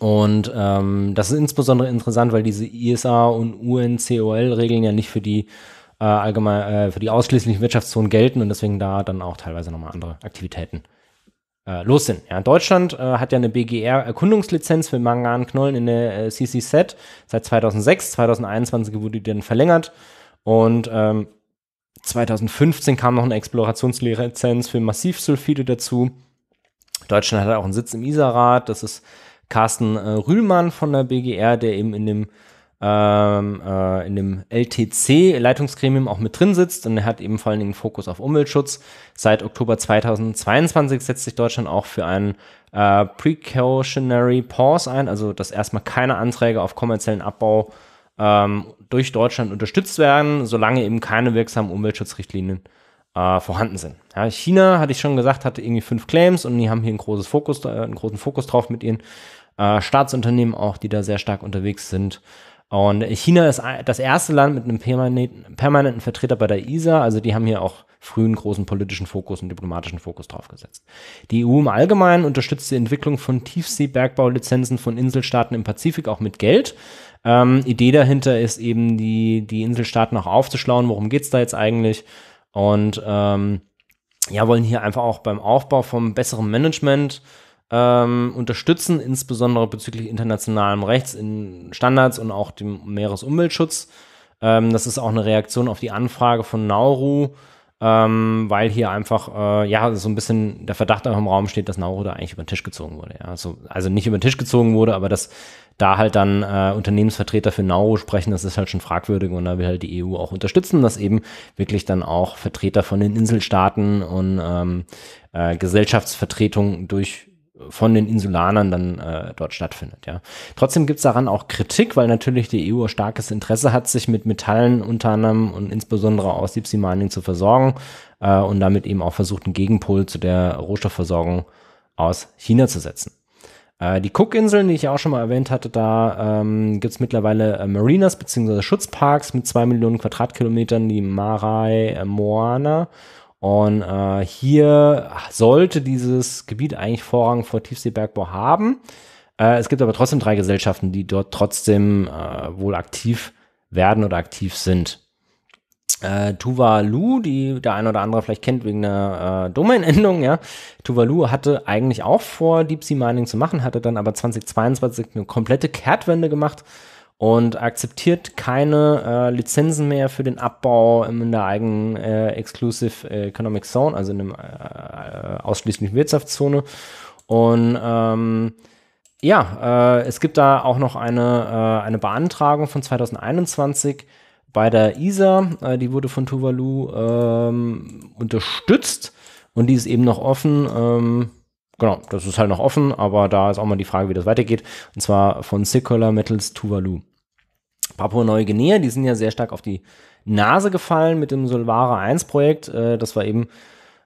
Und ähm, das ist insbesondere interessant, weil diese ISA e und UNCOL-Regeln ja nicht für die äh, allgemein äh, für die ausschließlichen Wirtschaftszonen gelten und deswegen da dann auch teilweise nochmal andere Aktivitäten äh, los sind. Ja, Deutschland äh, hat ja eine BGR-Erkundungslizenz für Manganknollen in der äh, CCZ seit 2006. 2021 wurde die dann verlängert und ähm, 2015 kam noch eine Explorationslizenz für Massivsulfide dazu. Deutschland hat auch einen Sitz im ISA-Rat. Das ist Carsten äh, Rühlmann von der BGR, der eben in dem ähm, äh, in dem LTC-Leitungsgremium auch mit drin sitzt und er hat eben vor allen Dingen Fokus auf Umweltschutz. Seit Oktober 2022 setzt sich Deutschland auch für einen äh, Precautionary Pause ein, also dass erstmal keine Anträge auf kommerziellen Abbau ähm, durch Deutschland unterstützt werden, solange eben keine wirksamen Umweltschutzrichtlinien äh, vorhanden sind. Ja, China, hatte ich schon gesagt, hatte irgendwie fünf Claims und die haben hier ein großes Fokus, äh, einen großen Fokus drauf mit ihren äh, Staatsunternehmen auch, die da sehr stark unterwegs sind. Und China ist das erste Land mit einem permanenten, Vertreter bei der ISA. Also die haben hier auch frühen großen politischen Fokus und diplomatischen Fokus draufgesetzt. Die EU im Allgemeinen unterstützt die Entwicklung von Tiefseebergbaulizenzen von Inselstaaten im Pazifik auch mit Geld. Ähm, Idee dahinter ist eben, die, die Inselstaaten auch aufzuschlauen, worum geht es da jetzt eigentlich? Und ähm, ja, wollen hier einfach auch beim Aufbau von besserem Management ähm, unterstützen, insbesondere bezüglich internationalem Rechts in Standards und auch dem Meeresumweltschutz. Ähm, das ist auch eine Reaktion auf die Anfrage von Nauru, ähm, weil hier einfach äh, ja so ein bisschen der Verdacht auch im Raum steht, dass Nauru da eigentlich über den Tisch gezogen wurde. Ja? Also, also nicht über den Tisch gezogen wurde, aber dass da halt dann äh, Unternehmensvertreter für Nauru sprechen, das ist halt schon fragwürdig und da will halt die EU auch unterstützen, dass eben wirklich dann auch Vertreter von den Inselstaaten und ähm, äh, Gesellschaftsvertretungen durch von den Insulanern dann äh, dort stattfindet. Ja. Trotzdem gibt es daran auch Kritik, weil natürlich die EU starkes Interesse hat, sich mit Metallen unter anderem und insbesondere aus Deep Sea Mining zu versorgen äh, und damit eben auch versucht, einen Gegenpol zu der Rohstoffversorgung aus China zu setzen. Äh, die Cookinseln, die ich auch schon mal erwähnt hatte, da ähm, gibt es mittlerweile äh, Marinas bzw. Schutzparks mit zwei Millionen Quadratkilometern, die Marai äh, Moana und äh, hier sollte dieses Gebiet eigentlich Vorrang vor Tiefseebergbau haben. Äh, es gibt aber trotzdem drei Gesellschaften, die dort trotzdem äh, wohl aktiv werden oder aktiv sind. Äh, Tuvalu, die der eine oder andere vielleicht kennt wegen einer äh, Domainendung, ja. Tuvalu hatte eigentlich auch vor, Deep Sea Mining zu machen, hatte dann aber 2022 eine komplette Kehrtwende gemacht und akzeptiert keine äh, Lizenzen mehr für den Abbau in der eigenen äh, Exclusive Economic Zone, also in der äh, ausschließlichen Wirtschaftszone. Und ähm, ja, äh, es gibt da auch noch eine, äh, eine Beantragung von 2021 bei der ISA. Äh, die wurde von Tuvalu ähm, unterstützt und die ist eben noch offen. Ähm, genau, das ist halt noch offen, aber da ist auch mal die Frage, wie das weitergeht. Und zwar von Circular Metals Tuvalu. Papua-Neuguinea, die sind ja sehr stark auf die Nase gefallen mit dem Solvara 1-Projekt. Äh, das war eben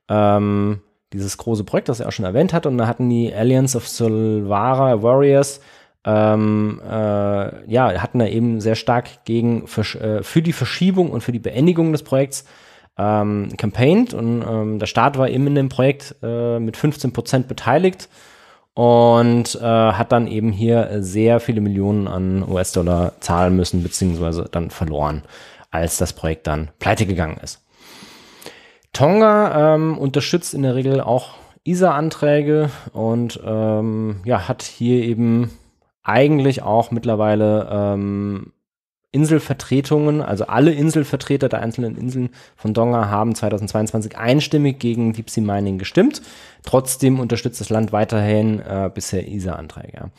ähm, dieses große Projekt, das er auch schon erwähnt hat. Und da hatten die Alliance of Solvara Warriors ähm, äh, ja, hatten da eben sehr stark gegen, für, äh, für die Verschiebung und für die Beendigung des Projekts ähm, campaigned und ähm, der Staat war eben in dem Projekt äh, mit 15 Prozent beteiligt und äh, hat dann eben hier sehr viele Millionen an US-Dollar zahlen müssen, beziehungsweise dann verloren, als das Projekt dann pleite gegangen ist. Tonga ähm, unterstützt in der Regel auch ISA-Anträge und ähm, ja, hat hier eben eigentlich auch mittlerweile ähm, Inselvertretungen, also alle Inselvertreter der einzelnen Inseln von Donga haben 2022 einstimmig gegen Deep Sea Mining gestimmt. Trotzdem unterstützt das Land weiterhin äh, bisher ISA-Anträge.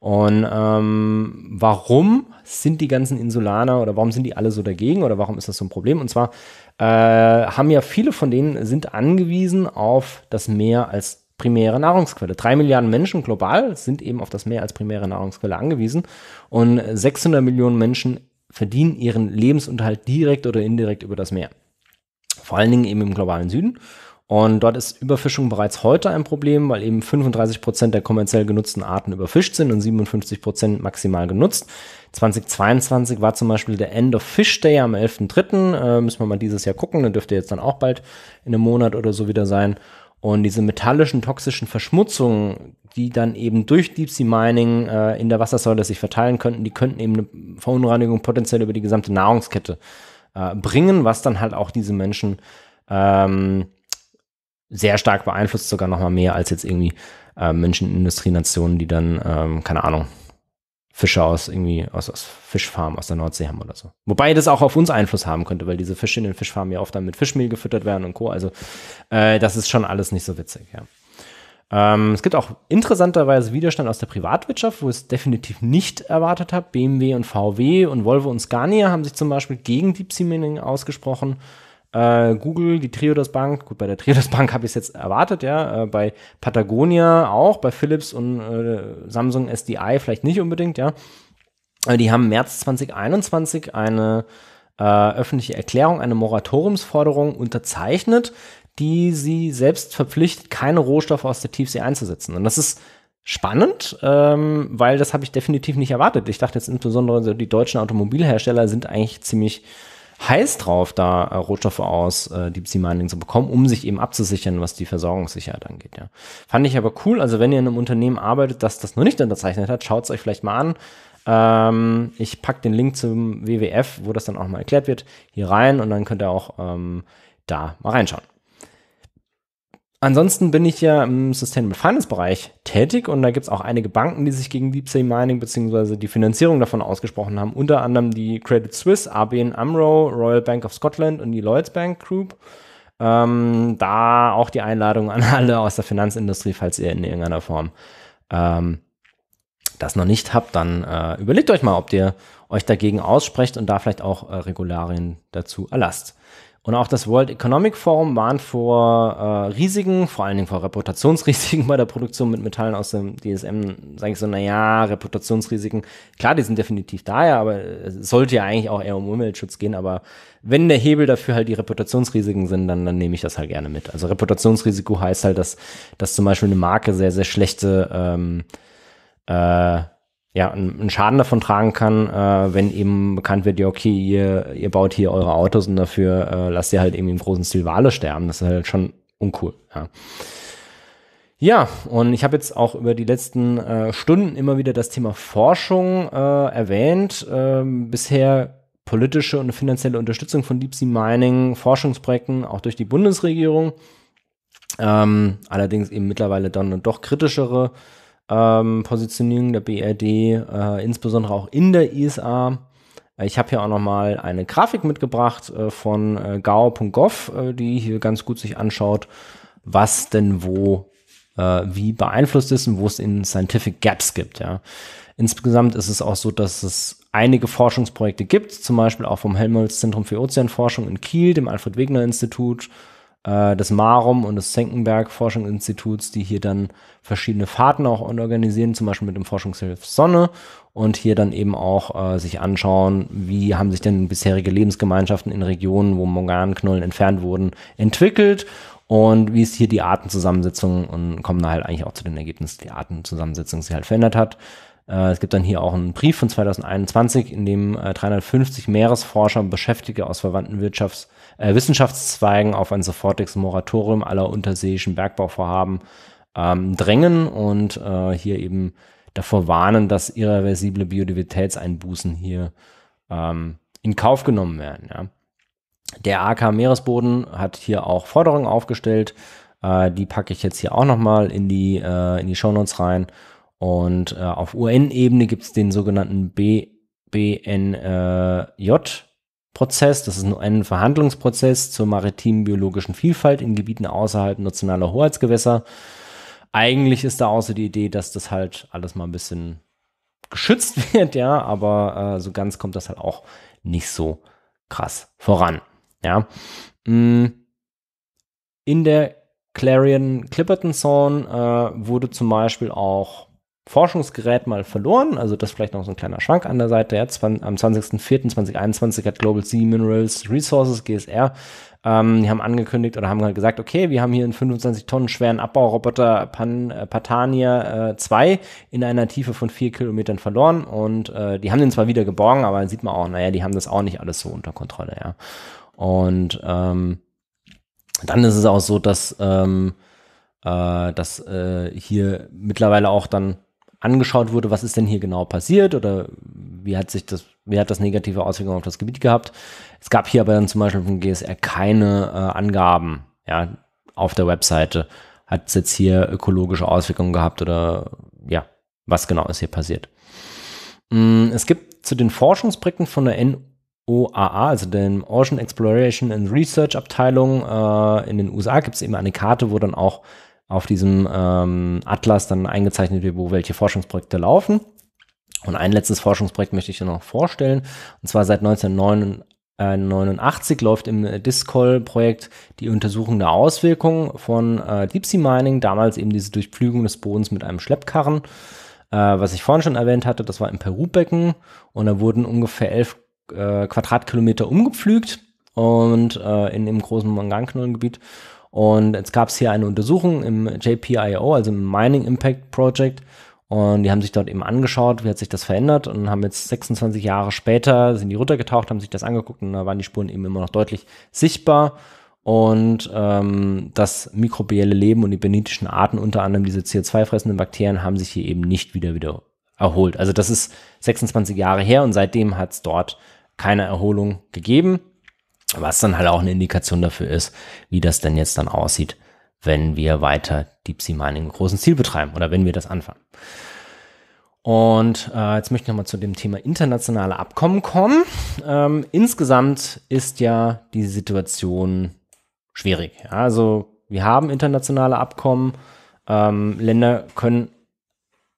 Und ähm, warum sind die ganzen Insulaner oder warum sind die alle so dagegen oder warum ist das so ein Problem? Und zwar äh, haben ja viele von denen sind angewiesen auf das Meer als primäre Nahrungsquelle. Drei Milliarden Menschen global sind eben auf das Meer als primäre Nahrungsquelle angewiesen und 600 Millionen Menschen verdienen ihren Lebensunterhalt direkt oder indirekt über das Meer. Vor allen Dingen eben im globalen Süden. Und dort ist Überfischung bereits heute ein Problem, weil eben 35 Prozent der kommerziell genutzten Arten überfischt sind und 57 Prozent maximal genutzt. 2022 war zum Beispiel der End of Fish Day am 11.3. Äh, müssen wir mal dieses Jahr gucken. Dann dürfte jetzt dann auch bald in einem Monat oder so wieder sein. Und diese metallischen toxischen Verschmutzungen, die dann eben durch Deep Sea Mining äh, in der Wassersäule sich verteilen könnten, die könnten eben eine Verunreinigung potenziell über die gesamte Nahrungskette äh, bringen, was dann halt auch diese Menschen ähm, sehr stark beeinflusst, sogar noch mal mehr als jetzt irgendwie äh, Menschen in Industrienationen, die dann, ähm, keine Ahnung, Fische aus irgendwie aus, aus Fischfarmen aus der Nordsee haben oder so. Wobei das auch auf uns Einfluss haben könnte, weil diese Fische in den Fischfarmen ja oft dann mit Fischmehl gefüttert werden und Co. Also äh, das ist schon alles nicht so witzig, ja. Ähm, es gibt auch interessanterweise Widerstand aus der Privatwirtschaft, wo ich es definitiv nicht erwartet habe. BMW und VW und Volvo und Scania haben sich zum Beispiel gegen Deep Sea Mining ausgesprochen äh, Google, die Triodos Bank, gut, bei der Triodos Bank habe ich es jetzt erwartet, ja, äh, bei Patagonia auch, bei Philips und äh, Samsung SDI vielleicht nicht unbedingt, ja. Aber äh, die haben März 2021 eine äh, öffentliche Erklärung, eine Moratoriumsforderung unterzeichnet, die sie selbst verpflichtet, keine Rohstoffe aus der Tiefsee einzusetzen. Und das ist spannend, ähm, weil das habe ich definitiv nicht erwartet. Ich dachte jetzt insbesondere, die deutschen Automobilhersteller sind eigentlich ziemlich heiß drauf, da äh, Rohstoffe aus äh, Deep Sea Mining zu bekommen, um sich eben abzusichern, was die Versorgungssicherheit angeht. Ja. Fand ich aber cool. Also wenn ihr in einem Unternehmen arbeitet, das das noch nicht unterzeichnet hat, schaut es euch vielleicht mal an. Ähm, ich packe den Link zum WWF, wo das dann auch mal erklärt wird, hier rein und dann könnt ihr auch ähm, da mal reinschauen. Ansonsten bin ich ja im Sustainable Finance Bereich tätig und da gibt es auch einige Banken, die sich gegen Deep Sea Mining bzw. die Finanzierung davon ausgesprochen haben. Unter anderem die Credit Suisse, ABN AMRO, Royal Bank of Scotland und die Lloyds Bank Group. Ähm, da auch die Einladung an alle aus der Finanzindustrie, falls ihr in irgendeiner Form ähm, das noch nicht habt, dann äh, überlegt euch mal, ob ihr euch dagegen aussprecht und da vielleicht auch äh, Regularien dazu erlasst. Und auch das World Economic Forum warnt vor äh, Risiken, vor allen Dingen vor Reputationsrisiken bei der Produktion mit Metallen aus dem DSM. Sage ich so, naja, Reputationsrisiken, klar, die sind definitiv da, ja, aber es sollte ja eigentlich auch eher um Umweltschutz gehen. Aber wenn der Hebel dafür halt die Reputationsrisiken sind, dann, dann nehme ich das halt gerne mit. Also Reputationsrisiko heißt halt, dass, dass zum Beispiel eine Marke sehr, sehr schlechte ähm, äh, ja, einen Schaden davon tragen kann, äh, wenn eben bekannt wird, ja, okay, ihr, ihr baut hier eure Autos und dafür äh, lasst ihr halt eben im großen Stil Wale sterben. Das ist halt schon uncool, ja. Ja, und ich habe jetzt auch über die letzten äh, Stunden immer wieder das Thema Forschung äh, erwähnt. Ähm, bisher politische und finanzielle Unterstützung von Deep Sea Mining, Forschungsprojekten, auch durch die Bundesregierung. Ähm, allerdings eben mittlerweile dann doch kritischere ähm, Positionierung der BRD, äh, insbesondere auch in der ISA. Äh, ich habe hier auch nochmal eine Grafik mitgebracht äh, von äh, gao.gov, äh, die hier ganz gut sich anschaut, was denn wo äh, wie beeinflusst ist und wo es in Scientific Gaps gibt. Ja. Insgesamt ist es auch so, dass es einige Forschungsprojekte gibt, zum Beispiel auch vom Helmholtz Zentrum für Ozeanforschung in Kiel, dem Alfred Wegener Institut, äh, des MARUM und des Senckenberg Forschungsinstituts, die hier dann verschiedene Fahrten auch organisieren, zum Beispiel mit dem Forschungshilf Sonne und hier dann eben auch äh, sich anschauen, wie haben sich denn bisherige Lebensgemeinschaften in Regionen, wo Morganknollen entfernt wurden, entwickelt und wie ist hier die Artenzusammensetzung und kommen da halt eigentlich auch zu den Ergebnissen, die Artenzusammensetzung sich halt verändert hat. Äh, es gibt dann hier auch einen Brief von 2021, in dem 350 äh, Meeresforscher und Beschäftigte aus verwandten Wirtschafts- äh, Wissenschaftszweigen auf ein sofortiges Moratorium aller unterseeischen Bergbauvorhaben ähm, drängen und äh, hier eben davor warnen, dass irreversible Biodiversitätseinbußen hier ähm, in Kauf genommen werden. Ja. Der AK Meeresboden hat hier auch Forderungen aufgestellt. Äh, die packe ich jetzt hier auch nochmal in die, äh, in die Shownotes rein. Und äh, auf UN-Ebene gibt es den sogenannten BBNJ, äh, Prozess. Das ist ein Verhandlungsprozess zur maritimen biologischen Vielfalt in Gebieten außerhalb nationaler Hoheitsgewässer. Eigentlich ist da außer die Idee, dass das halt alles mal ein bisschen geschützt wird, ja, aber äh, so ganz kommt das halt auch nicht so krass voran, ja. Mm. In der Clarion Clipperton Zone äh, wurde zum Beispiel auch Forschungsgerät mal verloren. Also das vielleicht noch so ein kleiner Schwank an der Seite. Ja, am 20.04.2021 hat Global Sea Minerals Resources, GSR, ähm, die haben angekündigt oder haben halt gesagt, okay, wir haben hier einen 25 Tonnen schweren Abbauroboter Pan, äh, Patania 2 äh, in einer Tiefe von 4 Kilometern verloren und äh, die haben den zwar wieder geborgen, aber dann sieht man auch, naja, die haben das auch nicht alles so unter Kontrolle, ja. Und ähm, dann ist es auch so, dass ähm, äh, dass äh, hier mittlerweile auch dann angeschaut wurde, was ist denn hier genau passiert oder wie hat sich das, wie hat das negative Auswirkungen auf das Gebiet gehabt. Es gab hier aber dann zum Beispiel vom GSR keine äh, Angaben, ja, auf der Webseite. Hat es jetzt hier ökologische Auswirkungen gehabt oder ja, was genau ist hier passiert? Mm, es gibt zu den Forschungsprojekten von der NOAA, also den Ocean Exploration and Research Abteilung äh, in den USA, gibt es eben eine Karte, wo dann auch auf diesem ähm, Atlas dann eingezeichnet wird, wo welche Forschungsprojekte laufen. Und ein letztes Forschungsprojekt möchte ich dir noch vorstellen. Und zwar seit 1989 äh, läuft im äh, Discol-Projekt die Untersuchung der Auswirkungen von äh, Deep Sea Mining, damals eben diese Durchpflügung des Bodens mit einem Schleppkarren. Äh, was ich vorhin schon erwähnt hatte, das war im Peru-Becken und da wurden ungefähr 11 äh, Quadratkilometer umgepflügt und äh, in dem großen Manganknollengebiet. gebiet und jetzt gab es hier eine Untersuchung im JPIO, also im Mining Impact Project. Und die haben sich dort eben angeschaut, wie hat sich das verändert und haben jetzt 26 Jahre später, sind die runtergetaucht, haben sich das angeguckt und da waren die Spuren eben immer noch deutlich sichtbar. Und ähm, das mikrobielle Leben und die benetischen Arten, unter anderem diese CO2-fressenden Bakterien, haben sich hier eben nicht wieder wieder erholt. Also das ist 26 Jahre her und seitdem hat es dort keine Erholung gegeben. Was dann halt auch eine Indikation dafür ist, wie das denn jetzt dann aussieht, wenn wir weiter Deep Sea Mining im großen Ziel betreiben oder wenn wir das anfangen. Und äh, jetzt möchte ich nochmal zu dem Thema internationale Abkommen kommen. Ähm, insgesamt ist ja die Situation schwierig. also wir haben internationale Abkommen. Ähm, Länder können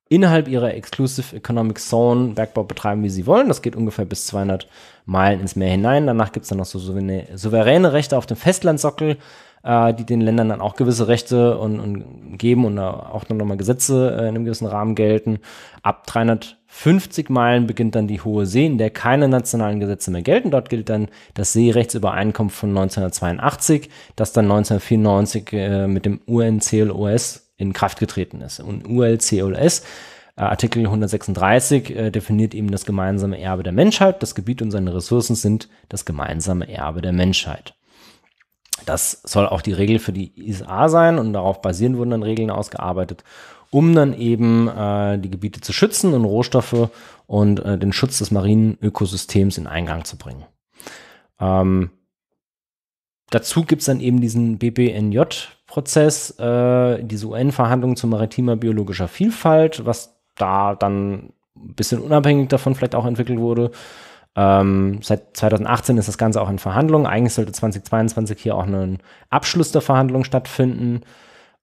innerhalb ihrer Exclusive Economic Zone Bergbau betreiben, wie sie wollen. Das geht ungefähr bis 200 Meilen ins Meer hinein. Danach gibt es dann noch so souveräne Rechte auf dem Festlandsockel, äh, die den Ländern dann auch gewisse Rechte und, und geben und auch nochmal Gesetze äh, in einem gewissen Rahmen gelten. Ab 350 Meilen beginnt dann die hohe See, in der keine nationalen Gesetze mehr gelten. Dort gilt dann das Seerechtsübereinkommen von 1982, das dann 1994 äh, mit dem UNCLOS in Kraft getreten ist. Und ULCOS äh, Artikel 136 äh, definiert eben das gemeinsame Erbe der Menschheit. Das Gebiet und seine Ressourcen sind das gemeinsame Erbe der Menschheit. Das soll auch die Regel für die ISA sein und darauf basierend wurden dann Regeln ausgearbeitet, um dann eben äh, die Gebiete zu schützen und Rohstoffe und äh, den Schutz des marinen Ökosystems in Eingang zu bringen. Ähm, dazu gibt es dann eben diesen BBNJ, Prozess, äh, diese UN-Verhandlungen zu maritimer biologischer Vielfalt, was da dann ein bisschen unabhängig davon vielleicht auch entwickelt wurde. Ähm, seit 2018 ist das Ganze auch in Verhandlungen. Eigentlich sollte 2022 hier auch ein Abschluss der Verhandlungen stattfinden.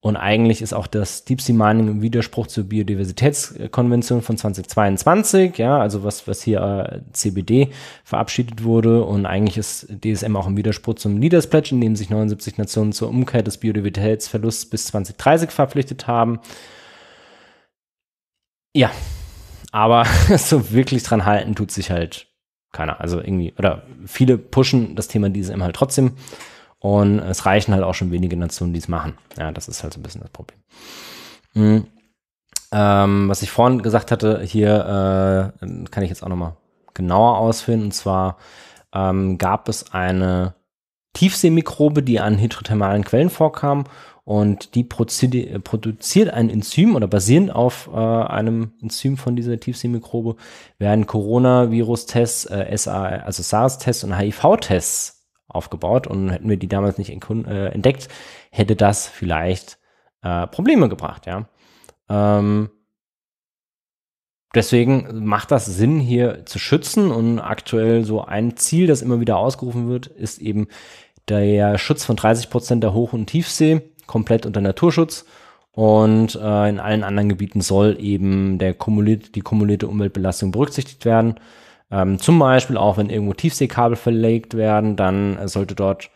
Und eigentlich ist auch das Deep Sea Mining im Widerspruch zur Biodiversitätskonvention von 2022, ja, also was, was hier äh, CBD verabschiedet wurde. Und eigentlich ist DSM auch im Widerspruch zum Leaders Pledge, in dem sich 79 Nationen zur Umkehr des Biodiversitätsverlusts bis 2030 verpflichtet haben. Ja, aber so wirklich dran halten tut sich halt keiner. Also irgendwie, oder viele pushen das Thema DSM halt trotzdem. Und es reichen halt auch schon wenige Nationen, die es machen. Ja, das ist halt so ein bisschen das Problem. Mhm. Ähm, was ich vorhin gesagt hatte, hier äh, kann ich jetzt auch nochmal genauer ausführen. Und zwar ähm, gab es eine Tiefseemikrobe, die an hydrothermalen Quellen vorkam und die äh, produziert ein Enzym oder basierend auf äh, einem Enzym von dieser Tiefseemikrobe werden Coronavirus-Tests, äh, SA, also SARS-Tests und HIV-Tests aufgebaut. Und hätten wir die damals nicht äh, entdeckt, hätte das vielleicht äh, Probleme gebracht, ja. Ähm, deswegen macht das Sinn, hier zu schützen. Und aktuell so ein Ziel, das immer wieder ausgerufen wird, ist eben der Schutz von 30 Prozent der Hoch- und Tiefsee komplett unter Naturschutz. Und äh, in allen anderen Gebieten soll eben der kumuliert, die kumulierte Umweltbelastung berücksichtigt werden. Ähm, zum Beispiel auch, wenn irgendwo Tiefseekabel verlegt werden, dann äh, sollte dort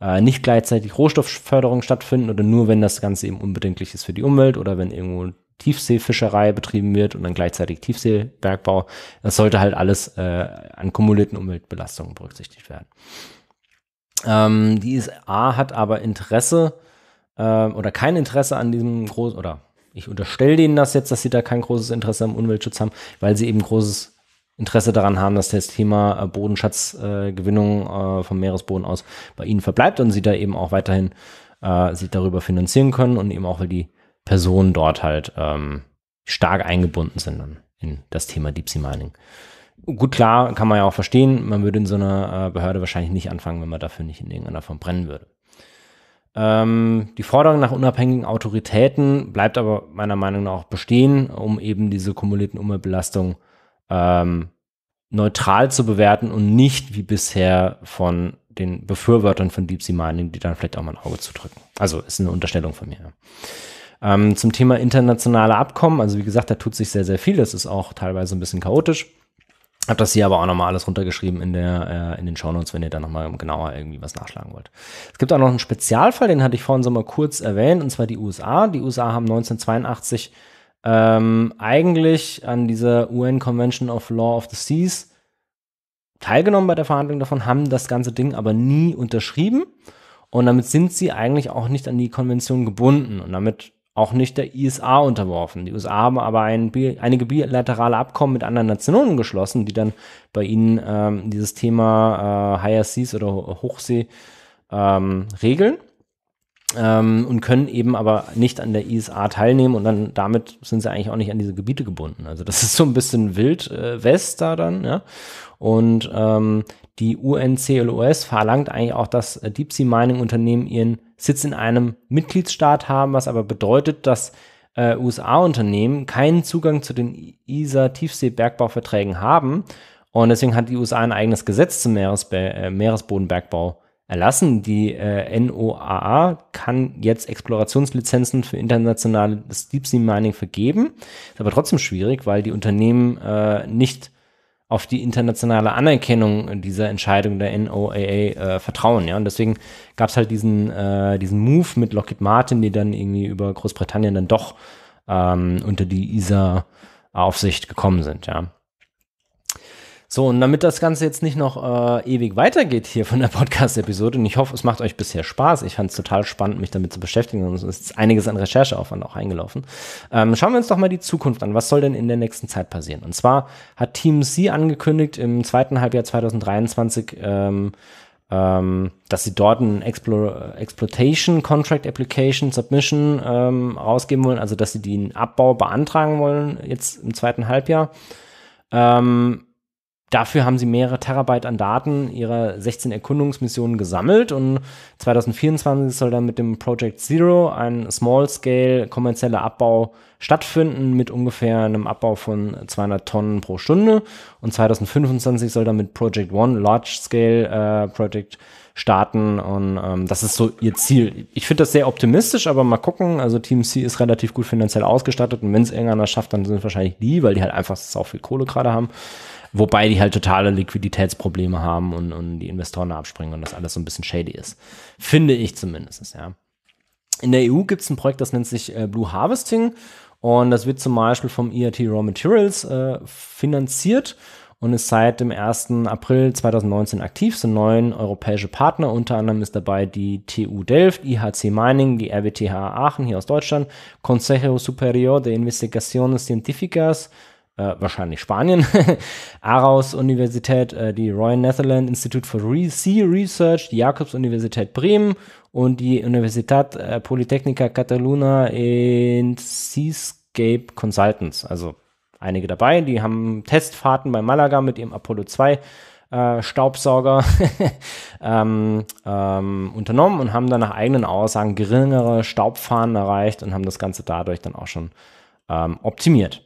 äh, nicht gleichzeitig Rohstoffförderung stattfinden oder nur, wenn das Ganze eben unbedenklich ist für die Umwelt oder wenn irgendwo Tiefseefischerei betrieben wird und dann gleichzeitig Tiefseebergbau. Das sollte halt alles äh, an kumulierten Umweltbelastungen berücksichtigt werden. Ähm, die ISA hat aber Interesse äh, oder kein Interesse an diesem großen, oder ich unterstelle denen das jetzt, dass sie da kein großes Interesse am Umweltschutz haben, weil sie eben großes Interesse daran haben, dass das Thema äh, Bodenschatzgewinnung äh, vom Meeresboden aus bei ihnen verbleibt und sie da eben auch weiterhin äh, sich darüber finanzieren können und eben auch, weil die Personen dort halt ähm, stark eingebunden sind dann in das Thema Deep Sea Mining. Gut, klar, kann man ja auch verstehen, man würde in so einer äh, Behörde wahrscheinlich nicht anfangen, wenn man dafür nicht in irgendeiner Form brennen würde. Ähm, die Forderung nach unabhängigen Autoritäten bleibt aber meiner Meinung nach auch bestehen, um eben diese kumulierten Umweltbelastungen äh, ähm, neutral zu bewerten und nicht wie bisher von den Befürwortern von Deep Sea Mining, die dann vielleicht auch mal ein Auge zu drücken. Also ist eine Unterstellung von mir. Ähm, zum Thema internationale Abkommen, also wie gesagt, da tut sich sehr, sehr viel. Das ist auch teilweise ein bisschen chaotisch. Hab das hier aber auch nochmal alles runtergeschrieben in, der, äh, in den Shownotes, wenn ihr da nochmal genauer irgendwie was nachschlagen wollt. Es gibt auch noch einen Spezialfall, den hatte ich vorhin so mal kurz erwähnt, und zwar die USA. Die USA haben 1982 ähm, eigentlich an dieser UN Convention of Law of the Seas teilgenommen bei der Verhandlung davon, haben das ganze Ding aber nie unterschrieben. Und damit sind sie eigentlich auch nicht an die Konvention gebunden und damit auch nicht der ISA unterworfen. Die USA haben aber ein, einige bilaterale Abkommen mit anderen Nationen geschlossen, die dann bei ihnen ähm, dieses Thema äh, Higher Seas oder Hochsee ähm, regeln ähm, und können eben aber nicht an der ISA teilnehmen und dann damit sind sie eigentlich auch nicht an diese Gebiete gebunden. Also das ist so ein bisschen wild äh, West da dann, ja. Und ähm, die UNCLOS verlangt eigentlich auch, dass äh, Deep Sea Mining Unternehmen ihren Sitz in einem Mitgliedsstaat haben, was aber bedeutet, dass äh, USA-Unternehmen keinen Zugang zu den ISA-Tiefseebergbauverträgen haben. Und deswegen hat die USA ein eigenes Gesetz zum Meeresbe äh, Meeresbodenbergbau erlassen. Die äh, NOAA kann jetzt Explorationslizenzen für internationales Deep Sea Mining vergeben. Ist aber trotzdem schwierig, weil die Unternehmen äh, nicht auf die internationale Anerkennung dieser Entscheidung der NOAA äh, vertrauen. Ja? Und deswegen gab es halt diesen, äh, diesen Move mit Lockheed Martin, die dann irgendwie über Großbritannien dann doch ähm, unter die ISA-Aufsicht gekommen sind. Ja? So, und damit das Ganze jetzt nicht noch äh, ewig weitergeht hier von der Podcast-Episode, und ich hoffe, es macht euch bisher Spaß, ich fand es total spannend, mich damit zu beschäftigen, und es ist einiges an Rechercheaufwand auch eingelaufen, ähm, schauen wir uns doch mal die Zukunft an. Was soll denn in der nächsten Zeit passieren? Und zwar hat Team C angekündigt, im zweiten Halbjahr 2023 ähm, ähm, dass sie dort ein Explo Exploitation Contract Application Submission ähm, rausgeben wollen, also dass sie den Abbau beantragen wollen jetzt im zweiten Halbjahr. Ähm, Dafür haben sie mehrere Terabyte an Daten ihrer 16 Erkundungsmissionen gesammelt und 2024 soll dann mit dem Project Zero ein Small-Scale kommerzieller Abbau stattfinden mit ungefähr einem Abbau von 200 Tonnen pro Stunde und 2025 soll dann mit Project One Large-Scale äh, Project starten und ähm, das ist so ihr Ziel. Ich finde das sehr optimistisch, aber mal gucken. Also Team C ist relativ gut finanziell ausgestattet und wenn es irgendeiner schafft, dann sind es wahrscheinlich die, weil die halt einfach so viel Kohle gerade haben. Wobei die halt totale Liquiditätsprobleme haben und, und die Investoren abspringen und das alles so ein bisschen shady ist. Finde ich zumindest, ja. In der EU gibt es ein Projekt, das nennt sich äh, Blue Harvesting und das wird zum Beispiel vom ERT Raw Materials äh, finanziert und ist seit dem 1. April 2019 aktiv. Es sind neun europäische Partner, unter anderem ist dabei die TU Delft, IHC Mining, die RWTH Aachen hier aus Deutschland, Consejo Superior de Investigaciones Científicas, äh, wahrscheinlich Spanien, Aarhus Universität, äh, die Royal Netherlands Institute for Re Sea Research, die Jakobs Universität Bremen und die Universität äh, Polytechnica Cataluna in Seascape Consultants. Also einige dabei, die haben Testfahrten bei Malaga mit ihrem Apollo 2 äh, Staubsauger ähm, ähm, unternommen und haben dann nach eigenen Aussagen geringere Staubfahnen erreicht und haben das Ganze dadurch dann auch schon ähm, optimiert.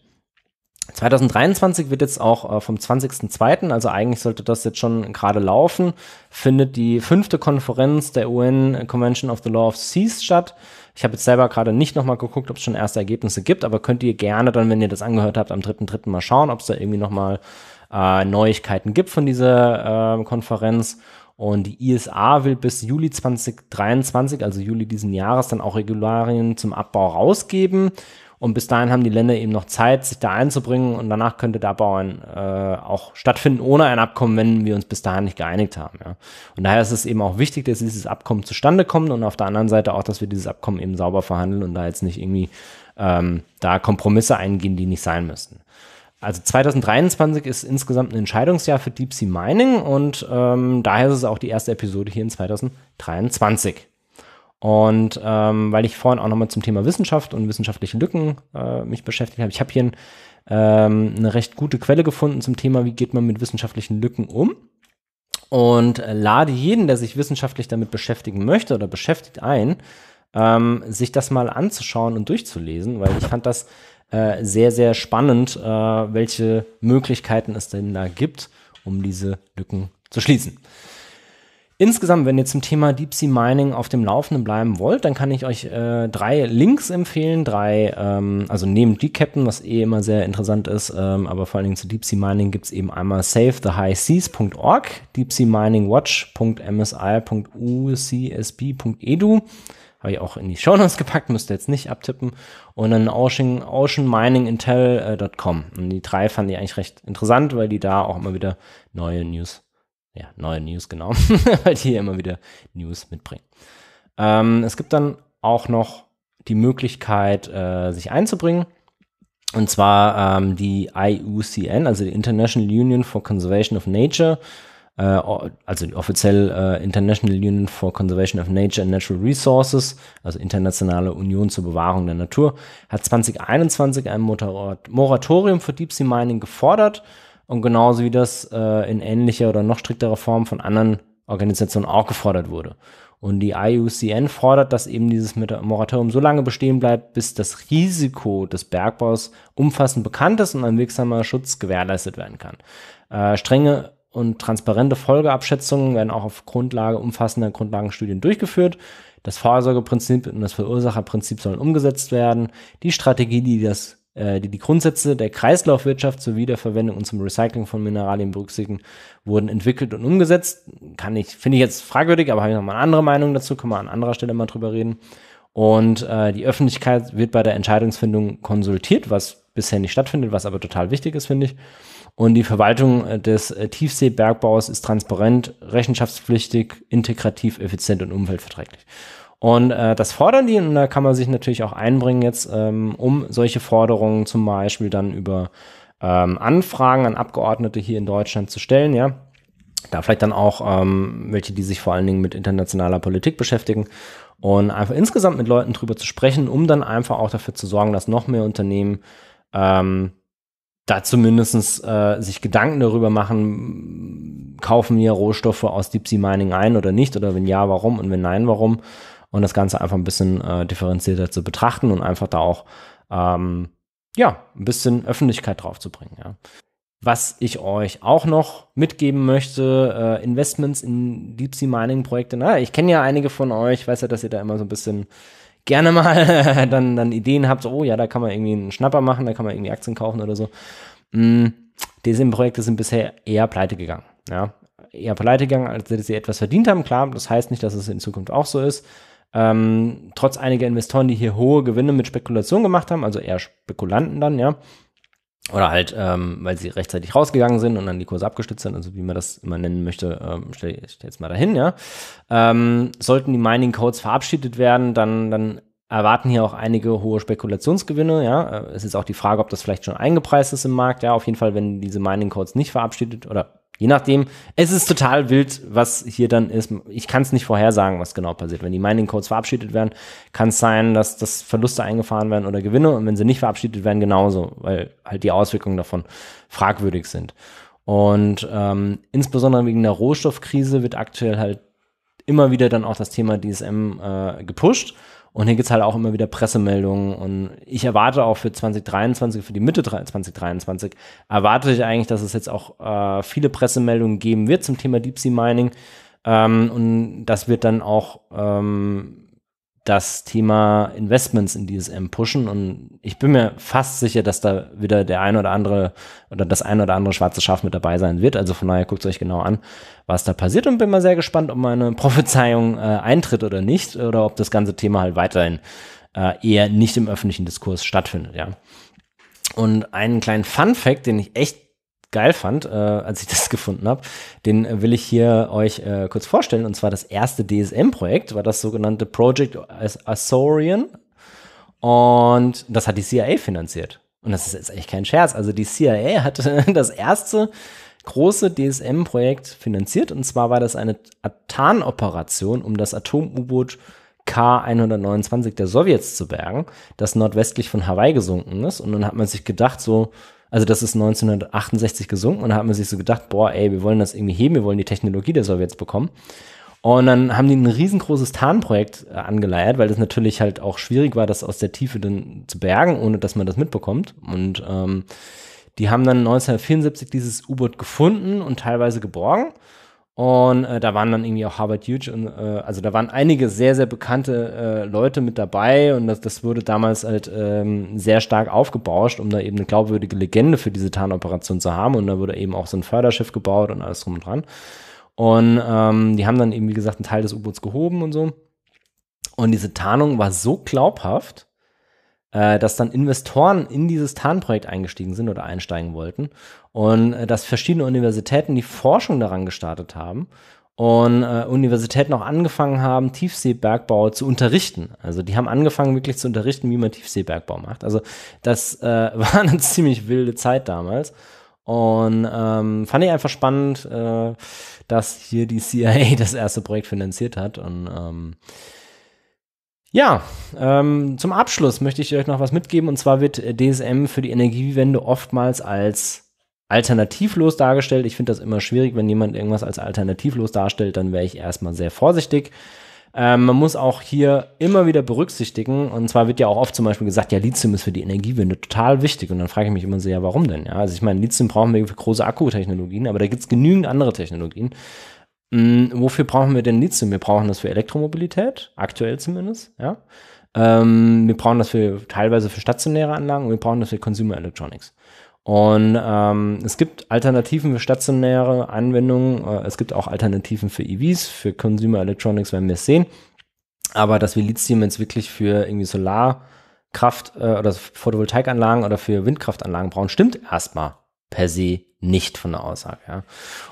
2023 wird jetzt auch äh, vom 20.02., also eigentlich sollte das jetzt schon gerade laufen, findet die fünfte Konferenz der UN Convention of the Law of Seas statt. Ich habe jetzt selber gerade nicht nochmal geguckt, ob es schon erste Ergebnisse gibt, aber könnt ihr gerne dann, wenn ihr das angehört habt, am 3.3. mal schauen, ob es da irgendwie nochmal äh, Neuigkeiten gibt von dieser äh, Konferenz. Und die ISA will bis Juli 2023, also Juli diesen Jahres, dann auch Regularien zum Abbau rausgeben. Und bis dahin haben die Länder eben noch Zeit, sich da einzubringen und danach könnte der Abbau ein, äh, auch stattfinden ohne ein Abkommen, wenn wir uns bis dahin nicht geeinigt haben. Ja. Und daher ist es eben auch wichtig, dass dieses Abkommen zustande kommt und auf der anderen Seite auch, dass wir dieses Abkommen eben sauber verhandeln und da jetzt nicht irgendwie ähm, da Kompromisse eingehen, die nicht sein müssen. Also 2023 ist insgesamt ein Entscheidungsjahr für Deep Sea Mining und ähm, daher ist es auch die erste Episode hier in 2023. Und ähm, weil ich vorhin auch nochmal zum Thema Wissenschaft und wissenschaftliche Lücken äh, mich beschäftigt habe, ich habe hier ein, ähm, eine recht gute Quelle gefunden zum Thema, wie geht man mit wissenschaftlichen Lücken um. Und äh, lade jeden, der sich wissenschaftlich damit beschäftigen möchte oder beschäftigt ein, ähm, sich das mal anzuschauen und durchzulesen, weil ich fand das äh, sehr, sehr spannend, äh, welche Möglichkeiten es denn da gibt, um diese Lücken zu schließen. Insgesamt, wenn ihr zum Thema Deep Sea Mining auf dem Laufenden bleiben wollt, dann kann ich euch äh, drei Links empfehlen. Drei, ähm, also neben Decaptain, was eh immer sehr interessant ist, ähm, aber vor allen Dingen zu Deep Sea Mining gibt's eben einmal savethehighseas.org, deepseaminingwatch.msi.ucsb.edu. Habe ich auch in die Show Notes gepackt, müsst ihr jetzt nicht abtippen. Und dann ocean, oceanminingintel.com. Äh, Und die drei fand ich eigentlich recht interessant, weil die da auch immer wieder neue News ja, neue News genau, weil die immer wieder News mitbringen. Ähm, es gibt dann auch noch die Möglichkeit, äh, sich einzubringen. Und zwar ähm, die IUCN, also die International Union for Conservation of Nature, äh, also die offiziell äh, International Union for Conservation of Nature and Natural Resources, also Internationale Union zur Bewahrung der Natur, hat 2021 ein Moratorium für Deep Sea Mining gefordert und genauso wie das äh, in ähnlicher oder noch strikterer Form von anderen Organisationen auch gefordert wurde. Und die IUCN fordert, dass eben dieses Moratorium so lange bestehen bleibt, bis das Risiko des Bergbaus umfassend bekannt ist und ein wirksamer Schutz gewährleistet werden kann. Äh, strenge und transparente Folgeabschätzungen werden auch auf Grundlage umfassender Grundlagenstudien durchgeführt. Das Vorsorgeprinzip und das Verursacherprinzip sollen umgesetzt werden. Die Strategie, die das äh, die die Grundsätze der Kreislaufwirtschaft zur Wiederverwendung und zum Recycling von Mineralien berücksichtigen, wurden entwickelt und umgesetzt. Kann ich, finde ich jetzt fragwürdig, aber habe ich nochmal eine andere Meinung dazu, können wir an anderer Stelle mal drüber reden. Und äh, die Öffentlichkeit wird bei der Entscheidungsfindung konsultiert, was bisher nicht stattfindet, was aber total wichtig ist, finde ich. Und die Verwaltung äh, des äh, Tiefseebergbaus ist transparent, rechenschaftspflichtig, integrativ, effizient und umweltverträglich. Und äh, das fordern die und da kann man sich natürlich auch einbringen jetzt, ähm, um solche Forderungen zum Beispiel dann über ähm, Anfragen an Abgeordnete hier in Deutschland zu stellen, ja. Da vielleicht dann auch ähm, welche, die sich vor allen Dingen mit internationaler Politik beschäftigen und einfach insgesamt mit Leuten drüber zu sprechen, um dann einfach auch dafür zu sorgen, dass noch mehr Unternehmen ähm, da zumindest äh, sich Gedanken darüber machen, kaufen wir Rohstoffe aus Deep Sea Mining ein oder nicht oder wenn ja, warum und wenn nein, warum und das Ganze einfach ein bisschen äh, differenzierter zu betrachten und einfach da auch ähm, ja, ein bisschen Öffentlichkeit drauf zu bringen. Ja. Was ich euch auch noch mitgeben möchte, äh, Investments in Deep Sea Mining Projekte. Na, ich kenne ja einige von euch, weiß ja, dass ihr da immer so ein bisschen gerne mal dann, dann Ideen habt, so, oh ja, da kann man irgendwie einen Schnapper machen, da kann man irgendwie Aktien kaufen oder so. Mm, diese Projekte sind bisher eher pleite gegangen. Ja, eher pleite gegangen, als sie etwas verdient haben. Klar, das heißt nicht, dass es in Zukunft auch so ist. Ähm, trotz einiger Investoren, die hier hohe Gewinne mit Spekulation gemacht haben, also eher Spekulanten dann, ja. Oder halt, ähm, weil sie rechtzeitig rausgegangen sind und dann die Kurse abgestützt sind, also wie man das immer nennen möchte, ähm, stell, stell jetzt mal dahin, ja. Ähm, sollten die Mining Codes verabschiedet werden, dann, dann erwarten hier auch einige hohe Spekulationsgewinne, ja. Äh, es ist auch die Frage, ob das vielleicht schon eingepreist ist im Markt, ja. Auf jeden Fall, wenn diese Mining Codes nicht verabschiedet oder Je nachdem, es ist total wild, was hier dann ist. Ich kann es nicht vorhersagen, was genau passiert. Wenn die Mining-Codes verabschiedet werden, kann es sein, dass, dass Verluste eingefahren werden oder Gewinne. Und wenn sie nicht verabschiedet werden, genauso, weil halt die Auswirkungen davon fragwürdig sind. Und ähm, insbesondere wegen der Rohstoffkrise wird aktuell halt immer wieder dann auch das Thema DSM äh, gepusht. Und hier gibt's halt auch immer wieder Pressemeldungen. Und ich erwarte auch für 2023, für die Mitte 2023, erwarte ich eigentlich, dass es jetzt auch äh, viele Pressemeldungen geben wird zum Thema Deep Sea Mining. Ähm, und das wird dann auch ähm, das Thema Investments in DSM pushen. Und ich bin mir fast sicher, dass da wieder der ein oder andere oder das ein oder andere schwarze Schaf mit dabei sein wird. Also von daher guckt euch genau an, was da passiert und bin mal sehr gespannt, ob meine Prophezeiung äh, eintritt oder nicht oder ob das ganze Thema halt weiterhin äh, eher nicht im öffentlichen Diskurs stattfindet, ja. Und einen kleinen Fun Fact, den ich echt geil fand, äh, als ich das gefunden habe, den will ich hier euch äh, kurz vorstellen. Und zwar das erste DSM-Projekt war das sogenannte Project Azorian. Und das hat die CIA finanziert. Und das ist jetzt echt kein Scherz. Also die CIA hat das erste große DSM-Projekt finanziert. Und zwar war das eine Tarnoperation, um das Atom-U-Boot K-129 der Sowjets zu bergen, das nordwestlich von Hawaii gesunken ist. Und dann hat man sich gedacht, so, also das ist 1968 gesunken und da hat man sich so gedacht, boah, ey, wir wollen das irgendwie heben, wir wollen die Technologie der Sowjets bekommen. Und dann haben die ein riesengroßes Tarnprojekt äh, angeleiert, weil das natürlich halt auch schwierig war, das aus der Tiefe dann zu bergen, ohne dass man das mitbekommt. Und ähm, die haben dann 1974 dieses U-Boot gefunden und teilweise geborgen. Und äh, da waren dann irgendwie auch Harvard Huge und äh, also da waren einige sehr, sehr bekannte äh, Leute mit dabei und das, das wurde damals halt ähm, sehr stark aufgebauscht, um da eben eine glaubwürdige Legende für diese Tarnoperation zu haben. Und da wurde eben auch so ein Förderschiff gebaut und alles drum und dran. Und ähm, die haben dann eben, wie gesagt, einen Teil des U-Boots gehoben und so. Und diese Tarnung war so glaubhaft, äh, dass dann Investoren in dieses Tarnprojekt eingestiegen sind oder einsteigen wollten und äh, dass verschiedene Universitäten die Forschung daran gestartet haben und äh, Universitäten auch angefangen haben, Tiefseebergbau zu unterrichten. Also die haben angefangen wirklich zu unterrichten, wie man Tiefseebergbau macht. Also das äh, war eine ziemlich wilde Zeit damals. Und ähm, fand ich einfach spannend, äh, dass hier die CIA das erste Projekt finanziert hat. Und ähm, ja, ähm, zum Abschluss möchte ich euch noch was mitgeben. Und zwar wird äh, DSM für die Energiewende oftmals als alternativlos dargestellt. Ich finde das immer schwierig, wenn jemand irgendwas als alternativlos darstellt, dann wäre ich erstmal sehr vorsichtig. Ähm, man muss auch hier immer wieder berücksichtigen, und zwar wird ja auch oft zum Beispiel gesagt, ja, Lithium ist für die Energiewende total wichtig. Und dann frage ich mich immer sehr, warum denn? Ja, also ich meine, Lithium brauchen wir für große Akkutechnologien, aber da gibt es genügend andere Technologien. Hm, wofür brauchen wir denn Lithium? Wir brauchen das für Elektromobilität, aktuell zumindest, ja. Ähm, wir brauchen das für teilweise für stationäre Anlagen und wir brauchen das für Consumer Electronics. Und ähm, es gibt Alternativen für stationäre Anwendungen. Äh, es gibt auch Alternativen für EVs, für Consumer Electronics werden wir es sehen. Aber dass wir Lithium jetzt wirklich für irgendwie Solarkraft äh, oder Photovoltaikanlagen oder für Windkraftanlagen brauchen, stimmt erstmal per se nicht von der Aussage. Ja.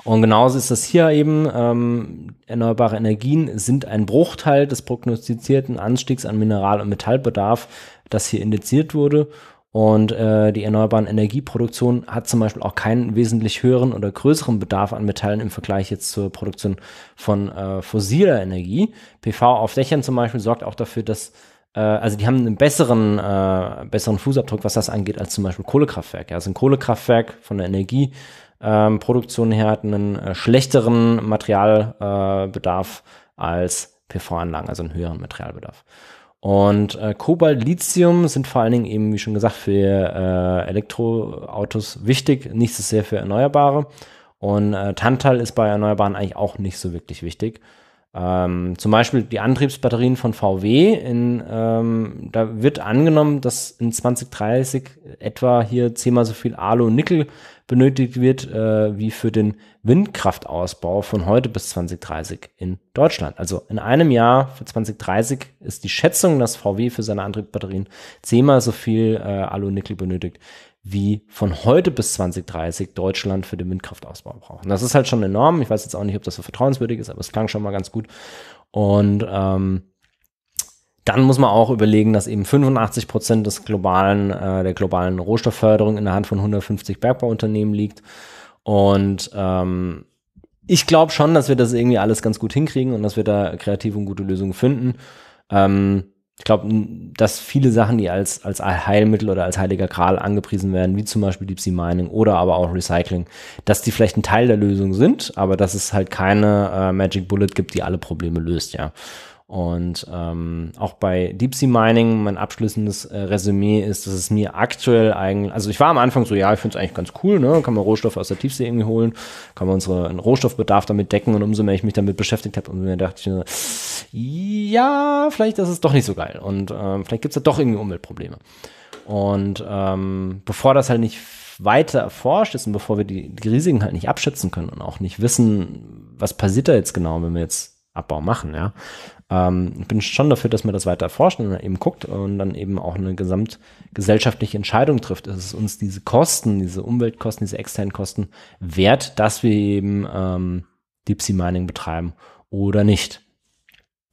Und genauso ist das hier eben. Ähm, erneuerbare Energien sind ein Bruchteil des prognostizierten Anstiegs an Mineral- und Metallbedarf, das hier indiziert wurde. Und äh, die erneuerbaren Energieproduktion hat zum Beispiel auch keinen wesentlich höheren oder größeren Bedarf an Metallen im Vergleich jetzt zur Produktion von äh, fossiler Energie. PV auf Dächern zum Beispiel sorgt auch dafür, dass äh, also die haben einen besseren, äh, besseren Fußabdruck, was das angeht, als zum Beispiel Kohlekraftwerke. also ein Kohlekraftwerk von der Energieproduktion ähm, her hat einen äh, schlechteren Materialbedarf äh, als PV-Anlagen, also einen höheren Materialbedarf. Und äh, Kobalt, Lithium sind vor allen Dingen eben, wie schon gesagt, für äh, Elektroautos wichtig, nicht so sehr für Erneuerbare. Und äh, Tantal ist bei Erneuerbaren eigentlich auch nicht so wirklich wichtig. Ähm, zum Beispiel die Antriebsbatterien von VW, in, ähm, da wird angenommen, dass in 2030 etwa hier zehnmal so viel Alu und Nickel benötigt wird, äh, wie für den Windkraftausbau von heute bis 2030 in Deutschland. Also in einem Jahr für 2030 ist die Schätzung, dass VW für seine Antriebsbatterien zehnmal so viel äh, Alu-Nickel benötigt, wie von heute bis 2030 Deutschland für den Windkraftausbau braucht. Und Das ist halt schon enorm. Ich weiß jetzt auch nicht, ob das so vertrauenswürdig ist, aber es klang schon mal ganz gut. Und ähm, dann muss man auch überlegen, dass eben 85 Prozent des globalen, äh, der globalen Rohstoffförderung in der Hand von 150 Bergbauunternehmen liegt. Und ähm, ich glaube schon, dass wir das irgendwie alles ganz gut hinkriegen und dass wir da kreative und gute Lösungen finden. Ähm, ich glaube, dass viele Sachen, die als, als Heilmittel oder als heiliger Kral angepriesen werden, wie zum Beispiel Deep Sea Mining oder aber auch Recycling, dass die vielleicht ein Teil der Lösung sind, aber dass es halt keine äh, Magic Bullet gibt, die alle Probleme löst, ja. Und ähm, auch bei Deep Sea Mining, mein abschließendes äh, Resümee ist, dass es mir aktuell eigentlich, also ich war am Anfang so, ja, ich finde es eigentlich ganz cool, ne? Kann man Rohstoffe aus der Tiefsee irgendwie holen, kann man unseren Rohstoffbedarf damit decken und umso mehr ich mich damit beschäftigt habe, umso mehr dachte ich, mir, ja, vielleicht ist es doch nicht so geil. Und ähm, vielleicht gibt es da doch irgendwie Umweltprobleme. Und ähm, bevor das halt nicht weiter erforscht ist und bevor wir die, die Risiken halt nicht abschätzen können und auch nicht wissen, was passiert da jetzt genau, wenn wir jetzt Abbau machen, ja, ähm, ich bin schon dafür, dass man das weiter erforscht und eben guckt und dann eben auch eine gesamtgesellschaftliche Entscheidung trifft. Ist es uns diese Kosten, diese Umweltkosten, diese externen Kosten wert, dass wir eben ähm, Deep Sea Mining betreiben oder nicht?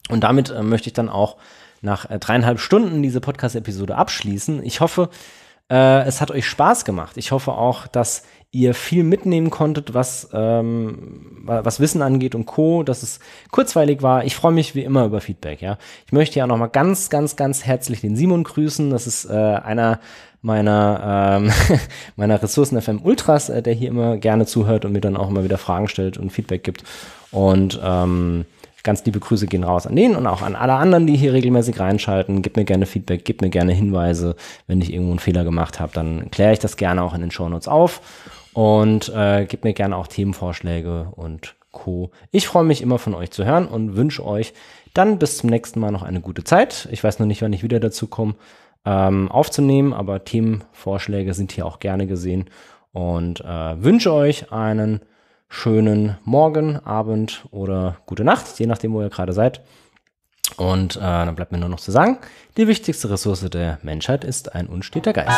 Und damit äh, möchte ich dann auch nach äh, dreieinhalb Stunden diese Podcast-Episode abschließen. Ich hoffe, äh, es hat euch Spaß gemacht. Ich hoffe auch, dass ihr viel mitnehmen konntet, was, ähm, was Wissen angeht und Co., dass es kurzweilig war. Ich freue mich wie immer über Feedback, ja. Ich möchte ja nochmal ganz, ganz, ganz herzlich den Simon grüßen. Das ist äh, einer meiner, ähm, meiner Ressourcen FM Ultras, äh, der hier immer gerne zuhört und mir dann auch immer wieder Fragen stellt und Feedback gibt. Und ähm, ganz liebe Grüße gehen raus an den und auch an alle anderen, die hier regelmäßig reinschalten. Gib mir gerne Feedback, gib mir gerne Hinweise. Wenn ich irgendwo einen Fehler gemacht habe, dann kläre ich das gerne auch in den Shownotes auf und äh, gebt mir gerne auch Themenvorschläge und Co. Ich freue mich immer von euch zu hören und wünsche euch dann bis zum nächsten Mal noch eine gute Zeit. Ich weiß noch nicht, wann ich wieder dazu komme, ähm, aufzunehmen, aber Themenvorschläge sind hier auch gerne gesehen und äh, wünsche euch einen schönen Morgen, Abend oder gute Nacht, je nachdem, wo ihr gerade seid. Und äh, dann bleibt mir nur noch zu sagen, die wichtigste Ressource der Menschheit ist ein unsteter Geist.